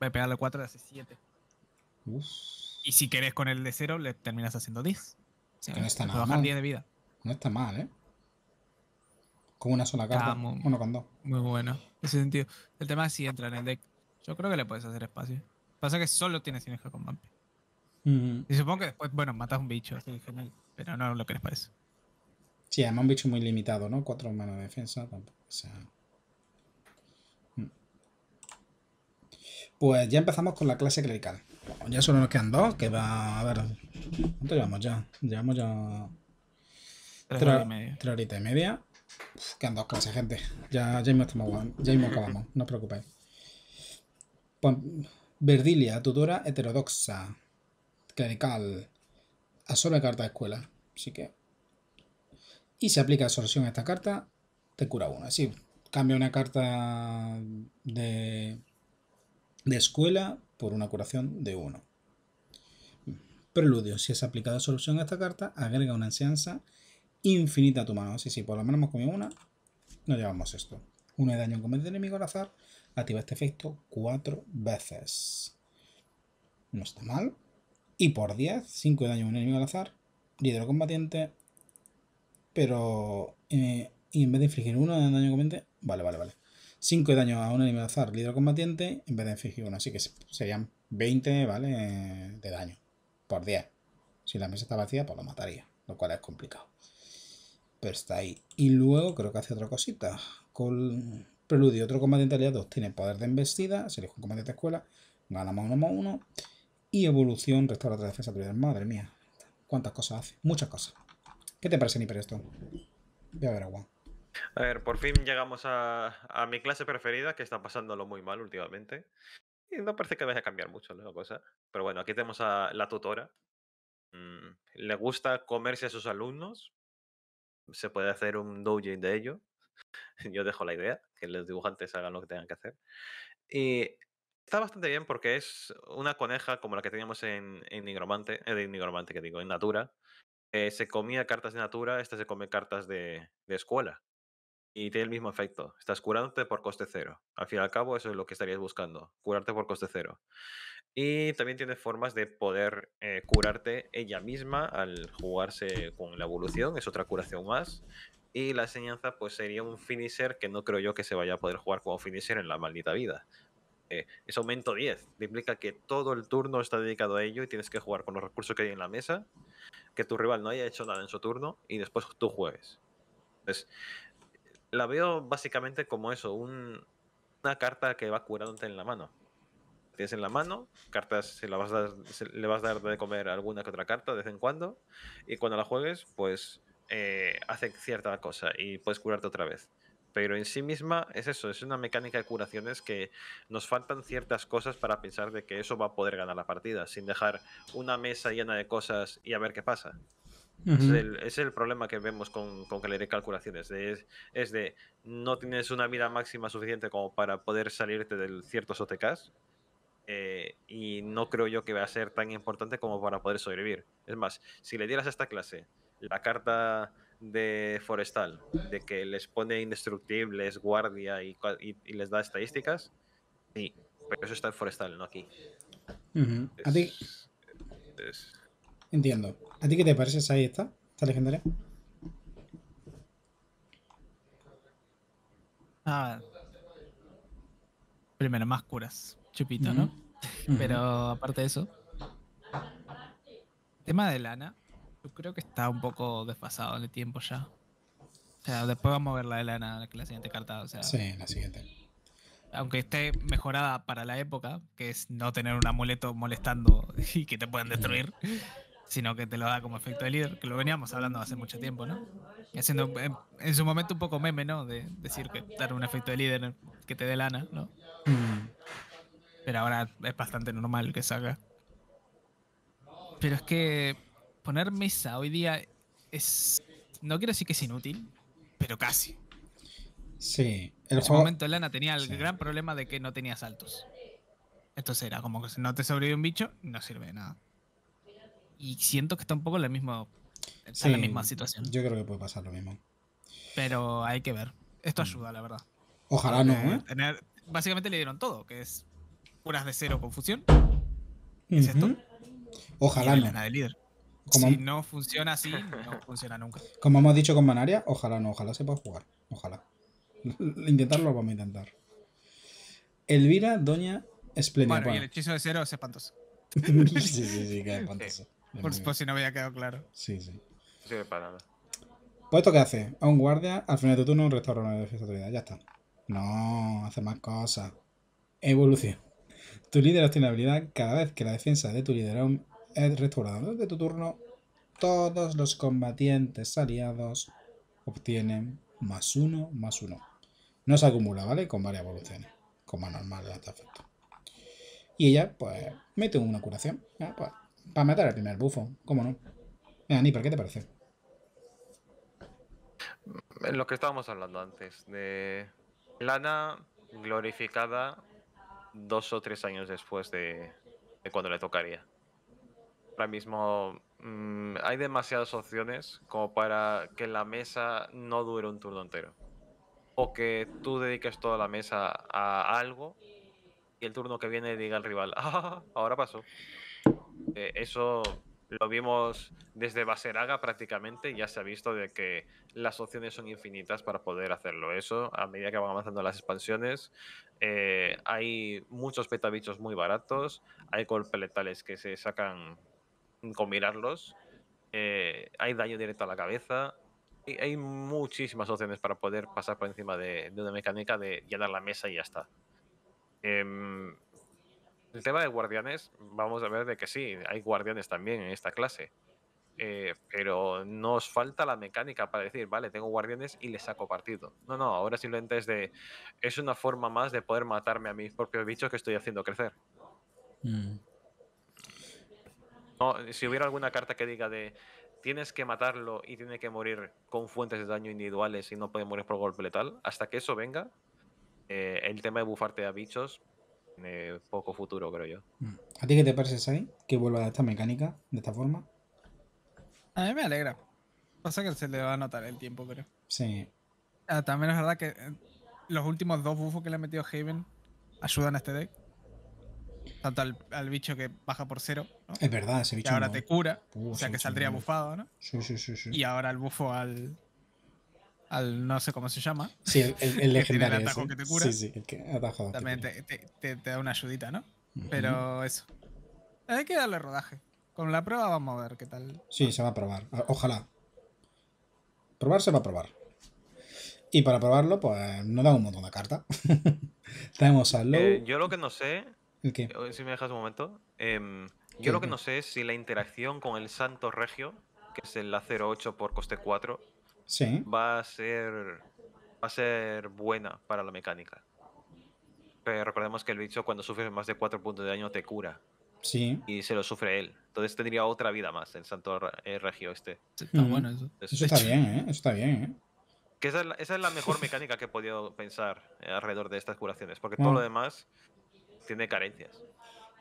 Voy a pegarle 4 y hace 7. Y si querés con el de 0 le terminas haciendo 10. O que no está nada mal. 10 de vida. No está mal, ¿eh? Con una sola carta. uno con dos. Muy bueno. En ese sentido. El tema es si entra en el deck yo creo que le puedes hacer espacio. Pasa que solo tienes sinergia con Vampi. Y supongo que después, bueno, matas un bicho, Pero no lo que les parece Sí, además un bicho muy limitado, ¿no? Cuatro manos de defensa, tampoco. Mm. Pues ya empezamos con la clase clerical. ya solo nos quedan dos, que va. A ver. ¿Cuánto llevamos ya? Llevamos ya. Tres, horas y media. horitas y media. quedan dos clases, gente. Ya, ya mismo ya mismo acabamos, no os preocupéis. Verdilia, tutora heterodoxa, clerical, a sola carta de escuela. Así que. Y si aplica absorción a esta carta, te cura uno. Así, cambia una carta de, de escuela por una curación de uno. Preludio. Si es aplicada absorción a esta carta, agrega una enseñanza infinita a tu mano. Así, si por lo menos hemos comido una, nos llevamos esto. Uno de daño en de enemigo al azar activa este efecto cuatro veces. No está mal. Y por 10, 5 de daño a un enemigo al azar, líder combatiente. Pero. Eh, y en vez de infligir 1 de daño combatiente. Vale, vale, vale. 5 de daño a un enemigo al azar, líder combatiente, en vez de infligir 1. Así que serían 20, ¿vale? De daño. Por 10. Si la mesa está vacía, pues lo mataría. Lo cual es complicado. Pero está ahí. Y luego creo que hace otra cosita. Con Preludio, otro combatiente aliado, tiene poder de embestida, se elige un comandante de escuela, gana más uno más uno, y evolución, restaura de defensa prioridad. Madre mía, cuántas cosas hace, muchas cosas. ¿Qué te parece, Niperesto? esto? Voy a ver agua. A ver, por fin llegamos a, mi clase preferida, que está pasándolo muy mal últimamente. Y no parece que vaya a cambiar mucho la cosa. Pero bueno, aquí tenemos a la tutora. Mm, le gusta comerse a sus alumnos. Se puede hacer un doujin de ello. *laughs* Yo dejo la idea, que los dibujantes hagan lo que tengan que hacer. Y está bastante bien porque es una coneja como la que teníamos en, en Nigromante, en eh, Nigromante que digo, en Natura. Eh, se comía cartas de Natura, esta se come cartas de, escuela. Y tiene el mismo efecto. Estás curándote por coste cero. Al fin y al cabo, eso es lo que estarías buscando. Curarte por coste cero. Y también tiene formas de poder eh, curarte ella misma al jugarse con la evolución. Es otra curación más. Y la enseñanza, pues sería un finisher que no creo yo que se vaya a poder jugar como finisher en la maldita vida. Eh, es aumento 10. Implica que todo el turno está dedicado a ello y tienes que jugar con los recursos que hay en la mesa, que tu rival no haya hecho nada en su turno y después tú juegues. Entonces, la veo básicamente como eso, una carta que va curándote en la mano. Tienes en la mano, cartas se vas le vas a dar de comer alguna que otra carta de vez en cuando, y cuando la juegues, pues eh, hace cierta cosa y puedes curarte otra vez. Pero en sí misma es eso, es una mecánica de curaciones que nos faltan ciertas cosas para pensar de que eso va a poder ganar la partida, sin dejar una mesa llena de cosas y a ver qué pasa. es, el, problema que vemos con, que le dé calculaciones. es, de no tienes una vida máxima suficiente como para poder salirte del ciertos OTKs. Eh, y no creo yo que va a ser tan importante como para poder sobrevivir. Es más, si le dieras a esta clase la carta de Forestal, de que les pone indestructibles, guardia y, les da estadísticas. Sí, pero eso está en Forestal, no aquí. ¿A ti? Entiendo. ¿A ti qué te parece ahí está está, legendaria? Ah, primero, más curas. Chupito, ¿no? *laughs* Pero aparte de eso. Tema de lana. Yo creo que está un poco desfasado en el tiempo ya. O sea, después vamos a ver la de Lana, la siguiente carta. O sea, sí, la siguiente. Aunque esté mejorada para la época, que es no tener un amuleto molestando *laughs* y que te puedan destruir, sino que te lo da como efecto de líder, que lo veníamos hablando hace mucho tiempo, ¿no? Haciendo eh, en, su momento un poco meme, ¿no? De decir que dar un efecto de líder que te dé lana, ¿no? Mm. Pero ahora es bastante normal que salga. Pero es que poner mesa hoy día es. No quiero decir que es inútil, pero casi. Sí. en ese momento Lana tenía el gran problema de que no tenía saltos. esto será como que si no te sobrevive un bicho, no sirve de nada. Y siento que está un poco la misma, la misma situación. Yo creo que puede pasar lo mismo. Pero hay que ver. Esto mm. ayuda, la verdad. Ojalá no. ¿eh? básicamente le dieron todo, que es curas de cero confusión. Ojalá no. De líder si no funciona así, no funciona nunca. Como hemos dicho con Manaria, ojalá no, ojalá se pueda jugar. Ojalá. *laughs* Intentarlo lo vamos a intentar. Elvira, Doña Splendid. Bueno, y el hechizo de cero es espantoso. *laughs* sí, sí, sí, *laughs* que es espantoso. Por, si no había quedado claro. Sí, sí. Pues esto que hace, a un guardia, al final de tu turno, un restaurante de tu autoridad. Ya está. No, hace más cosas. Evolución. Tu líder obtiene habilidad cada vez que la defensa de tu líder el restaurador de tu turno, todos los combatientes aliados obtienen más uno, más uno. No se acumula, ¿vale? Con varias evoluciones, como normal de efecto. Y ella, pues, mete una curación. Ah, pues, para matar al primer bufo, ¿cómo no? Mira, por ¿qué te parece? En lo que estábamos hablando antes, de Lana glorificada dos o tres años después de cuando le tocaría ahora mismo mm, hay demasiadas opciones como para que la mesa no dure un turno entero. O que tú dediques toda la mesa a algo y el turno que viene diga al rival, *laughs* ah, ahora pasó. Eh, eso lo vimos desde Baseraga prácticamente, ya se ha visto de que las opciones son infinitas para poder hacerlo. Eso, a medida que van avanzando las expansiones, eh, hay muchos petabichos muy baratos, hay golpes que se sacan combinarlos. Eh, hay daño directo a la cabeza. Y hay muchísimas opciones para poder pasar por encima de, una mecánica de llenar la mesa y ya está. Em, el tema de guardianes, vamos a ver de que sí, hay guardianes también en esta clase. Eh, pero no os falta la mecánica para decir, vale, tengo guardianes y les saco partido. No, no, ahora simplemente es de. Es una forma más de poder matarme a mis propios bichos que estoy haciendo crecer. Mm si hubiera alguna carta que diga de tienes que matarlo y tiene que morir con fuentes de daño individuales y no puede morir por golpe letal, hasta que eso venga, eh, el tema de bufarte a bichos tiene poco futuro, creo yo. Mm. ¿A ti qué te parece, Sai, que vuelva a esta mecánica de esta forma? A mí me alegra. Pasa que se le va a notar el tiempo, creo. Sí. Ah, también es verdad que eh, los últimos dos bufos que le ha metido Haven ayudan a este deck tanto al, bicho que baja por cero. Es verdad, ese bicho. Y ahora te cura, o sea que saldría bufado, ¿no? Sí, sí, sí, sí, Y ahora el bufo al. al no sé cómo se llama. Sí, el, *laughs* legendario. el que te cura. Sí, sí, el que También te, da una ayudita, ¿no? Pero eso. Hay que darle rodaje. Con la prueba vamos a ver qué tal. Sí, se va a probar. Ojalá. Probar se va a probar. Y para probarlo, pues No da un montón de cartas. *laughs* Tenemos a eh, yo lo que no sé eh, si me dejas un momento. Em, yo lo que no sé es si la interacción con el Santo Regio, que es el A08 por coste 4, va a ser. Va a ser buena para la mecánica. Pero recordemos que el bicho cuando sufre más de 4 puntos de daño te cura. Sí. Y se lo sufre él. Entonces tendría otra vida más el santo regio este. Está bueno eso. ¿eh? eso está bien, ¿eh? está bien, Que esa es, la, mejor *laughs* mecánica que he podido pensar alrededor de estas curaciones. Porque todo lo demás tiene carencias.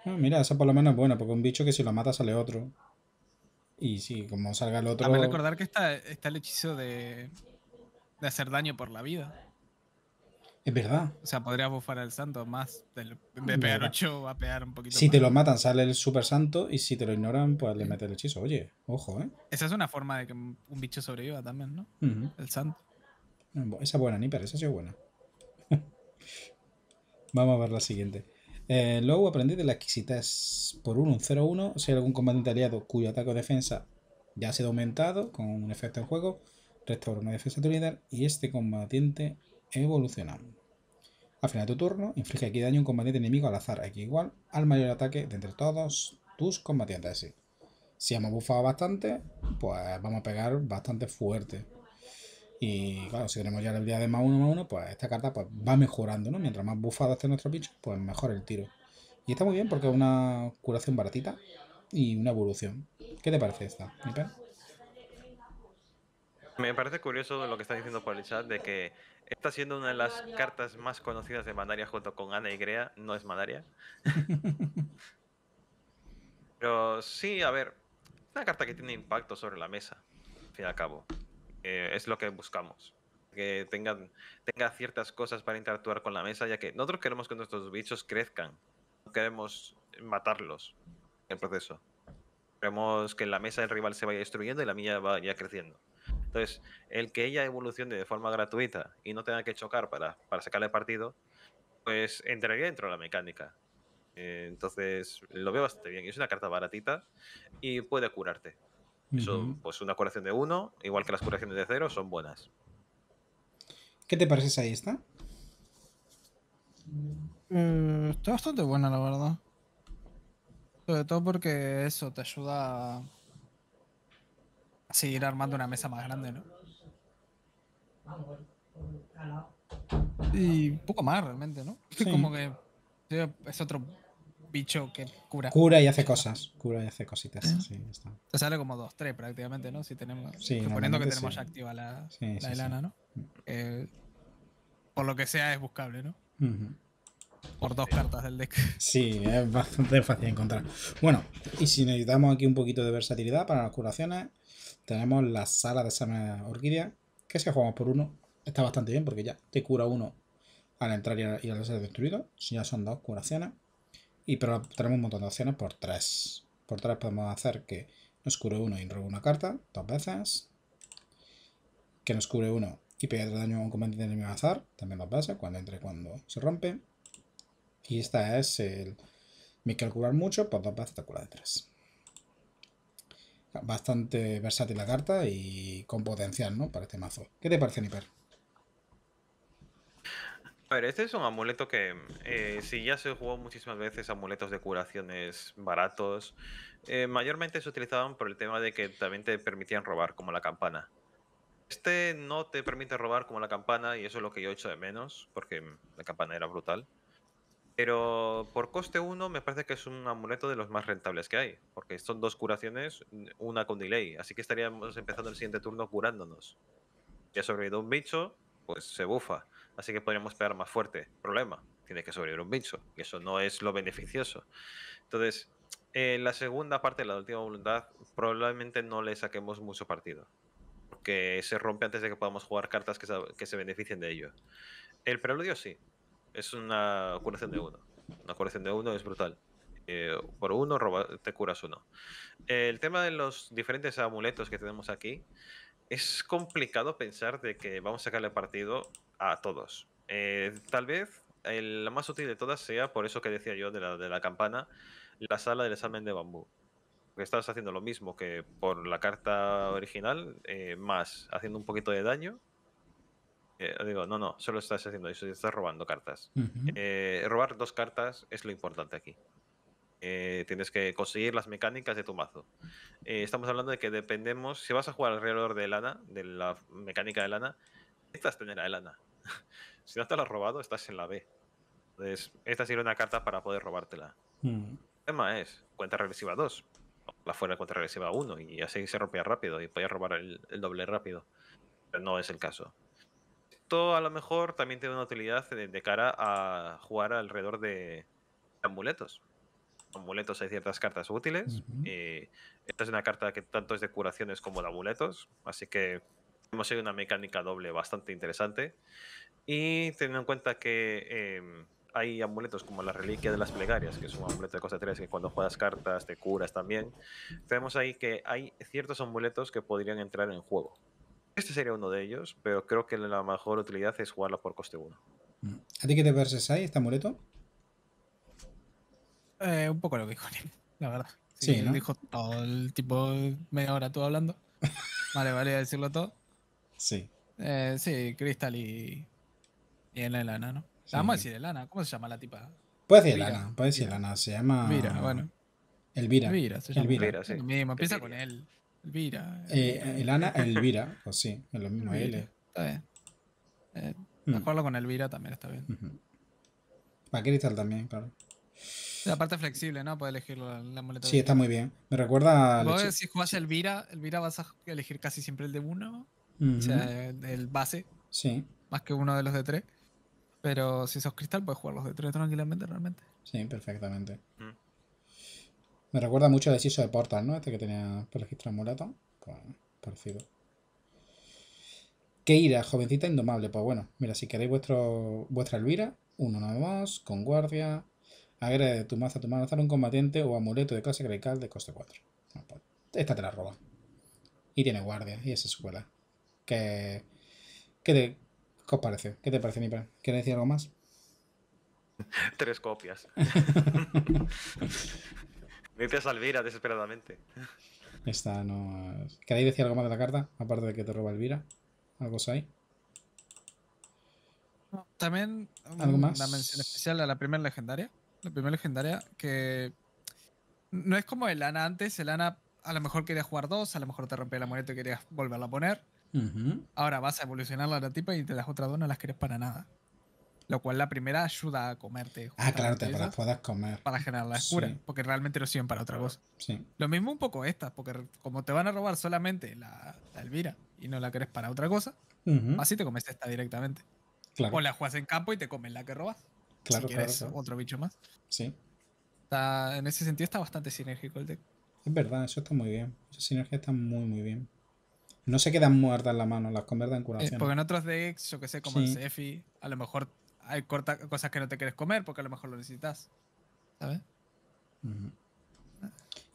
Ah, mira, esa por lo menos es buena, porque un bicho que si lo mata sale otro. Y sí, como salga el otro. A recordar que está, el hechizo de, hacer daño por la vida. Es verdad. O sea, podrías bufar al santo más. de pegar 8 a pegar un poquito. Si te lo matan, sale el super santo. Y si te lo ignoran, pues le metes el hechizo. Oye, ojo, ¿eh? Esa es una forma de que un bicho sobreviva también, ¿no? El santo. Ah, esa buena, ni esa sí es buena. *laughs* Vamos a ver la siguiente. Eh, luego aprendí de la exquisitez. Por 1, un 0-1, si hay algún combatiente aliado cuyo ataque o defensa ya ha sido aumentado con un efecto en juego, restaura una defensa de tu y este combatiente evoluciona. Al final de tu turno, inflige aquí daño a un combatiente enemigo al azar, aquí igual al mayor ataque de entre todos tus combatientes. Si hemos bufado bastante, pues vamos a pegar bastante fuerte. Y claro, si tenemos ya la día de más uno, más uno, pues esta carta pues, va mejorando, ¿no? Mientras más bufada esté nuestro bicho, pues mejor el tiro. Y está muy bien porque es una curación baratita y una evolución. ¿Qué te parece esta, Me parece curioso lo que está diciendo por el chat de que está siendo una de las cartas más conocidas de Mandaria junto con Ana y Grea, no es Mandaria. *laughs* Pero sí, a ver, una carta que tiene impacto sobre la mesa, al fin y al cabo. Eh, es lo que buscamos. Que tengan, tenga ciertas cosas para interactuar con la mesa, ya que nosotros queremos que nuestros bichos crezcan. No queremos matarlos en el proceso. Queremos que la mesa del rival se vaya destruyendo y la mía vaya creciendo. Entonces, el que ella evolucione de forma gratuita y no tenga que chocar para, para sacarle partido, pues entraría dentro de la mecánica. Eh, entonces, lo veo bastante bien. Es una carta baratita y puede curarte. Eso, pues una curación de 1, igual que las curaciones de 0, son buenas. ¿Qué te parece ahí, esta? Mm, está bastante buena, la verdad. Sobre todo porque eso te ayuda a seguir armando una mesa más grande, ¿no? Y un poco más realmente, ¿no? *laughs* Como que es otro bicho que cura. Cura y hace cosas. Cura y hace cositas. Te sale como 2-3 prácticamente, ¿no? Si tenemos. suponiendo que tenemos activa la, la Elana, ¿no? Eh, por lo que sea es buscable, ¿no? Por dos cartas del deck. *laughs* Sí, es bastante fácil encontrar. Bueno, y si necesitamos aquí un poquito de versatilidad para las curaciones, tenemos la sala de examen orquídea, que si jugamos por uno, está bastante bien porque ya te cura uno al entrar y y al ser destruido. Si ya son dos curaciones. Y pero tenemos un montón de opciones por tres Por 3 podemos hacer que nos cubre uno y robe una carta, dos veces. Que nos cubre uno y pegue otro daño a un comandante enemigo azar, también dos veces, cuando entre y cuando se rompe. Y esta es el... Me calcular mucho, por pues dos veces te cura de 3. Bastante versátil la carta y con potencial, ¿no? Para este mazo. ¿Qué te parece, Niper? este es un amuleto que, eh, si ya se jugó muchísimas veces, amuletos de curaciones baratos, eh, mayormente se utilizaban por el tema de que también te permitían robar, como la campana. Este no te permite robar como la campana, y eso es lo que yo hecho de menos, porque la campana era brutal. Pero por coste 1 me parece que es un amuleto de los más rentables que hay, porque son dos curaciones, una con delay, así que estaríamos empezando el siguiente turno curándonos. Ya sobrevivido un bicho, pues se bufa así que podríamos pegar más fuerte. Problema, tienes que sobrevivir un bicho. y eso no es lo beneficioso. Entonces, eh, la segunda parte, de la última voluntad, probablemente no le saquemos mucho partido, porque se rompe antes de que podamos jugar cartas que se, beneficien de ello. El preludio sí, es una curación de uno. Una curación de uno es brutal. Eh, por uno roba, te curas uno. El tema de los diferentes amuletos que tenemos aquí es complicado pensar de que vamos a sacarle partido a todos. Eh, tal vez la más útil de todas sea, por eso que decía yo de la, de la campana, la sala del examen de bambú. Que estás haciendo lo mismo que por la carta original, eh, más haciendo un poquito de daño. Eh, digo, no, no, solo estás haciendo eso, estás robando cartas. robar dos cartas es lo importante aquí. Eh, tienes que conseguir las mecánicas de tu mazo. Eh, estamos hablando de que dependemos, si vas a jugar alrededor de lana, de la mecánica de lana, necesitas tener a lana. *laughs* si no te la has robado, estás en la B. Entonces, esta sirve una carta para poder robártela. Mm. El tema es cuenta regresiva 2, la fuera de cuenta regresiva 1, y así se rompía rápido y podías robar el, doble rápido. Pero no es el caso a lo mejor también tiene una utilidad de, de, cara a jugar alrededor de amuletos amuletos hay ciertas cartas útiles esta es una carta que tanto es de curaciones como de amuletos, así que hemos hecho una mecánica doble bastante interesante y teniendo en cuenta que em, hay amuletos como la reliquia de las plegarias, que es un amuleto de coste 3 que cuando juegas cartas te curas también, tenemos ahí que hay ciertos amuletos que podrían entrar en juego. Este sería uno de ellos, pero creo que la mejor utilidad es jugarlo por coste 1. Mm. ¿A ti qué te verses ahí este amuleto? Eh, un poco lo que dijo la verdad. Sí, sí dijo todo el tipo media hora tú hablando. *laughs* vale, vale decirlo todo. Sí. Eh, sí, Crystal y, y Elana, ¿no? Vamos a decir Elana, ¿cómo se llama la tipa? puede decir Elena puede decir Elena se llama... Elvira, bueno. Elvira. Elvira, se llama. Elvira, Elvira sí. mismo, empieza Elvira. con El. Elvira. Elvira. Eh, *laughs* Elvira, pues sí, es lo mismo L. Está bien. Eh, lo mm. Mejorlo con Elvira también está bien. Para Crystal también, claro. La parte flexible, ¿no? Puedes elegir la, Sí, está muy bien. Me recuerda si jugás Elvira, Elvira vas a elegir casi siempre el de uno. O sea, el base. Sí. Más que uno de los de tres. Pero si sos cristal, puedes jugar los de tres tranquilamente, realmente. Sí, perfectamente. Mm. Me recuerda mucho al hechizo de Portal, ¿no? Este que tenía para registrar muleta. Pues, parecido. Keira, jovencita indomable. Pues bueno, mira, si queréis vuestro, vuestra Elvira, uno nada más, con guardia, Agrega de eh, tu maza a tu mano un combatiente o amuleto de clase grecal de coste 4. Ah, pues, esta te la roba. Y tiene guardia, y es escuela. ¿Qué, qué, te, os parece? ¿Qué te parece, mi ¿Quieres decir algo más? *laughs* Tres copias. *laughs* Me a Elvira desesperadamente. Esta no. ¿Queréis decir algo más de la carta? Aparte de que te roba Elvira. ¿Algo hay? También una mm, mención especial a la primera legendaria la primera legendaria, que no es como el ANA antes, el ANA a lo mejor quería jugar dos, a lo mejor te rompía la moneda y querías volverla a poner. Ahora vas a evolucionar la tipa y te las otras dos no las quieres para nada. Lo cual la primera ayuda a comerte. Ah, claro, te las puedas comer. Para generar la escura porque realmente lo sirven para otra cosa. Lo mismo un poco estas, porque como te van a robar solamente la, Elvira y no la querés para otra cosa, así te comes esta directamente. O la juegas en campo y te comen la que robas. Claro, otro bicho más. Sí. en ese sentido está bastante sinérgico el deck. Es verdad, eso está muy bien. Esa sinergia está muy, muy bien. No se quedan muertas en la mano, las convierten en curación. Es eh, porque en otros decks, yo que sé, como sí. el a lo mejor hay corta, cosas que no te quieres comer porque a lo mejor lo necesitas. ¿Sabes?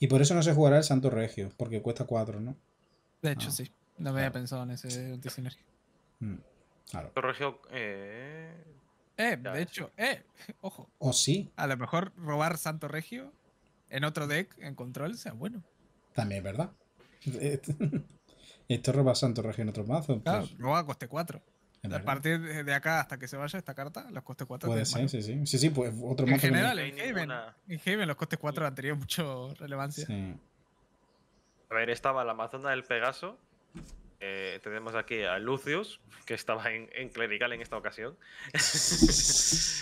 Y por eso no se jugará el Santo Regio, porque cuesta 4, ¿no? De hecho, ah, sí. No me había pensado en ese antisinergia. Mm, claro. Santo Regio, eh, eh, de hecho, eh, *laughs* ojo. ¿O oh, sí? A lo mejor robar Santo Regio en otro deck, en control, sea bueno. También, es ¿verdad? *laughs* Esto roba Santo Regio en otro mazo. Claro, coste 4. A partir de acá hasta que se vaya esta carta, los costes 4. Puede ser, sí, sí. pues otro En general, en Haven, los costes 4 han tenido mucho relevancia. A ver, estaba la Amazona del Pegaso, eh, tenemos aquí a Lucius, que estaba en, clerical en esta ocasión. *laughs*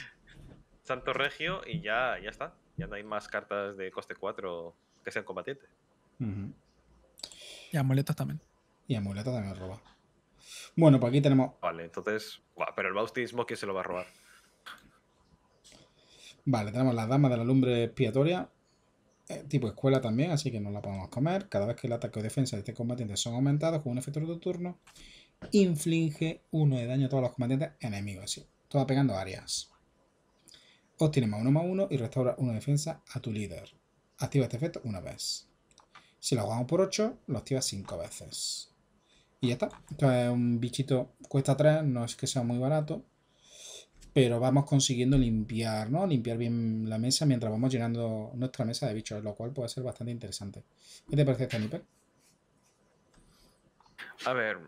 Santo Regio y ya, ya está. Ya no hay más cartas de coste 4 que sean combatientes. Y amuletos también. Y amuletos también roba. Bueno, pues aquí tenemos. Vale, entonces. Pero el bautismo, ¿quién se lo va a robar? Vale, tenemos la dama de la lumbre expiatoria, eh, tipo escuela también, así que no la podemos comer. Cada vez que el ataque o defensa de este combatiente son aumentados con un efecto de turno, inflige uno de daño a todos los combatientes enemigos, así. Todo pegando áreas. Obtiene más 1 más 1 y restaura una defensa a tu líder. Activa este efecto una vez. Si lo jugamos por 8, lo activa 5 veces. Y ya está. Esto es un bichito, cuesta 3, no es que sea muy barato pero vamos consiguiendo limpiar, ¿no? Limpiar bien la mesa mientras vamos llenando nuestra mesa de bichos, lo cual puede ser bastante interesante. ¿Qué te parece esta A ver,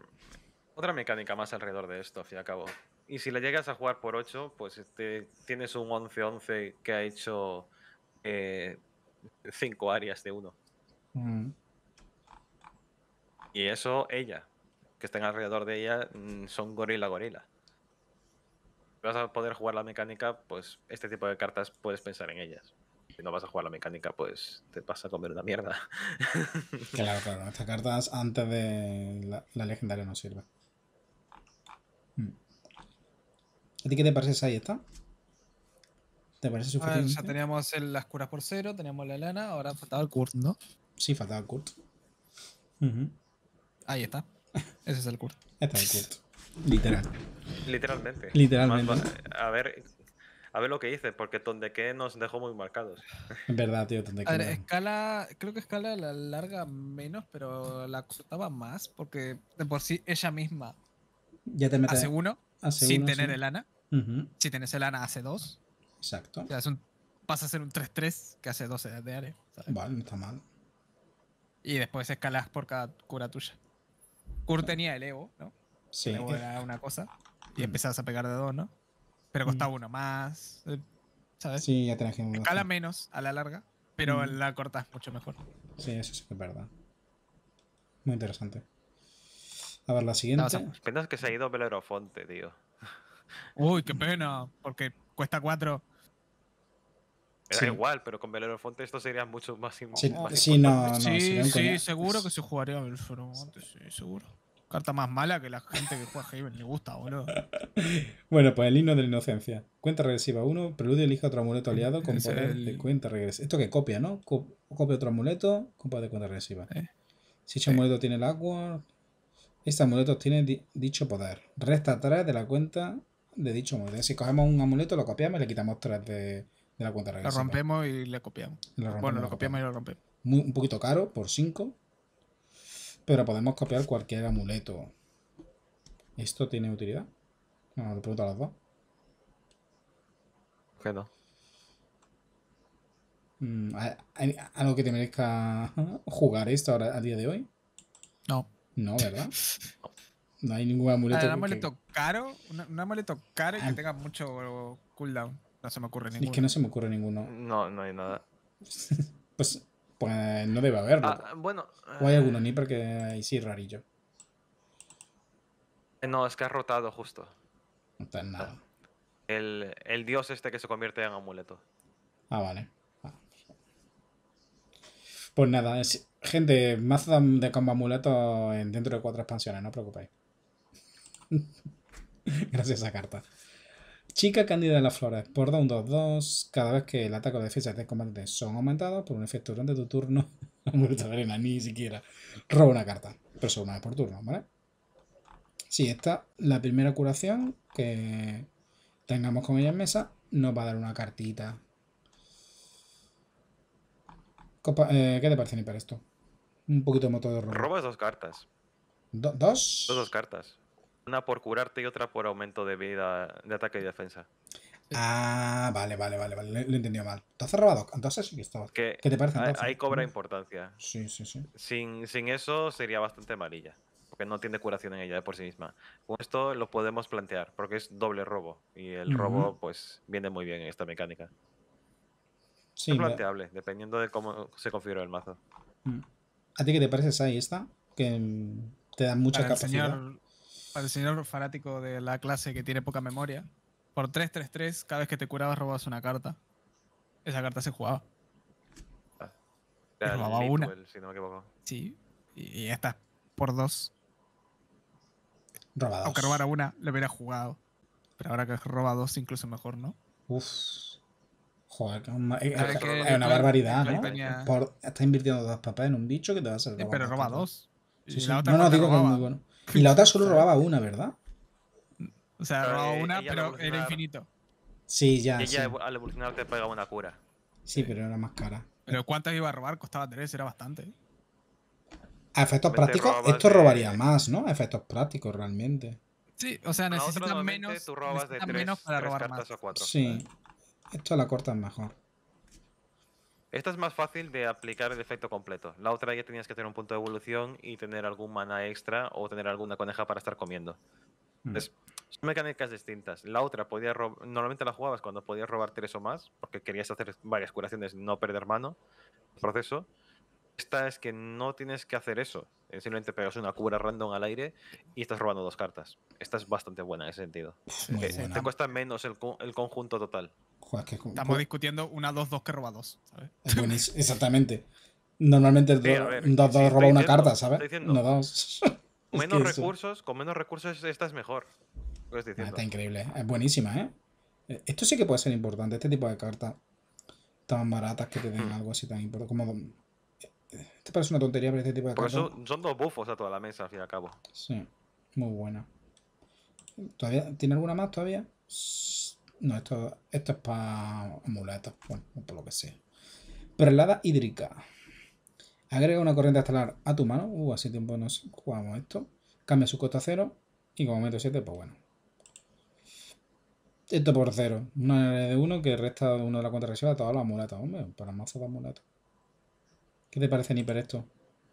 otra mecánica más alrededor de esto, al fin y cabo. Y si le llegas a jugar por 8, pues este, tienes un 11-11 que ha hecho 5 eh, áreas de 1. Mm. Y eso, ella, que están alrededor de ella, mm, son gorila-gorila vas a poder jugar la mecánica, pues este tipo de cartas puedes pensar en ellas. Si no vas a jugar la mecánica, pues te vas a comer una mierda. *laughs* Claro, claro. Estas cartas antes de la, legendaria no sirven. Hmm. ¿A ti qué te parece ahí está? ¿Te parece suficiente? ya teníamos las curas por cero, teníamos la lana, ahora faltaba el Kurt, ¿no? Sí, faltaba el Kurt. Ahí está. Ese es el Kurt. Este es el Kurt. Literal. Literalmente. Literalmente. a ver, a ver lo que dices, porque Tondeque nos dejó muy marcados. verdad, tío, Tondeque. A ver, escala, creo que escala la larga menos, pero la costaba más, porque de por sí ella misma ya te hace uno, sin tener el ANA. Si tenés el ANA, hace dos. Exacto. pasa a ser un 3-3 que hace 12 de área. Vale, no está mal. Y después escalas por cada cura tuya. Kur tenía el Evo, ¿no? era una cosa. Y mm. empezabas a pegar de dos, ¿no? Pero mm. costaba uno más. Eh, ¿Sabes? Sí, ya tenés que. Escala menos a la larga, pero mm. la la es mucho mejor. Sí, eso sí que es verdad. Muy interesante. A ver, la siguiente. No, que se ha ido Belerofonte, tío. *laughs* Uy, qué pena, porque cuesta cuatro. Era igual, pero con Belerofonte esto sería mucho más, sí, sí, sí, seguro que se jugaría Belerofonte, sí, seguro. Carta más mala que la gente que juega Haven le gusta, boludo. *laughs* bueno, pues el himno de la inocencia. Cuenta regresiva 1, preludio elige otro amuleto aliado con *laughs* poder de cuenta regresiva. Esto que copia, ¿no? copia otro amuleto con poder de cuenta regresiva. Eh, si este amuleto tiene el agua, este amuleto tiene dicho poder. Resta 3 de la cuenta de dicho amuleto. Si cogemos un amuleto, lo copiamos y le quitamos 3 de, la cuenta regresiva. Lo rompemos y le copiamos. bueno, lo, copiamos. y lo rompemos. un poquito caro, por 5. Pero podemos copiar cualquier amuleto. ¿Esto tiene utilidad? ¿No lo pregunto a las dos. ¿Qué no? Mm, ¿Algo que te merezca *laughs* jugar esto ahora a día de hoy? No. No, ¿verdad? No hay ningún amuleto. un amuleto caro, un, amuleto caro y que ah. tenga mucho cooldown. No se me ocurre ninguno. Es que no se me ocurre ninguno. No, no hay nada. *laughs* pues pues no debe haberlo. Ah, bueno, o hay alguno eh, ni porque ahí sí, rarillo. Eh, no, es que ha rotado justo. Entonces nada. Ah. El, el, dios este que se convierte en amuleto. Ah, vale. Ah. Pues nada, gente, mazo de combo amuleto dentro de cuatro expansiones, no os preocupéis. *laughs* Gracias a esa carta. Chica Candida de las Flores. Por da 2-2. Cada vez que el ataque de defensa de combate son aumentados por un efecto durante tu turno. *laughs* No arena, ni siquiera. Roba una carta. Pero solo una vez por turno, ¿vale? Sí, esta, la primera curación que tengamos con ella en mesa, nos va a dar una cartita. Eh, ¿Qué te parece, para esto? Un poquito de motor de robo. Robas dos cartas. Dos, dos cartas. Una por curarte y otra por aumento de vida, de ataque y defensa. Ah, vale, vale, vale, Lo, he entendido mal. ¿Te has cerrado? Entonces sí está. ¿Qué te parece? Entonces? Ahí cobra importancia. Sí, sí, sí. Sin, eso sería bastante amarilla. Porque no tiene curación en ella por sí misma. Con esto lo podemos plantear, porque es doble robo. Y el robo, pues, viene muy bien en esta mecánica. Sí, es planteable, dependiendo de cómo se configura el mazo. Mm. ¿A ti qué te parece, ahí esta? Que mm, te da mucha capacidad para el señor fanático de la clase que tiene poca memoria, por 3-3-3, cada vez que te curabas robabas una carta. Esa carta se jugaba. robaba una. Pues, sí, y, esta por dos. Aunque robara una, le hubiera jugado. Pero ahora que roba dos, incluso mejor, ¿no? Uf. Joder, es, una barbaridad, ¿no? estás invirtiendo dos papás en un bicho que te va a servir. pero roba dos. Sí, No, no, digo que bueno. Y la otra solo robaba una, ¿verdad? O sea, robaba una, pero era infinito. Sí, ya. Ella sí. al evolucionar te pegaba una cura. Sí, pero era más cara. Pero ¿cuántas iba a robar? Costaba tres, era bastante. A efectos prácticos, esto robaría más, ¿no? A efectos prácticos, realmente. Sí, o sea, necesitas menos, para robar más. sí, esto la cortas mejor. Esta es más fácil de aplicar el efecto completo. La otra ya tenías que tener un punto de evolución y tener algún mana extra o tener alguna coneja para estar comiendo. Mm. son mecánicas distintas. La otra podía normalmente la jugabas cuando podías robar tres o más, porque querías hacer varias curaciones, no perder mano, proceso. Esta es que no tienes que hacer eso. Simplemente pegas una cura random al aire y estás robando dos cartas. Esta es bastante buena en ese sentido. Eh, te cuesta menos el conjunto total. Joder, que, Estamos discutiendo una 2-2 que roba 2, ¿sabes? buenísimo, exactamente. Normalmente un 2-2 roba una carta, ¿sabes? 2. *laughs* Menos recursos, con menos recursos esta es mejor. Ah, está increíble. ¿eh? Es buenísima, ¿eh? ¿eh? Esto sí que puede ser importante, este tipo de cartas tan baratas que te den hmm. algo así tan importante. Como... Eh, parece una tontería, pero este tipo de cartas. son dos bufos a toda la mesa, al fin y al cabo. Sí, muy buena. ¿Todavía? ¿Tiene alguna más todavía? Sí. No, esto, es para amuletos, bueno, por lo que sea. Prelada hídrica. Agrega una corriente estelar a tu mano. Uh, así tiempo nos jugamos esto. Cambia su costo a cero. Y como meto 7, pues bueno. Esto por cero. Una de uno que resta uno de la cuenta reserva de todos los amuletas. Hombre, para mazo de amuletos. ¿Qué te parece, Niper, esto?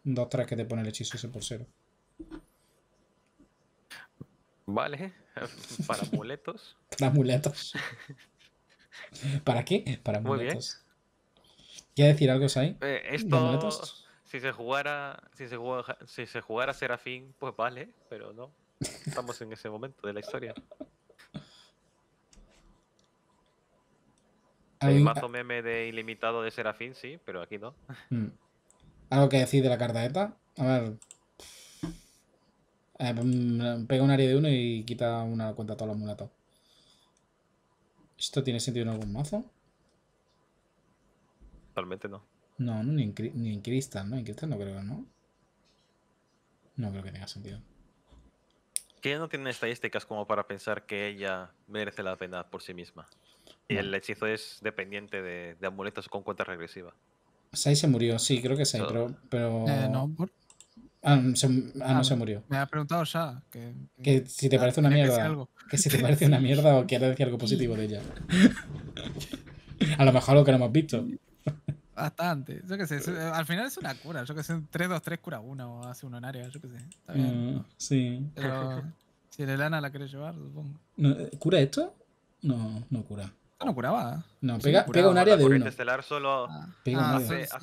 Dos 2-3 que te pone el hechizo ese por cero. Vale. *laughs* Para muletos? Para muletos? ¿Para qué? Para muletos? ¿Quiere decir algo, Sai? Eh, esto, si se jugara, si se jugara, si se Serafín, pues vale, pero no. Estamos en ese momento de la historia. un mazo meme de ilimitado de Serafín, sí, pero aquí no. Mm. ¿Algo que decir de la carta ETA? A ver, eh, pues, pega un área de uno y quita una cuenta a todos los mulatos. ¿Esto tiene sentido en algún mazo? Totalmente no. No, ni, en, ni ¿no? En cristal no creo, ¿no? No creo que tenga sentido. Que ya no tiene estadísticas como para pensar que ella merece la pena por sí misma. Y el hechizo es dependiente de, amuletos con cuenta regresiva. Sai se murió, sí, creo que Sai, pero. pero... Eh, no, Ah, no ah, ah, se murió. Me ha preguntado ya Que, si te parece una mierda. Que si te parece una mierda o quieres decir algo positivo de ella. *laughs* A lo mejor lo que no hemos visto. Bastante. Yo qué sé. Eh, al final es una cura. Yo que sé. 3-2-3 cura 1 o hace en área Yo qué sé. Está bien. Mm, sí. Pero si el Elana la quiere llevar, supongo. ¿Cura esto? No, no cura. No, no curaba. No, pega, un área de uno. Hace,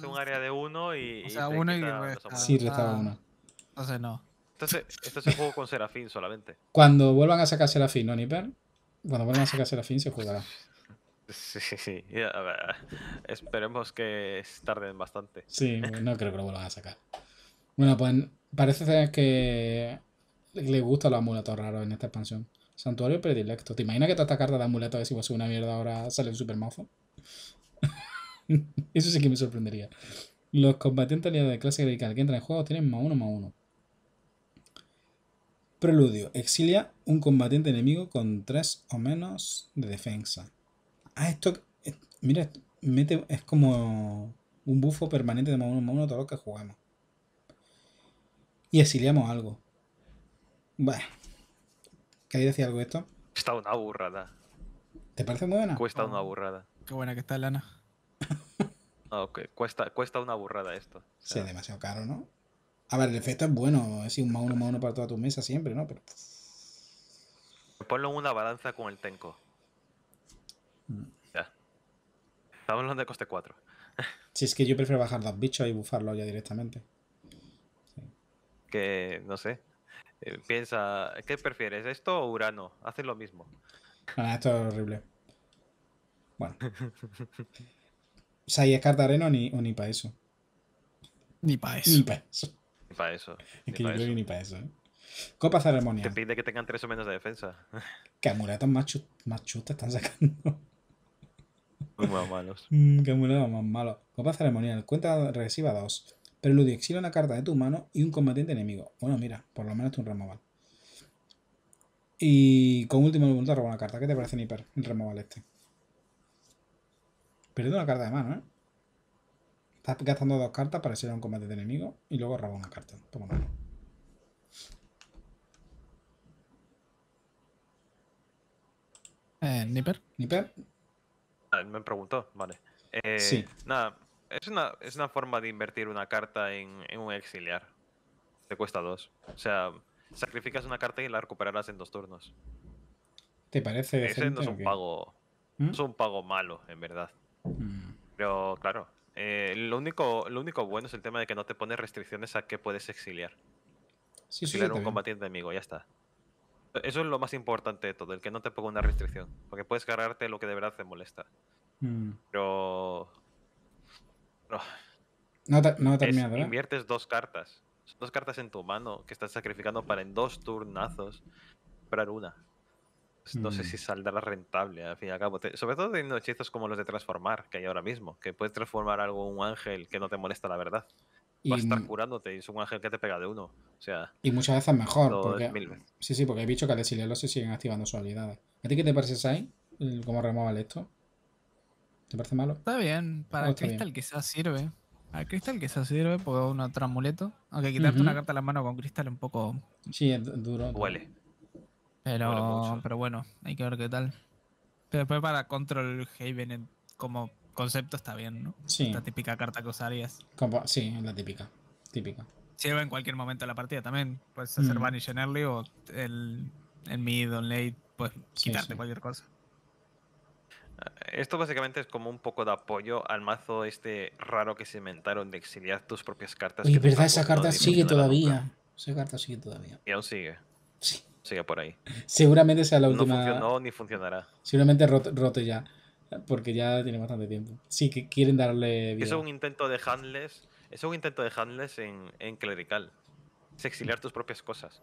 un área de uno y. O sea, uno y. Ah, sí, restaba uno. Entonces no. Entonces, esto es un juego con Serafín solamente. Cuando vuelvan a sacar Serafín, ¿no, Niper? Cuando vuelvan a sacar Serafín se jugará. Sí, sí, sí. *laughs* A ver, esperemos que tarden bastante. Sí, no creo que lo vuelvan a sacar. Bueno, pues parece ser que le gusta los amuletos raros en esta expansión. Santuario predilecto. ¿Te imaginas que toda esta carta de amuleto de si una mierda ahora sale un supermazo? *laughs* Eso sí que me sorprendería. Los combatientes aliados de clase radical que entran en juego tienen más uno más uno. Preludio. Exilia un combatiente enemigo con 3 o menos de defensa. Ah, esto... Eh, mira, mete, es como un bufo permanente de más uno más uno todo lo que jugamos. Y exiliamos algo. Bueno. ¿Queréis decir algo de esto? Está una burrada. ¿Te parece muy buena? Cuesta una oh, burrada. Qué buena que está Lana. *laughs* Ah, okay. cuesta, cuesta una burrada esto. sea, sí, demasiado caro, ¿no? A ver, el efecto es bueno, es un más uno más uno para toda tu mesa siempre, ¿no? Ponlo en una balanza con el Tenko. Mm. Ya. Estamos hablando de coste 4. *laughs* si es que yo prefiero bajar dos bichos y bufarlo ya directamente. Que, no sé. Eh, piensa, ¿qué prefieres, esto o Urano? Hacen lo mismo. Ah, esto es horrible. Bueno. *laughs* o sea, es carta ni, o ni para eso. Ni para eso. Ni para eso. Ni para eso. Es que yo creo que ni para eso. ¿eh? Copa Ceremonia. Te pide que tengan tres o menos de defensa. *laughs* Que amuletos más, están sacando. Muy más malos. *laughs* Mm, que amuletos más malos. Copa Ceremonial. Cuenta regresiva 2. Preludio. Exila una carta de tu mano y un combatiente enemigo. Bueno, mira, por lo menos es un removal. Y con último punto robo una carta. ¿Qué te parece, Niper? removal este. Perdiendo una carta de mano, ¿eh? Estás gastando dos cartas para ser un combate de enemigo y luego roba una carta. Toma una. Eh, ¿Nipper? ¿Nipper? Ah, me preguntó, vale. Eh, sí. Nada, es una, es una, forma de invertir una carta en, un exiliar. Te cuesta dos. O sea, sacrificas una carta y la recuperarás en dos turnos. ¿Te parece Ese no es un pago. ¿Mm? es un pago malo, en verdad. Mm. Pero claro, eh, lo, único, lo único bueno es el tema de que no te pones restricciones a qué puedes exiliar. exiliar un combatiente enemigo, ya está. Eso es lo más importante de todo, el que no te ponga una restricción. Porque puedes cargarte lo que de verdad te molesta. Mm. Pero. No. No, te, ¿eh? Inviertes dos cartas. dos cartas en tu mano que estás sacrificando para en dos turnazos para una. Pues, no sé mm. si saldrá rentable al fin y al cabo. sobre todo teniendo hechizos como los de transformar que hay ahora mismo, que puedes transformar algo en un ángel que no te molesta la verdad. Va a estar curándote y es un ángel que te pega de uno. O sea, y muchas veces mejor. sí, sí, porque he dicho que a Desilelo se siguen activando su habilidad ¿A ti qué te parece, Sai? ¿Cómo removal esto? ¿Te parece malo? Está bien, para el cristal que quizás sirve. Al que quizás sirve, porque un otro amuleto. Aunque quitarte una carta a la mano con cristal un poco. Sí, es duro. Huele. Pero, bueno, pero bueno, hay que ver qué tal. Pero después para Control Haven eh, como concepto está bien, ¿no? Sí. La típica carta que usarías. Como, sí, es la típica. Típica. Sirve en cualquier momento de la partida también. Puedes hacer mm. Vanish en early o el, el mid o late, puedes quitarte cualquier cosa. Ah, esto básicamente es como un poco de apoyo al mazo este raro que se inventaron de exiliar tus propias cartas. Y verdad, esa carta sigue todavía. Esa carta sigue todavía. Y aún sigue. Sí sigue por ahí. Seguramente sea la última. No funcionó ni funcionará. Seguramente rote ya, porque ya tiene bastante tiempo. Sí, que quieren darle. Eso es un intento de handless. es un intento de handless en, clerical. Es exiliar tus propias cosas.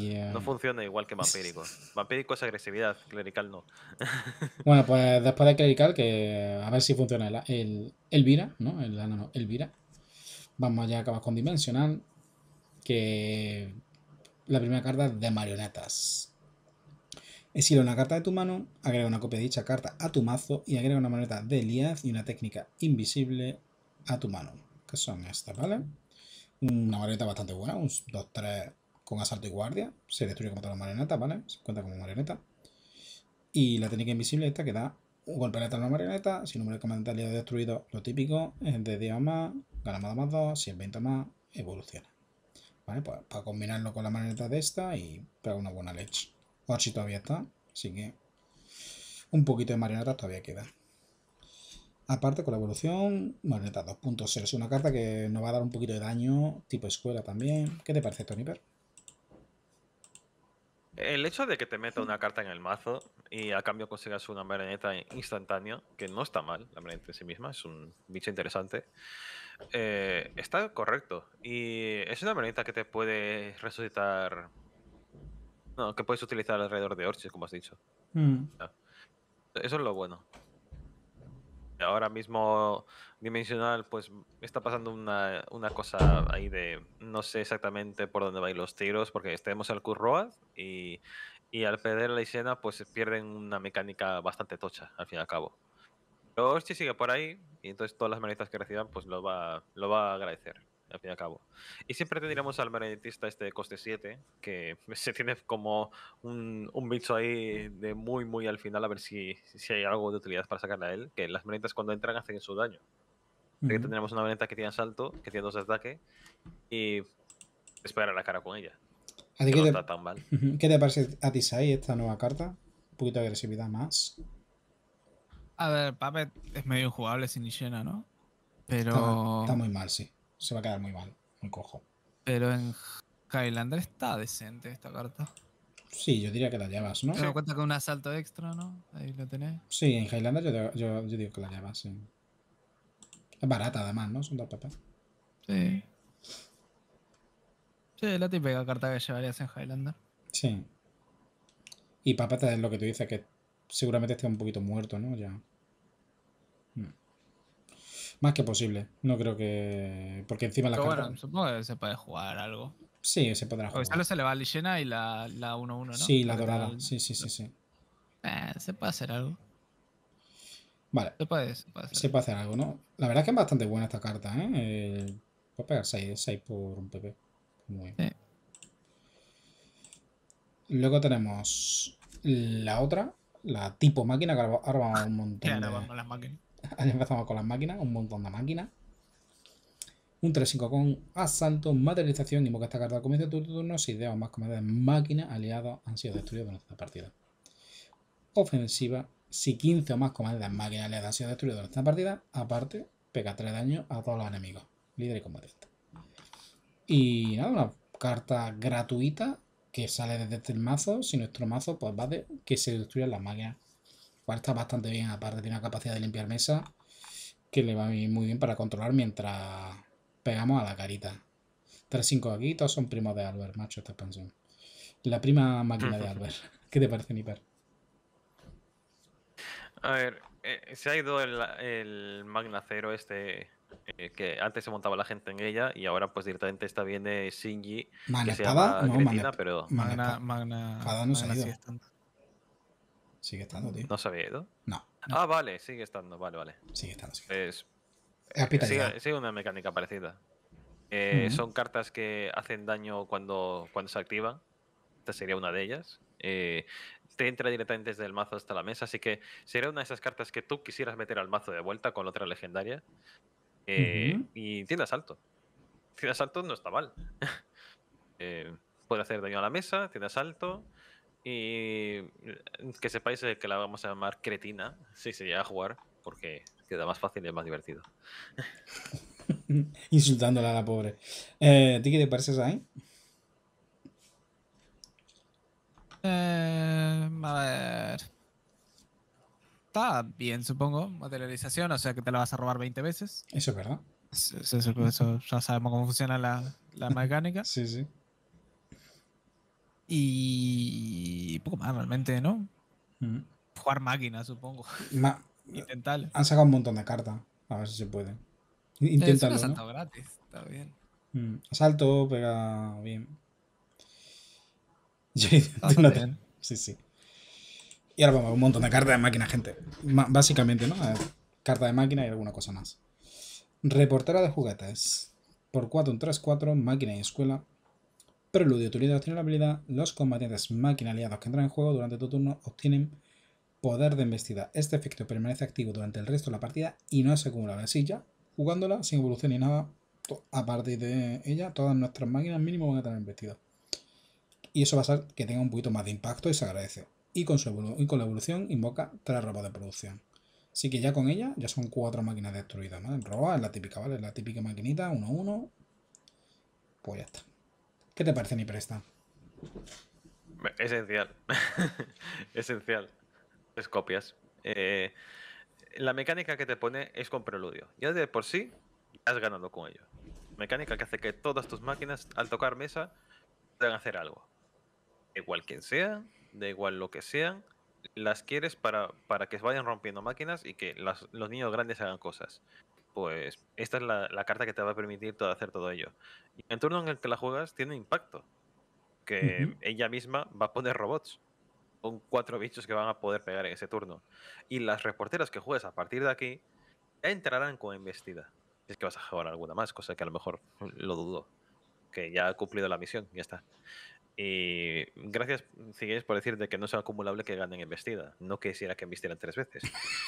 Eh. No funciona igual que vampírico. Vampírico es agresividad, clerical no. *laughs* bueno, pues después de clerical, que a ver si funciona el, el Elvira, ¿no? El, no, no, Elvira. Vamos allá, acabas con Dimensional. Que la primera carta de marionetas. Exila una carta de tu mano, agrega una copia de dicha carta a tu mazo y agrega una marioneta de Eliaz y una técnica invisible a tu mano. Que son estas, ¿vale? Una marioneta bastante buena, un 2-3 con asalto y guardia. Se destruye como todas las marionetas, ¿vale? Se cuenta como marioneta. Y la técnica invisible esta que da un golpe a una marioneta, si número de comandantes aliado destruido, lo típico, es de 10 más, gana más 2 más 2, si es más, evoluciona. Pues, para, combinarlo con la marioneta de esta y pegar una buena leche. O si todavía está, así que un poquito de marioneta todavía queda. Aparte con la evolución, marioneta 2.0 es una carta que nos va a dar un poquito de daño, tipo escuela también. ¿Qué te parece, Tony Per? El hecho de que te meta una carta en el mazo y a cambio consigas una marioneta instantánea, que no está mal, la marioneta en sí misma, es un bicho interesante. Eh, está correcto. Y es una herramienta que te puede resucitar. No, que puedes utilizar alrededor de orches como has dicho. Mm. Ah, eso es lo bueno. Ahora mismo, Dimensional, pues está pasando una, una cosa ahí de. No sé exactamente por dónde van los tiros, porque tenemos al Kurroad y, y al perder la escena, pues pierden una mecánica bastante tocha, al fin y al cabo. Pero Orchi sigue por ahí y entonces todas las manitas que reciban pues lo va, a agradecer, al fin y al cabo. Y siempre tendríamos al manetista este coste 7, que *laughs* se tiene como un, bicho ahí de muy muy al final a ver si, hay algo de utilidad para sacarle a él, que las manetas cuando entran hacen su daño. Así que tendríamos una maneta que tiene salto, que tiene dos de ataque y esperar a la cara con ella. ¿A que no está tan mal. ¿Qué te parece a ti, esta nueva carta? Un poquito de agresividad más. A ver, Puppet es medio injugable sin llena, ¿no? Pero. Está, muy mal, sí. Se va a quedar muy mal, muy cojo. Pero en Highlander está decente esta carta. Sí, yo diría que la llevas, ¿no? Pero cuenta con un asalto extra, ¿no? Ahí lo tenés. Sí, en Highlander yo, digo que la llevas, sí. Es barata además, ¿no? Son dos papas. Sí. Sí, la típica carta que llevarías en Highlander. Sí. Y papata es lo que tú dices, que seguramente esté un poquito muerto, ¿no? Ya. Más que posible. No creo que. Porque encima la caja. Bueno, supongo que se puede jugar algo. Sí, se podrá jugar. Porque solo se le va a llenar y la 1-1, ¿no? Sí, la dorada. Sí, sí, sí, sí. Eh, se puede hacer algo. Vale. Se puede, hacer. algo, ¿no? La verdad es que es bastante buena esta carta, ¿eh? El... Eh, Puedes pegar 6, eh, por un PP. Muy bien. Luego tenemos la otra, la tipo máquina, que ahora vamos a un montón. Ya, de... vamos a las máquinas. *laughs* empezamos con las máquinas, un montón de máquinas. Un 3-5 con asalto, materialización, invoca esta carta al comienzo de tu turno si de o más de máquinas aliados han sido destruidos durante esta partida. Ofensiva, si 15 o más de máquinas aliadas han sido destruidos durante esta partida, aparte, pega 3 daños a todos los enemigos, líder y combatiente. Y nada, una carta gratuita que sale desde este mazo, si nuestro mazo pues va de que se destruyan las máquinas está bastante bien. Aparte tiene una capacidad de limpiar mesa que le va muy bien para controlar mientras pegamos a la carita. 3-5 aquí, todos son primos de Albert, macho, esta expansión. La prima máquina de *laughs* Albert. ¿Qué te parece, Niper? A ver, eh, se ha ido el, Magna Cero este eh, que antes se montaba la gente en ella y ahora pues directamente está bien de Shinji. que no, pero... Magna, Magna, se Sigue estando, tío. ¿No se había ido? No. Ah, vale, sigue estando, vale, vale. Sigue estando, sí. Pues, es, sigue, una mecánica parecida. Eh, son cartas que hacen daño cuando, cuando se activan. Esta sería una de ellas. Eh, te entra directamente desde el mazo hasta la mesa, así que sería una de esas cartas que tú quisieras meter al mazo de vuelta con otra legendaria. Eh, y tiene asalto. Tiene asalto no está mal. *laughs* puede hacer daño a la mesa, tiene asalto. Y mm, que sepáis que la vamos a llamar Cretina, si se llega a jugar, porque queda más fácil y es más divertido. *laughs* Insultándola a la pobre. Eh, qué te parece, Zain? Eh, a ver. Está bien, supongo. Materialización, o sea que te la vas a robar 20 veces. Eso es verdad. ya sabemos cómo funciona la, la mecánica. sí, sí. Y poco más realmente, ¿no? Mm. Jugar máquina, supongo. *laughs* intentar Han sacado un montón de cartas. A ver si se puede. Inténtalo. asalto gratis, está bien. Mm, pega bien. *laughs* Sí, sí. Y ahora vamos, a un montón de cartas de máquina, gente. básicamente, ¿no? Carta de máquina y alguna cosa más. Reportera de juguetes. Por 4 en 3, 4, máquina y escuela. Preludio, utilidad obtiene la habilidad. Los combatientes máquina aliados que entran en juego durante tu turno obtienen poder de embestida. Este efecto permanece activo durante el resto de la partida y no es acumulable. Así silla, jugándola, sin evolución ni nada, a partir de ella, todas nuestras máquinas mínimo van a tener embestida. Y eso va a ser que tenga un poquito más de impacto y se agradece. Y con, su y con la evolución invoca tres robos de producción. Así que ya con ella ya son cuatro máquinas destruidas. roba es la típica, ¿vale? Es la típica maquinita, 1-1. Pues ya está. ¿Qué te parece ni presta? Esencial. *laughs* Esencial. Es copias. Eh, la mecánica que te pone es con preludio. Ya de por sí has ganado con ello. Mecánica que hace que todas tus máquinas, al tocar mesa, puedan hacer algo. De igual quien sea, de igual lo que sean, las quieres para, para que vayan rompiendo máquinas y que los niños grandes hagan cosas pues esta es la, carta que te va a permitir todo, hacer todo ello. Y el turno en el que la juegas tiene impacto, que ella misma va a poner robots con cuatro bichos que van a poder pegar en ese turno. Y las reporteras que juegas a partir de aquí entrarán con embestida. Es que vas a jugar alguna más, cosa que a lo mejor lo dudo. Que ya ha cumplido la misión, ya está. Y gracias, Cigues, por decir que no es acumulable que ganen embestida. No quisiera que embestieran tres veces.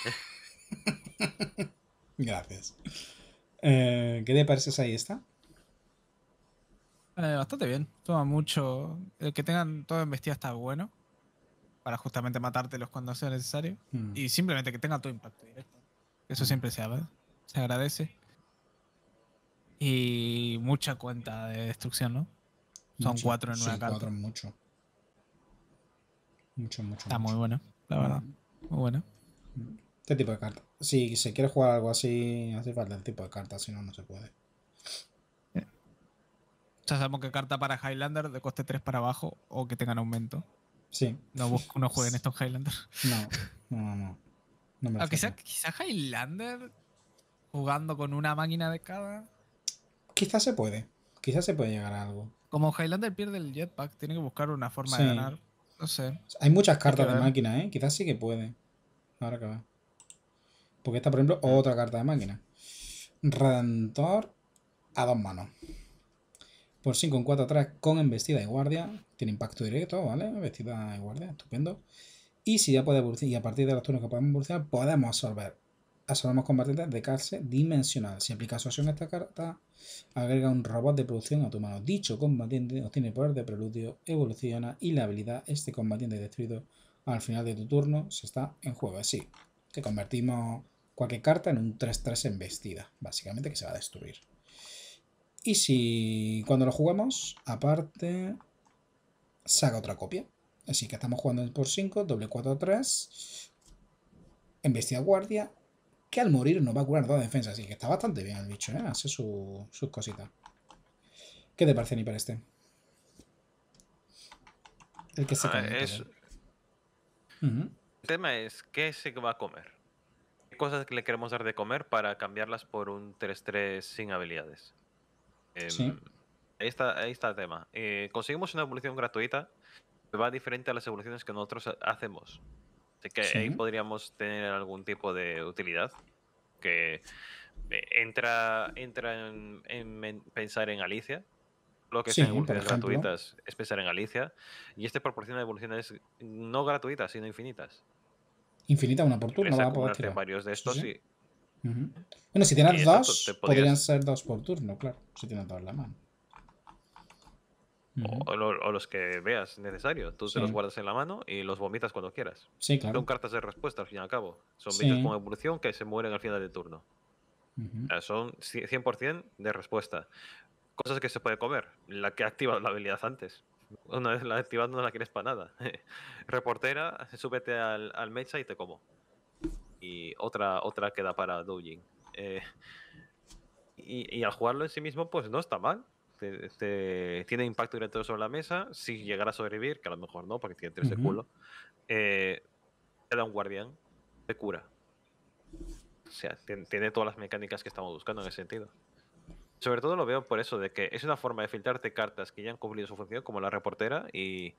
*laughs* Gracias. Eh, ¿Qué te parece ahí esta? Eh, bastante bien. Toma mucho. El que tengan todo vestida está bueno. Para justamente matártelos cuando sea necesario. Mm. Y simplemente que tenga todo impacto directo. Eso mm. siempre se, se agradece. Y mucha cuenta de destrucción, ¿no? Son cuatro en una carta. mucho. Mucho, Está muy bueno, la verdad. Mm. Muy bueno. Este tipo de carta si se quiere jugar algo así, hace falta el tipo de carta, si no, no se puede. Ya sabemos que carta para Highlander de coste 3 para abajo o que tengan aumento. Sí. No, no jueguen estos Highlanders. No, no, no. no me quizás Highlander jugando con una máquina de cada. Quizás se puede. Quizás se puede llegar a algo. Como Highlander pierde el jetpack, tiene que buscar una forma de ganar. No sé. Hay muchas cartas de máquina, ¿eh? Quizás sí que puede. Ahora que va. Porque esta, por ejemplo, mm. otra carta de máquina. Redentor a dos manos. Por 5 en 4 atrás, con embestida y guardia. Tiene impacto directo, ¿vale? Embestida y guardia, estupendo. Y si ya puede evolucionar, y a partir de los turnos que podemos evolucionar, podemos absorber. Absorbemos combatientes de cárcel dimensional. Si aplicas su acción a esta carta, agrega un robot de producción a tu mano. Dicho combatiente obtiene poder de preludio, evoluciona y la habilidad este combatiente destruido al final de tu turno se está en juego. Así que convertimos cualquier carta en un 3-3 embestida, básicamente que se va a destruir. Y si cuando lo jugamos aparte, saca otra copia. Así que estamos jugando por 5, doble 4-3, embestida guardia, que al morir no va a curar dos defensas. Así que está bastante bien el bicho, ¿eh? hace sus cositas. ¿Qué te parece, ni para este? El que se ah, come. Es... ¿eh? El tema es, ¿qué se va a comer? cosas que le queremos dar de comer para cambiarlas por un 3-3 sin habilidades. Em, ahí está, ahí está el tema. Eh, conseguimos una evolución gratuita que va diferente a las evoluciones que nosotros hacemos. Así que ahí podríamos tener algún tipo de utilidad que eh, entra, entra en, pensar en Alicia. Lo que son evoluciones gratuitas es pensar en Alicia. Y este proporciona evoluciones no gratuitas, sino infinitas. Infinita, una por turno. Va a tirar. varios de estos sí. Bueno, si tienes dos, pues, podrían ser dos por turno, claro. Si tienes dos en la mano. o, los que veas necesario. Tú te los guardas en la mano y los vomitas cuando quieras. Sí, claro. Son cartas de respuesta al fin y al cabo. Son bichos con evolución que se mueren al final del turno. Son 100% de respuesta. Cosas que se puede comer. La que ha activado la habilidad antes. Una vez la activas no la quieres para nada. *laughs* Reportera, súbete al, al mecha y te como. Y otra, otra queda para Doujin. Eh, y, al jugarlo en sí mismo, pues no está mal. tiene impacto directo sobre la mesa. Si llegara a sobrevivir, que a lo mejor no, porque tiene tres de culo, eh, te da un guardián, te cura. O sea, tiene todas las mecánicas que estamos buscando en ese sentido sobre todo lo veo por eso, de que es una forma de filtrarte cartas que ya han cumplido su función, como la reportera, y,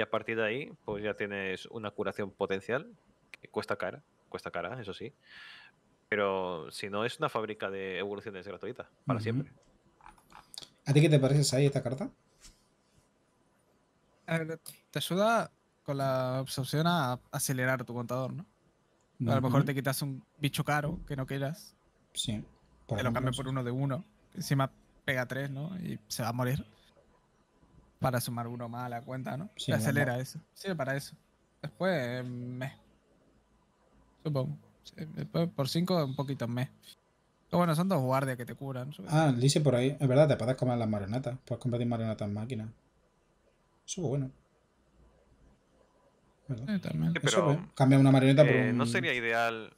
a partir de ahí, pues ya tienes una curación potencial, que cuesta cara, cuesta cara, eso sí. Pero si no, es una fábrica de evoluciones gratuita, para siempre. ¿A ti qué te parece ahí esta carta? te ayuda con la absorción a acelerar tu contador, ¿no? A lo mejor te quitas un bicho caro que no quieras. Sí. Te lo cambias por uno de uno. Encima pega tres, ¿no? Y se va a morir. Para sumar uno más a la cuenta, ¿no? se acelera eso. sí para eso. Después, mes. Supongo. Después, por 5, un poquito mes. Pero bueno, son dos guardias que te curan. Ah, dice por ahí. Es verdad, te puedes comer las marionetas. Puedes competir marionetas en máquina. Eso es bueno. también. pero, pues. Cambia una marioneta por eh, un... ¿No sería ideal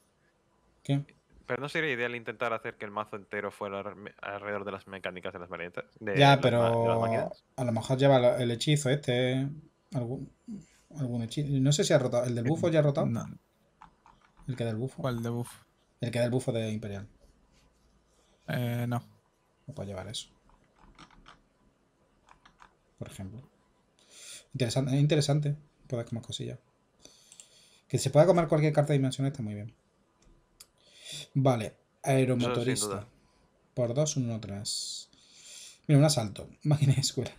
¿Qué? Pero no sería ideal intentar hacer que el mazo entero fuera alrededor de las mecánicas de las variantes. ya, pero a lo mejor lleva el hechizo este. Algún, hechizo. No sé si ha rotado. ¿El del eh, bufo ya ha rotado? No. ¿El que del bufo? ¿Cuál del bufo? El que del bufo de Imperial. Eh, no. No puedo llevar eso. Por ejemplo. Interesante, es interesante. Puedes comer cosillas. Que se pueda comer cualquier carta de dimensión está muy bien. Vale, aeromotorista. Por 2, 1, 3. Mira, un asalto. *laughs* Máquina de escuela.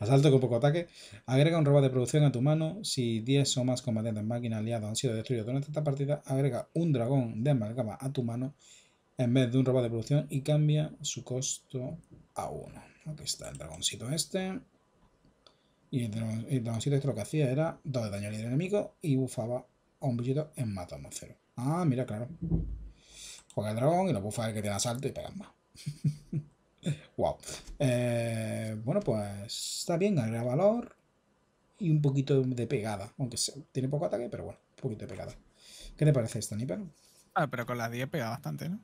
asalto con poco ataque. Agrega un robo de producción a tu mano. Si 10 o más combatientes en máquina aliado han sido destruidos durante esta partida, agrega un dragón de amalgama a tu mano en vez de un robo de producción y cambia su costo a 1. Aquí está el dragoncito este. Y el, dragoncito este lo que hacía era 2 de daño al enemigo y bufaba un bichito en a 0. Ah, mira, claro. Juega el dragón y lo bufa el que tiene asalto y pegan más. wow. *laughs* Eh, bueno, pues está bien, agrega valor y un poquito de pegada. Aunque sea, tiene poco ataque, pero bueno, un poquito de pegada. ¿Qué te parece esto, Niper? Ah, pero con la 10 pega bastante, ¿no?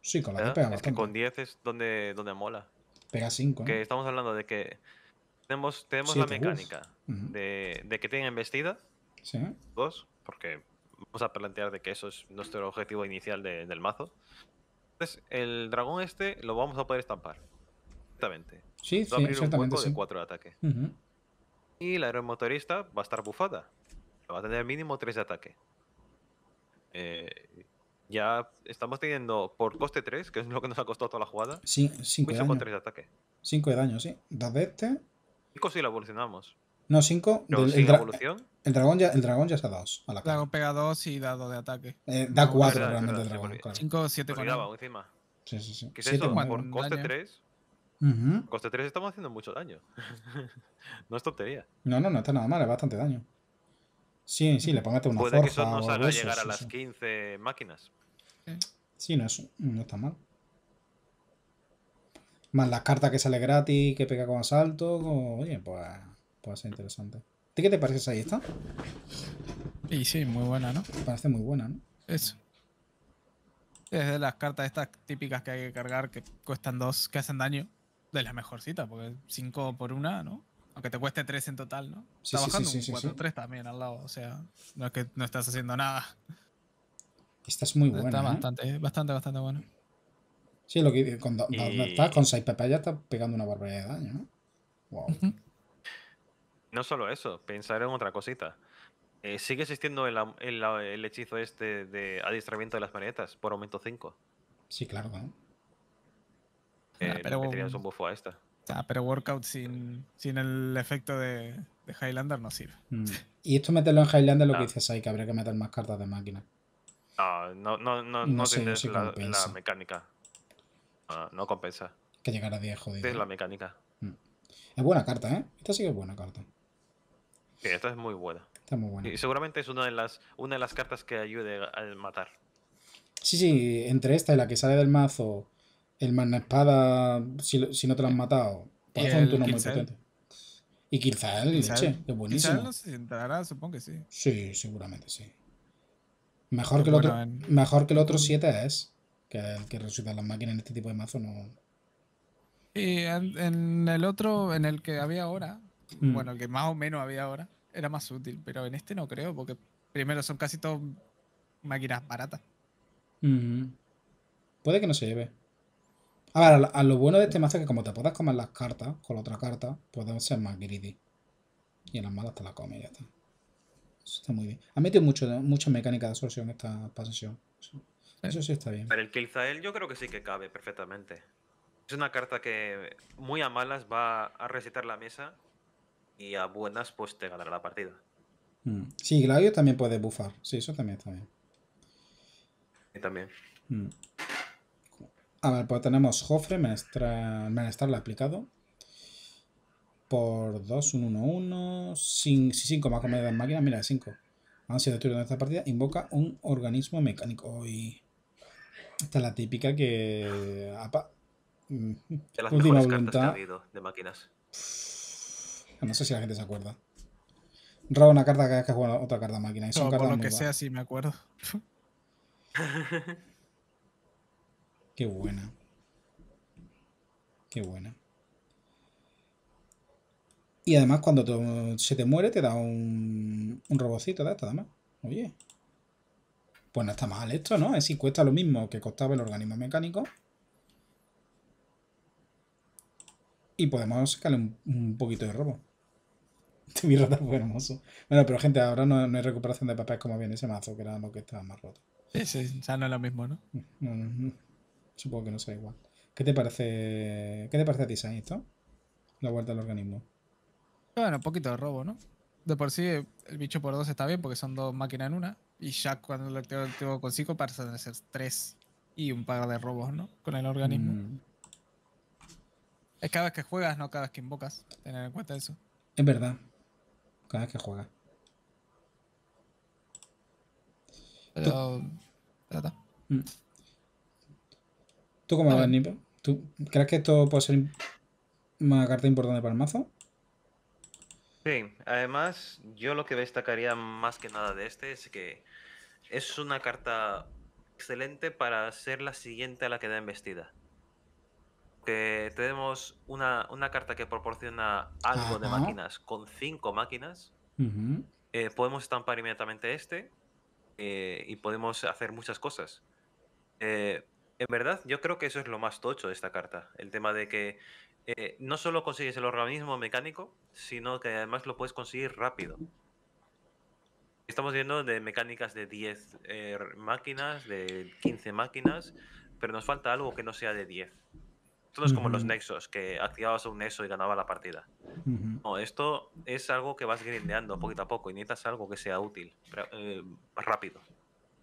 Sí, con la 10 pega es bastante. con 10 es donde, donde mola. Pega 5. ¿no? Que estamos hablando de que tenemos, tenemos la mecánica de, que tienen vestida. Sí. Dos, porque vamos a plantear de que eso es nuestro objetivo inicial del mazo. Entonces, el dragón este lo vamos a poder estampar. Exactamente. Sí, va a abrir un de 4 de ataque. Y la aeromotorista va a estar bufada. Va a tener mínimo 3 de ataque. Eh, ya estamos teniendo por coste 3, que es lo que nos ha costado toda la jugada. Sí, 5 de daño. de ataque. 5 de daño, sí. de este. 5 si lo evolucionamos. No, 5. el, dragón ya, el dragón ya está a 2. A la cara. Dragón pega 2 y dado de ataque. Eh, da 4 ah, realmente el dragón. 5 7 con encima. Sí, sí, sí. ¿Qué es eso? Por coste 3. Coste 3 estamos haciendo mucho daño. *laughs* no es tontería. No, no, no está nada mal, es bastante daño. Sí, sí, le pongaste una Puede que eso nos haga llegar a las 15 máquinas. Sí, no, es, está mal. Más las cartas que sale gratis, que pega con asalto. oye, pues Puede ser interesante. ¿te qué te parece esa esta? Y sí, muy buena, ¿no? Parece muy buena, ¿no? Eso. Es de las cartas estas típicas que hay que cargar que cuestan dos, que hacen daño. De las mejorcitas, porque cinco por una, ¿no? Aunque te cueste tres en total, ¿no? está bajando sí, un 4 también al lado. O sea, no es que no estás haciendo nada. Esta es muy buena. Está ¿eh? bastante, bastante, bastante buena. Sí, lo que con, eh. estás con, seis 6 ya está pegando una barbaridad de daño, ¿no? Wow. No solo eso, pensar en otra cosita. Eh, sigue existiendo el, ah, el, hechizo este de adiestramiento de las marionetas por aumento 5. Sí, claro. Eh, ah, pero, un buffo a esta. pero Workout sin, sin el efecto de, de Highlander no sirve. Mm. Y esto meterlo en Highlander lo que ah. dices ahí, que habría que meter más cartas de máquina. No, no, no, no, no la, la, mecánica. No, compensa. Que llegara a 10, jodido. Es la mecánica. Mm. Es buena carta, ¿eh? Esta sí que es buena carta esta es muy buena. Está muy buena. Y seguramente es una de las, una de las cartas que ayude al matar. Sí, sí, entre esta y la que sale del mazo, el magna espada, si, no te lo han eh, matado, pues muy potente. Y quizá el buenísimo. entrará, supongo sí. seguramente sí. Mejor, que, el otro, mejor que el otro 7 es, que el que las máquinas en este tipo de mazo no. Y en el otro, en el que había ahora, Mm. Bueno, el que más o menos había ahora, era más útil, pero en este no creo, porque primero son casi todas máquinas baratas. Mm-hmm. Puede que no se lleve. A ver, a lo, bueno de este mazo es que como te puedas comer las cartas con la otra carta, puedes ser más greedy. Y en las malas te las comes y ya está. Eso está muy bien. Ha metido mucho, mucha mecánica de absorción esta pasación Eso, sí está bien. Pero el Kilzael yo creo que sí que cabe perfectamente. Es una carta que muy a malas va a recitar la mesa y a buenas pues te ganará la partida. Mm. Sí, Gladio también puede buffar Sí, eso también está bien. Y también. Mm. A ver, pues tenemos Jofre, Menestra... Menestar lo ha explicado. Por 2, 1, 1, 1. si 5 más comedia de máquina, mira, 5. Han sido turno en esta partida. Invoca un organismo mecánico. Y... Esta es la típica que. Apa... Mm, de las Última mejores voluntad. cartas que ha habido de máquinas. No sé si la gente se acuerda. Robo una carta que vez que a otra carta máquina. Y lo que sea, sí me acuerdo. *laughs* Qué buena. Qué buena. Y además, cuando se te muere, te da un, robocito de esto además. Oye. Pues no está mal esto, ¿no? Es si cuesta lo mismo que costaba el organismo mecánico. Y podemos sacarle un poquito de robo. Este *laughs* fue hermoso. Bueno, pero gente, ahora no, hay recuperación de papás como viene ese mazo, que era lo que estaba más roto. Sí, sí, ya no es lo mismo, mm, ¿no? Supongo que no sea igual. ¿Qué te parece? ¿Qué te parece a ti, Sainz, esto? La vuelta al organismo. Bueno, un poquito de robo, ¿no? De por sí, el bicho por dos está bien porque son dos máquinas en una. Y ya cuando lo activo, activo con cinco ser tres y un par de robos, ¿no? Con el organismo. Mm. Es cada vez que juegas, no cada vez que invocas. Tener en cuenta eso. Es verdad cada vez que juega. Pero... ¿Tú mm. cómo ves, ¿Tú crees que esto puede ser una carta importante para el mazo? Sí, además yo lo que destacaría más que nada de este es que es una carta excelente para ser la siguiente a la que da embestida tenemos una, carta que proporciona algo de máquinas con cinco máquinas. Eh, podemos estampar inmediatamente este eh, y podemos hacer muchas cosas. Eh, en verdad, yo creo que eso es lo más tocho de esta carta. El tema de que no solo consigues el organismo mecánico, sino que además lo puedes conseguir rápido. Estamos viendo de mecánicas de 10 máquinas, de 15 máquinas, pero nos falta algo que no sea de 10. Esto es como los nexos, que activabas un nexo y ganabas la partida. No, esto es algo que vas grindeando poquito a poco y necesitas algo que sea útil, eh, rápido.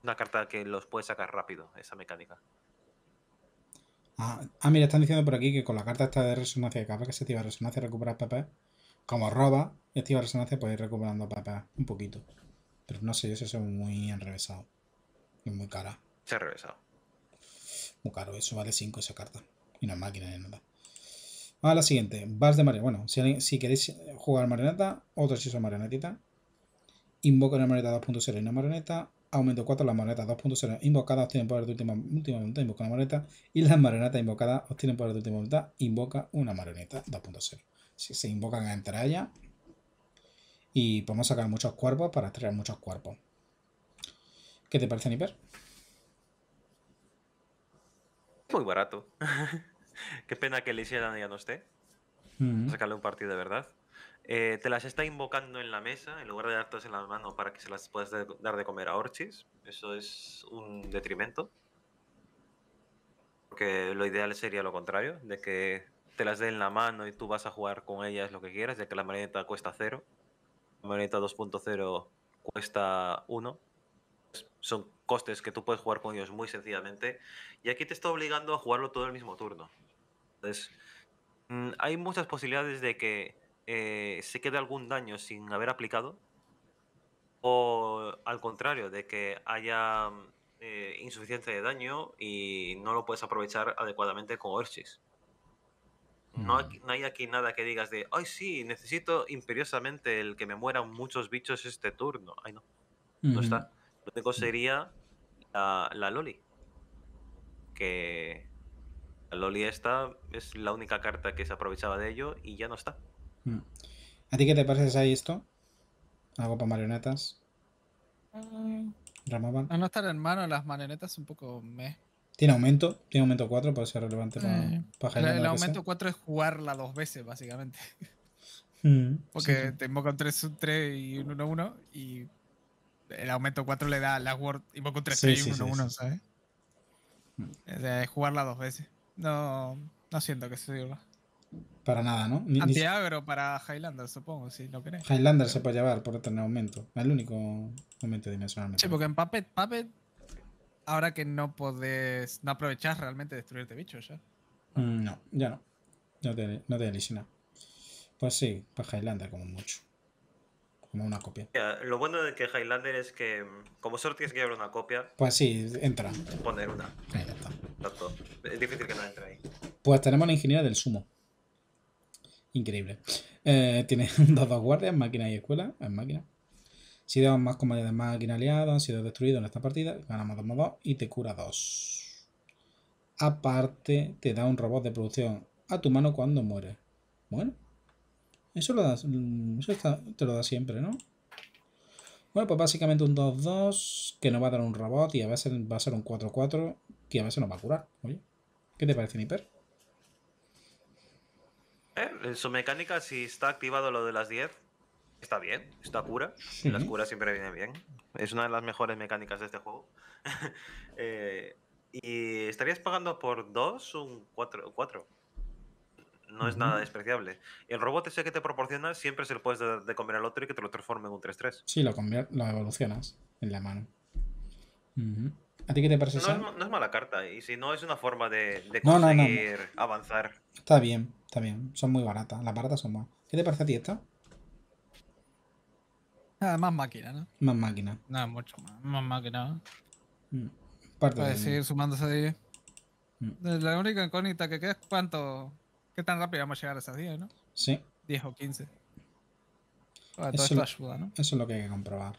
Una carta que los puedes sacar rápido, esa mecánica. Ah, ah, mira, están diciendo por aquí que con la carta esta de resonancia, de capa que se activa resonancia recuperas PP. Como roba y activa resonancia, puedes ir recuperando PP un poquito. Pero no sé, eso es muy enrevesado. Es muy cara. Se ha revesado. Muy caro, eso vale 5 esa carta y una máquina ni nada. Vamos ah, a la siguiente. vas de marioneta. Bueno, si, queréis jugar marioneta, otro hechizo marionetita. Invoca una marioneta 2.0 y una marioneta. Aumento 4 las marionetas 2.0 invocadas obtienen poder de última, última voluntad, invoca una marioneta. Y las marionetas invocadas obtienen poder de última voluntad, invoca una marioneta 2.0. Si se invocan a entrar allá Y podemos sacar muchos cuerpos para extraer muchos cuerpos. ¿Qué te parece, Nipper? muy barato. *laughs* Qué pena que le hicieran ya no esté. Mm. Sacarle un partido de verdad. Eh, te las está invocando en la mesa en lugar de dártelas en la mano para que se las puedas dar de comer a Orchis. Eso es un detrimento. Porque lo ideal sería lo contrario, de que te las dé en la mano y tú vas a jugar con ellas lo que quieras, ya que la marioneta cuesta 0. La 2.0 cuesta 1. Son costes que tú puedes jugar con ellos muy sencillamente. Y aquí te está obligando a jugarlo todo el mismo turno. Entonces, mm, hay muchas posibilidades de que eh, se quede algún daño sin haber aplicado. O al contrario, de que haya mm, eh, insuficiencia de daño y no lo puedes aprovechar adecuadamente con Orchis. Mm. No, hay aquí nada que digas de, ay, sí, necesito imperiosamente el que me mueran muchos bichos este turno. Ay, no. No está. Lo único sería la, la Loli. Que la Loli esta es la única carta que se aprovechaba de ello y ya no está. Hmm. ¿A ti qué te parece ahí esto? ¿Algo para marionetas? Mm. ¿Ramaban? no estar en mano las marionetas un poco me. Tiene aumento, tiene aumento 4 para ser relevante para, eh, para El, el aumento 4 es jugarla dos veces, básicamente. Hmm. *laughs* Porque tengo con 3, 3 y un 1, 1 y el aumento 4 le da la Word y 3 y 1 1, ¿sabes? Hmm. jugarla dos veces. No, siento que se sirva. Para nada, ¿no? Antiagro para Highlander, supongo, si no crees Highlander se puede llevar por tener aumento. Es el único aumento dimensionalmente Sí, porque en Puppet, Puppet, ahora que no podés, no aprovechas realmente destruirte bicho ya. Mm, no, ya no. No te, no Pues sí, para Highlander como mucho como una copia. Lo bueno de que Highlander es que, mm, como solo tienes que llevar una copia. Pues sí, entra. Poner una. Ahí está. Es difícil que no entre ahí. Pues tenemos la ingeniera del sumo. Increíble. Eh, tiene *laughs* dos, guardias, máquina y escuela. En máquina. Si damos más como de máquina aliada, han sido destruidos en esta partida, ganamos dos más y te cura dos. Aparte, te da un robot de producción a tu mano cuando muere. Bueno, eso, lo mm, eso te lo da siempre, ¿no? Bueno, pues básicamente un 2-2 que no va a dar un robot y a veces va a ser un 4-4 que a veces nos va a curar. Oye, ¿qué te parece, Niper? Eh, en su mecánica, si está activado lo de las 10, está bien, está cura. Las curas siempre vienen bien. Es una de las mejores mecánicas de este juego. *laughs* Eh, y estarías pagando por 2 un 4. 4. No es nada despreciable. El robot ese que te proporciona siempre se lo puedes de, comer al otro y que te lo transforme en un 3-3. Sí, lo, lo evolucionas en la mano. ¿A ti qué te parece no Es, no es mala carta, y si no es una forma de, conseguir avanzar. Está bien, está bien. Son muy baratas. Las baratas son más. ¿Qué te parece a ti esta? Nada, más máquina, ¿no? Más máquina. Nada, mucho más. Más máquina. Mm, parte de seguir sumándose ahí. Mm. La única incógnita que queda es cuánto ¿Qué tan rápido vamos a llegar a esas 10, no? Sí. 10 o 15. Ah, eso, Eso es lo que hay que comprobar.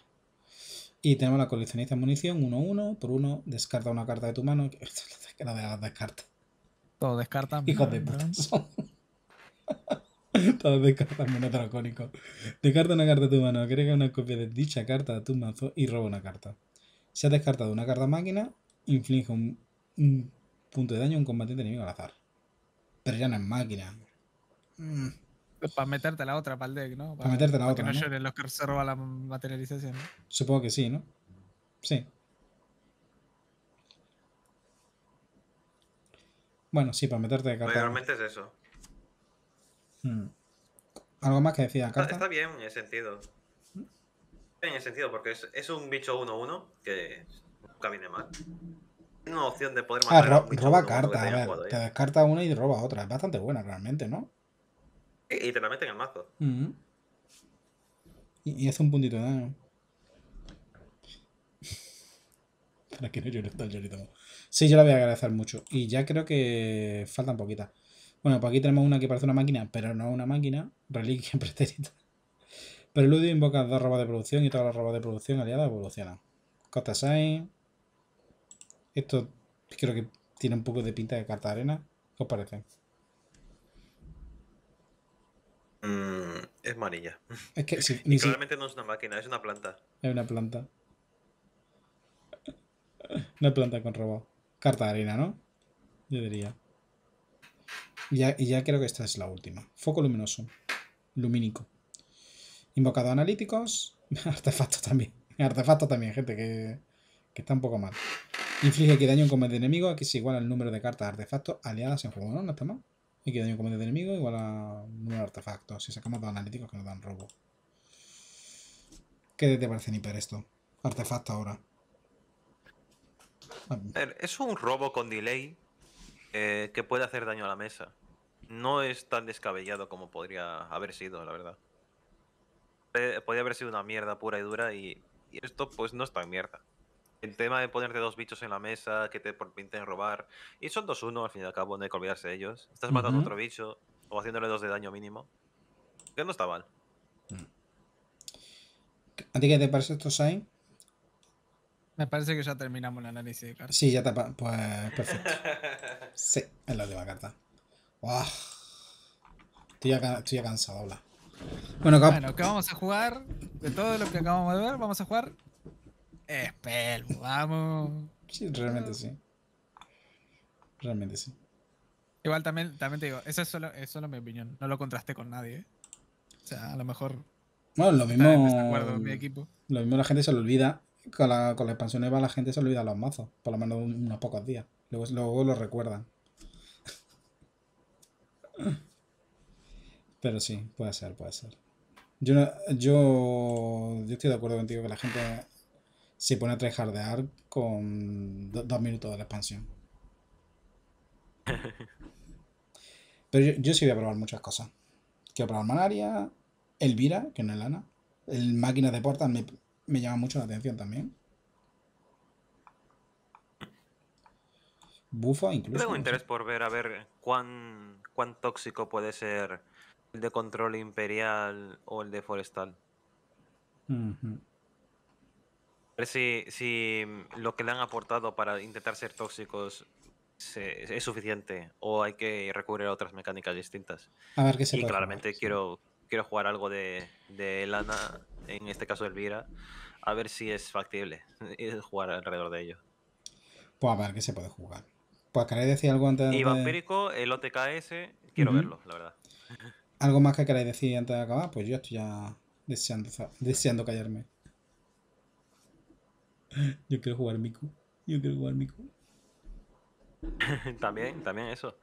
Y tenemos la coleccionista de munición, 1-1, por uno. descarta una carta de tu mano. Que *laughs* la de las Todos descartan. Hijos de puta. *laughs* Todos descartan menos dracónico. Descarta una carta de tu mano, agrega una copia de dicha carta de tu mazo y roba una carta. Si has descartado una carta máquina, inflige un punto de daño a un combatiente enemigo al azar en máquina. Mm. Para meterte la otra, para el deck, ¿no? Para, meterte la otra. no, lloren los que la materialización. Supongo que sí, ¿no? Sí. Bueno, sí, para meterte de carta. Pero realmente es eso. Mm. ¿Algo más que decía carta? Está, bien en el sentido. ¿Mm? En el sentido, porque es, es un bicho 1-1 que nunca viene mal una opción de poder ah, matar. Ah, roba cartas, a ver, te descarta una y roba otra. Es bastante buena realmente, ¿no? Y, te la meten en mazo. y, hace un puntito de daño. *laughs* Para que no llore Sí, yo la voy a agradecer mucho. Y ya creo que faltan poquitas. Bueno, pues aquí tenemos una que parece una máquina, pero no una máquina. Reliquia *laughs* pero Preludio invoca dos robas de producción y todas las robas de producción aliadas evolucionan. Costa 6. Esto creo que tiene un poco de pinta de carta de arena. ¿Qué os parece? Mm, es amarilla. Es que *laughs* sí, no es una máquina, es una planta. Es una planta. *laughs* Una planta con robot. Carta de arena, ¿no? Yo diría. y ya creo que esta es la última. Foco luminoso. Lumínico. Invocado analíticos. *laughs* Artefacto también. Artefacto también, gente, que, que está un poco mal. Inflige que daño en combate de enemigo. Aquí se iguala el número de cartas de artefactos aliadas en juego. No, no está mal. Y que daño en combate de enemigo igual a número de artefactos. Si sacamos dos analíticos que nos dan robo. ¿Qué te parece, Nipper, esto? Artefacto ahora. Es un robo con delay eh, que puede hacer daño a la mesa. No es tan descabellado como podría haber sido, la verdad. Eh, podría haber sido una mierda pura y dura y esto pues no es tan mierda el tema de ponerte dos bichos en la mesa que te permiten robar. Y son dos 1 al fin y al cabo, no hay que olvidarse ellos. Estás matando otro bicho o haciéndole dos de daño mínimo. Que no está mal. Mm. ¿A ti qué te parece esto, Sain? Me parece que ya terminamos el análisis de cartas. Sí, ya está. Pues perfecto. *laughs* sí, es la última carta. Estoy ya, cansado, habla. Bueno, bueno, vamos a jugar, de todo lo que acabamos de ver, vamos a jugar Espelmo, vamos. Sí, realmente sí. Realmente sí. Igual también, también te digo, esa es solo, mi opinión. No lo contrasté con nadie. ¿eh? O sea, a lo mejor. Bueno, lo mismo. Acuerdo, mi equipo. Lo mismo la gente se lo olvida. Con la, con la expansión EVA la gente se olvida los mazos. Por lo menos unos pocos días. Luego, luego lo recuerdan. *laughs* Pero sí, puede ser, puede ser. Yo, yo, yo estoy de acuerdo contigo que la gente se pone a trejardear con dos minutos de la expansión. *laughs* Pero yo, sí voy a probar muchas cosas. Quiero probar Manaria, Elvira, que no es lana. El Máquina de Portas me, llama mucho la atención también. Bufa incluso. Tengo interés por ver a ver cuán, cuán tóxico puede ser el de control imperial o el de forestal ver si, lo que le han aportado para intentar ser tóxicos es suficiente o hay que recurrir a otras mecánicas distintas. A ver qué se Y claramente quiero, quiero jugar algo de, Lana, en este caso Elvira, a ver si es factible *laughs* jugar alrededor de ello. Pues a ver qué se puede jugar. Pues queréis decir algo antes de. Y Vampírico, el OTKS, quiero verlo, la verdad. ¿Algo más que queráis decir antes de acabar? Pues yo estoy ya deseando, deseando callarme. *laughs* Yo quiero jugar Miku. Yo quiero jugar Miku. *laughs* también, también eso.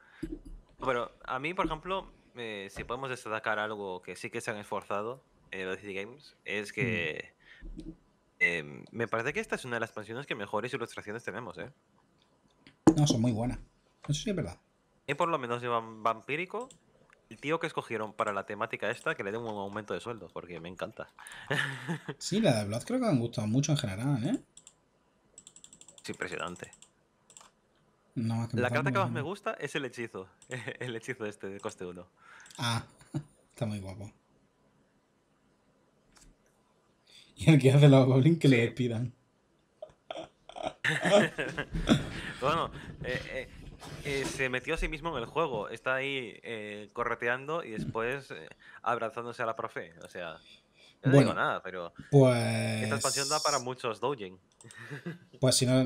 Pero a mí, por ejemplo, eh, si podemos destacar algo que sí que se han esforzado en City Games, es que mm. eh, me parece que esta es una de las expansiones que mejores ilustraciones tenemos, ¿eh? No, son muy buenas. Eso sí es verdad. Y por lo menos llevan vampírico. El tío que escogieron para la temática esta, que le den un aumento de sueldos porque me encanta. sí, la de Blood creo que me han gustado mucho en general, ¿eh? impresionante. la carta que más me gusta es el hechizo. *laughs* El hechizo este de coste 1. Ah, *laughs* está muy guapo. Y aquí hace la golem que le pidan. *laughs* bueno, eh, eh, eh, se metió a sí mismo en el juego. Está ahí correteando y después abrazándose a la profe. O sea, no digo nada, pero. Esta pues expansión da para muchos dojen. Pues si no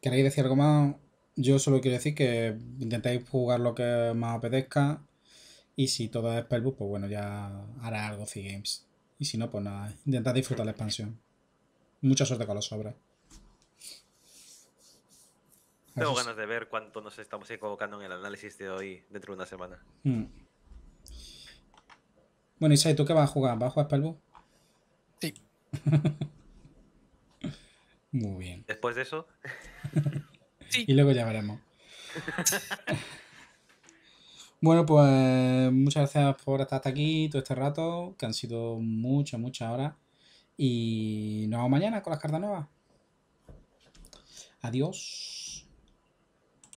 queréis decir algo más, yo solo quiero decir que intentéis jugar lo que más apetezca. Y si todo es Spellbook, pues bueno, ya hará algo C-Games. Y si no, pues nada, intentad disfrutar la expansión. Mucha suerte con los sobres. Tengo ganas de ver cuánto nos estamos equivocando en el análisis de hoy dentro de una semana. Mm. Bueno, Isai, ¿tú qué vas a jugar? ¿Vas a jugar Spellbook? Sí. *laughs* Muy bien. Después de eso. *laughs* Y luego ya veremos. *laughs* bueno, pues muchas gracias por estar hasta aquí todo este rato, que han sido muchas, muchas horas. Y nos vemos mañana con las cartas nuevas. Adiós.